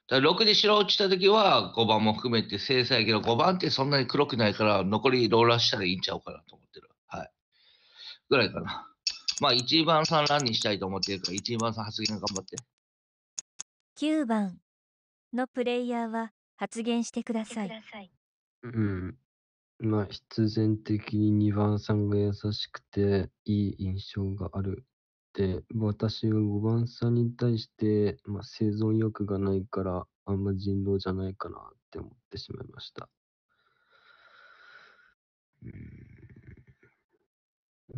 だ6で白落ちた時は5番も含めて精裁やけど5番ってそんなに黒くないから残りローラーしたらいいんちゃうかなと思ってる。はい。ぐらいかな。まあ1番さんランにしたいと思ってるから1番
さん発言頑張って。
9番のプレイヤーは発言してください。
うん。まあ必然的に2番さんが優しくていい印象がある、私は5番さんに対して、まあ、生存欲がないから、あんま人狼じゃないかなって思ってしまいました。うん、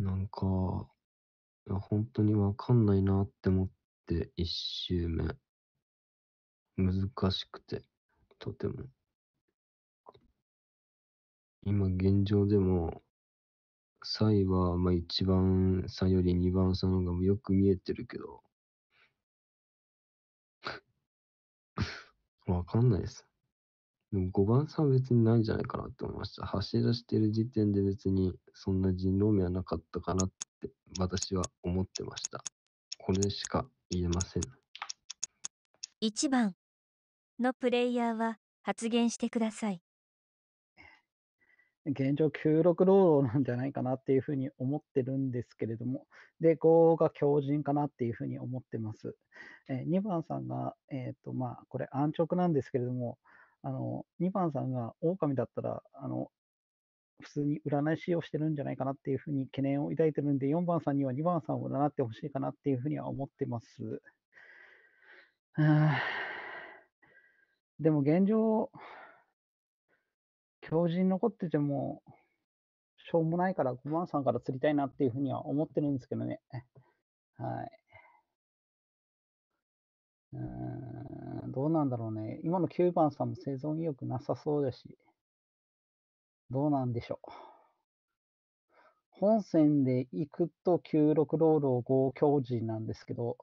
なんか、本当にわかんないなって思っ
て、一周目。難しくて、とても。今現状でも
サは、まあ、一番差より二番差の方がよく見えてるけど、わかんないです。でも5番差は別にないんじゃないかなって思いました。走らしてる時点で別にそんな人狼名はなかったかなって私は思ってました。これしか
言えません。
1番のプレイヤーは発言してください。
現状96労働なんじゃないかなっていうふうに思ってるんですけれども、で、5が強靭かなっていうふうに思ってます。え2番さんが、えっ、ー、と、まあ、これ安直なんですけれども、あの、2番さんが狼だったら、あの、普通に占い師をしてるんじゃないかなっていうふうに懸念を抱いてるんで、4番さんには2番さんを占ってほしいかなっていうふうには思ってます。でも現状、教授に残ってても、しょうもないから5番さんから釣りたいなっていうふうには思ってるんですけどね。はい。うん、どうなんだろうね。今の9番さんも生存意欲なさそうだし、どうなんでしょう。本線で行くと96ロールを5強授なんですけど、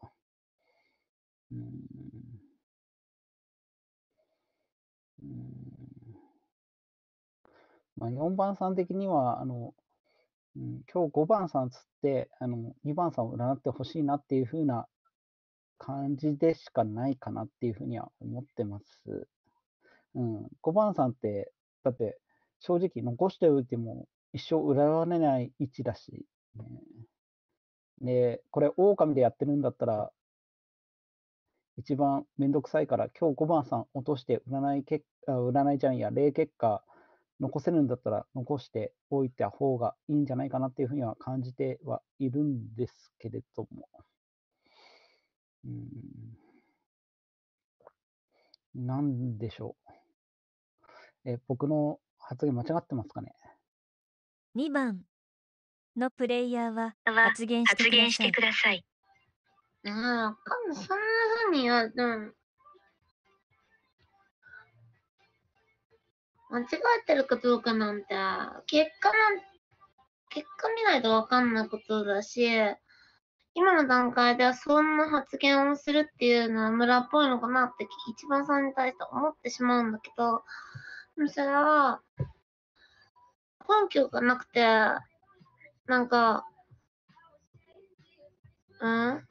うん。うんまあ、4番さん的には、あの、うん、今日5番さんつって、あの、2番さんを占ってほしいなっていう風な感じでしかないかなっていう風には思ってます。うん、5番さんって、だって正直残しておいても一生占われない位置だし、ね、で、これ、狼でやってるんだったら、一番めんどくさいから、今日5番さん落として占い結果、占いじゃんや、例結果残せるんだったら残しておいた方がいいんじゃないかなっていうふうには感じてはいるんですけれども。うん。なんでしょう。え、僕の発言間違ってますかね
?2 番のプレイヤーは発言してください。あ
あ、そんなふうには、うん、間違えてるかどうかなんて、結果なん結果見ないとわかんないことだし、今の段階ではそんな発言をするっていうのは村っぽいのかなって一番さんに対して思ってしまうんだけど、それは根拠がなくて、なんか、うん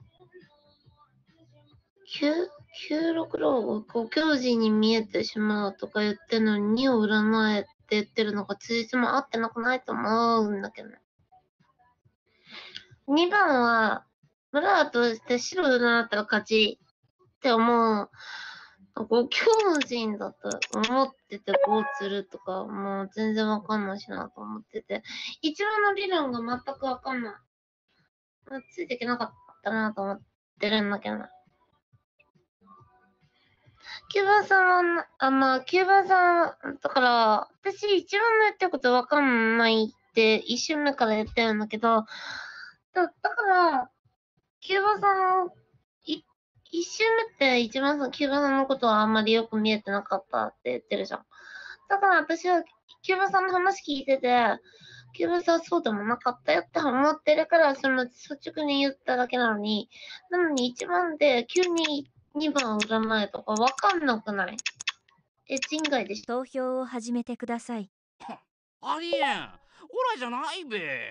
急九六郎がこう教授に見えてしまうとか言ってるのに2を占えって言ってるのがついつも合ってなくないと思うんだけど。2番は村として白占ったら勝ちって思う。ご教人だと思ってて、こうするとか、もう全然わかんないしなと思ってて、一番の理論が全くわかんない。ついていけなかったなと思ってるんだけどな。キューバさんは、あ、まあ、キューバさん、だから、私一番のやってることわかんないって、一周目から言ってるんだけど、だだから、キューバさん、い一周目って一番キューバさんのことはあんまりよく見えてなかったって言ってるじゃん。だから私は、キューバさんの話聞いてて、キューバさんはそうでもなかったよって思ってるから、その率直に言っただけなのに、なのに一番で急に2番じゃないとかわかんなくないえ、人外
でし投票を始めてください。
ありえんオラじゃないべ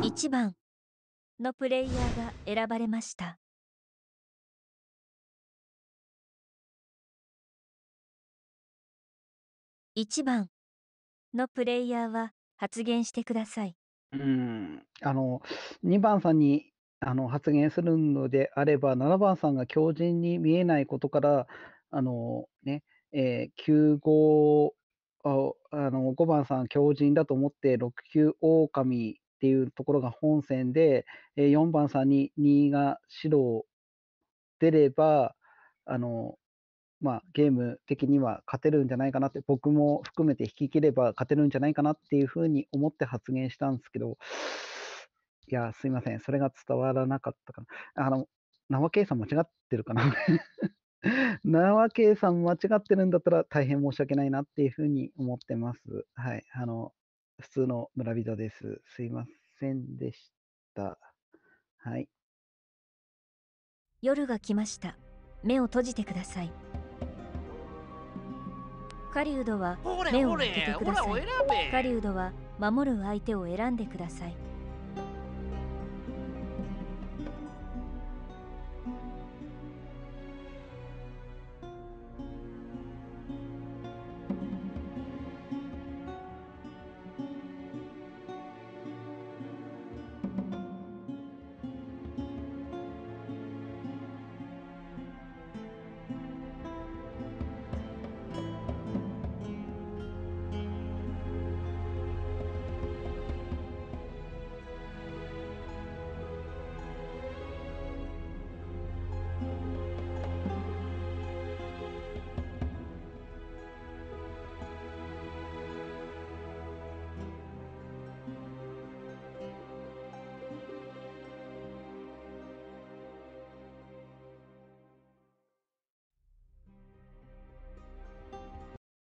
1番のプレイヤーが選ばれました。
1番のプレイヤーは発言してください。
うん、
あの、2番さんにあの発言するのであれば、7番さんが強靭に見えないことから、あのね、えー、9号あの5番さん強靭だと思って6級狼っていうところが本線で、えー、4番さんに2が白出ればあのまあ、ゲーム的には勝てるんじゃないかなって、僕も含めて引き切れば勝てるんじゃないかなっていうふうに思って発言したんですけど、いや、すいません、それが伝わらなかったかな。あの、縄計算間違ってるかな。縄計算間違ってるんだったら大変申し訳ないなっていうふうに思ってます。はい。あの、普通の村人です。すいませんでした。はい。
夜が来ました。目を閉じてください。狩人は目を向けてください狩人は守る相手を選んでください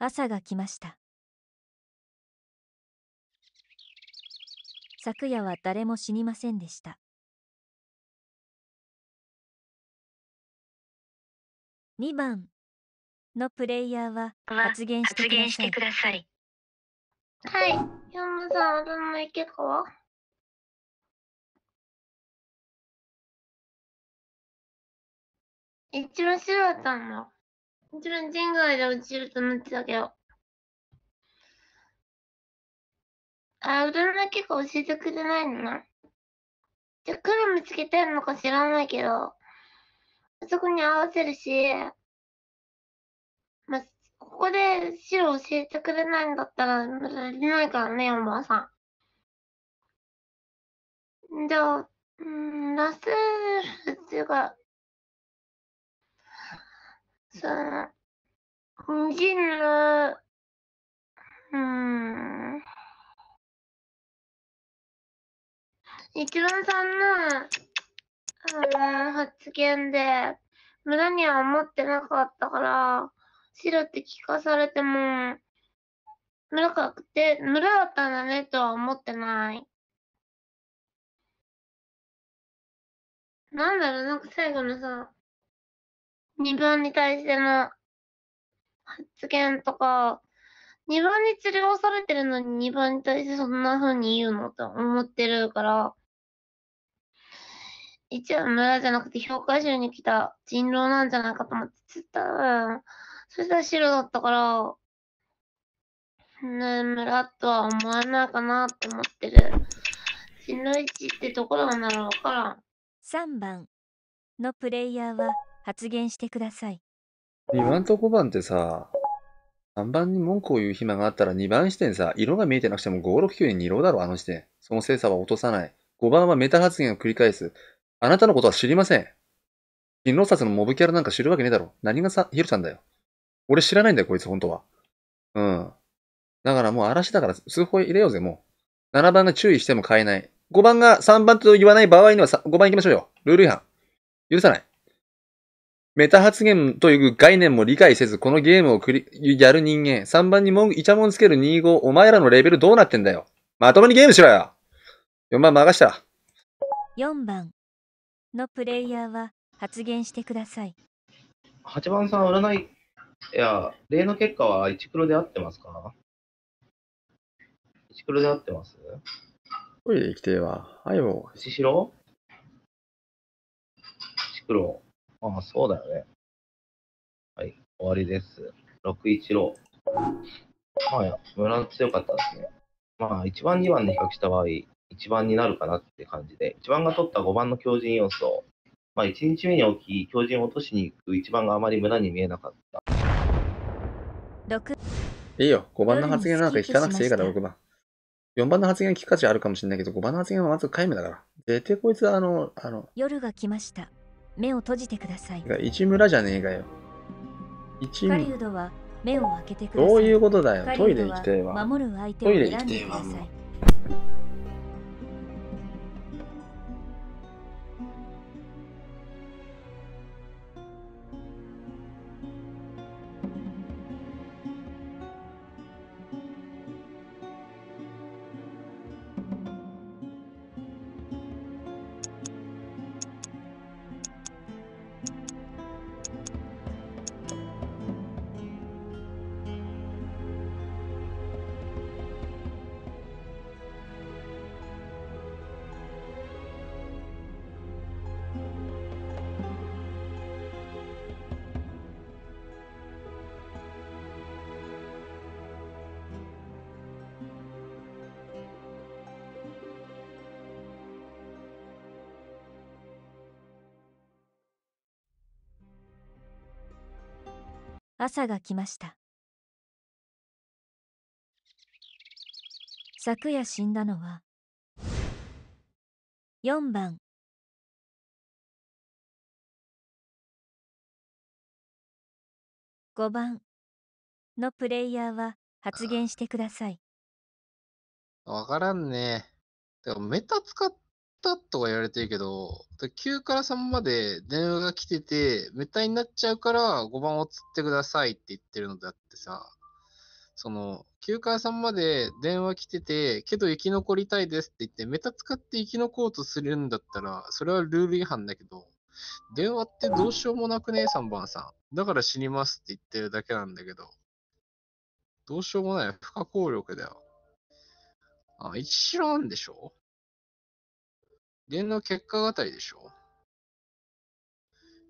朝が来ました昨夜は
誰も死にませんでした
2番のプレイヤーは発言してください
はいヨムさんお名前結構
一番白だったのもちろん人外で落ちると思ってたけど。あ、うどんは結構教えてくれないのな。じゃ、黒見つけてんのか知らないけど、あそこに合わせるし、まここで白教え
てくれないんだったら、やれないからね、おばあさん。じゃあ、うんラスルっていうか、是进了，ん。
一
番さんの、うん、発言で、村には思ってなかったから、白って聞かされても、村かくて、村だったんだねとは思ってない。
なんだろう、なんか最後のさ、
自分に対しての発言とか、自分にれ療されてるのに自分に対してそんな風に言うのって思ってるから、一応村じゃなくて評価集に来た人狼なんじゃないかと思って、多分、そしたら白だったから、ね、村とは思わないかなって思ってる。人狼一ってところならわからん。3番のプレイヤーは
発言してください。
今番と5番ってさ、3番に文句を言う暇があったら2番視点さ、色が見えてなくても569に2郎だろ、あの視点。その精査は落とさない。5番はメタ発言を繰り返す。あなたのことは知りません。金狼殺のモブキャラなんか知るわけねえだろ。何がさ、ヒロちゃんだよ。俺知らないんだよ、こいつ、本当は。うん。だからもう嵐だから通報入れようぜ、もう。7番が注意しても買えない。5番が3番と言わない場合には5番行きましょうよ。ルール違反。許さない。メタ発言という概念も理解せず、このゲームを繰り、やる人間。3番にもん、イチャモンつける25、お前らのレベルどうなってんだよ。まともにゲームしろよ !4 番任し
た
4番のプレイヤーは発言してください。
8番さん、占い、いや、例の結果は1黒で合ってますか
?1 黒で合ってますおい、行きてえわ。はい、もう。ししろ黒。ああ、そう
だよね。はい、終わりです。6-1ロー。はい、ムラ強かったですね。まあ、1番、2番で比較した場合、1番になるかなって感じで、1番が取った5番の強靭要素、まあ、1日目に大き、強靭を落としに行く1番があまり無に見えなかっ
た。
いいよ、
5番の発言なんか聞かなくていいから、6番。4番の発言聞く価値あるかもしれないけど、5番の発言はまず皆無だから。絶対こいつはあの、あの。
夜が来ました。目を閉じてください。
一村じゃねえかよ。一村。
は目を開けてください。どういうことだよ。トイレ行きてえわ。守る相手を選んでください。朝が来ました昨夜死んだのは
4番5番のプレイヤーは発
言してください。
わからんね。でもメタ使っ
ったとは言われてるけど、9から3まで電話が来てて、メタになっちゃうから5番を釣ってくださいって言ってるのであってさ、その、9から3まで電話来てて、けど生き残りたいですって言って、メタ使って生き残ろうとするんだったら、それはルール違反だけど、電話ってどうしようもなくね、3番さん。だから死にますって言ってるだけなんだけど、どうしようも
ない。不可抗力だよ。あ、一白なんでしょ電脳結果語りでしょ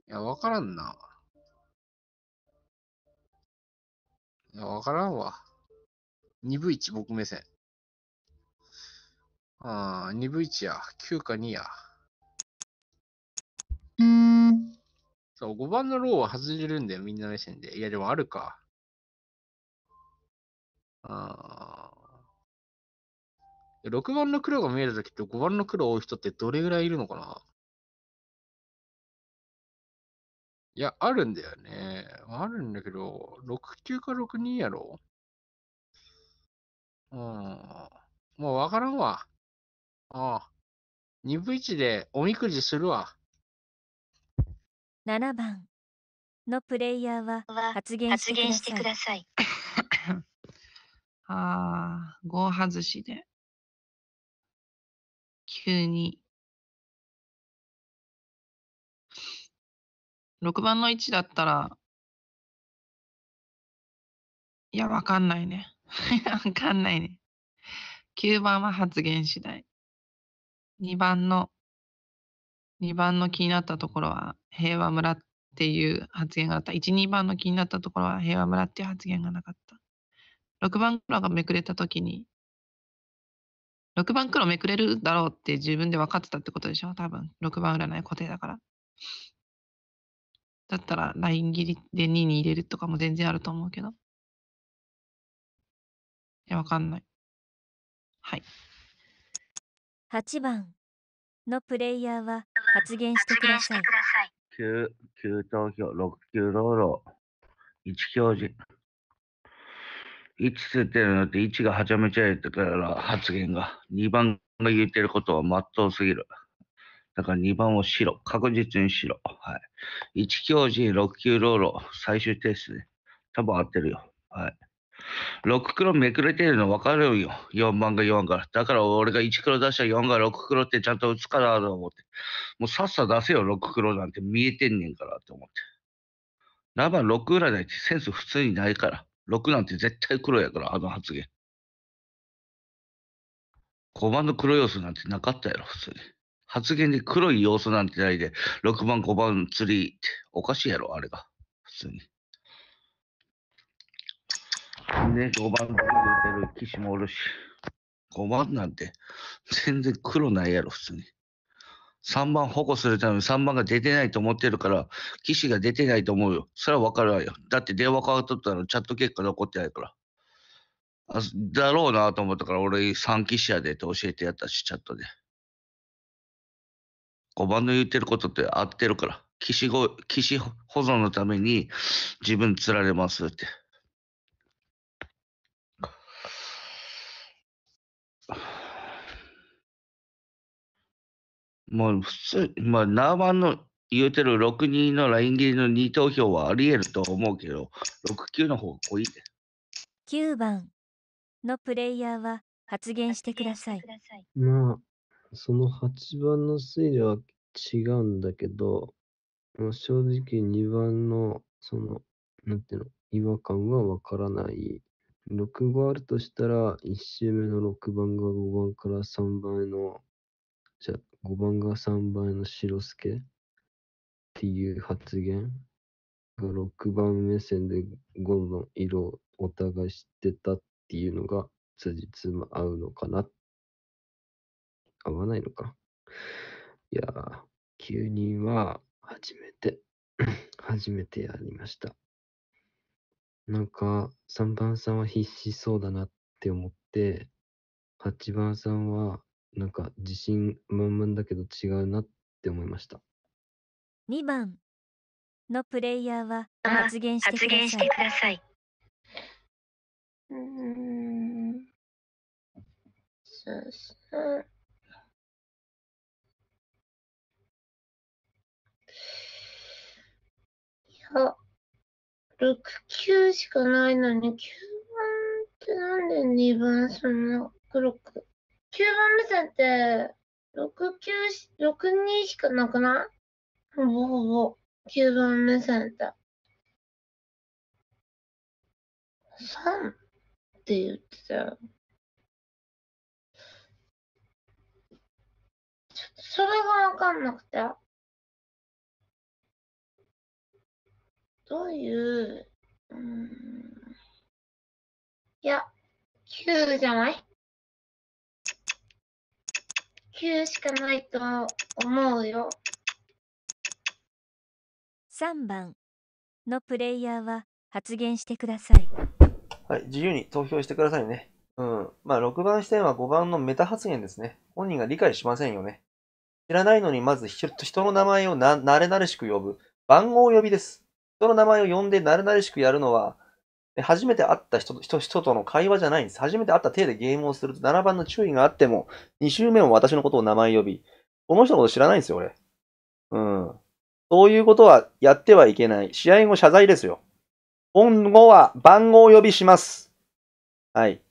いや、わからんな。いや、わからんわ。2分1僕目線。ああ、2分1や。
9か2や。そう、5番のローは外れるんだよ、みんな目線で。いや、でもあるか。
ああ。6番の黒が見えるときって5番の黒多い人ってどれぐらいいるのかないや、あるんだよね。あるんだけど、69か62やろうん。もうわからんわ。ああ。2分1でおみくじするわ。
7番のプレイヤーは発言してください。
ああ、5外しで。急に。6番の1だったら、いや、わかんないね。わかんないね。9番は発言次第。
2番の、2番の気になったところは、平和村っていう発言があった。1、2番の気になったところは、平和村っていう発言がなかった。6番らがめくれたときに、6番黒めくれるだろうって自分で分かってたってことでしょ多分。6番占い固定だから。だっ
たら、ライン切りで2に入れるとかも全然あると思うけど。いや、分か
んない。はい。8番のプレイヤーは発言してください。
9、9投票、
6球ローロー、1教授。1つってるのって一がはちゃめちゃ言ってから発言が。2番が言ってることはまっとうすぎる。だから2番を白。確実に白。はい。1教授6級ローロ。最終テストね。多分合ってるよ。はい。6黒めくれてるの分かるよ。4番が4から。だから俺が1黒出したら4が6黒ってちゃんと打つからと思って。もうさっさ出せよ、6黒なんて見えてんねんからって思って。7番6らいってセンス普通にないから。6なんて絶対黒やから、あの発言。5番の黒要素なんてなかったやろ、普通に。発言で黒い要素なんてないで、6番、5番、釣りって、おかしいやろ、あれが。普通に。ね、5番、打てる騎士もおるし、5番なんて全然黒ないやろ、普通に。3番保護するために3番が出てないと思ってるから、騎士が出てないと思うよ。それはわかるわよ。だって電話かかっとったのチャット結果残ってないから。あだろうなと思ったから、俺3騎士やでって教えてやったし、チャットで。5番の言ってることって合ってるから、騎士ご騎士保存のために自分釣られますって。もう普通、まあ、ナーバンの言うてる6人のライン切りの2投票はあり得ると思うけど、6 9の方が濃い
9番のプレイヤーは発言してください。
まあ、その8番の推理は違うんだけど、まあ、正直2番の、その、なんていうの、違和感がわからない。6があるとしたら、1周目の6番が5番から3番へのじゃあ、5番が3番の白助っていう発言が6番目線で5の色をお互い知ってたっていうのが辻褄合うのかな合わないのか。いやー、9人は初めて、初 めてやりました。なんか、3番さんは必死そうだなって思って、8番さんはなんか自信満々だけど違うなって思いました。
2番のプレイヤーは発言してください。ださい。
う
ん。そうそう。
6、9しかないのに、9番ってなんで2番そんな黒く9番目線って69、62しかなくないほぼほぼ、9番目線
って。3って言ってたよ。ちょっとそれがわかんなくて。どういう、うん。いや、9じゃない9しかな
いと思うよ。3番のプレイヤーは発言してください。
はい、自由に投票してく
ださいね。うん。まあ、6番視点は5番のメタ発言ですね。本人が理解しませんよね。知らないのにまず人の名前をな、慣れ慣れしく呼ぶ。番号呼びです。人の名前を呼んで慣れ慣れしくやるのは、で、初めて会った人と人人との会話じゃないんです。初めて会った体でゲームをすると7番の注意があっても、2周目も私のことを名前呼び、この人のこと知らないんですよ、俺。うん。そういうことはやってはいけない。試合後謝罪ですよ。今後は番号を呼びします。はい。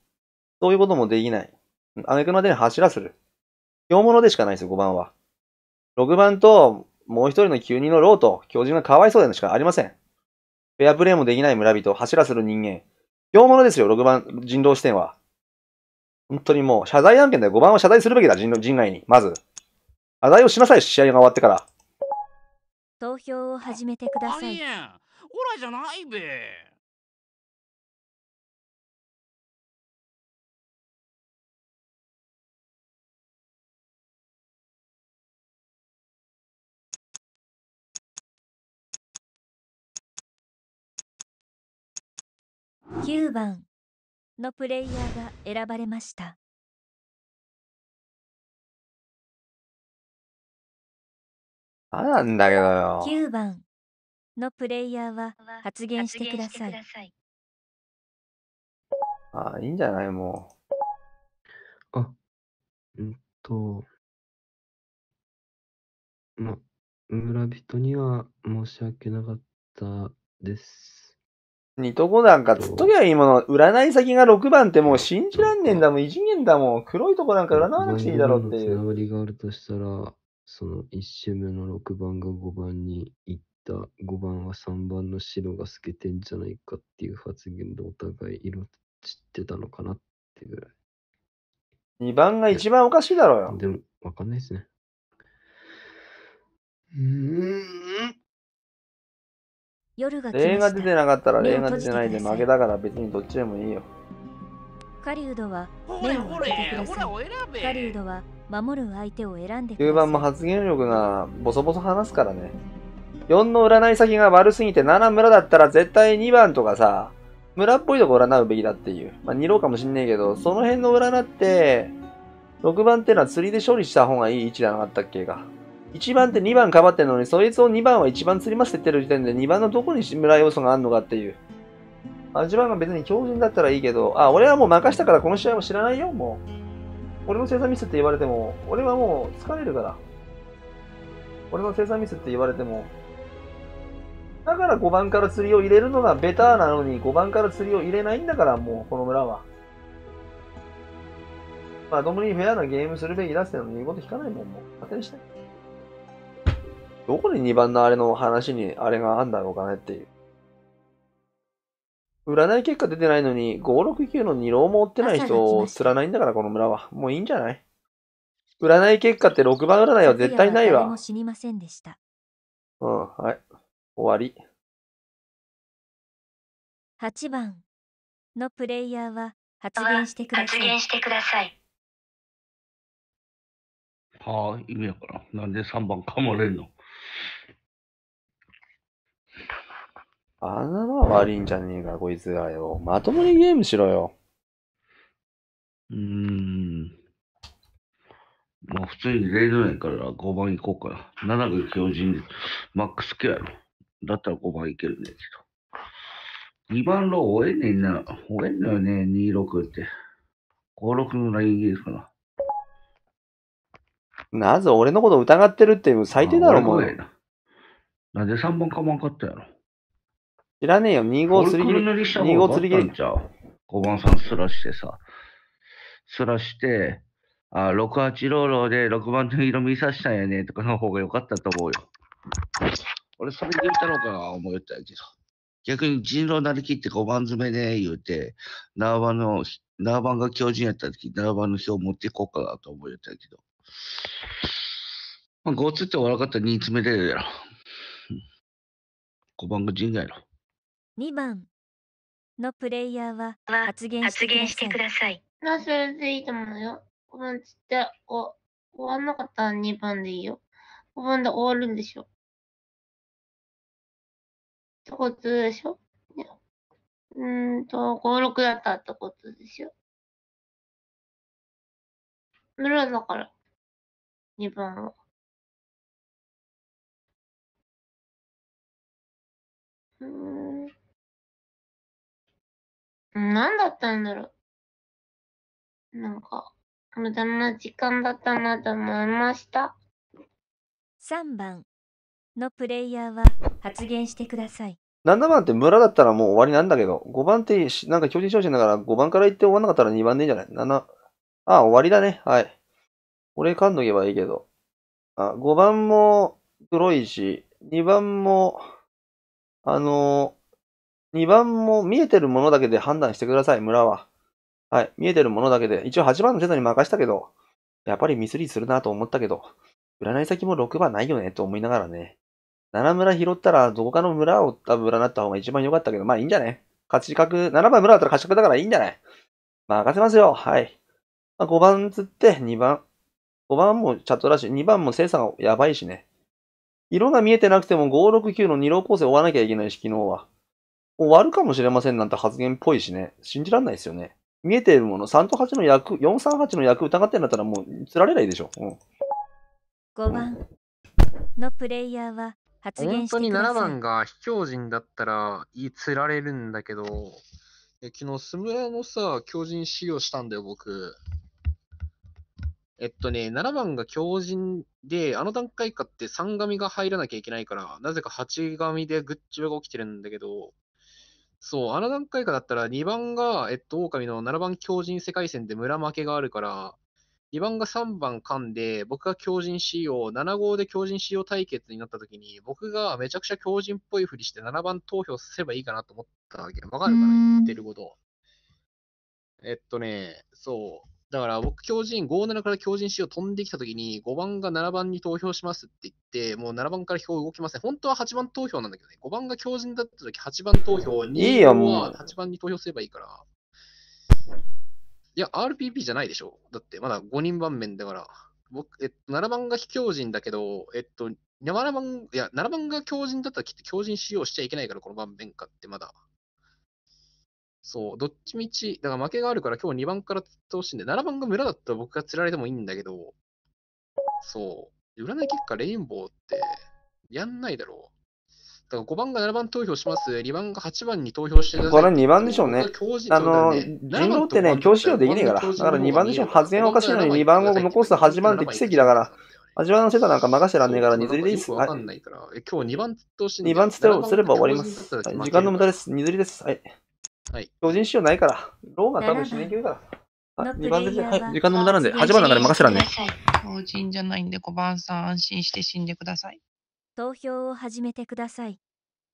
そういうこともできない。あげくの手に走らせる。強者でしかないですよ、5番は。6番と、もう一人の急にのローと、巨人がかわいそうでのしかありません。フェアプレイもできない村人を走らせる人間。強者ですよ、6番人道視点は。本当にもう、謝罪案件だよ。5番は謝罪するべきだ、人人外に。まず。
謝罪をしなさい、試合が終わってから。
投票を始めてください。あや、オラじゃないべ。
9番のプレイヤーが選ばれましたあなんだけどよ9
番のプレイヤーは発言してください
ああいいんじゃないもうあうんとま村人には申し訳なかっ
たです
二とこなんかつっときゃいいもの、占い先が6番っ
てもう信じらんねえんだもん、異次元だもん、黒いとこなんか占わなくていいだろ
うっていう。つながりがあるとしたら、その一周目の6番が5番に行った、5番は3番の白が透けてんじゃないかっていう発言でお互い色散ってたのか
なってぐらい。二番が一番おかしいだろうよ。でも、わかんないですね。
うーん。
夜がが出てなかったら例が出て
ないで負けだから別にどっちでもいいよ。
狩人は目を開けてください。は守る相手を選んでく
だ9番も発言力がボソボソ話すからね。4の占い先が悪すぎて7村だったら絶対2番とかさ、村っぽいとこ占うべきだっていう。まあ2郎かもしんねえけど、その辺の占って、6番ってのは釣りで処理した方がいい位置じゃなかったっけか。1番って2番かばってんのに、そいつを2番は1番釣りますって言ってる時点で、2番のどこに村要素があるのかっていう。あ、8番が別に強靭だったらいいけど、あ、俺はもう任したからこの試合も知らないよ、もう。俺の生産ミスって言われても、俺はもう疲れるから。俺の生産ミスって言われても。だから5番から釣りを入れるのがベターなのに、5番から釣りを入れないんだから、もう、この村は。まあ、ど共にフェアなゲームするべきだっての言うこと聞かないもん、もう。勝手にして。どこに2番のあれの話にあれがあんだろうかねっていう。占い結果出てないのに、569の二郎も追ってない人を釣らないんだから、この村は。もういいんじゃない占い結果って6番
占いは絶対ないわ。もま
せんでした。
うん、はい。終わり。
8番のプレイヤーは発
言してください。発言してく
ださい。はあ、意味やから。なんで3番かまれんの
穴は悪いんじゃねえか、こいつらよ。まともにゲームしろよ。
うーん。まあ、普通に0度やから5番行こうかな。7が強靭マックスケアやろ。だったら5番いけるんだけど。2番ロー終えねえな。終えんのよね、26って。56のラインゲームかな。なぜ
俺のこと疑ってるっていう最低だろ、もう。
なんで3番かまんかったやろ。いらねえよ、2号釣り切り。二号釣り切り。5番さんすらしてさ。すらして、あ、68ローローで6番の色見さしたんやねとかの方が良かったと思うよ。俺、それで言ったろうかな、思ったやけど。逆に人狼なりきって5番詰めで言うて、縄番の、縄番が強人やった時、縄番の票持っていこうかなと思ったけど。まあ、5つって悪かったら2詰めれるやろ。5番が
人外やろ。
2番のプレイヤーは発言してく
ださい。な、それでいいと思うよ。5番つってお終わんなかったら2番でいいよ。5番で終わるんでしょ。っ
てことでしょうんと、5、6だったってことでしょ。村だから、2番は。うん。何だったんだろ
う。なんか、無駄な時間だったなと思いました。3番のプレイヤーは発言してください。
7番って村だったらもう終わりなんだけど、5番ってなんか巨人昇進だから5番から行って終わんなかっ
たら2番でいいんじゃない ?7、ああ、終わりだね。はい。俺噛んどけばいいけど。あ、5番も黒いし、2番も、あの2番も見えてるものだけで判断してください、村は。
はい、見えてるものだけで。一応8番のテトに任したけど、やっぱりミスリーするなと思ったけど、占い先も6番ないよねと思いながらね。7村拾ったら、どこかの村を多分占った方が一番良かったけど、まあいいんじゃね勝ち確、7番村だったら勝ち確だからいいんじゃない任せますよ。はい。まあ、5番釣って2番。5番もチャットだし2番も精査がやばいしね。色が見えてなくても569の2郎構成を追わなきゃいけないし、昨日は。終わるかもしれませんなんて発言っぽいしね、信じらんないですよね。見えてるもの、3と8の役、438の役疑ってんだったらもう、釣られないでしょ。うん、
5番のプレイヤーは発言本当に7番
が卑怯人だったら、い釣られるんだけど、え昨日、スムラのさ、狂人使用したんだよ、僕。えっとね、7番が強人で、あの段階かって3紙が入らなきゃいけないから、なぜか8紙でグッチョが起きてるんだけど、そう、あの段階かだったら2番が、えっと、狼の7番強靭世界戦で村負けがあるから、2番が3番噛んで、僕が強靭仕様、7号で強靭仕様対決になった時に、僕がめちゃくちゃ強靭っぽいふりして7番投票すればいいかなと思ったわけ。わかるかな言ってること。えっとね、そう。だから僕、強人、57から強人しを飛んできたときに、5番が7番に投票しますって言って、もう7番から票動きません。本当は8番投票なんだけどね、5番が強人だったとき、8番投票に、いいもう8番に投票すればいいから。いや、RPP じゃないでしょ。だって、まだ5人番面だから。僕、えっと、7番が非強人だけど、えっと、7番、いや、7番が強人だったらきっと強人使用しちゃいけないから、この盤面かってまだ。そう、どっちみち、だから負けがあるから今日2番から取ってほしいんで、7番が村だったら僕が釣られてもいいんだけど、そう、占い結果レインボーってやんないだろう。だから5番が7番投票します、2番が8番に投票してこれは2番でしょうね。あの、人狼って
ね、教師用できねえから。だから2番でしょ、発言おかしいのに2番を残す8番って奇跡だから。味わいの世界なんか任せらんねえから2釣りでいいっす。かんないから、今日2番
とて、番つってすれば終わります。
時間の無駄です。2釣りです。はい。はい。巨人仕様ないから、
ローが多分死ねきる
か
ら。2番で、はい、時間の無駄なんで、8番の中で任せらんね。
老人じゃないんで、5番さん、安心して死んでください。
投票を始めてください。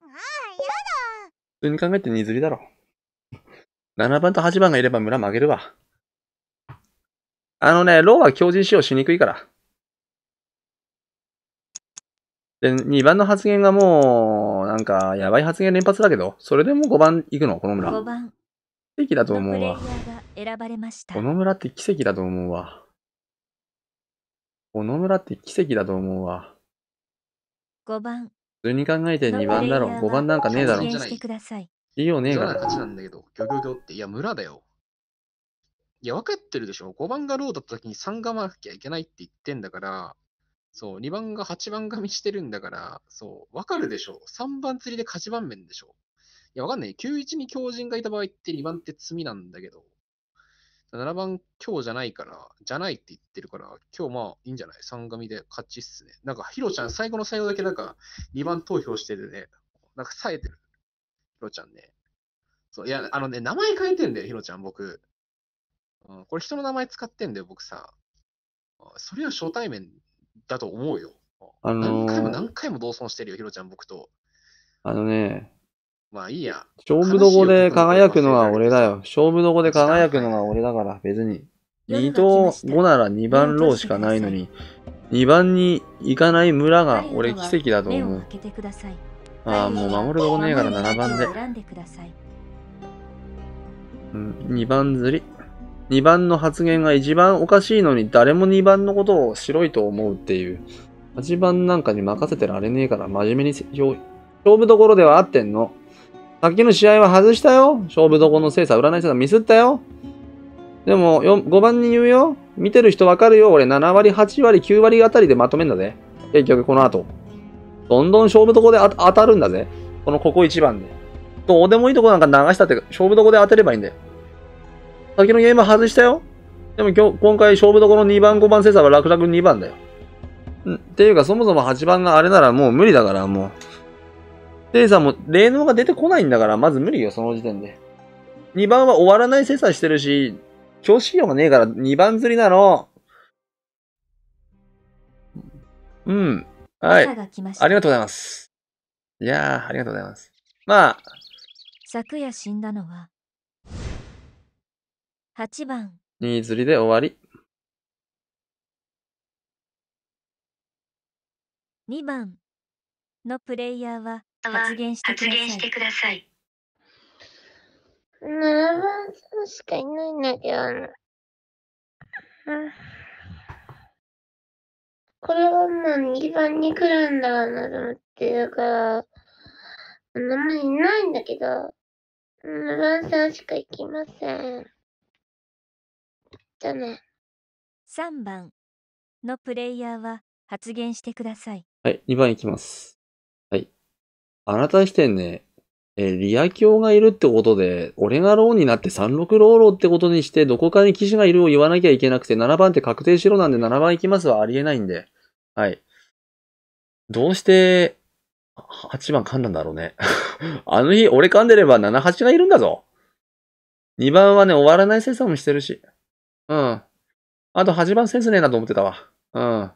ああ、やだ。
普通に考えて2ずりだろ。7番と8番がいれば村曲げるわ。あのね、ローは強靭使用しにくいから。で、2番の発言がもう、なんか、やばい発言連発だけど、それでも5番行くの、この村。5番。奇跡だと思うわ。この村って奇跡だと思うわ。この村って奇跡だと思うわ。5番。普通に考えて2番だろ。5番なんかね
えだろ。いいよねえだ
いや、村だよ。いや、分かってるでしょ。5番がローだった時に3がまなきゃいけないって言ってんだから、そう、2番が8番紙してるんだから、そう、わかるでしょ。3番釣りで勝ち番面でしょ。いや、わかんない。91に強人がいた場合って2番って罪なんだけど、7番今日じゃないから、じゃないって言ってるから、今日まあいいんじゃない ?3 組で勝ちっすね。なんか、ヒロちゃん最後の最後だけなんか2番投票しててね、なんか冴えてる。ヒロちゃんね。そう、いや、あのね、名前変えてんだよ、ヒロちゃん、僕。うん、これ人の名前使ってんだよ、僕さ。それは初対面だと思うよ。
あのー、何回も何
回も同損してるよ、ヒロちゃん、僕と。
あのね、
まあいいや。
勝負どこで輝くのは俺だよ。勝負どこで輝くのは俺だから、別に。2と5なら2番ローしかないのに、2番に行かない村が俺奇跡だと思う。ああ、もう守るとこねえから7番で。うん、2番釣り。2番の発言が一番おかしいのに誰も2番のことを白いと思うっていう。8番なんかに任せてられねえから真面目に勝負どころでは合ってんの。さっきの試合は外したよ。勝負どころの精査、占い師さんミスったよ。でも、5番に言うよ。見てる人わかるよ。俺7割、8割、9割あたりでまとめんだぜ。結局この後。どんどん勝負どこで当たるんだぜ。このここ1番で。どうでもいいとこなんか流したって勝負どこで当てればいいんだよ。先のゲーム外したよ。でも今日、今回勝負どころ2番5番センサーは楽々2番だよ。んっていうか、そもそも8番があれならもう無理だから、もう。センサーも霊能が出てこないんだから、まず無理よ、その時点で。2番は終わらないセンサーしてるし、調子量がねえから2番釣りなの。うん。はい。ありがとうございます。いやー、ありがとうございます。
まあ。昨夜死んだのは、8番
に釣りで終わり。
2番のプレイヤーは発言してください。ださい7番さんしかいないんだけど
な。これは
もう2番に来るんだろうなと思ってるから、あんいないんだけど、7番さんしか行きません。
た3番のプレイヤーは発言してください。
はい、2番いきます。はい。あなた視点ね、
えーリア教がいるってことで、俺がローになって36ローローってことにして、どこかに騎士がいるを言わなきゃいけなくて、7番って確定しろなんで7番いきますはありえないんで。はい。どうして、8番噛んだんだろうね。あの日、俺噛んでれば78がいるんだぞ。2番はね、終わらない生産もしてるし。うん。あと8番センスねえなと思ってたわ。うん。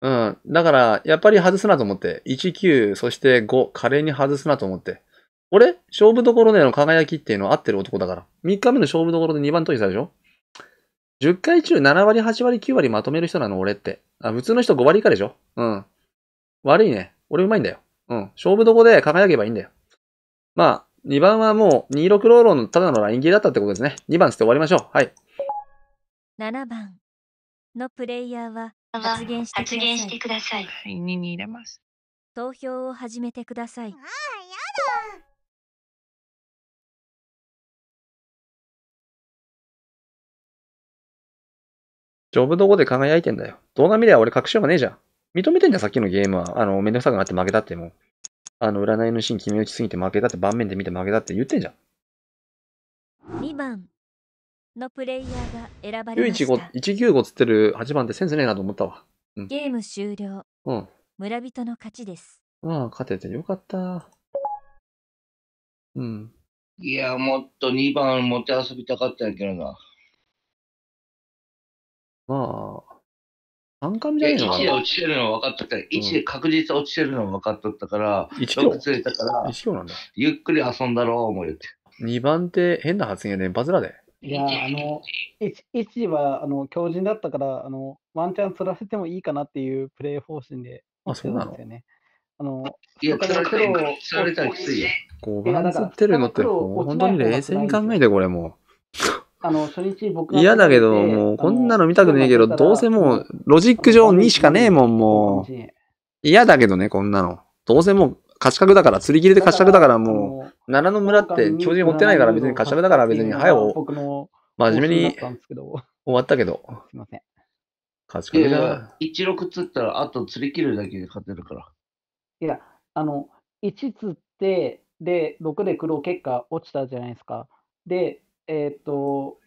うん。だから、やっぱり外すなと思って。1、9、そして5、華麗に外すなと思って。俺、勝負どころでの輝きっていうのは合ってる男だから。3日目の勝負どころで2番取りしたでしょ ?10 回中7割、8割、9割まとめる人なの、俺って。あ、普通の人5割以下でしょうん。悪いね。俺うまいんだよ。うん。勝負どこで輝けばいいんだよ。まあ、2番はもう26ローローのただのラインゲーだったってことですね。2番つって終わりましょう。はい。
7番のプレイヤーは発言してください。ださい。はい、2に入れます。投票を始めてください。ああ、やだ。
ジョブどこで輝いてんだよ。動な見りゃ俺隠しようがねえじゃ
ん。認めてんだよ、さっきのゲームは。あの、めんどくさくなって負けたってもう。あの、占いのシーン決め打ちすぎて負けたって、盤面で見て負けたって言ってんじゃ
ん。2番。のプレイヤーが選ばれました。
195つってる8番ってセンスねえなと思ったわ。うん、
ゲーム終了。うん。村人の勝ちです。
ああ、勝ててよかった。
うん。いや、もっと2番持って遊びたかったんやけどな。まあ、3回目じゃないのかな。1で落ちて
るの分かったから、1で確実落ちてるの分かっとったから、うん、1秒ついたから、ゆっくり遊んだろう、思うよって。
2番って変な発言やね、バズらで。
いや、あの、一は、あの、強靭だったから、あの、ワンチャン釣らせてもいいかなっていうプレイ方針で、あ、そうなんですよね。あの、
いや、釣られたら、釣られたらきついよ。
こう、釣ってるのって、本当に冷静に考
えて、これも
あの、初日僕
嫌だけど、もう、こんなの見たくねえけど、どうせもう、ロジック上にしかねえもん、もう。嫌だけどね、こんなの。どうせもう、勝ち確だから、釣り切れて勝ち確だから、もう。奈良の村って巨人持ってないから別にシャ目だから別に早
を
真面目に
終
わったけど。すいません。勝ち16
つったらあと釣り切るだけで勝てるから。
いや、あの、1つって、で、6で黒結果落ちたじゃないですか。で、えっ、ー、と、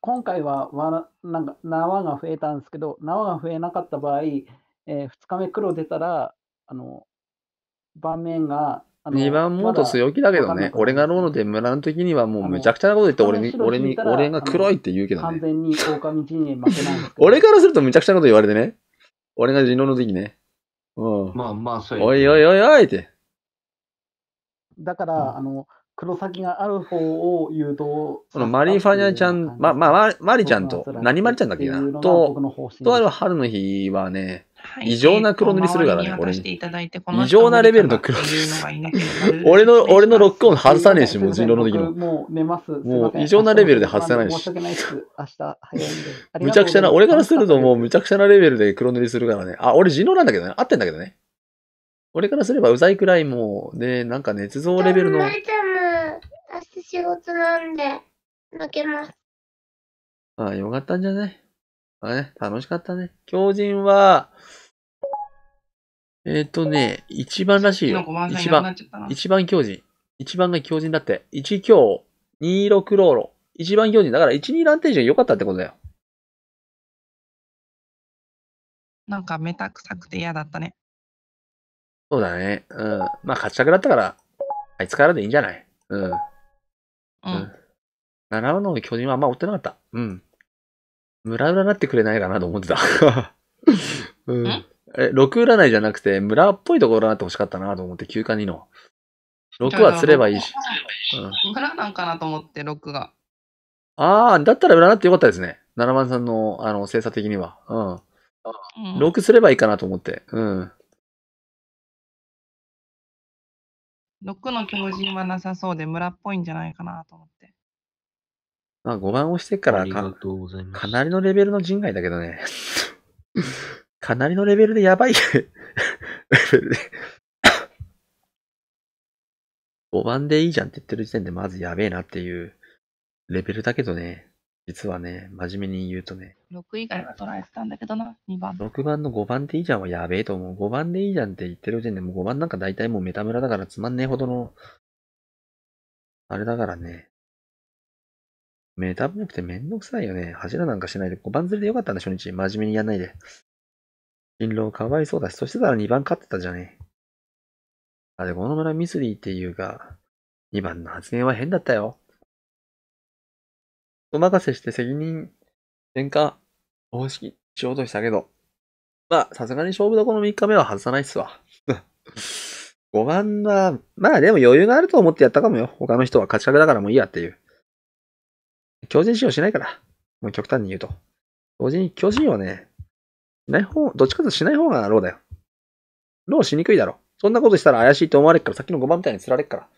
今回はわなんか縄が増えたんですけど、縄が増えなかった場合、えー、2日目黒出たら、あの、盤面が
二番もっと強気だけどね、俺がローので村の時にはもうめちゃくちゃなこと言って俺に、俺に、俺が黒いって言うけどね。
完全に狼人営負けな
い。俺からするとめちゃくちゃなこと言われてね。俺が人狼の時ね。うん。まあまあ、そういう。おいおいおいおいって。
だから、あの、黒先がある方を言うと、
そのマリファニャちゃん、ま、まあ、マリちゃんと、何マリちゃんだっけな、と、とある春の日はね、異常な黒塗りするからね、俺に。異常なレベルの黒塗り。俺の、俺のロックオン外さねえし、もう人狼の時の。
もう寝ます。もう異常なレベルで外さないし。申し訳ないです。
明日早いんで。むちゃくちゃ
な、俺からするともうむちゃくちゃなレベルで黒塗りするからね。あ、俺人狼なんだけどね。合ってんだけどね。俺からすればうざいくらいもう、ね、なんか捏造レベルの。ちゃん
明日仕事なんで、負けます。
ああ、よかったんじゃないあれ、楽しかったね。狂人は、えっ、ー、とね、一番らしいよ。一番、一番強人。
一番が強人だって。一強、二六ローロ。一番強人。だから一二ランテージが良か
ったってことだよ。なんかめたくさくて嫌だったね。そうだね。うん。まあ、勝ちたくなったから、あいつから
でいいんじゃないうん。うん。うん、習うのの巨人はあんま追ってなかった。うん。
ムラムラなってくれないかなと思ってた。うん。え、6占いじゃなくて、村っぽいところ占ってほしかったなと思って、休かにの。6は釣ればいいし。
村なんかなと思って、6が。
ああ、だったら占ってよか
ったですね。七番さんの、あの、精査的には。うん。うん、6すればいいかなと思って。
うん。6の巨人
はなさそうで、村っぽいんじゃないかなと思って。
まあ、5番をしてからか、
かなりのレベルの人外だけどね。かなりのレベルでやばい レベルで5番でいいじゃんって言ってる時点でまずやべえなっていうレベルだけどね、実はね、真面目に言うとね。
6以外は捉えてたんだけどな、2
番。6番の5番でいいじゃんはやべえと思う。5番でいいじゃんって言ってる時点でもう5番なんか大体もうメタムラだからつまんねえほどの、
あれだからね。メタっぽくてめんどくさいよね。柱なんかしないで5番釣りでよかったんだ、初日。真面目にやんないで。人狼かわいそうだし、そしてたら2番勝ってたじゃねあれ、この村ミスリーっていうか、2番の発言は変だったよ。お任せして責任転嫁方式しようとしたけど、まあ、さすがに勝負どこ
の3日目は外さないっすわ。5 番は、まあでも余裕があると思ってやったかもよ。他の人は勝ち格だからもういいやっていう。強靭使用しないから。もう極端に言うと。同時に巨人はね、ない方、どっちかとしない方がローだよ。ローしにくいだろ。そんなことしたら怪しいと思われるから、さっきの5番みたいに釣られっから。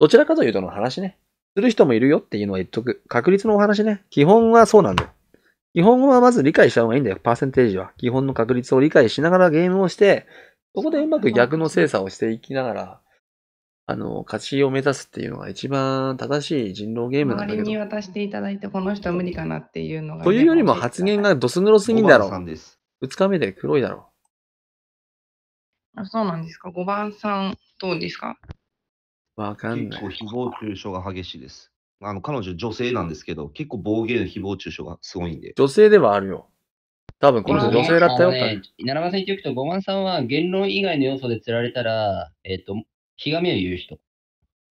どちらかというとの話ね。する人もいるよっていうのは言っとく。確率のお話ね。基本はそうなんだよ。基本はまず理解した方がいいんだよ。パーセンテージは。基本の確率を理解しながらゲームをして、
そこでうまく逆
の精査をしていきながら、あの、勝ちを目指すっていうのが一番正しい人狼ゲームなんだけど。周り
に渡していただいて、この人は無理かなっていうのが、ね、
というよりも発言がドス黒すぎんだろう。二日目で黒いだろ
う。あそうなんですか。5番さん、どうですか
わかんない。結構誹謗中傷が激しいです。あの、彼女女性なんですけど、結構暴言、誹
謗中傷がすごいんで。女性ではあるよ。多分この人女性だったよ。ね、
7番さん言っておくと、5番さんは言論以外の要素で釣られたら、えっ、ー、と、ひがみを言う人。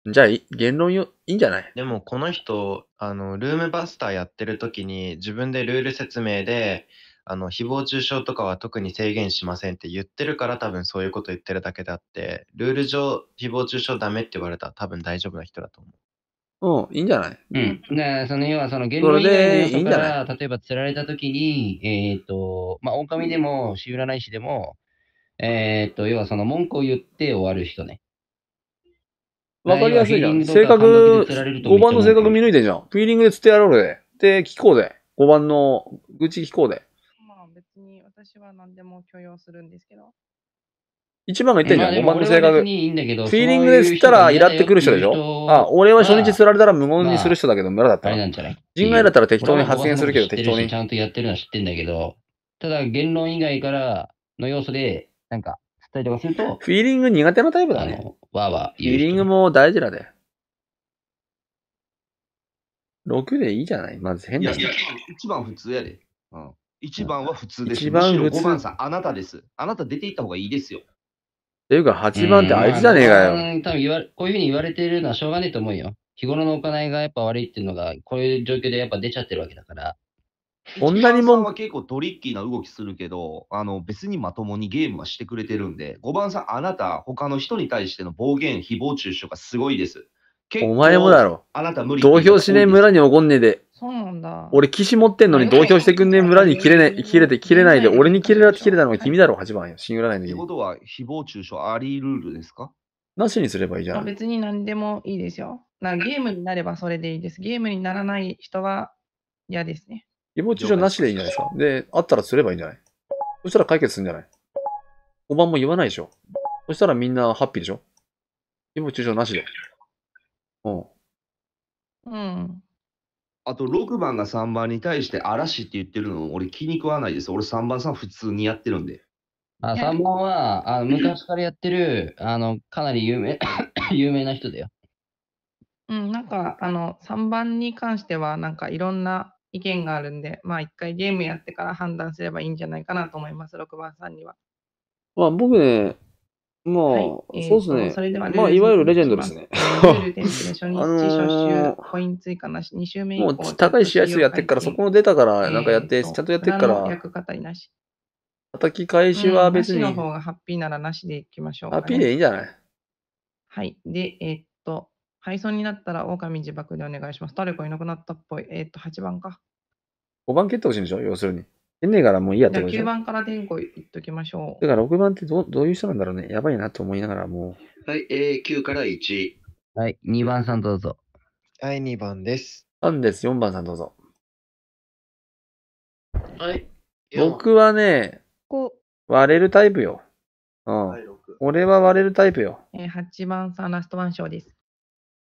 じゃあ、
言論よ、いいんじゃない
でもこの人、あの、ルームバスターやってる時
に自分でルール説明で、あの、誹謗中傷とかは特に制限しませんって言ってるから多分そういうこと言ってるだけであって、ルール上誹謗中傷ダメって言われたら
多分大丈夫な人だと思う。うん、いいんじゃないうん。で、その要はその言論以外のでいい例えば釣られた時に、えっ、と、まあ、狼でも、し占い師でも、えっ、と、要はその文句を言って終わる人ね。わかりやすいじゃん。性格、5番の性格
見抜いてんじゃん。フィーリングで釣ってやろうぜ。で、聞こうぜ。5番の愚痴聞こうまあ別に私は何でも許容するんですけど。1番が言ってんじゃん。5番の性格。フィーリングで釣ったらイラってくる人でしょあ、俺は初日釣られたら無言にする人だけど、村だった人外だったら適当に発言するけど、適当に。ち
ゃんとやってるのは知ってんだけど、ただ言論以外からの要素で、なんか、たりとかすると。フ
ィーリング苦手なタイプだね。わわーフィーリングも大事だね。6でいいじゃないまず変な。いや、
一番普通やで。うん。一番は普通です。一番普通。5番さん、あなたです。あな
た出ていった方がいいですよ。
とていうか、8番ってあいつじゃねえかよ。
うん、多分言わこういうふうに言われてるのはしょうがねえと思うよ。日頃の行いがやっぱ悪いっていうのが、こういう状況でやっぱ出ちゃってるわけだ
か
ら。女にも。は結構トリッキーな動きするけど、あの別にまともにゲームはしてくれてるんで、5番さん、あなた、他の人に対しての暴言、誹謗中傷がすごいです。お前もだろ。あなた無理。投票しねえ村
に怒んねえで。
そうなんだ。
俺、岸持ってんのに投票してくんねえ村に切れねえ、切れて切れないで、俺に切れらって切れたのが君だろ、8番よ。新占いのっことは、
誹謗中傷ありルールですか
なしにすればいいじゃん。
別に何でもいいですよ。なゲームになればそれでいいです。ゲームにならない人は嫌ですね。
誹謗中傷なしでいいんじゃないですか。で、あったらすればいいんじゃないそしたら解決するんじゃない5番も言わないでしょ。そしたらみんなハッピーでしょ誹謗中傷なしで。うん。うん。あと6番が3番に対して嵐って言ってるの俺気に食わないです。俺3番さん普通にやってるんで。
あ3番はあの昔からやってるあのかなり有名 有名な人だよ。
うん、なんかあの3番に関してはなんかいろんな意見があるんで、まあ一回ゲームやってから判断すればいいんじゃないかなと思います、6番さんには。
まあ僕ね、まあ、はいえー、そうですね。それではまあ、いわゆるレジェンドですね。ルー
ルイン追加なし、2週目もう高い試合数やってっから、そこの出
たから、なんかやって、えー、ちゃんとやってっから。
役語りなし。
叩き返しは別に。うん、の
方がハッピーならなしでいきましょう、ね、ハッピーでい
いんじゃないは
い。で、えー、っ配送になったら狼自爆でお願いします。誰かいなくなったっぽい。えー、っと、8番か。
5番蹴ってほしいんでしょ要するに。出ねえからもういいやってことじゃ9番
から天候いっときましょ
う。だから6番ってどどういう人なんだろうね。やばいなと思いながらも
う。はい、え9から1。
はい、2番さんどうぞ。
はい、2番です。
3です。4番さんどうぞ。はい。僕はね、割れるタイプよ。うん。俺は割れるタイプよ。
えー、8番さん、ラストワン賞です。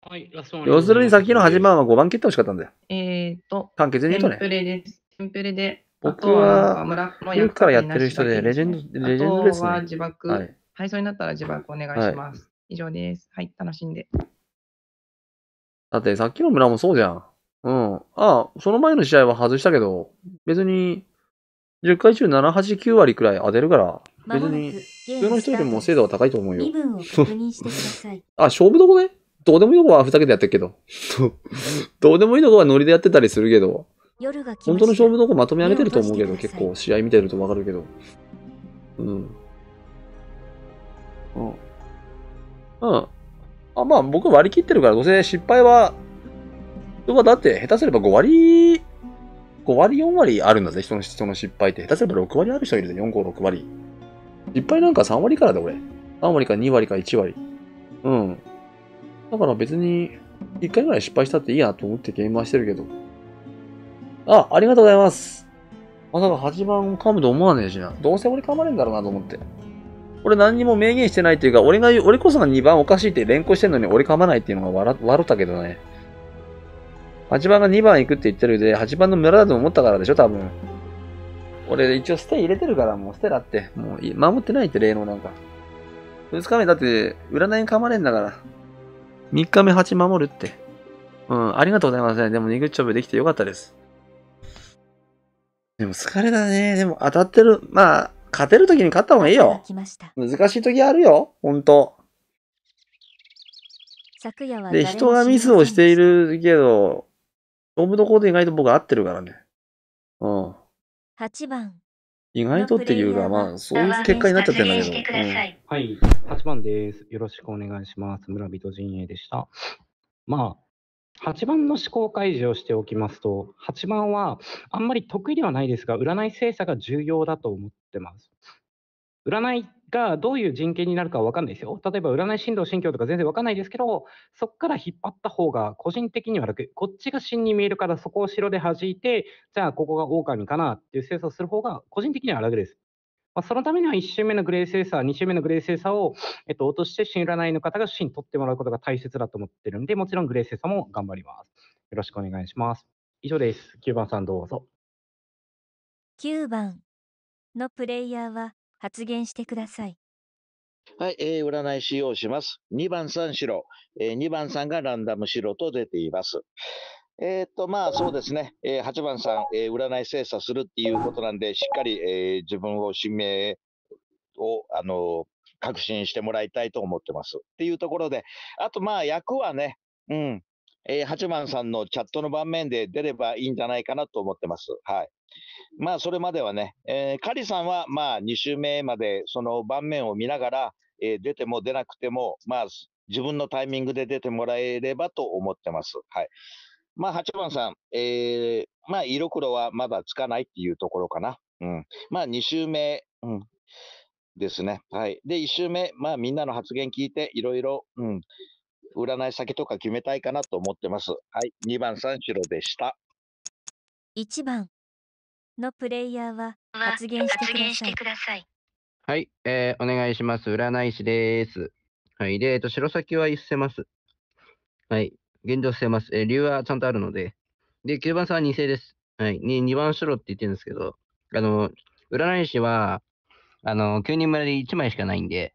はい、要する
にさっきの8番は5番切ってほしかったんだよ。
えっ、と、簡潔に言うとね。テンプレです。テンプレで。僕は、古くからやってる人で、レジェンド、レジェンドですは自爆、い、配送になったら自爆お願いします。以上です。はい、楽しんで。
だって、さっきの村もそうじゃん。うん。ああ、その前の試合は外したけど、別に、10回中7、8、9割くらい当てるから、
別に、普通の人よりも精
度は高いと思うよ。あ、勝負どこねどうでもいいのはふざけてやってるけど。どうでもいいのはノリでやってたりするけど。
夜が本当の勝
負どこまとめ上げてると思うけど、結構試合見てるとわかるけど。うん。うん。うん。あ、まあ僕割り切ってるから、どうせ失敗は、人はだって下手すれば5割、5割4割あるんだぜ、人の人の失敗って。下手すれば6割ある人いるぜ、4、5、6割。失敗なんか3割からだ、俺。3割か2割か1割。うん。だから別に、一回ぐらい失敗したっていいやと思ってゲームはしてるけど。あ、ありがとうございます。まさか8番を噛むと思わねえしな。どうせ俺噛まれんだろうなと思って。俺何にも明言してないっていうか、俺が、俺こそが2番おかしいって連呼してんのに俺噛まないっていうのが笑、笑ったけどね。8番が2番行くって言ってるで、8番の村だと思ったからでしょ、多分。俺一応ステ入れてるから、もうステだって。もう、守ってないって、霊能なんか。2日目だって、占いに噛まれんだから。3日目8守るって。うん、ありがとうございますでも、ニグチョブできてよかったです。でも、疲れだね。でも、当たってる。まあ、勝てるときに勝った方がいいよ。難しいときあるよ。ほんと。
で、人がミスをし
ているけど、勝負どころで意外と僕合ってるからね。
うん。8番。意外とっていうか、まあ、そういう結果に
なっちゃってるんだけど。うん、は
い、8番です。よろしくお願いします。村人陣営でした。まあ、8番の思考開示をしておきますと、8番はあんまり得意ではないですが、占い精査が重要だと思ってます。占いがどういう人権になるかは分かんないですよ。例えば占い振動心境とか全然分かんないですけど、そこから引っ張った方が個人的には楽。こっちが真に見えるからそこを白で弾いて、じゃあここが狼かなっていう精査をする方が個人的には楽です。まあ、そのためには1周目のグレー精査、2周目のグレー精査を、えっと、落として新占いの方が真取ってもらうことが大切だと思ってるんで、もちろんグレー精査も頑張ります。よろしくお願いします。以上です。9番さんど
うぞ。
9番のプレイヤーは発言してください。
はい、えー、占い使用します。2番3白、えー、2番さんがランダム白と出ています。えー、っと、まあそうですね、えー、8番さん、えー、占い精査するっていうことなんで、しっかり、えー、自分を指名を、あの確信してもらいたいと思ってます。っていうところで、あとまあ役はね、うん、えー、八幡さんのチャットの盤面で出ればいいんじゃないかなと思ってます。はい。まあ、それまではね、えー、カリさんは、まあ、2周目までその盤面を見ながら、えー、出ても出なくても、まあ、自分のタイミングで出てもらえればと思ってます。はい。まあ、8番さん、えー、まあ、色黒はまだつかないっていうところかな。うん。まあ、2周目、うん。ですね。はい。で、1周目、まあ、みんなの発言聞いて、いろいろ、うん。占い先とか決めたいかなと思ってます。はい、2番三四郎でした。1
番のプレイヤーは発言してください。
はい、
えー、お願いします。占い師です。はい、で、えっと、白先は捨てます。はい、現状捨てます。えー、理由はちゃんとあるので。で、9番さんは2世です。はい、に2番白って言ってるんですけど、あの、占い師は、あの、9人まで1枚しかないんで、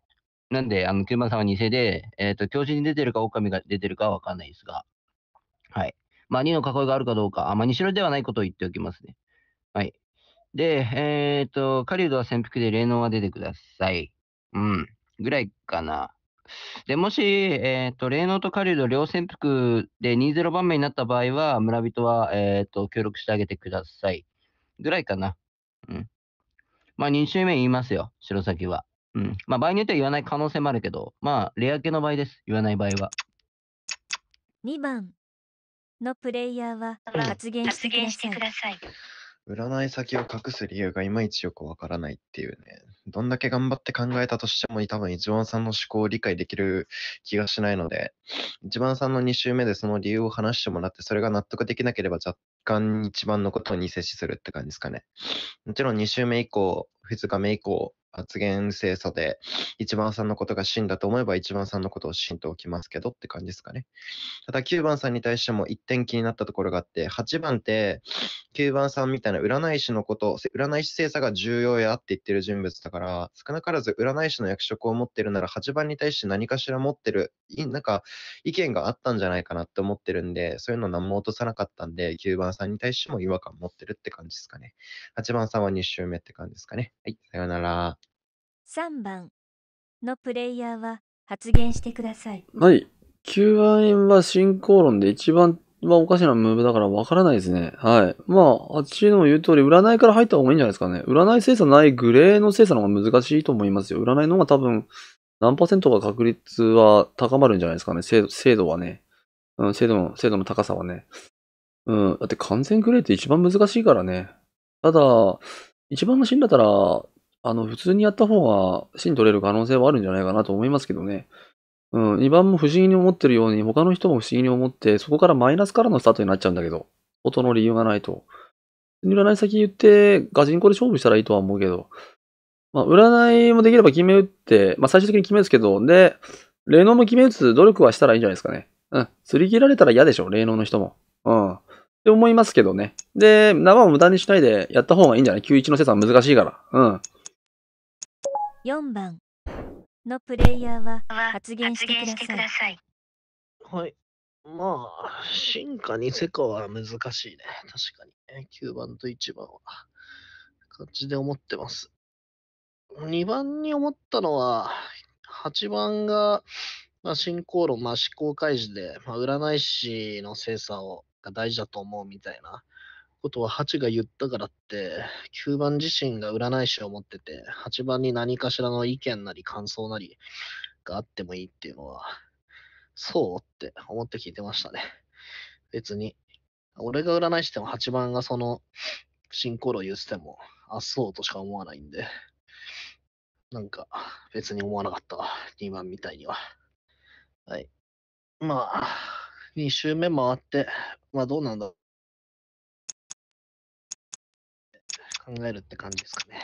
なんで、あの、9番さんは偽で、えっ、ー、と、教授に出てるか、狼が出てるかはわかんないですが、はい。まあ、2の囲いがあるかどうか、あ、まあ、しろではないことを言っておきますね。はい。で、えっ、ー、と、狩人は潜伏で霊能は出てください。うん。ぐらいかな。で、もし、えっ、ー、と、霊能と狩人両潜伏で20番目になった場合は、村人は、えっ、と、協力してあげてください。ぐらいかな。うん。まあ、2周目言いますよ、白崎は。うん。まあ、場合によっては言わない可能性もあるけど、まあ、レア系の場合です。言わない場合は。
2番のプレイヤーは発言してください。
占い先を隠す理由がいまいちよくわからないっていうね。どんだけ頑張って考えたとしても多分一番さんの思考を理解できる気がしないので、一番さんの2周目でその理由を話してもらって、それが納得できなければ若干一番のことに接しするって感じですかね。もちろん2周目以降、2日目以降、発言精査で、一番さんのことが真だと思えば一番さんのことを真と置きますけどって感じですかね。ただ9番さんに対しても一点気になったところがあって、8番って9番さんみたいな占い師のこと、占い師精査が重要やって言ってる人物だから、少なからず占い師の役職を持ってるなら8番に対して何かしら持ってる、なんか意見があったんじゃないかなって思ってるんで、そういうの何も落とさなかったんで、9番さんに対しても違和感持ってるって感じですかね。8番さんは2周目って感じですかね。はい、さよなら。
3番のプレイヤーは発言してください。
はい。q
万は進行論で一番はおかしなムーブだからわからないですね。はい。まあ、あっちの言う通り、占いから入った方がいいんじゃないですかね。占い精査ないグレーの精査の方が難しいと思いますよ。占いの方が多分、何パーセントか確率は高まるんじゃないですかね。精度精度はね。うん、精度の、精度の高さはね。うん、だって完全グレーって一番難しいからね。ただ、一番がシンだったら、あの、普通にやった方が芯取れる可能性はあるんじゃないかなと思いますけどね。うん、2番も不思議に思ってるように、他の人も不思議に思って、そこからマイナスからのスタートになっちゃうんだけど、音の理由がないと。占い先言って、ガジンコで勝負したらいいとは思うけど、まあ、占いもできれば決め打って、まあ、最終的に決め打つけど、で、霊能も決め打つ努力はしたらいいんじゃないですかね。うん。すり切られたら嫌でしょ、霊能の人も。うん。って思いますけどね。で、縄を無駄にしないでやった方がいいんじゃない ?91 の生産難しいから。うん。
4番のプレイヤーは発言してください。
はい。まあ、進化にセカは難しいね。確かに、9番と1番は。感じで思ってます。2番に思ったのは、8番が、まあ、進行論、まあ、思考開示で、まあ、占い師の精査をが大事だと思うみたいなことは8が言ったからって、9番自身が占い師を持ってて、8番に何かしらの意見なり感想なりがあってもいいっていうのは、そうって思って聞いてましたね。別に、俺が占いしても8番がその進行路を言ってても、あ、っそうとしか思わないんで、なんか別に思わなかったわ。2番みたいには。はい。まあ、
2周目回って、まあどうなんだ
考えるって感じですか
ね。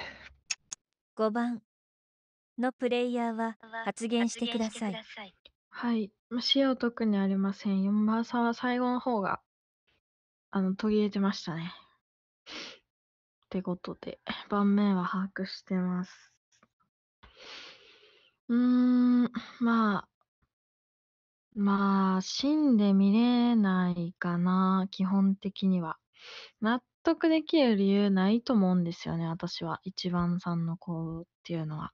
5番のプレイヤーは発言してください。はい。視野特にあり
ません。4番さんは最後の方が、あの、途切れてましたね。ってことで、盤面は把握してます。うーん、まあ、まあ、死んで見れないかな、基本的には。なっ得できる理由ないと思うんですよね、私は。一番さんの子っていうのは。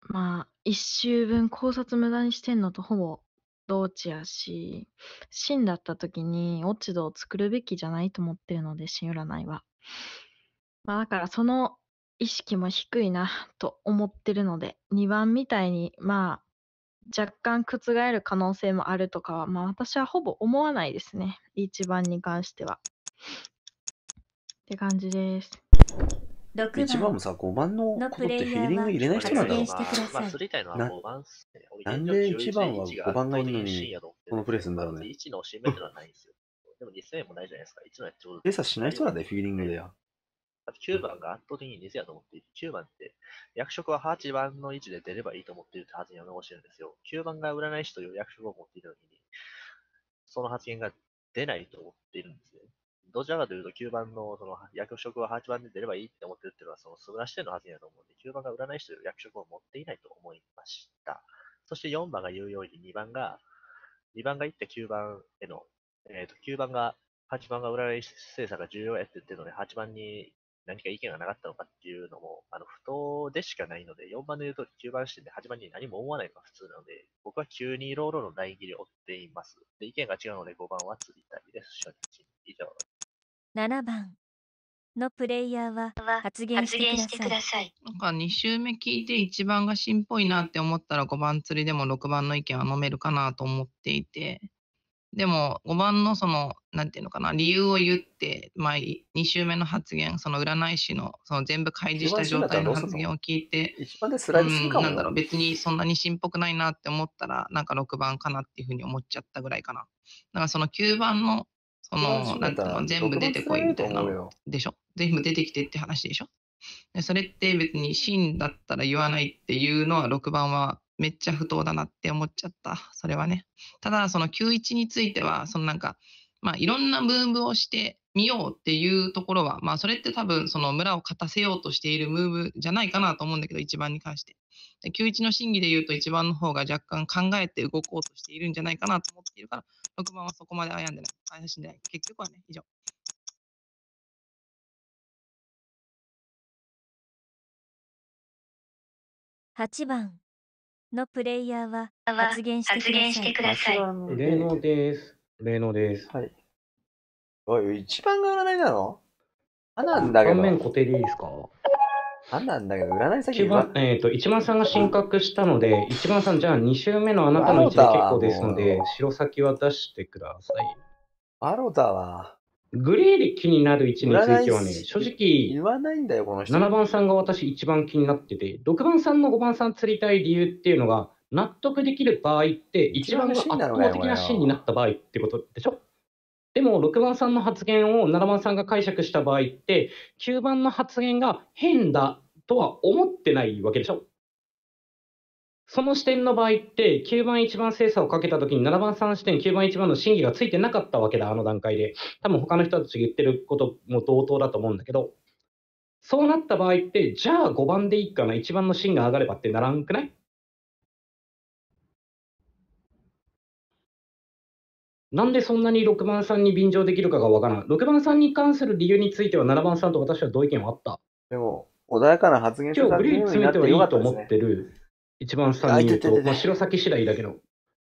まあ、一周分考察無駄にしてんのとほぼ同値やし、真だった時に落ち度を作るべきじゃないと思ってるので、真占いは。まあだからその意識も低いなと思ってるので、2番みたいに、まあ、若干覆る可能性もあるとかは、まあ私はほぼ思わないですね。1番に関しては。って感じです。
1番もさ、5番の子ってフィーリング入れない人なんだろうな。まあ、それ以外のなんで1番は五番がいいの
に、このプレスになる1のメントはないんですよ。でも2 0円もないじゃないですか。1のやで。レーサー
しない人なんだよ、フィーリングで
や。9番が圧倒的に2 0やと思ってい9番って役職は8番の位置で出ればいいと思っているって発言を残してるんですよ。9番が占い師という役職を持っているときに、その発言が出ないと思っているんですね。どちらかというと9番のその役職は8番で出ればいいって思ってるっていうのはその素晴らしいのはずだと思うんで、9番が売らない人役職を持っていないと思いました。そして4番が言うように2番が、2番が行って9番への、えー、と、9番が、8番が占い精査が重要やって言ってるので、8番に何か意見がなかったのかっていうのも、あの、不当でしかないので、4番で言うと9番視点で8番に何も思わないのが普通なので、僕は急にローロのライン切りを追っています。で、意見が違うので5番は釣りたいです。初日以上
7番のプレイヤーは発言してください。なんか2周目
聞いて1番がしっぽいなって思ったら5番釣りでも6番の意見は飲めるかなと思っていて。でも5番のその何て言うのかな理由を言って前2週目の発言その占い師のその全部開示した状態の発言を聞いて別にそんなにぽくないなって思ったらなんか6番かなっていうふうに思っちゃったぐらいかなだからその9番のなん全部出てこいみたいなのでしょ全部出てきてって話でしょでそれって別に真だったら言わないっていうのは6番はめっちゃ不当だなって思っちゃった。それはね。ただ、その91については、そのなんか、まあ、いろんなムーブをしてみようっていうところは、まあ、それって多分、その村を勝たせようとしているムーブじゃないかなと思うんだけど、1番に関して。91の審議で言うと、1番の方が若干考えて動こうとしているんじゃないかなと思っているか
ら、6番はそこまで悩んでない。怪しんでない。結局はね、以上。
8番のプレイヤーは発言してください。霊
能です。霊能です。はい。おい、一
番が占いな
の
あなんだけど。盤面
固定でいいですかなんなんだけど、占い先番、えっ、ー、と、一番さんが進格したので、一番さん、じゃあ2周目のあなたの位置で結構ですので、白先は出してください。アロタは、グレーで気になる位置についてはね、正
直、言わないんだよ、この人。7
番さんが私一番気になってて、6番さんの5番さん釣りたい理由っていうのが、納得できる場合って、一番が圧倒的なシーンになった場合ってことでしょでも6番さんの発言を7番さんが解釈した場合って9番の発言が変だとは思ってないわけでしょその視点の場合って、9番1番精査をかけた時に、7番3視点、9番1番の審議がついてなかったわけだ、あの段階で。多分他の人たちが言ってることも同等だと思うんだけど、そうなった場合って、じゃあ5番でいいかな、1番の
芯が上がればってならんくないなんでそんなに6番さんに便乗できるかがわからん。6番さんに関す
る理由については7番さんと私は同意見はあった。でも、穏やかな発言今日グリーン詰めてはいいと思ってる、一番下に言うと、まあ、白先次第だけど、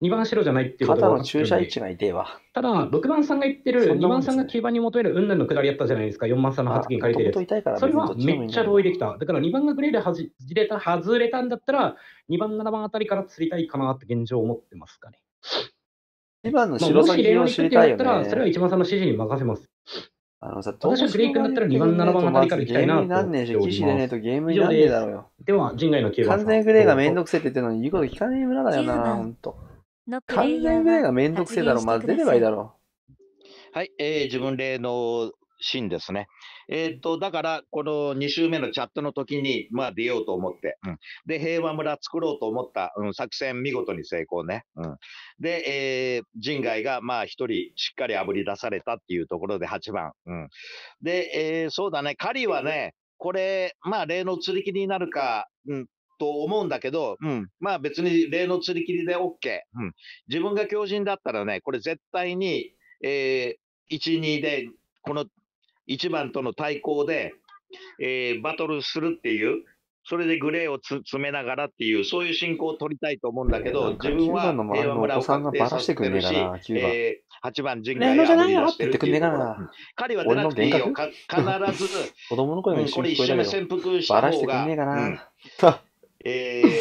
2番白じゃないっていうことは肩の注射位置が痛いわ。ただ、6番さんが言ってる、2番さんが9番に求める云々の下りやったじゃないですか、4番さんの発言書いてるそれはめっちゃ同意できた。だから2番がグレーで外れた外れたんだったら、2番、7番あたりから釣りたいかなって現状思ってますかね。2番の白先を知りたいよ、ね。もし例を言ってやったら、それは1番さんの指示に任せます。あのさ、私はクレイ君だったら2番、7番あたりから行きたいなと。ゲームになんねえし、騎士でねえとゲームになんねえだろうよ。では、人外の
9番。完全グレイがめん
どくせえって言ってるのに言うこと聞かねえ村だよな、ほんと。
完全グレイがめんどくせえだろ、まあ出ればいいだろう。はい、えー、自分例のシーンですね。えっ、と、だから、この2週目のチャットの時に、まあ出ようと思って、うん、で、平和村作ろうと思った、うん、作戦見事に成功ね。うん、で、えー、人外が、まあ一人しっかり炙り出されたっていうところで8番。うん、で、えー、そうだね、狩りはね、これ、まあ例の釣りりになるか、うん、と思うんだけど、うん、まあ別に例の釣り切りで OK。うん、自分が狂人だったらね、これ絶対に、えー、1、2で、この1番との対抗で、えー、バトルするっていう、それでグレーを詰めながらっていう、そういう進行を取りたいと思うんだけど、自分は平和村を確定させてるし、えー、8番人外を振りしてるっていう彼は出なくていいよ。必ず、子供の声一緒に潜こえたけど、バラしてくんねえかな。えー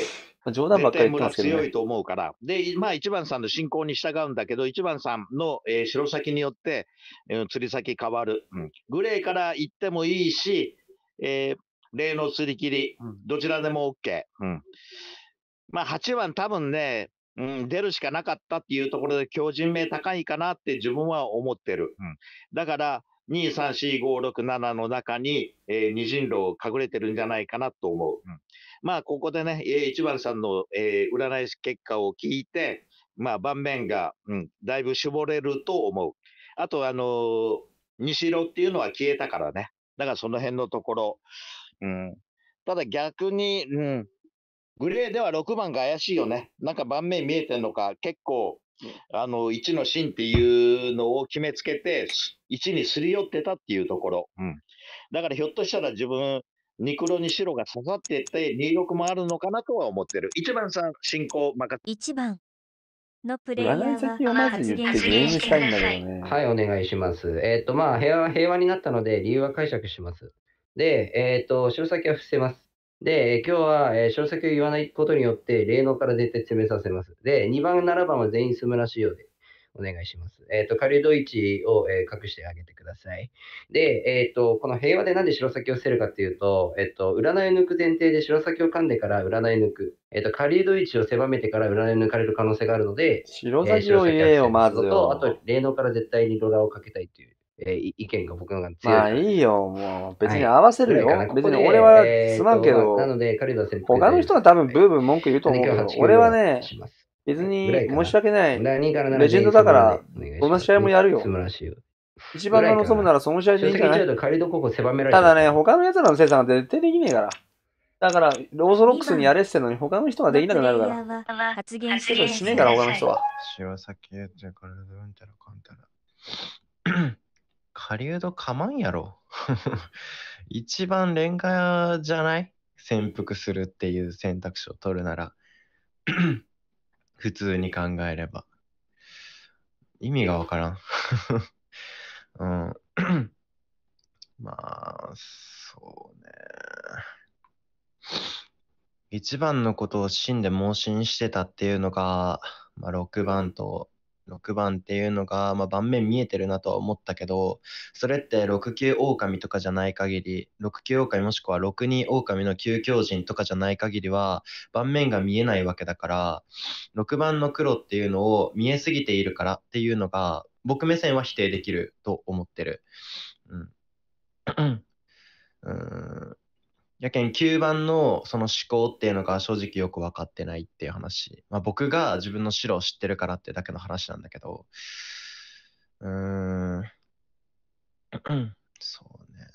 冗談ばっかり言ってますけど、ね、強いと思うから。で、まあ、一番さんの信仰に従うんだけど、一番さんの、えー、白先によって、えー、釣り先変わる、うん、グレーから行ってもいいし、えー、例の釣り切り、うん、どちらでも OK。うん、まあ、8番多分ね、うん、出るしかなかったっていうところで強靭名高いかなって自分は思ってる。うん、だから、23456の中に、えー、二人狼隠れてるんじゃないかなと思う。うん、まあ、ここでね、一番さんの、えー、占い結果を聞いて、まあ、盤面が、うん、だいぶ絞れると思う。あと、あのー、西色っていうのは消えたからね。だからその辺のところ。うん、ただ逆に、うん、グレーでは6番が怪しいよね。なんか盤面見えてんのか、結構、あの、1の芯っていうのを決めつけて、1にすり寄ってたっていうところ。うん。だからひょっとしたら自分、ニクロに白が刺さってて、二力もあるのかなとは思ってる。1番さん、進行任せ。1番
のプレイヤー先まず言ってゲームしたいんだけど
ね。はい、お願いします。えっ、ー、と、まあ平和、平和になったので、理由は解釈します。で、えっ、ー、と、白先は伏せます。で、今日は、えー、先を言わないことによって、霊能から絶対詰めさせます。で、2番、7番は全員スしラようでお願いします。えっ、ー、と、カリドイチを、えー、隠してあげてください。で、えっ、ー、と、この平和でなんで白先を捨てるかっていうと、えっ、と、占い抜く前提で白先を噛んでから占い抜く。えっ、と、カリドイチを狭めてから占い抜かれる可能性があるので、白先を入れよ、まず。と、あと、霊能から絶対にドラをかけたいというえー、意見が僕の方が強い。ま
あいいよ、もう別に合わせるよ。はい、別に俺はすまんけど、なの
で彼先他
の人は多分ブーブー文句言うと思うけど、俺は
ね、別に申し訳ない。レジ
ェンドだから、
どの試合もやるよ。素晴らしい一番望むならその試合でいいじゃない
た
だね、他のやつらの生産は絶対できねえから。だから、ローソロックス
にやれってのに他の人が
できなくなるか
ら。発言しねえから、他の人は。
しわ
狩人かまんやろ。一番廉価じゃない潜伏するっていう選択肢を取るなら普通に考えれば。意味がわからん。うん まあ、そうね。一番のことを真で盲信してたっていうのが、まあ、6番と6番っていうのが、まあ、盤面見えてるなとは思ったけど、それって6級狼とかじゃない限り、6級狼もしくは6に狼の9強人とかじゃない限りは、盤面が見えないわけだから、6番の黒っていうのを見えすぎているからっていうのが、僕目線は否定できると思ってる。うん。う んやけん9番のその思考っていうのが正直よく分かってないっていう話。まあ僕が自分の白を知ってるからってだけの話なんだけど。うーん。そうね。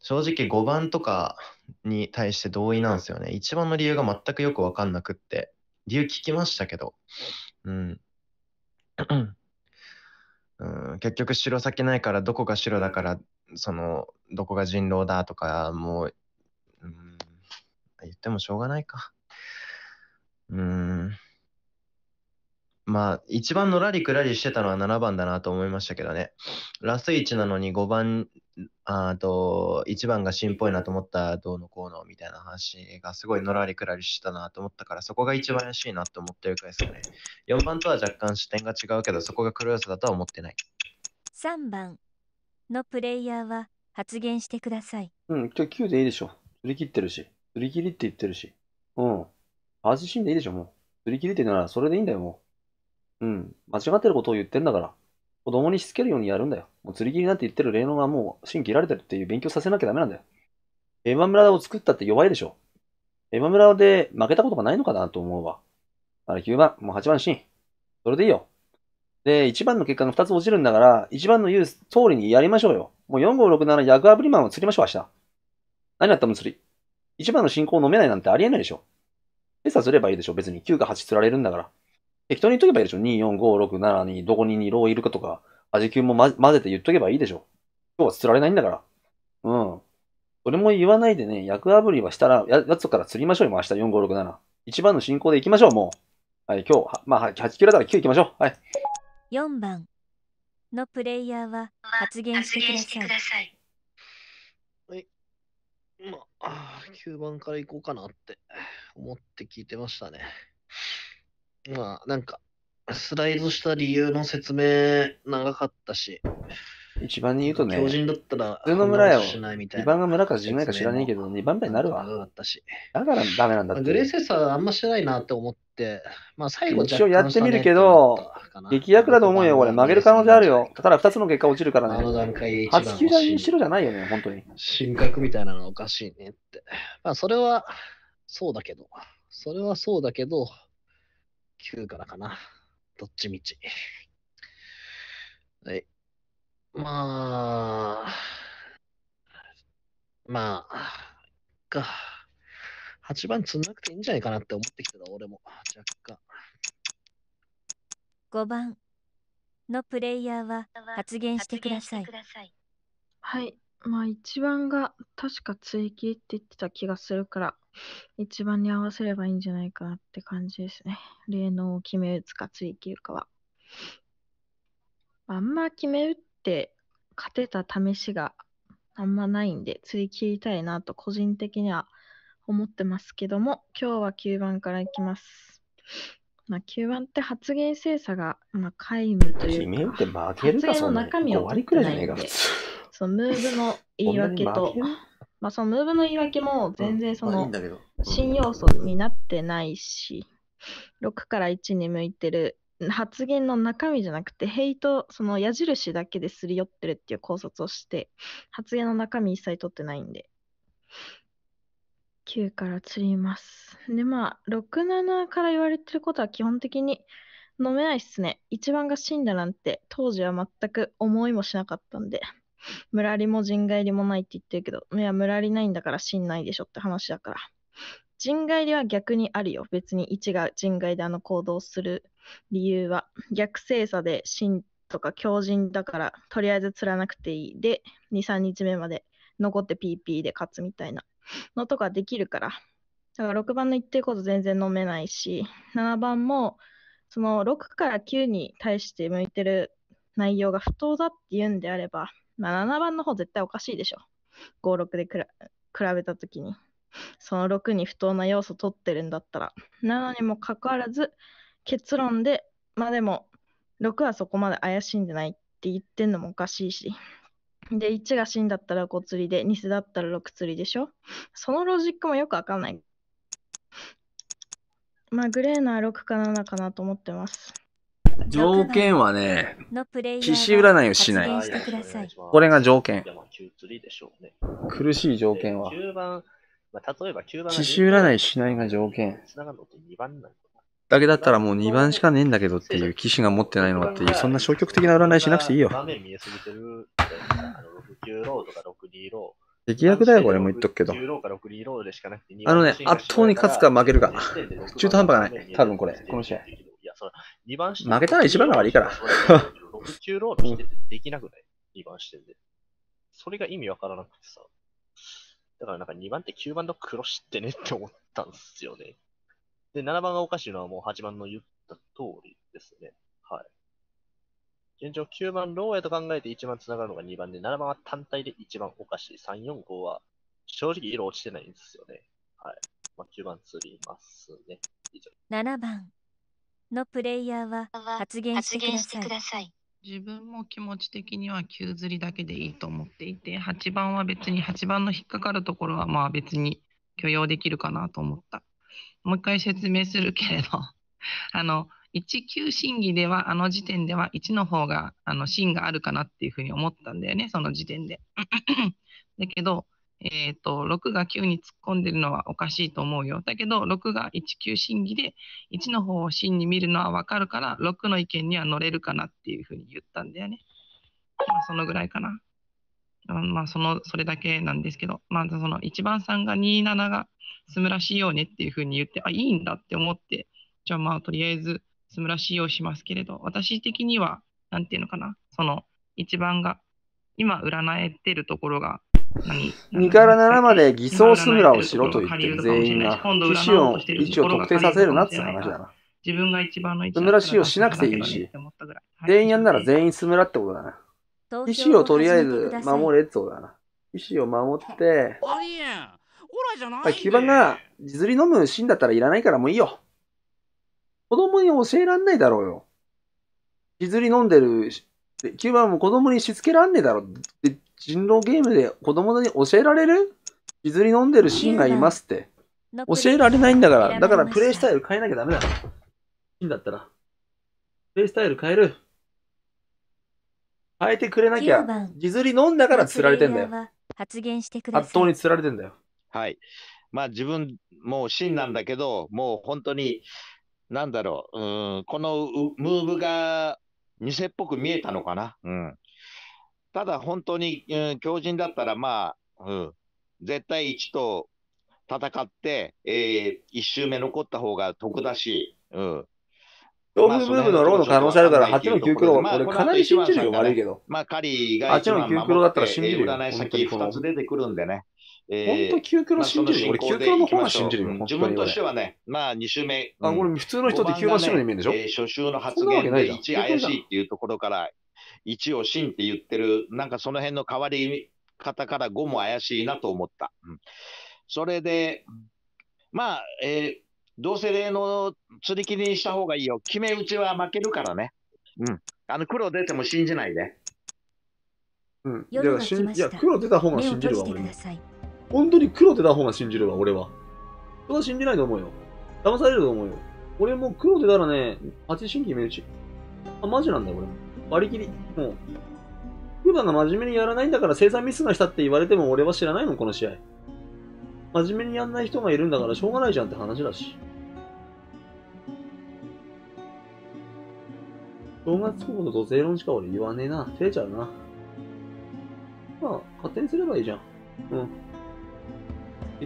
正直5番とかに対して同意なんですよね。1番の理由が全くよく分かんなくって。理由聞きましたけど。うん。うん、結局白先ないからどこが白だからそのどこが人狼だとかもう言ってもしょうがないか。うーん。まあ、一番のらりくらりしてたのは7番だなと思いましたけどね。ラス1なのに5番、あと、1番が芯っぽいなと思ったどうのこうのみたいな話がすごいのらりくらりしてたなと思ったから、そこが一番怪しいなと思ってるくらいですかね。4番とは若干視点が違うけど、そこが黒良スだとは思ってない。
3番のプレイヤーは発言してください。
うん、今日9でいいでしょ。振り切ってるし。すり切りって言ってるし。
うん。味しんでいいでしょ、もう。すり切りって言うなら、それでいいんだよ、もう。うん。間違ってることを言ってんだから。子供にしつけるようにやるんだよ。もう釣り切りなんて言ってる霊能がもう芯切られてるっていう勉強させなきゃダメなんだよ。エマ村を作ったって弱いでしょ。エマ村で負けたことがないのかなと思うわ。だから9番、もう8番芯。それでいいよ。で、1番の結果が2つ落ちるんだから、1番の言う通りにやりましょうよ。もう4、5、6、7、グアブリマンを釣りましょう、明日。何やったの釣り。一番の進行飲めないなんてありえないでしょ。餌すればいいでしょ。別に9か8釣られるんだから。適当に言っとけばいいでしょ。2、4、5、6、7にどこに2ローいるかとか、味球も、ま、混ぜて言っとけばいいでしょ。今日は釣られないんだから。うん。それも言わないでね、役炙りはしたら、や、やつから釣りましょうよ、明日4、5、6、7。一番の進行で行きましょう、もう。はい、今日、はまあ、8キロだから9行きましょう。はい。
4番のプレイヤーは発言してください。
まあ、9番から行こうかなって思って聞いてましたね。まあ、なんか、スライドした理由の説明長かったし、一番に言うとね、強人だったら、普通の村よ。二
番が村か1ないか知らねえけど、二番目になるわ。だからダメなんだって。グレーセ
スはあんましないなって思って、まあ最後一応やってみるけ
ど、劇薬だと思うよ、俺。曲げる可能性あるよ。ただ二つの結果落ちるからね。あの段階初級
しろじゃないよね、本当に。神格みたいなのおかしいねって。まあそれは、そうだけど。それはそうだけど、9からかな。どっちみち。はい。まあ、まあ、か。8番積んなくていいんじゃないかなって思ってきたら俺も。若干。
5番のプレイヤーは発言してください。は
い。まあ1番が確か追記って言ってた気がするから、1番に合わせればいいんじゃないかなって感じですね。霊能を決め打つか追記かは。あんま決め打っって勝てた試しがあんまないんで、次切りたいなと個人的には思ってますけども、今日は9番からいきます。まあ、9番って発言精査が、まあ、皆無とい
うか、発言の中身を割りくらいじゃ
そのムーブの 言い訳と、まあ、そのムーブの言い訳も全然その新要素になってないし、6から1に向いてる発言の中身じゃなくて、ヘイト、その矢印だけですり寄ってるっていう考察をして、発言の中身一切取ってないんで。9から釣ります。で、まあ、6、7から言われてることは基本的に飲めないっすね。1番が死んだなんて、当時は全く思いもしなかったんで、ムラリも人外りもないって言ってるけど、いや、ムラないんだから死んないでしょって話だから。人外りは逆にあるよ。別に1が人外であの行動する理由は逆性差で芯とか強靭だからとりあえず釣らなくていいで23日目まで残って PP で勝つみたいなのとかできるからだから6番の言ってること全然飲めないし7番もその6から9に対して向いてる内容が不当だって言うんであれば、まあ、7番の方絶対おかしいでしょ56で比べた時にその6に不当な要素取ってるんだったらなのにもかかわらず結論で、まあでも、6はそこまで怪しんでないって言ってんのもおかしいし。で、1が死んだったら5釣りで、2だったら6釣りでしょそのロジックもよくわかんない。まあ、グレーな6か7かなと思ってます。
条件はね、騎士占いをしない。これが条件。苦しい条件は。
騎士占いし
ないが条件。だけだったらもう2番しかねえんだけどっていう、騎士が持ってないのっていう、そんな消極的な占いしなくていいよ。画
面見えすぎてる
役だよ、これも言っとくけど。
あのね、圧倒に勝つか負けるか。中途半端がない。多分これ、この試合。負けたら一番が悪いから。いそれが意味わからなくてさ。だからなんか2番って9番の黒知ってねって思ったんですよね。で、7番がおかしいのはもう8番の言った通りですね。はい。現状9番ローへと考えて1番繋がるのが2番で、7番は単体で1番おかしい。3、4、5は正直色落ちてないんですよね。はい。まあ、9番釣りますね。以
上。7番のプレイヤーは発言してください。
自分も気持ち的には9釣りだけでいいと思っていて8番は別に8番の引っかかるところはまあ別に許容できるかなと思ったもう一回説明するけれど、あの、1級審議では、あの時点では1の方が、あの、芯があるかなっていうふうに思ったんだよね、その時点で。だけど、えっ、ー、と、6が9に突っ込んでるのはおかしいと思うよ。だけど、6が1級審議で、1の方を芯に見るのはわかるから、6の意見には乗れるかなっていうふうに言ったんだよね。まあ、そのぐらいかな。まあ、その、それだけなんですけど、まあ、その、一番さんが27が住むらしいよねっていうふうに言って、あ、いいんだって思って、じゃあまあ、とりあえず住むらしいようしますけれど、私的には、なんていうのかな、その、一番が、今、占えてるところが、
2から7まで偽装すむらをしろと言ってる全員が、機を位置を特定させるなって話だな。
自分が一番の位置スムラ使しなくてい
いし、全員やんなら全員すむらってことだな。
意思をとりあえず守
れってことだな。意思を守って、基盤が地釣り飲むシーンだったらいらないからもういいよ。子供に教えらんないだろうよ。地釣り飲んでる、吸盤も子供にしつけらんねえだろ。で人狼ゲームで子供に教えられる地釣り飲んでるシーンがいますって。教えられないんだから。だからプレイスタイル変えなきゃダメだ。シーンだったら。プレイスタイル変える。変えてくれなきゃ、地釣り飲んだから釣られてんだよ。
発言してください。圧倒に釣
られてんだよ。はい。まあ自分、もう真なんだけど、もう本当に、なんだろう、うん、このムーブが偽っぽく見えたのかな。うん、ただ本当に、うん、強靭だったら、まあ、うん、絶対一と戦って、えー、一周目残った方が得だし、うん、豆腐ブームのローの可能性あるから、8の9キロ、俺かなり信じるよ、悪いけど。まあ、カリーが8の9九ロだったら信じるよ。占い先2つ出てくるんでね。え本当、9九ロ信じるよ。俺、9キロの方が信じるよ。自分としてはね、まあ、2周目。あ、これ、普通の人って9番締に見えるでしょ、え初週の発言で1怪しいっていうところから、1を信って言ってる、なんかその辺の変わり方から5も怪しいなと思った。それで、まあ、えー、どうせ例の釣り切りにした方がいいよ。決め打ちは負けるからね。うん。あの、黒出ても信じないで。うん。しいや、黒出
た方が信じるわ、俺。
本当に黒出た方が信じるわ、俺は。人は信じないと思うよ。騙されると思うよ。俺も黒出たらね、八神決め打ち。あ、マジなんだよ、俺。割り切り。もう。普段が真面目にやらないんだから生産ミスがしたって言われても俺は知らないもん、この試合。真面目にやんない人がいるんだからしょうがないじゃんって話だし。正月この土星論しか俺言わねえな。照れちゃうな。まあ、勝手にすればいいじゃん。うん。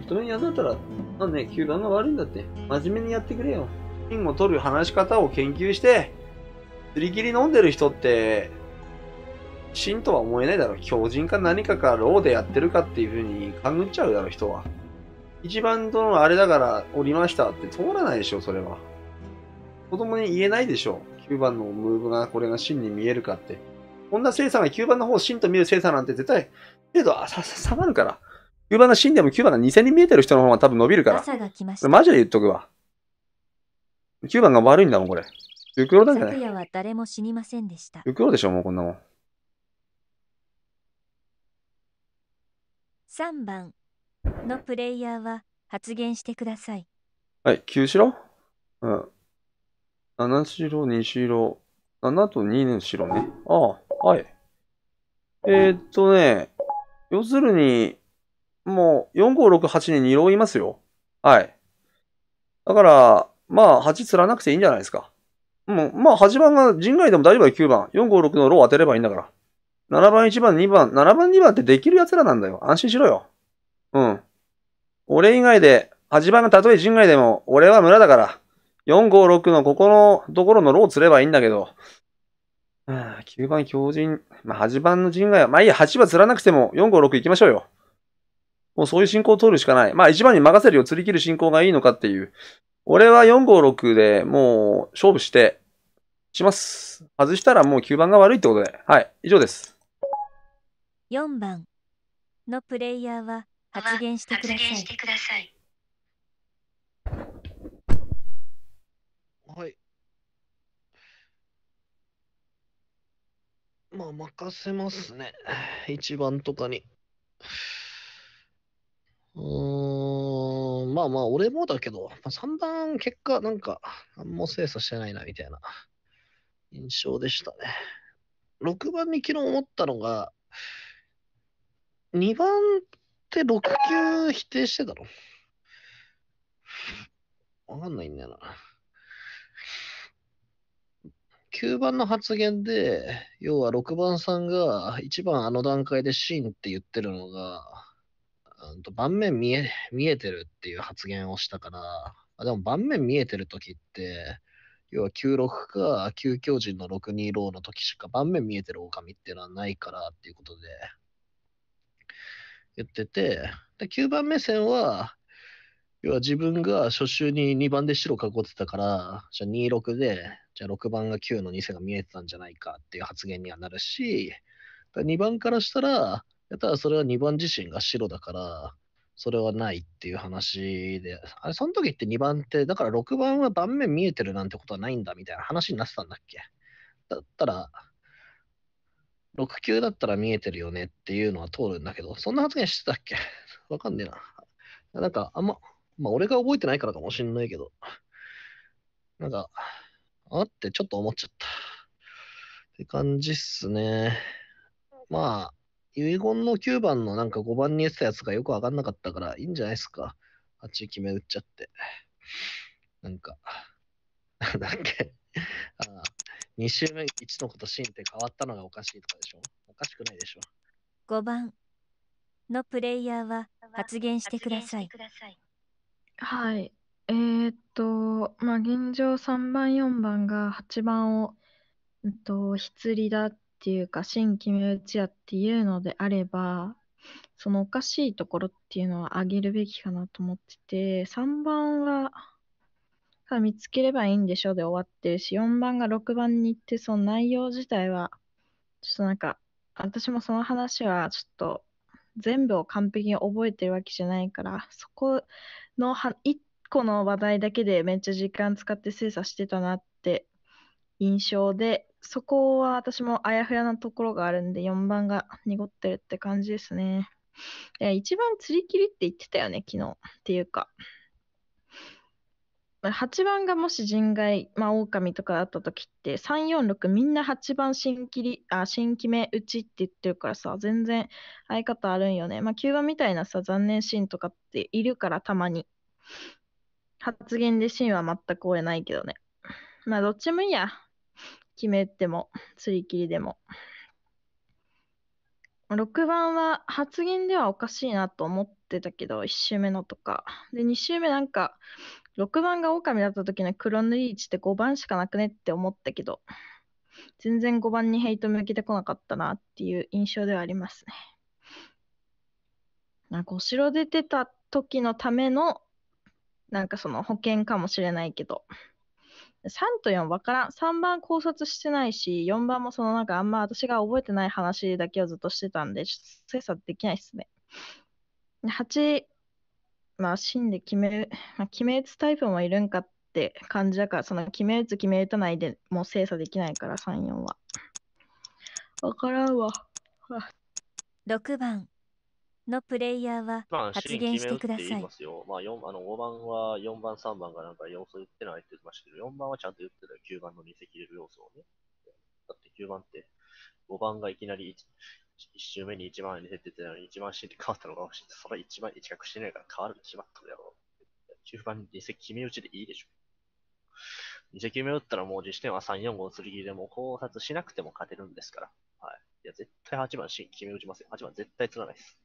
人にやんだったら、まあね、球団が悪いんだって。真面目にやってくれよ。金を取る話し方を研究して、すり切り飲んでる人って、真とは思えないだろう。狂人か何かか、ローでやってるかっていうふうに勘ぐっちゃうだろう、人は。一番とのあれだから降りましたって通らないでしょ、それは。子供に言えないでしょ。9番のムーブがこれが真に見えるかって。こんな精査が9番の方を真と見る精査なんて絶対、精度さ、下がるから。9番の真でも9番の2000に見えてる人の方が多分伸びるから。朝
が来ましたマ
ジで言っとくわ。9番が悪いんだもん、これ。ユクロだんじゃない昨
夜は誰も死にませんでした。
ユクロでしょ、もうこんなもん。
3番、のプレイヤーは発言してください。
はい、9白うん。7白、2白、7と2の白ね。ああ、はい。えー、っとね、要するに、もう、4、5、6、8に2浪いますよ。はい。だから、まあ、8釣らなくていいんじゃないですか。もう、まあ、8番が陣外でも大丈夫だよ、9番。4、5、6のロー当てればいいんだから。7番、1番、2番、7番、2番ってできる奴らなんだよ。安心しろよ。俺以外で、8番がたとえ陣外でも、俺は村だから、456のここのところのロー釣ればいいんだけど、う9番強靭、まあ、8番の陣外は、まあいいや、8番釣らなくても456行きましょうよ。もうそういう進行を取るしかない。まあ1番に任せるよ、釣り切る進行がいいのかっていう。俺は456でもう勝負して、します。外したらもう9番が悪いってことで。はい、以上です。
4番のプレイヤーは、発言してください。はい。
まあ、任せますね。一番とかに。うーん、まあまあ、俺もだけど、まあ、3番結果、なんか、何も精査してないな、みたいな印象でしたね。6番に昨日思ったのが、2番って6球否定してたのわかんないんだよな。9番の発言で、要は6番さんが1番あの段階でシーンって言ってるのが、うん、と盤面見え見えてるっていう発言をしたから、あでも盤面見えてる時って、要は96か9強人の62ローの時しか盤面見えてる狼っていうのはないからっていうことで、言ってて、で9番目線は、要は自分が初週に2番で白囲ってたから、じゃあ26で、じゃあ6番が9の2線が見えてたんじゃないかっていう発言にはなるし、2番からしたら、たらそれは2番自身が白だから、それはないっていう話で、あれ、その時って2番って、だから6番は盤面見えてるなんてことはないんだみたいな話になってたんだっけだったら、6級だったら見えてるよねっていうのは通るんだけど、そんな発言してたっけ わかんねえな。なんか、あんま、まあ、俺が覚えてないからかもしんないけど、なんか、あってちょっと思っちゃった。って感じっすね。まあ、遺言の9番のなんか5番に言ってたやつがよくわかんなかったから、いいんじゃないっすか。あっち決め打っちゃって。なんか、なんだっけ。あ2周目1のことシーンって変わったのがおかしいとかでしょおかしくないでしょ
?5 番のプレイヤーは発言してください。はい。え
ー、っと、まあ、現状3番、4番が8番を、えっと、ひつりだっていうか、新決め打ちやっていうのであれば、そのおかしいところっていうのは上げるべきかなと思ってて、3番は、ただ見つければいいんでしょで終わってるし、4番が6番に行って、その内容自体は、ちょっとなんか、私もその話はちょっと全部を完璧に覚えてるわけじゃないから、そこのは1個の話題だけでめっちゃ時間使って精査してたなって印象で、そこは私もあやふやなところがあるんで、4番が濁ってるって感じですね。一番釣り切りって言ってたよね、昨日。っていうか、8番がもし人外、まあ、狼とかだった時って、3、4、6みんな8番新切り、あ、新決め打ちって言ってるからさ、全然相方あるんよね。まあ、9番みたいなさ、残念シーンとかっているからたまに。発言でシーンは全く追えないけどね。まあ、どっちもいいや。決めても、すり切りでも。6番は発言ではおかしいなと思ってたけど、1周目のとか。で、2周目なんか、6番が狼だった時の黒のリーチって5番しかなくねって思ったけど、全然5番にヘイト向けてこなかったなっていう印象ではありますね。なんかお城出てた時のための、なんかその保険かもしれないけど、3と4分からん。3番考察してないし、4番もそのなんかあんま私が覚えてない話だけをずっとしてたんで、ちょっと精査できないっすね。8、まあ、芯で決め、まあ、決め打つタイプもいるんかって感じだから、その決め打つ、決め打たないでもう精査できないから、3、4は。わからんわ。6番
のプレイヤーは発言してください。まあ、ま
すよまあ、あの5番は4番、3番がなんか要素言ってないって言ってましたけど、4番はちゃんと言ってたよ、9番の2席入れる要素をね。だって9番って、5番がいきなり1周目に1万円に減ってたのに1万円で変わったのが欲しい。それは1万に近くしてないから変わるにしまっただろう。中盤に2隻決め打ちでいいでしょ。2決め打ったらもう実点は3、4、5、釣り切りでも考察しなくても勝てるんですから。はい。いや、絶対8番芯決め打ちますよ。8番絶対釣らないです。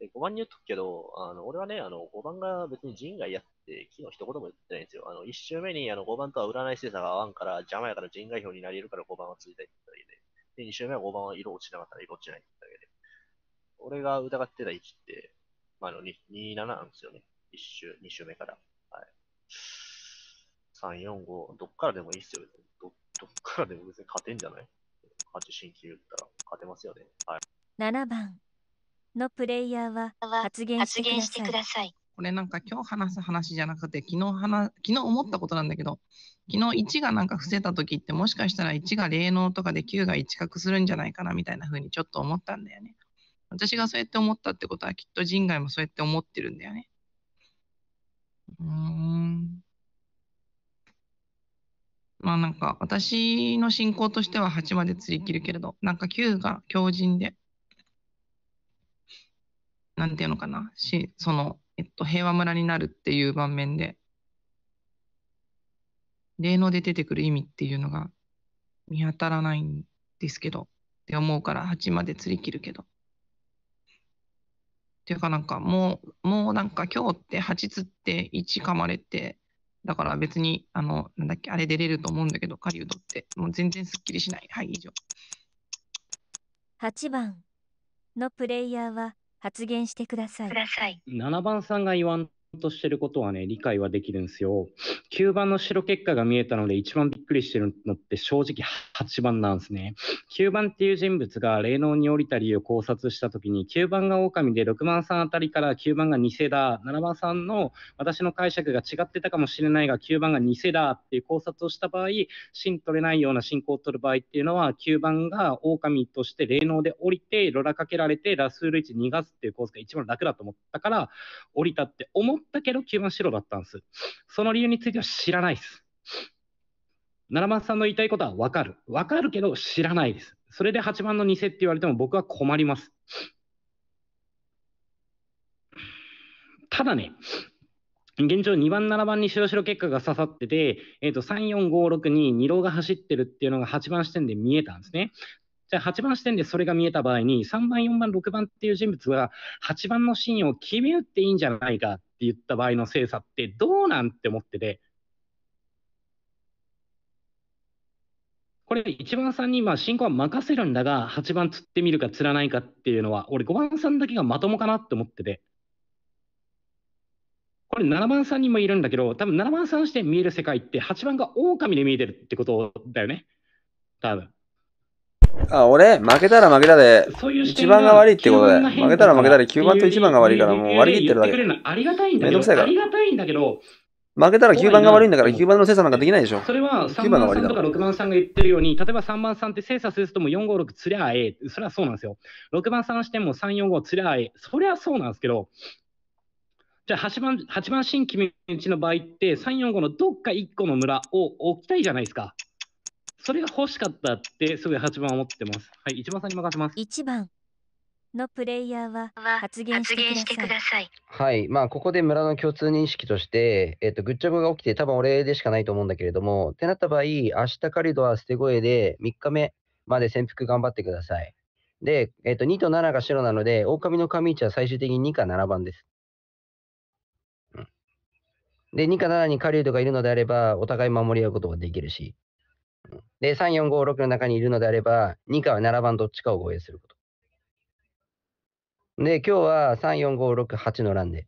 で、5番に言っとくけど、あの、俺はね、あの、5番が別に陣外やって、昨日一言も言ってないんですよ。あの、1周目にあの5番とは占い精査が合わんから、邪魔やから陣外票になり得るから5番は釣りたいってだけで。で、2周目は5番は色落ちなかったら色落ちないんだけど、俺が疑ってた位置って、まあ、の27なんですよね。1周、2周目から。はい。3、4、5、どっからでもいいっすよ。どどっからでも別に勝てんじゃない八新規打ったら勝てますよね。はい。
7番のプレイヤーは発言してください。
これなんか今日話す話じゃなくて、昨日話、昨日思ったことなんだけど、昨日1がなんか伏せた時ってもしかしたら1が霊能とかで9が一角するんじゃないかなみたいな風にちょっと思ったんだよね。私がそうやって思ったってことはきっと人外もそうやって思ってるんだよね。うーん。まあなんか私の信仰としては8まで釣り切るけれど、なんか9が強靭で、なんていうのかな、し、その、えっと、平和村になるっていう盤面で、霊能で出てくる意味っていうのが見当たらないんですけど、って思うから8まで釣り切るけど。っていうかなんかもう、もうなんか今日って8釣って1噛まれて、だから別に、あの、なんだっけ、あれ出れると思うんだけど、狩人って、もう全然す
っきりしない。はい、以上。
8番のプレイヤーは発言してください。ください。
7番さんが言わんとしてることはね、理解はできるんですよ。9番の白結果が見えたので、一番びっくりしてるのって正直8番なんですね。9番っていう人物が霊能に降りた理由を考察したときに、9番が狼で6番さんあたりから9番が偽だ、7番さんの私の解釈が違ってたかもしれないが、9番が偽だっていう考察をした場合、芯取れないような信仰を取る場合っていうのは、9番が狼として霊能で降りて、ロラかけられて、ラスール1逃がすっていう構図が一番楽だと思ったから、降りたって思っったけど、基番白だったんです。その理由については知らないです。奈良松さんの言いたいことはわかる。わかるけど知らないです。それで8番の偽って言われても僕は困ります。ただね、現状2番、7番に白白結果が刺さってて、えっ、ー、と、3、4、5、6に2郎が走ってるっていうのが8番視点で見えたんですね。じゃあ8番視点でそれが見えた場合に、3番、4番、6番っていう人物は、8番のシーンを決め打っていいんじゃないかって言った場合の精査ってどうなんて思ってて、これ1番さんにまあ進行は任せるんだが、8番釣ってみるか釣らないかっていうのは、俺5番さんだけがまともかなって思ってて。これ7番さんにもいるんだけど、多分7番さん視点見える世界って8番が狼で見えてるってことだよね。多分。
あ、俺、負けたら負けたで、一番が悪いってことで、負けたら負けたで、9番と1番が悪いから、もう割り切ってるだけ。
ありがたいんだけど、い負けたら9番が悪いんだ
から、9番の精査なんかできないでしょ。それは3番さんとか
6番さんが言ってるように、例えば3番さんって精査するとも4、5、6つりゃええ、それはそうなんですよ。6番さんしても3、4、5つりゃええ、それはそうなんですけど、じゃあ8番、8番新決め打ちの場合って、3、4、5のどっか1個の村を置きたいじゃないですか。それが欲しかったってすぐ8番思ってます。はい、1番さんに任せます。1番
のプレイヤーは発言してください。
はい、まあここで村の共通認識として、えっ、とグッジョブが起きて多分俺でしかないと思うんだけれども、ってなった場合、明日カリドは捨て声で3日目まで潜伏頑張ってください。で、えっ、と2と7が白なので、狼の神市は最終的に2か7番です。で、2か7に狩人がいるのであれば、お互い守り合うことができるし、で、3、4、5、6の中にいるのであれば、2か7番どっちかを護衛すること。で、今日は3、4、5、6、8の欄で。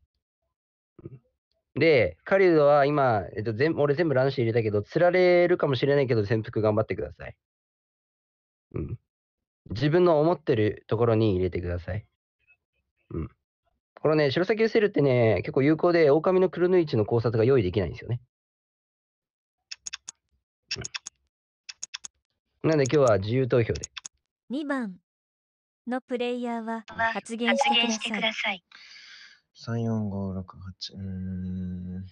で、狩人は今、えっと、全俺全部シー入れたけど、釣られるかもしれないけど、潜伏頑張ってください。うん。自分の思ってるところに入れてください。うん。このね、白崎セルってね、結構有効で、狼の黒ルヌイの考察が用意できないんですよね。なんで今日は自由投票で。
2番のプレイヤーは発言してください。
三四五六八うん。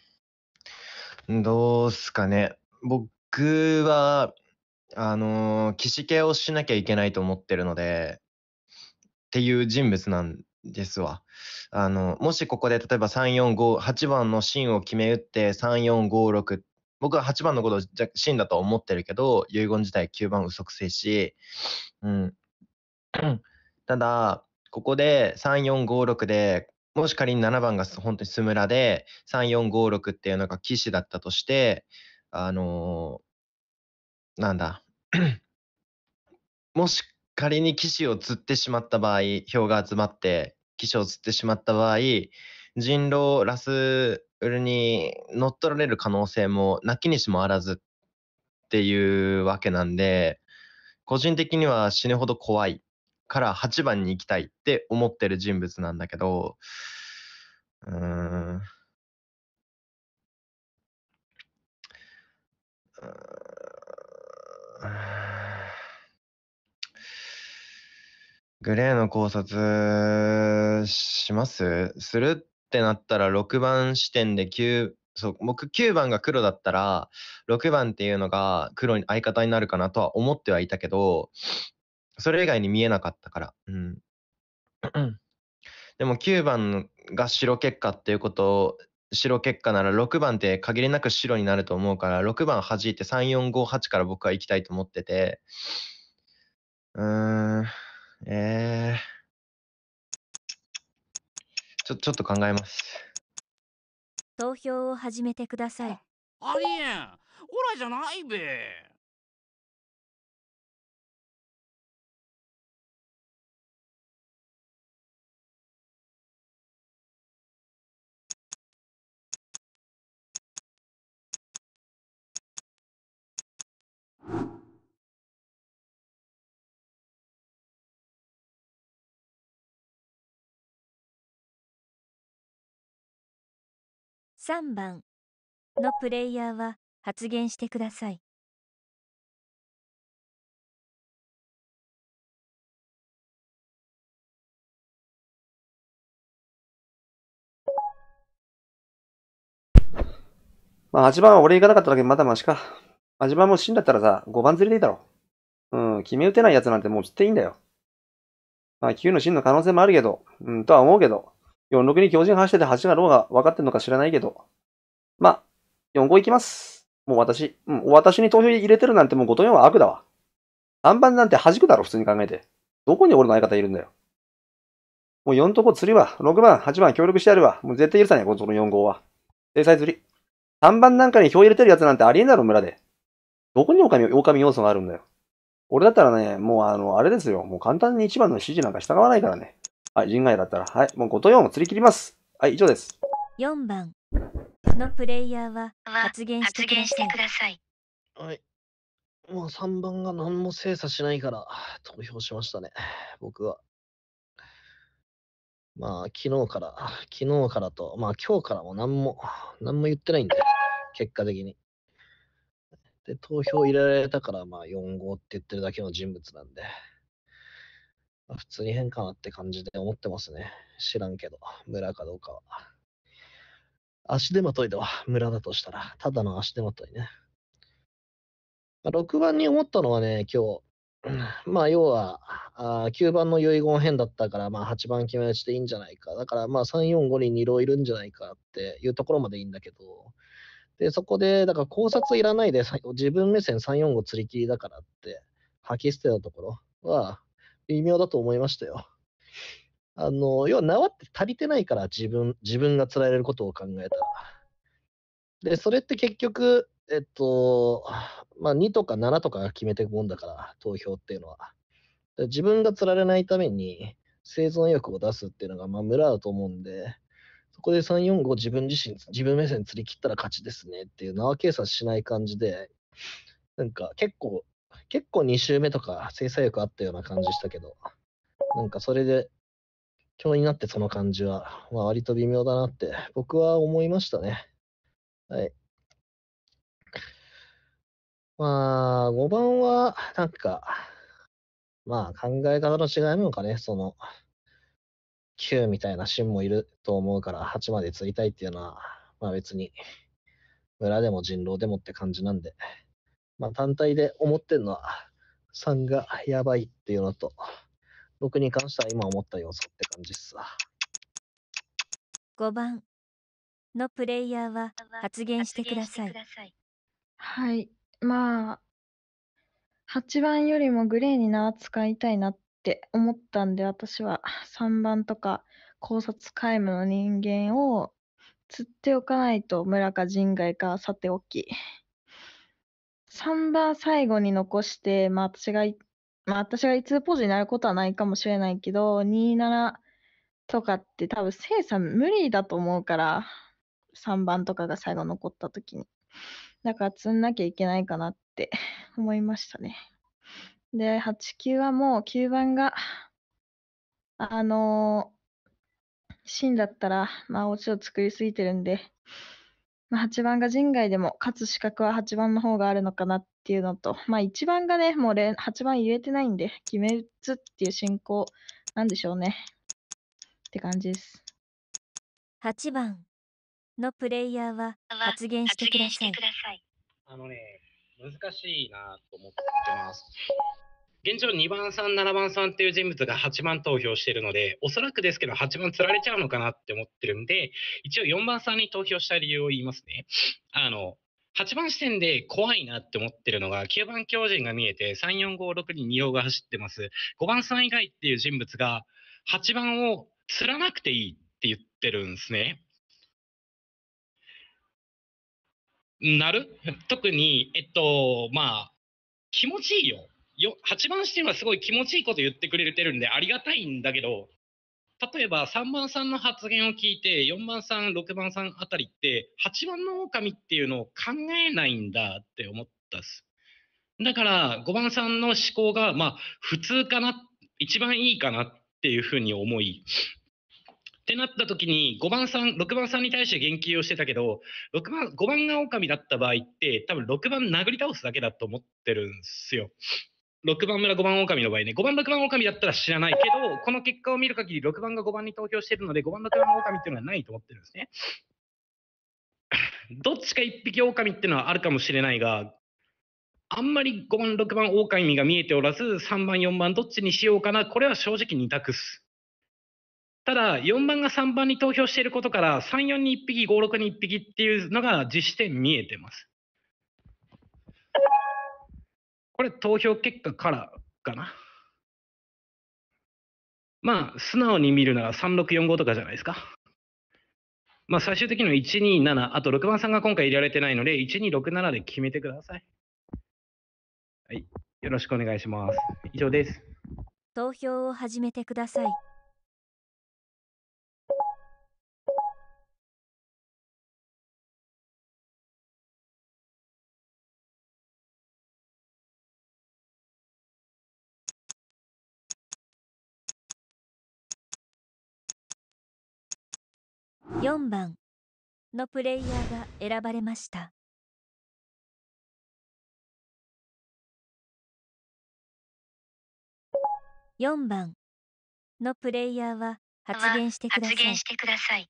どうすかね。僕は、あの騎士系をしなきゃいけないと思ってるので、っていう人物なんですわ。あの、もしここで例えば三四五八番の芯を決め打って三四五六っ僕は8番のことを真だと思ってるけど、遺言自体9番嘘くせえし、うん。ただ、ここで3、4、5、6で、もし仮に7番が本当にスムラで、3、4、5、6っていうのが騎士だったとして、あのー、なんだ。もし仮に騎士を釣ってしまった場合、票が集まって、騎士を釣ってしまった場合、人狼ラスに乗っ取られる可能性もなきにしもあらずっていうわけなんで個人的には死ぬほど怖いから8番に行きたいって思ってる人物なんだけどうーんグレーの考察しますするってなったら6番視点で9、そう、僕9番が黒だったら、6番っていうのが黒に相方になるかなとは思ってはいたけど、それ以外に見えなかったから。うん。でも9番が白結果っていうことを、白結果なら6番って限りなく白になると思うから、6番弾いて3458から僕は行きたいと思ってて、
うーん、えー。ちょ、ちょっと考えます。
投票を始めてください。
ありえん。オラじゃないべ。you 3番のプレイヤーは発言してください。
まあ、8番は俺行かなかっただけまだマシか。8番も死んだったらさ、5番釣りでいいだろ。
うん、決め打てないやつなんてもう釣っていいんだよ。まあ、9の真の可能性もあるけど、うん、とは思うけど、46に狂人走ってて8がローが分かってんのか知らないけど。まあ、45いきます。もう私、うん、私に投票入れてるなんてもう5と4は悪だわ。3番なんて弾くだろ、普通に考えて。どこに俺の相方いるんだよ。もう4とこ釣りは、6番、8番協力してやるわ。もう絶対許さない、この4号は。制裁釣り。3番なんかに票入れてるやつなんてありえんだろ、村で。どこに狼、狼要素があるんだよ。俺だったらね、もうあの、あれですよ。もう簡単に1番の指示なんか従わないからね。はい、陣外だったら、はい、もう5と4を釣り切ります。はい、以上です。
4番のプレイヤーは発言してください。
はい。もう3番が何も精査しないから、投票しましたね、僕は。まあ、昨日から、昨日からと、まあ今日からも何も、何も言ってないんで、結果的に。で、投票入れられたから、まあ4号って言ってるだけの人物なんで。普通に変かなって感じで思ってますね。知らんけど、村かどうかは。足手まといでは、村だとしたら、ただの足手まといね。まあ、6番に思ったのはね、今日、まあ要は、あ9番の遺言編だったから、まあ8番決め打ちでいいんじゃないか。だからまあ3、4、5に2郎いるんじゃないかっていうところまでいいんだけど、で、そこで、だから考察いらないで、自分目線3、4、5釣り切りだからって、吐き捨てたところは、微妙だと思いましたよ。あの、要は縄って足りてないから、自分、自分が釣られることを考えたら。で、それって結局、えっと、まあ、2とか7とかが決めていくもんだから、投票っていうのは。自分が釣られないために生存欲を出すっていうのが、まあ、村だと思うんで、そこで3、4、5自分自身、自分目線釣り切ったら勝ちですねっていう縄計算しない感じで、なんか結構結構2週目とか制作力あったような感じしたけど、なんかそれで、今日になってその感じは、まあ、割と微妙だなって僕は思いましたね。はい。
まあ、5番は、なんか、まあ考え方の違いなのかね、その、
9みたいなシンもいると思うから8まで釣りたいっていうのは、まあ別に、村でも人狼でもって感じなんで、まあ、単体で思ってるのは、3がやばいっていうのと、僕に関しては今思った要素って感じっすわ。
5番のプレイヤーは発言してください。はい。まあ、8番
よりもグレーにな使いたいなって思ったんで、私は3番とか考察皆無の人間を釣っておかないと村か人外かさておき。3打最後に残して、まあ私が、まあ私が1ポジになることはないかもしれないけど、27とかって多分生産無理だと思うから、3番とかが最後残った時に。だから積んなきゃいけないかなって 思いましたね。で、8、9はもう9番が、あのー、だったら、まあ、オチを作りすぎてるんで、まあ、8番が人外でも勝つ資格は8番の方があるのかなっていうのと、まあ、1番がね、もう8番言えてないんで、決め打つっていう進行なんでしょうね。って
感じです。8番のプレイヤーは発言してください。
あのね、難しいなと思ってます。
現状2番さん、7番さんっていう人物が8番投票してるので、おそらくですけど8番釣られちゃうのかなって思ってるんで、一応4番さんに投票した理由を言いますね。あの、8番視点で怖いなって思ってるのが、9番強人が見えて、3、4、5、6に2両が走ってます。5番さん以外っていう人物が、8番を釣ら
なくていいって言ってるんですね。なる特に、えっと、まあ、気持ちいいよ。
8番視点はすごい気持ちいいこと言ってくれてるんでありがたいんだけど、例えば3番さんの発言を聞いて、4番さん、6番さんあたりって、8番の狼っていうのを考えないんだって思ったっす。だから5番さんの思考が、まあ、普通かな、一番いいかなっていうふうに思い、ってなった時に5番さん、6番さんに対して言及をしてたけど、6番、5番が狼だった場合って、多分6番殴り倒すだけだと思ってるんですよ。6番村5番狼の場合ね、5番6番狼だったら知らないけど、この結果を見る限り6番が5番に投票してるので、5番6番狼っていうのはないと思ってるんですね。どっちか1匹狼っていうのはあるかもしれないが、あんまり5番6番狼が見えておらず、3番4番どっちにしようかな、これは正直2択っす。ただ、4番が3番に投票していることから、3、4に1匹、5、6に1匹っていうのが実施点
見えてます。これ投票結果からかな。まあ、素直に見るなら3645
とかじゃないですか。まあ、最終的には127、あと6番さんが今回入れられてないので、1267で決めてください。はい。よろしくお願いし
ます。以上です。
投票を始めてください。
4番のプレイヤーが選ばれました。4番
のプレイヤーは発言してください。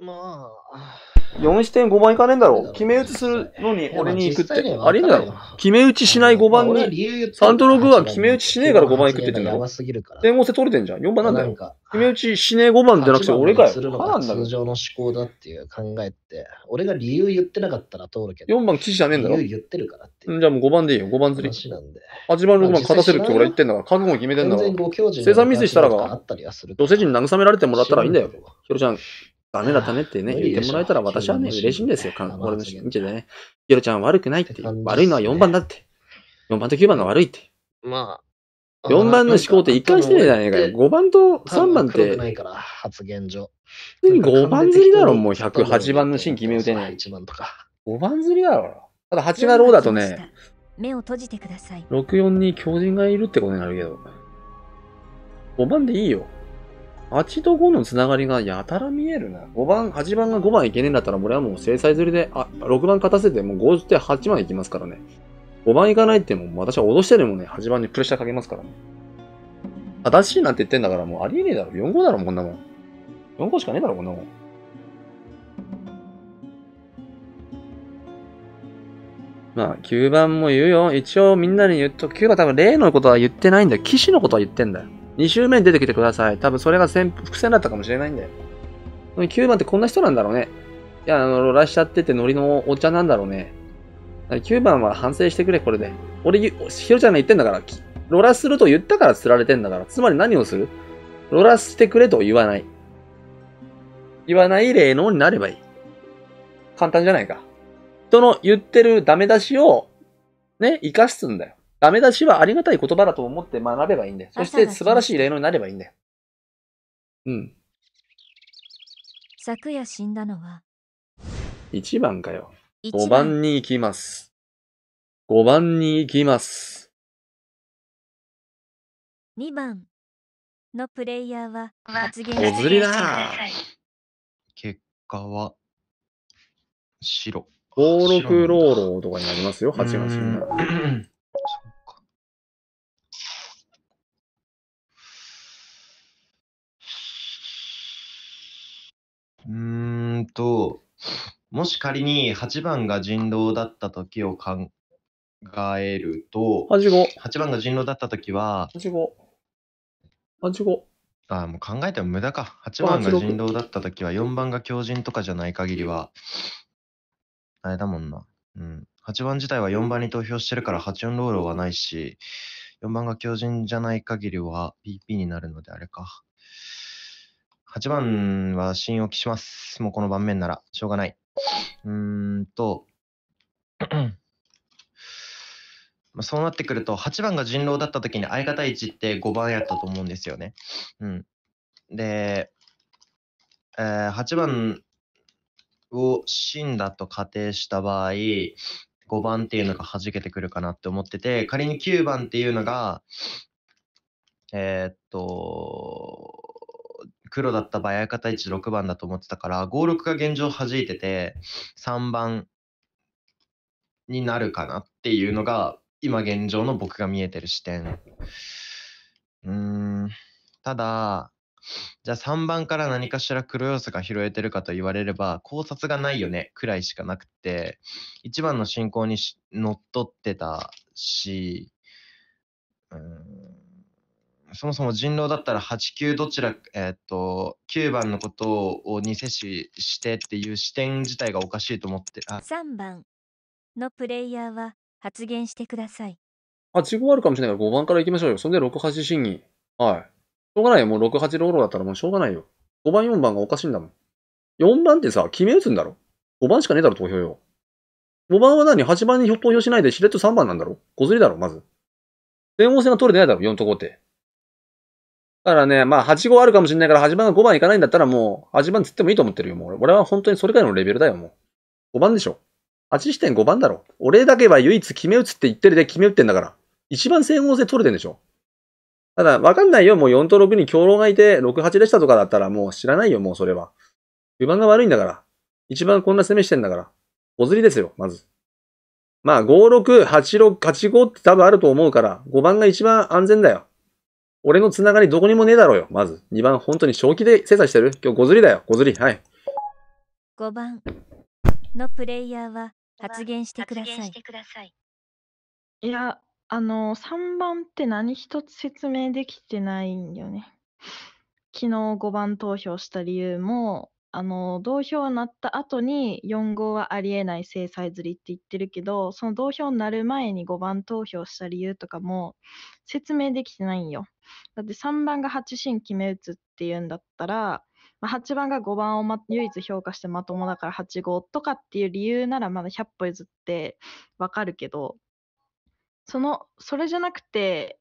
ま
あ4.5番いかねえんだ
ろう。決め打ちするのに俺に行くって。ありんだろ決め打ちしない5番に、サントログは決め打ちしねえから5番行くって言ってんだろ。点合性取れてんじゃん。4番なんだよ。決め打ちしねえ5番じゃなくて俺かよ。通常
の思考だっていう考えって、俺が理由言ってなかったら通るけ
ど。4番事じゃねえんだろ。理由言ってるからって。じゃあもう5番でいいよ。5番釣り。8番6番勝たせるって俺言ってんだから、覚悟決めてんだろ
生産ミスしたらが、土石
に慰められてもらったらいいんだよ。ひろちゃん、ダメだったねってね、言ってもらえたら私はね、嬉しいんですよ。俺の見でね。ひろちゃん悪くないって。悪いのは4番だって。4番と9番が悪いって。
まあ。4番の思考って一貫してないじゃねいかよ。5番と3番って。ないから、
発言上。普通に5番釣りだろ、もう
108番の新決め打てない。番とか。5番釣りだろ。ただ8がローだとね、
目を閉じてください。
64に巨人がいるってことになるけど。5番でいいよ。8と5のつながりがやたら見えるな。5番、8番が5番いけねえんだったら、俺はもう制裁釣りで、あ、6番勝たせて、もう5って8番いきますからね。5番いかないってもう私は脅してでもね、8番にプレッシャーかけますからね。正しいなんて言ってんだからもうありえねえだろ。4 5だろ、こんなもん。4 5しかねえだろ、こんなもん。まあ、9番も言うよ。一応みんなに言うと、9が多分例のことは言ってないんだよ。騎士のことは言ってんだよ。2周目に出てきてください。多分それが伏線だったかもしれないんだよ。9番ってこんな人なんだろうね。いや、あの、ラしちゃっててノリのお茶なんだろうね。9番は反省してくれ、これで。俺、ひろちゃんが言ってんだから、ロラすると言ったから釣られてんだから。つまり何をするロラしてくれと言わない。言わない霊能になればいい。簡単じゃないか。人の言ってるダメ出しを、ね、生かすんだよ。ダメ出しはありがたい言葉だと思って学べばいいんだよ。そして素晴らしい例のになればいいんだよ。
うん。
昨夜死んだのは
1番かよ。
5番
に行きます。5番に行きます。
2番のプレイヤーは発言おずりだ
結果は白。登録ローローとかになりますよ、8月
に。
うーんと、もし仮に8番が人狼だった時を考えると、85。8番が人狼だった時は、あもう考えても無駄か。8番が人狼だった時は、4番が狂人とかじゃない限りは、あれだもんな。うん。8番自体は4番に投票してるから、84ロールはないし、4番が狂人じゃない限りは PP になるのであれか。8番は信を期します。もうこの盤面なら、しょうがない。うーんと、まそうなってくると、8番が人狼だった時に相方1って5番やったと思うんですよね。うん。で、えー、8番を死んだと仮定した場合、5番っていうのが弾けてくるかなって思ってて、仮に9番っていうのが、えー、っと、黒だった場合、相方一6番だと思ってたから、5、6が現状弾いてて、3番になるかなっていうのが、今現状の僕が見えてる視点。うん、ただ、じゃあ3番から何かしら黒要素が拾えてるかと言われれば考察がないよねくらいしかなくて1番の進行にのっとってたしうんそもそも人狼だったら8、9どちら、えー、っと、9番のことをに接ししてっていう視点自体がおかしいと思ってあ
3番のプレイヤーは発言してください。
あ、違うあるかもしれないから5番から行きましょうよ。そんで6、8審議。はい。しょうがないよ。もう6、8ローロだったらもうしょうがないよ。5番、4番がおかしいんだもん。4番ってさ、決め打つんだろ ?5 番しかねえだろ、投票よ。5番は何 ?8 番に投票しないで、しれっと3番なんだろ小ずりだろ、まず。全王戦が取れてないだろ、4と5って。だからね、まあ、8、号あるかもしれないから、8番が5番いかないんだったらもう、8番つってもいいと思ってるよ、もう。俺は本当にそれぐらいのレベルだよ、もう。5番でしょ。8.5番だろ。俺だけは唯一決め打つって言ってるで決め打ってんだから。一番整合性取れてんでしょ。ただ、わかんないよ。もう4と6に強老がいて、6、8でしたとかだったらもう知らないよ、もうそれは。9番が悪いんだから。一番こんな攻めしてんだから。おずりですよ、まず。まあ、5、6、8、6、8、5って多分あると思うから、5番が一番安全だよ。俺のつながりどこにもねえだろうよ、まず。2番、本当に正気で精
査してる今日ごずりだよ、ごずり。はい。
5番のプレイヤーは発言してください。いや、あの、3
番って何一つ説明できてないんよね。昨日5番投票した理由も、あの、同票になった後に4号はありえない制裁釣りって言ってるけど、その同票になる前に5番投票した理由とかも説明できてないんよ。だって3番が8進決め打つっていうんだったら、まあ、8番が5番を、ま、唯一評価してまともだから8号とかっていう理由ならまだ100歩譲ってわかるけど、その、それじゃなくて、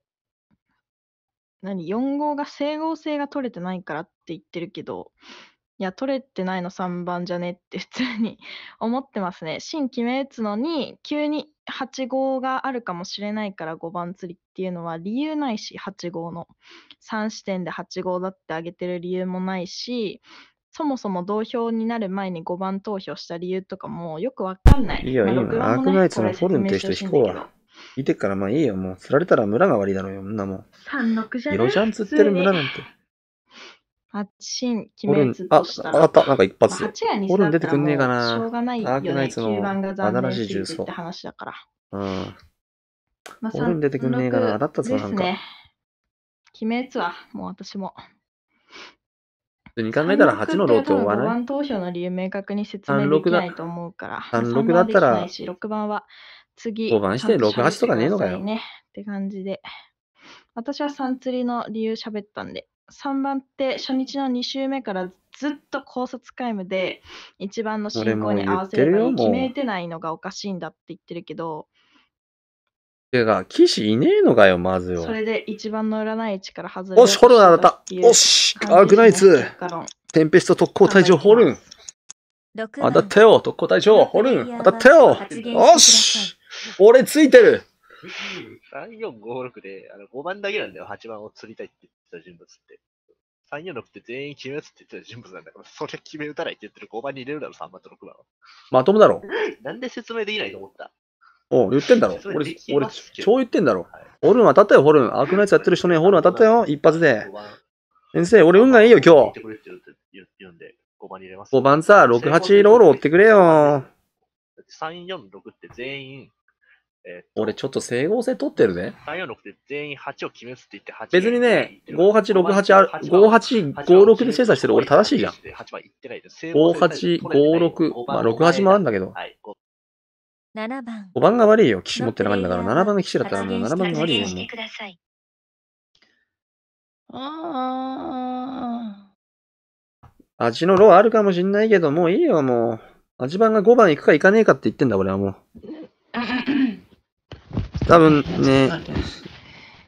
何、4号が整合性が取れてないからって言ってるけど、いや、取れてないの3番じゃねって普通に 思ってますね。新決め打つのに、急に8号があるかもしれないから5番釣りっていうのは理由ないし、8号の。3視点で8号だってあげてる理由もないし、そもそも同票になる前に5番投票した理由とかもよくわかんない。いいよ、いいよ。アークナイツのフォルムって人引こう
わ。見てからまあいいよ、もう。釣られたら村が悪いだろうよ、んなもん。
3、6じゃね色釣ってる村なんて。八神、鬼滅としたあ、あっ
た。なんか一発。八やに出てくんねえかな。しょうがないよね。しい重残
念すって話だから。うん。まあ、ホルン出てくんねえかな。たったぞ、なんか。鬼滅は、もう私も。
普に考えたら8のロート。て思わない。番
投票の理由明確に説明できないと思うから。36だったら、6番は次。5番して68とかねえのかよ。って感じで。私は3釣りの理由喋ったんで。3番って初日の2週目からずっと考察皆無で一番の進行に合わせればいい決めてないのがおかしいんだって言ってるけど
てか騎士いねえのかよまずよそれ
で一番の占い位置から外れよしホルンだった
おしアークナイツテンペスト特攻隊長ホルン当たったよ特攻隊長ホルン当たったよおし俺ついてる
3、4、
5、6
で、あの5番だけなんだよ、8番を釣りたいって。ってた人物って。346って全員決め打つって言ってた人物なんだから、それ決め打たないって言ってる5番に入れるだろ、3番と6番は。まともだろ。なんで説明できないと思った
お言ってんだろ。俺、俺、超言ってんだろ。はい、ホルン当たったよ、ホルン。アークナイツやってる人ね、ホルン当たったよ、一発で。先生、俺運がいいよ、今
日。5番5番さ、6、8ロール追ってくれよ。3、4、6って全員え
ー、俺ちょっと整合性取ってるね。
346で全員8を決めって言って8別にね、
5868ある、5856で精査してる俺正しいじゃん。
5856、まあ68もあるんだけど。
7番。
5番が悪いよ、騎士持ってなかったから、7番の騎士だったらもう7番が悪いよ、ね。
あ
あ。味のロあるかもしんないけど、もういいよ、もう。味番が5番行くか行かねえかって
言ってんだ、俺はもう。多分ね、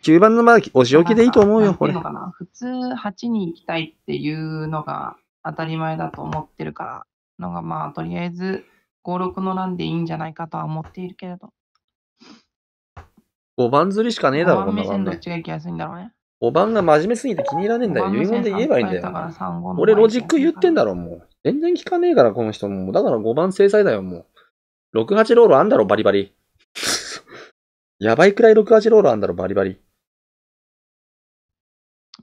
9番の場合、お仕置きでいいと思うよ、これ。普
通8に行きたいっていうのが当たり前だと思ってるから、のがまあ、とりあえず5、6の欄でいいんじゃないかとは思っているけれど。
5番釣りしかねえだろ、こな番どっち
が行きやすいんだろうね。
5番が真面目すぎて気に入らねえんだよ。遺言で言えばいいんだよ。俺ロジック言ってんだろ、もう。全然聞かねえから、この人も。だから5番制裁だよ、もう。68ロールあんだろ、バリバリ。やばいくらい6味ロールあんだろ、バリバリ。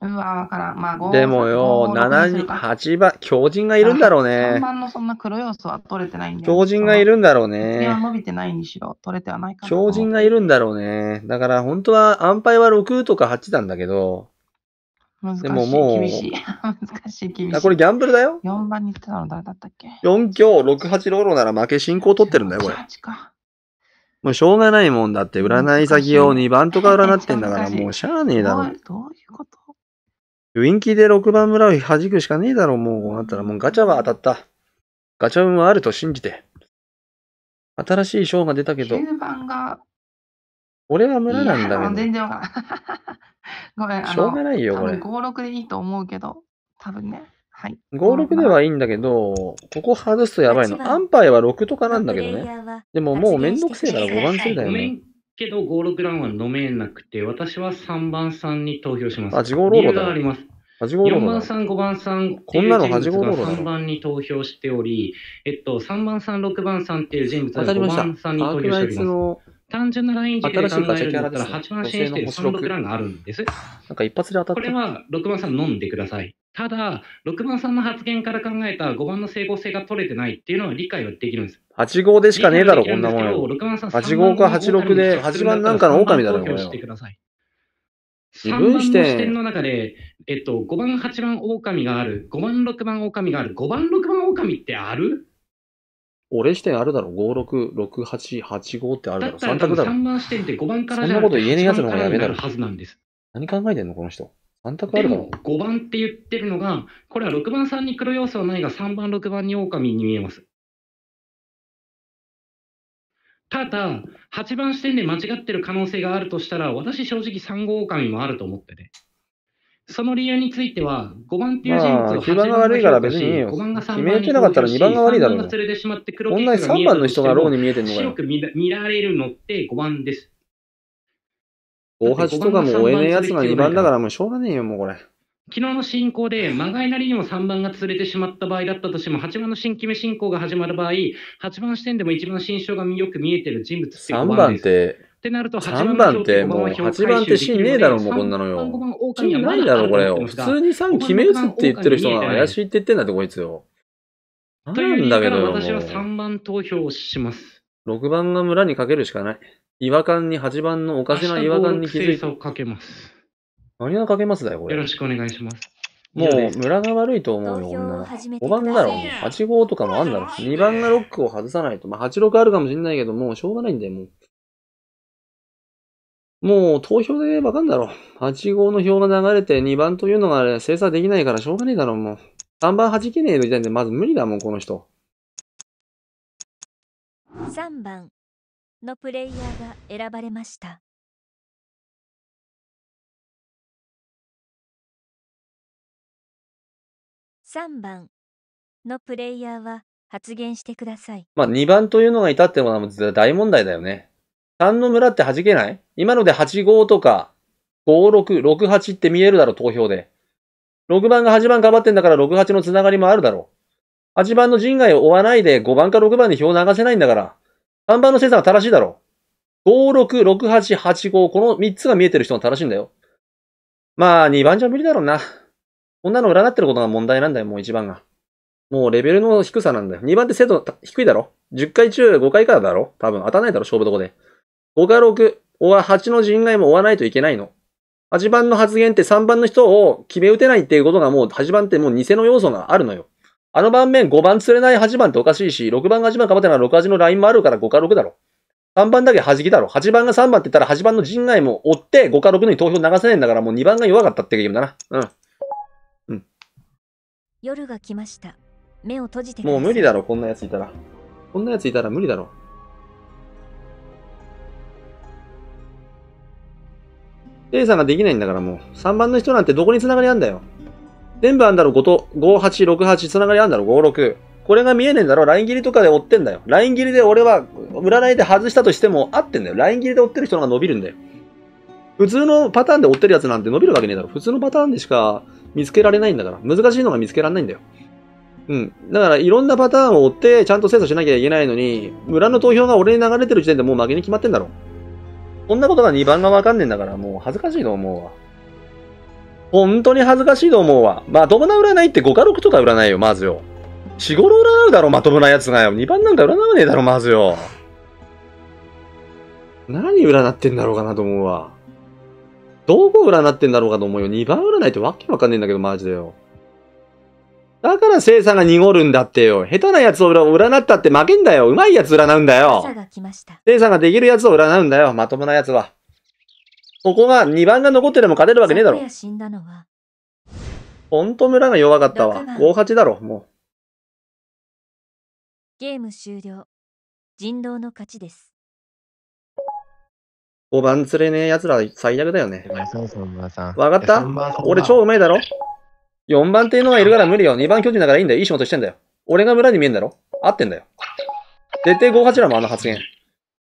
うわわからん。まあ、5でも
よ、7八8番、強人がいるんだろう3ね。番
のそんな黒要素は取れてないんで。強人がい
るんだろうね伸
びてないにしろ、取れてはないかな。
強人がいるんだろうね。だから本当は安牌は6とか8なんだけど、
難しい、でももう厳しい。難しい、厳しあい。これギャンブルだよ。4番に行ってたの誰だったっ
け4強6、8ローロなら負け進行取ってるんだよ、これ。8か。もうしょうがないもんだって、占い先を2番とか占ってんだから、もうしゃあねえだろ。どうい
うこと
ウィンキーで6番村を弾くしかねえだろ、もう。こうなったらもうガチャは当たった。ガチャ運はあると信じて。新しい賞が出たけど。9
番が。
俺は村なんだけど。全
然わからん。ごめん。しょうがないよ、これ。5、6でいいと思うけど、多分ね。
はい。
5、6ではいいんだけど、ここ外すとやばいの。アンパイは6とかなんだけどね。
でももう
めんどくせえから5番するだよね。けど、5、6ランは飲めなくて、私は3番さんに投票します。あ、地獄ロードだ。あります。
8号ロード4番
さん、5番さん、こんなの8号ロードだ。3番に投票しており、えっと、3番さん、6番さんっていう人物は5番さんに投票しております。単純なライン軸で考えるんだったら、8番支援してる3、6ランがあるんです。なんか一発で当たった。これは6番さん飲んでください。ただ、6番さんの発言から考えた5番の整合性が取れてないっていうのは理解はできるんです。
8号でしかねえだろ、こんなもんよ。8号か86で、8番なんかの
狼だろ、これ。自分視点
の中で、えっと、5番、8番、狼がある、5番、6番、狼がある、5番、6番、狼ってある
俺視点あるだろ、5、6、6、8、8、5ってあるだろ、だ3択だろ。3
番視点って5番からじゃそんなこと言えねえやつの方がやめだろ。
何考えてんの、この人。あでも
5番って言ってるのが、これは6番さんに黒要素はないが、3番、6番に狼に見えます。ただ、8番視点で間違ってる可能性があるとしたら、私、正直3号狼もあると思ってて、その理由については、5番っていう人物は8番が悪いから別にいいよ。決めてなかったら2番が悪いだろう。3番が連れてしまって黒が3番の人がローに見えてるのが。白く見られるのって5番です。大橋とかも追えねえやつが2
番だからもうしょうがねえよ、もうこれ。
昨日の進行で、間がいなりにも3番が釣れてしまった場合だったとしても、8番の新決め進行が始まる場合、8番視点でも一番新章がよく見えてる人物っていう3番って、ってなると8番ってもう8番って新ねえだろ、もうこんなのよ。シーないだろ、これよ。普通に3決め打つって言ってる人が怪し
いって言ってんだって、こいつよ。なんだけどよ。私は3
番投票をします。
6番が村にかけるしかない。違和感に、8番のおかしな違和感に気づいて。かけます。何をかけますだよ、こ
れ。よろしくお願いします。
もう、ムラが悪いと思うよ、女。5番だろ、8号とかもあんだろ。2番がロックを外さないと。まあ、8、6あるかもしんないけど、もうしょうがないんだよ、もう。もう、投票でわかんだろ。8号の票が流れて、2番というのが精査できないからしょうがねえだろ、もう。
3番弾けねえの時点で、まず無理だもん、この人。
3番。のプレイヤーが選ばれました。3番のプレイヤーは発言してください。
まあ、2番というのがいたっ
てものは大問題だよね。3の村って弾けない今ので85とか56、68って見えるだろ、投票で。6番が8番かばってんだから68のつながりもあるだろう。8番の陣外を追わないで5番か6番に票流せないんだから。3番の生産が正しいだろう。566885この3つが見えてる人が正しいんだよ。まあ、2番じゃ無理だろうな。こんなの占ってることが問題なんだよ、もう1番が。もうレベルの低さなんだよ。2番って精度低いだろ ?10 回中5回からだろ多分当たらないだろ、勝負どこで。5から6、は8の人外も追わないといけないの。8番の発言って3番の人を決め打てないっていうことがもう8番ってもう偽の要素があるのよ。あの盤面5番釣れない8番っておかしいし、6番が8番かばってない6味のラインもあるから5か6だろ。3番だけ弾きだろ。8番が3番って言ったら8番の陣外も追って5か6のに投票流せないんだからもう2番が弱かったってゲームだな。うん。うん。
夜が来ました。目を閉じてもう無理
だろ、こんなやついたら。こんなやついたら無理だろ。A さんができないんだからもう。3番の人なんてどこに繋がりあんだよ。全部あんだろ、5と、58、68、つながりあんだろ、56。これが見えねえんだろ、ライン切りとかで追ってんだよ。ライン切りで俺は、占いで外したとしても合ってんだよ。ライン切りで追ってる人のが伸びるんだよ。普通のパターンで追ってるやつなんて伸びるわけねえだろ。普通のパターンでしか見つけられないんだから。難しいのが見つけられないんだよ。うん。だからいろんなパターンを追ってちゃんと精査しなきゃいけないのに、村の投票が俺に流れてる時点でもう負けに決まってんだろ。こんなことが2番がわかんねえんだから、もう恥ずかしいと思うわ。本当に恥ずかしいと思うわ。まともな占いって5か6とか占いよ、まずよ。4、5ろ占うだろ、まともなやつがよ。2番なんか占わねえだろ、まずよ。何占ってんだろうかなと思うわ。どこ占ってんだろうかと思うよ。2番占いってわけわかんねえんだけど、マジでよ。だから生産が濁るんだってよ。下手なやつを占ったって負けんだよ。うまいやつ占うんだよ。生産ができるやつを占うんだよ。まともなやつは。ここが2番
が残ってでも勝てるわけねえだろ。ほんと村が弱かったわ。58
だろ、もう。
ゲーム終了。人狼の勝ちです。
5番釣れねえ奴ら最悪だよね。
わかった俺超うまいだろ ?4 番っていうのがいるから無理よ。2番巨人だからいいんだよ。いい仕事してんだよ。俺が村に見えんだろ合ってんだよ。絶対58らもあの発言。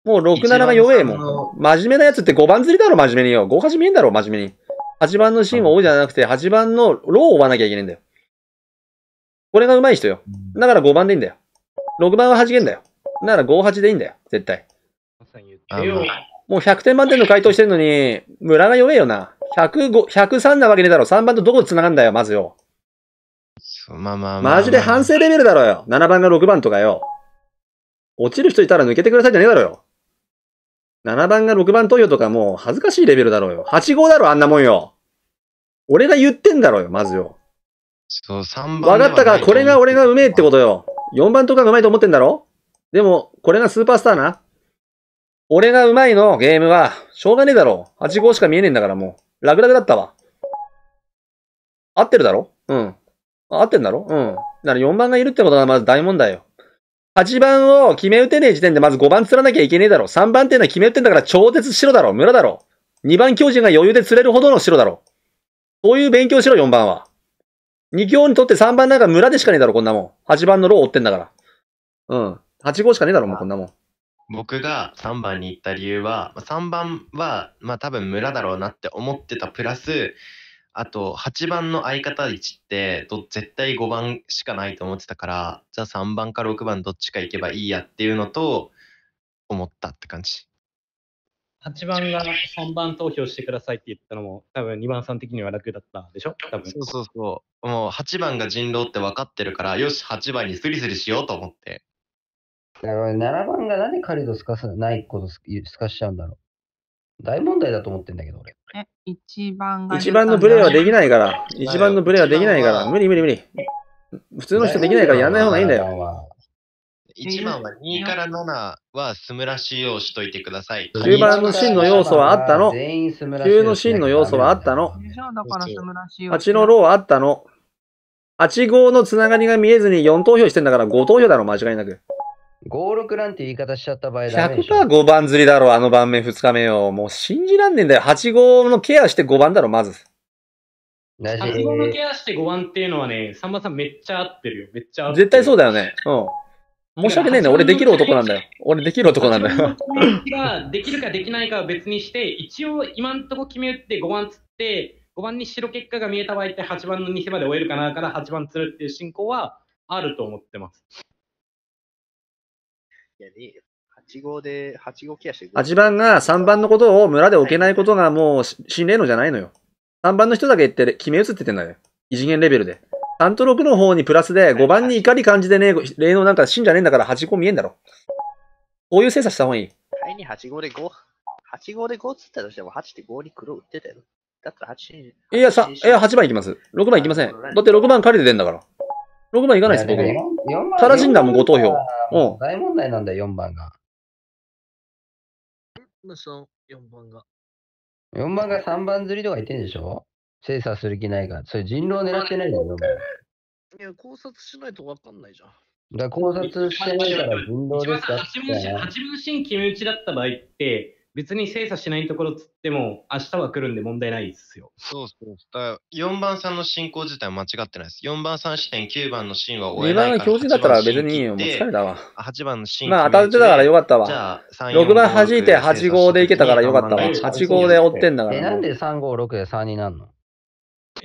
もう6、7が弱えもん。真面目なやつって5番釣りだろ、真面目によ。5始めんだろ、真面目に。8番のシーンは多いじゃなくて、8番のローを追わなきゃいけないんだよ。これが上手い人よ。だから5番でいいんだよ。6番は弾けんだよ。なら5、8でいいんだよ、絶対。もう100点満点の回答してるのに、村が弱えよな。105、103なわけねえだろ。3番とどこ繋がんだよ、まずよ。まあまあまあ。マジで反省レベルだろよ。7番が6番とかよ。落ちる人いたら抜けてくださいじゃねえだろよ。7番が6番投与とかもう恥ずかしいレベルだろうよ。8号だろ、あんなもんよ。俺が言ってんだろうよ、まずよ。
そう、3
番。分か
ったか、これが俺がうめえってことよ。4番とかうまいと思ってんだろでも、これがスーパースターな。俺がうまいの、ゲームは。しょうがねえだろ。8号しか見えねえんだからもう。ラグラグだったわ。合ってるだろうん。合ってんだろうん。だから4番がいるってことがまず大問題よ。8番を決め打てねえ時点でまず5番釣らなきゃいけねえだろ。3番っていうのは決め打ってんだから超絶白だろ。村だろ。2番巨人が余裕で釣れるほどの白だろ。そういう勉強しろ、4番は。2強にとって3番なんか村でしかねえだろ、こんなもん。8番のロー追ってんだから。うん。8号しかねえだろ、もうこんなもん。
僕が3番に行った理由は、3番は、まあ多分村だろうなって思ってたプラス、あと、8番の相方置って絶対5番しかないと思ってたから、じゃあ3番か6番どっちか行けばいいやっていうのと、思ったって感じ。
8番が3番投票してくださいって言ったのも、多分2番さん的には楽だったでしょ多分そうそうそ
う。もう8番が人狼って分かってるから、よし、8番にスリスリしようと思って。
だから7番がなん
彼とすかさないことすかしちゃうんだろ大問題だと思ってん
だけど、俺。
え、
一番が。一番のブレはできないから。一
番のブレはできないから。無理無理無理。
普通の人できないからやんない方がいいんだよ。
一番は2から7は
スムラ仕用しといてください。中盤の真の要素はあったの。中の真の要素はあったの。
8のローは
あったの。8号のつながりが見えずに4投票してんだから5投票だろ、間違いなく。
56なんて言い方しちゃった場
合だ。
100%5 番釣りだろ、あの盤面2日目よ。もう信じらんねえんだよ。8-5のケアして5番だろ、まず。
8-5のケアして5番っていうのはね、ん番さんめっちゃ合ってるよ。めっちゃ合って
る。絶対そうだよね。うん。申し訳ねえね。俺できる男なんだよ。俺できる
男なんだよ。
ができるかできないかは別にして、一応今んとこ決めって5番釣って、5番に白結果が見えた場合って8番の偽まで終えるかなから8番釣るっていう進
行はあると思ってます。8号で、8号ケアして8番
が3番のことを村で置けないことがもう心霊のじゃないのよ。3番の人だけって決め移っててんだよ。異次元レベルで。3と6の方にプラスで5番に怒り感じでね、霊能なんか死んじゃねえんだから8個見えんだろ。こういう精査した方がいい。
はい8号で5。8号で5つったとしても8って5に黒打ってたよ。だったら8。い
や、8番いきます。6番いきません。だって6番狩りで出んだから。
6番いかないです、僕。タラジンダムもご投票。うん。大問題なんだよ、4番が。
?4 番が。
4番が3番
釣りとか言ってんでしょ精査する気ないから。それ人狼狙ってないんだよ、番。
いや、考
察しないとわかんないじゃん。
だから
考
察
してないから人狼ですか一番発分
心決め打ちだった場合って、別に精査しないところつっても、明日は来るんで問題
ないっすよ。そうそうだ4番さんの進行自体間違ってないです。4番さん視点、9
番のシーンは終えないから。2番の
表示だったら別にいいよ。もう疲れたわ。
8番のまあ当たってたからよかったわ。じゃあ、6番弾
いて8号でいけたからよかったわ。8号で追ってんだから。え、なん
で3、5、6で3になんの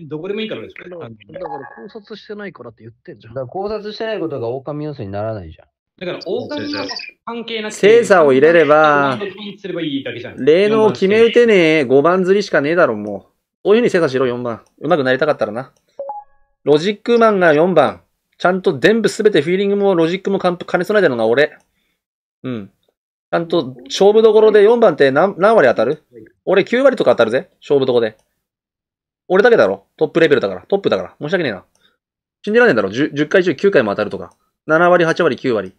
どこでもいいからですょ。だから考察してないからって言ってんじゃん。だから考察してないことが狼要素にならないじゃん。
だから、大谷は関係なくて。セーーを入れれば、霊能
決め打てねえ、5番釣りしかねえだろ、もう。こういううにセーーしろ、4番。うまくなりたかったらな。ロジックマンが4番。ちゃんと全部すべてフィーリングもロジックも兼ね備えてるのが俺。うん。ちゃんと勝負どころで4番って何何割当たる俺9割とか当たるぜ。勝負どこで。俺だけだろトップレベルだから。トップだから。申し訳ねえな。信じられねえだろ 10, 10回中9回も当たるとか。7割、8割、9割。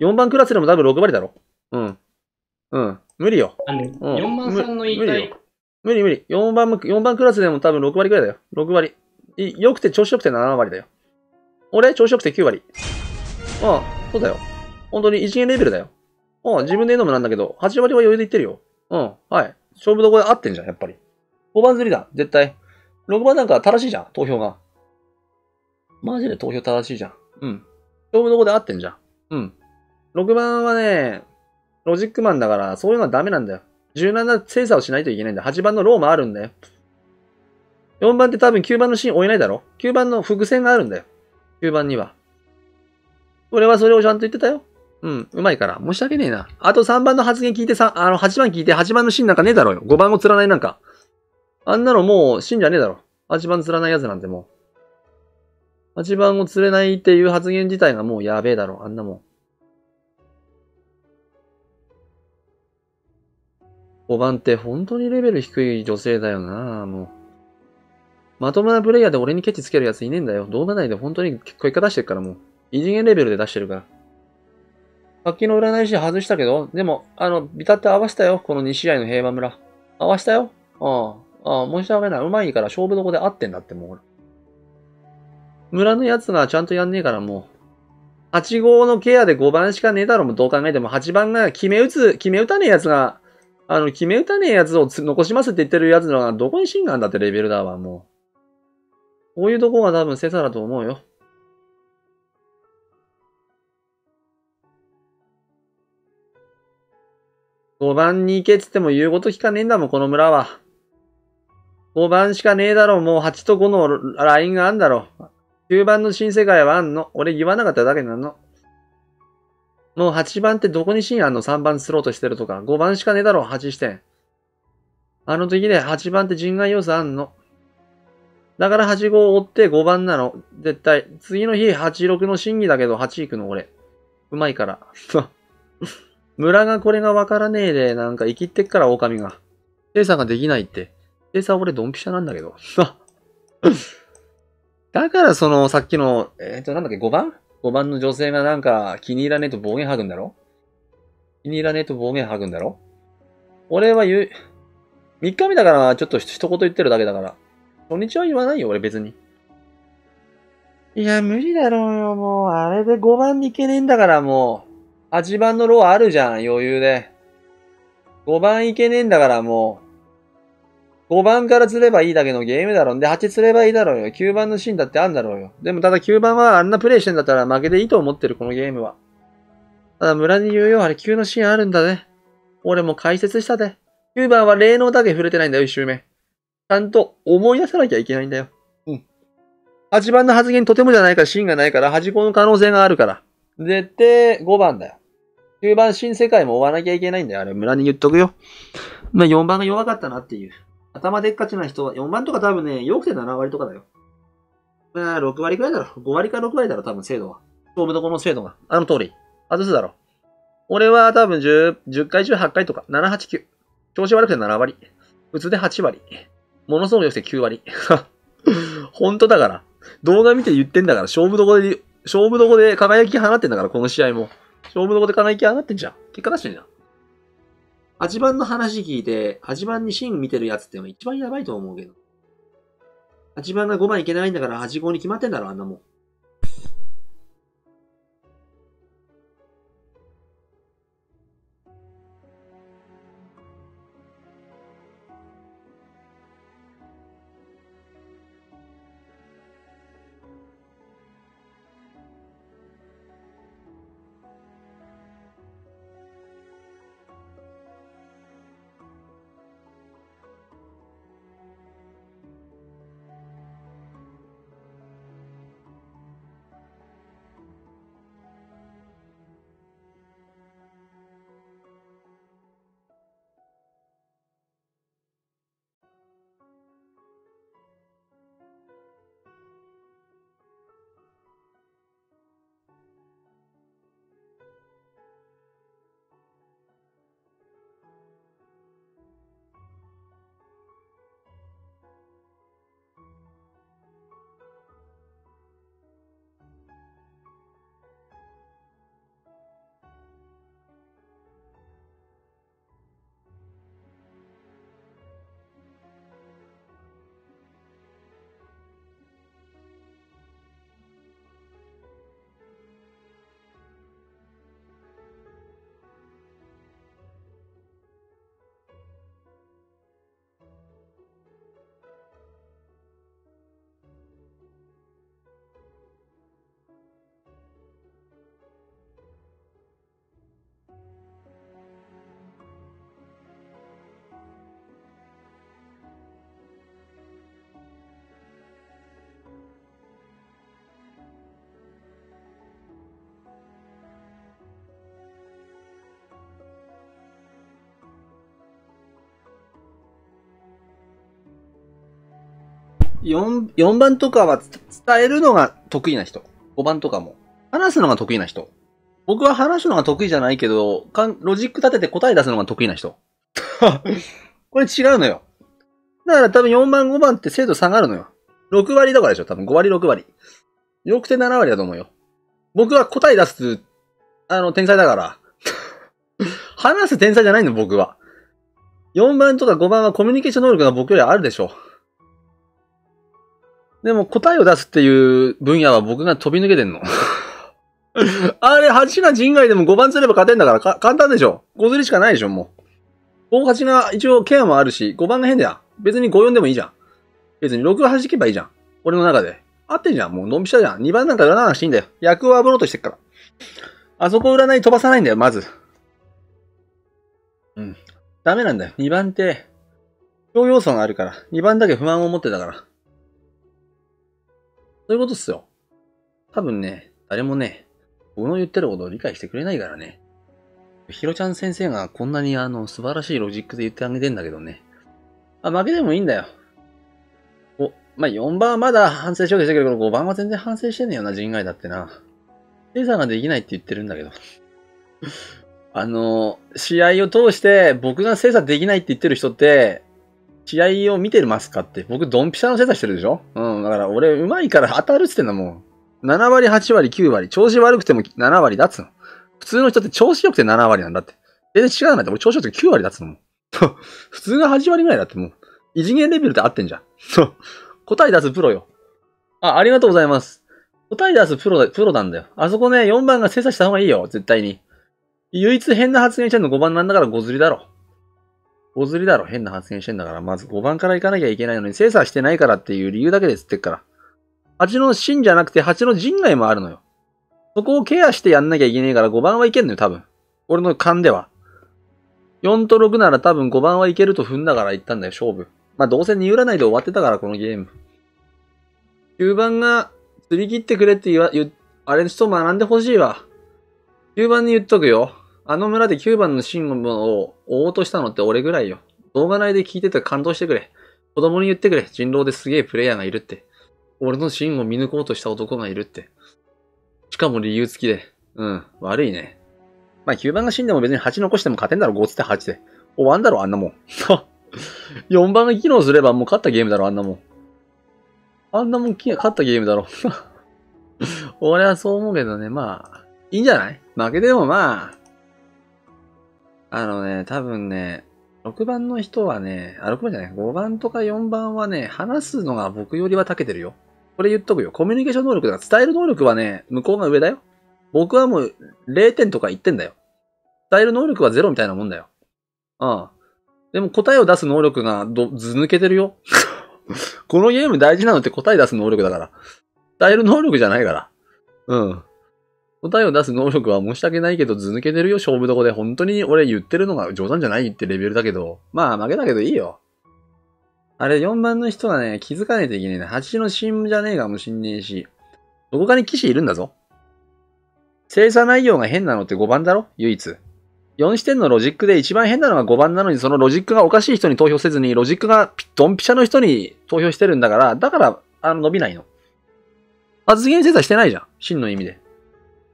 4番クラスでも多分6割だろ。うん。うん。無理よ。あの、4番さんの言いたい。無理無理。4番、4番クラスでも多分6割くらいだよ。6割。よくて調子よくて7割だよ。俺、調子よくて9割。あん。そうだよ。本当に一元レベルだよ。うん、自分で言うのもなんだけど、8割は余裕でいってるよ。うん、はい。勝負どこで合ってんじゃん、やっぱり。5番釣りだ、絶対。6番なんか正しいじゃん、投票が。マジで投票正しいじゃん。うん。勝負どこで合ってんじゃん。うん。6番はね、ロジックマンだから、そういうのはダメなんだよ。柔軟な精査をしないといけないんだ。8番のローもあるんだよ。4番って多分9番のシーン追えないだろ ?9 番の伏線があるんだよ。9番には。俺はそれをちゃんと言ってたよ。うん、うまいから。申し訳ねえな。あと3番の発言聞いてさ、あの、8番聞いて8番のシーンなんかねえだろよ。5番を釣らないなんか。あんなのもう死んじゃねえだろ。8番釣らないやつなんてもう。8番を釣れないっていう発言自体がもうやべえだろ。あんなもん。5番って本当にレベル低い女性だよなもう。まともなプレイヤーで俺にケチつけるやついねえんだよ。動画内で本当に結果出してるからもう。異次元レベルで出してるから。さっきの占い師外したけど、でも、あの、ビタって合わせたよ。この2試合の平和村。合わせたよ。ああ、ああ、申し訳ない。うまいから勝負どこで合ってんだってもう。村のやつがちゃんとやんねえからもう。8号のケアで5番しかねえだろもどう考えても8番が決め打つ、決め打たねえやつがあの、決め打たねえやつを残しますって言ってるやつのがどこに芯があんだってレベルだわ、もう。こういうとこが多分セサだと思うよ。5番に行けっつっても言うこと聞かねえんだもん、この村は。5番しかねえだろ、もう8と5のラインがあんだろ。9番の新世界はあんの。俺言わなかっただけなの。もう8番ってどこにシーあんの ?3 番スローとしてるとか。5番しかねえだろ、8視点。あの時で8番って人外要素あんの。だから8号を追って5番なの。絶対。次の日86の審議だけど8行くの俺。うまいから。村がこれがわからねえで、なんか生きてっから狼が。精査ができないって。精査俺ドンピシャなんだけど。だからそのさっきの、えっ、ー、となんだっけ5番5番の女性がなんか気に入らねえと暴言吐くんだろ気に入らねえと暴言吐くんだろ俺は言う、3日目だからちょっと一言言ってるだけだから。初日は言わないよ、俺別に。いや、無理だろうよ、もう。あれで5番に行けねえんだから、もう。8番のローあるじゃん、余裕で。5番行けねえんだから、もう。5番から釣ればいいだけのゲームだろんで、8釣ればいいだろうよ。9番のシーンだってあんだろうよ。でもただ9番はあんなプレイしてんだったら負けていいと思ってる、このゲームは。ただ村に言うよ、あれ9のシーンあるんだね。俺も解説したで。9番は霊能だけ触れてないんだよ、1周目。ちゃんと思い出さなきゃいけないんだよ。うん。8番の発言とてもじゃないから、シーンがないから、端っこの可能性があるから。絶対5番だよ。9番新世界も追わなきゃいけないんだよ。あれ、村に言っとくよ。まあ4番が弱かったなっていう。頭でっかちな人は、4番とか多分ね、よくて7割とかだよ。まあ、6割くらいだろ。5割か6割だろ、多分精度は。勝負どころの精度が。あの通り。外すだろ。俺は多分10、10回中8回とか、7、8、9。調子悪くて7割。普通で8割。ものすごく良くて9割。ほんとだから。動画見て言ってんだから、勝負どこで、勝負どこで輝き放ってんだから、この試合も。勝負どこで輝き放ってんじゃん。結果出してんじゃん。アジバンの話聞いて、アジバンにシン見てるやつってのは一番やばいと思うけど。アジバンが5番いけないんだから、アジ5に決まってんだろ、あんなもん。4、4番とかは伝えるのが得意な人。5番とかも。話すのが得意な人。僕は話すのが得意じゃないけど、かんロジック立てて答え出すのが得意な人。これ違うのよ。だから多分4番5番って精度下がるのよ。6割とかでしょ多分5割6割。よくて7割だと思うよ。僕は答え出す、あの、天才だから。話す天才じゃないの僕は。4番とか5番はコミュニケーション能力が僕よりあるでしょ。でも答えを出すっていう分野は僕が飛び抜けてんの。あれ、8が人外でも5番すれば勝てんだからか、簡単でしょ。5釣りしかないでしょ、もう。5、8が一応剣もあるし、5番が変だよ。別に5、4でもいいじゃん。別に6、8引けばいいじゃん。俺の中で。合ってんじゃん。もう、のんびしゃじゃん。2番なんか占わなくていいんだよ。役を炙ろうとしてっから。あそこ占い飛ばさないんだよ、まず。うん。ダメなんだよ。2番って、強要素があるから。2番だけ不満を持ってたから。そういうことっすよ。多分ね、誰もね、僕の言ってることを理解してくれないからね。ひろちゃん先生がこんなにあの、素晴らしいロジックで言ってあげてんだけどね。あ、負けでもいいんだよ。お、まあ、4番はまだ反省しようとしてるけど、5番は全然反省してねえよな、人外だってな。生産ができないって言ってるんだけど。あの、試合を通して僕が精査できないって言ってる人って、試合を見てますかって、僕、ドンピシャの精査してるでしょうん、だから俺、うまいから当たるってんだもん。7割、8割、9割。調子悪くても7割だっつの。普通の人って調子良くて7割なんだって。全然違うんだって。俺、調子良くて9割だっつのもん。普通が8割ぐらいだってもう。異次元レベルって合ってんじゃん。そう。答え出すプロよ。あ、ありがとうございます。答え出すプロだ、プロなんだよ。あそこね、4番が精査した方がいいよ、絶対に。唯一変な発言してんの5番なんだからごずりだろ。おずりだろ、変な発言してんだから、まず5番から行かなきゃいけないのに、精査してないからっていう理由だけで釣ってっから。蜂の芯じゃなくて蜂の陣内もあるのよ。そこをケアしてやんなきゃいけねえから5番はいけんのよ、多分。俺の勘では。4と6なら多分5番はいけると踏んだから言ったんだよ、勝負。まあ、どうせ二占いで終わってたから、このゲーム。9番が、釣り切ってくれって言わ、言、あれの人と学んでほしいわ。9番に言っとくよ。あの村で9番のシンゴを追おうとしたのって俺ぐらいよ。動画内で聞いてて感動してくれ。子供に言ってくれ。人狼ですげえプレイヤーがいるって。俺のシーンを見抜こうとした男がいるって。しかも理由付きで。うん、悪いね。まあ、9番が死んでも別に8残しても勝てんだろ、5つって8で。終わんだろ、あんなもん。4 番が機能すればもう勝ったゲームだろ、あんなもん。あんなもん、勝ったゲームだろ。俺はそう思うけどね、まあ、いいんじゃない負けてもまあ、あのね、多分ね、6番の人はね、あ、6番じゃない、5番とか4番はね、話すのが僕よりは長けてるよ。これ言っとくよ。コミュニケーション能力だか伝える能力はね、向こうが上だよ。僕はもう0点とか1点だよ。伝える能力は0みたいなもんだよ。ああ。でも答えを出す能力がど、ず抜けてるよ。このゲーム大事なのって答え出す能力だから。伝える能力じゃないから。うん。答えを出す能力は申し訳ないけど、続抜けてるよ、勝負どこで。本当に俺言ってるのが冗談じゃないってレベルだけど。まあ、負けたけどいいよ。あれ、4番の人はね、気づかないといけねえな。8の新じゃねえかもしんねえし。どこかに騎士いるんだぞ。精査内容が変なのって5番だろ唯一。4視点のロジックで一番変なのが5番なのに、そのロジックがおかしい人に投票せずに、ロジックがドンピシャの人に投票してるんだから、だから、あの、伸びないの。発言精査してないじゃん。真の意味で。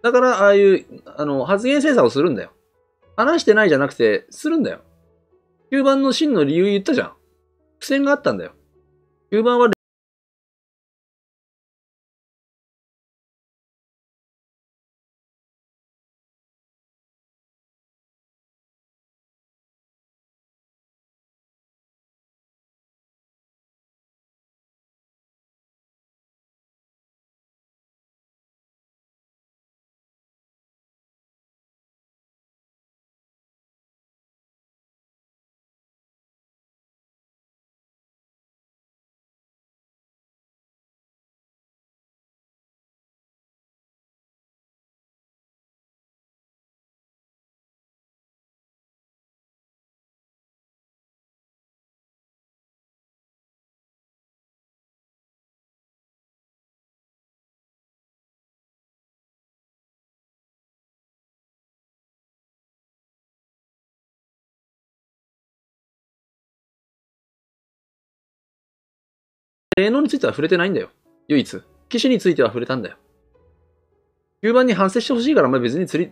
だから、ああいう、あの、発言精査をするんだよ。話してないじゃなくて、
するんだよ。吸盤の真の理由言ったじゃん。苦戦があったんだよ。吸盤は性能については触れてないんだよ。唯一。機種については触れたんだよ。
吸盤に反省してほしいから、まあ、別に釣り、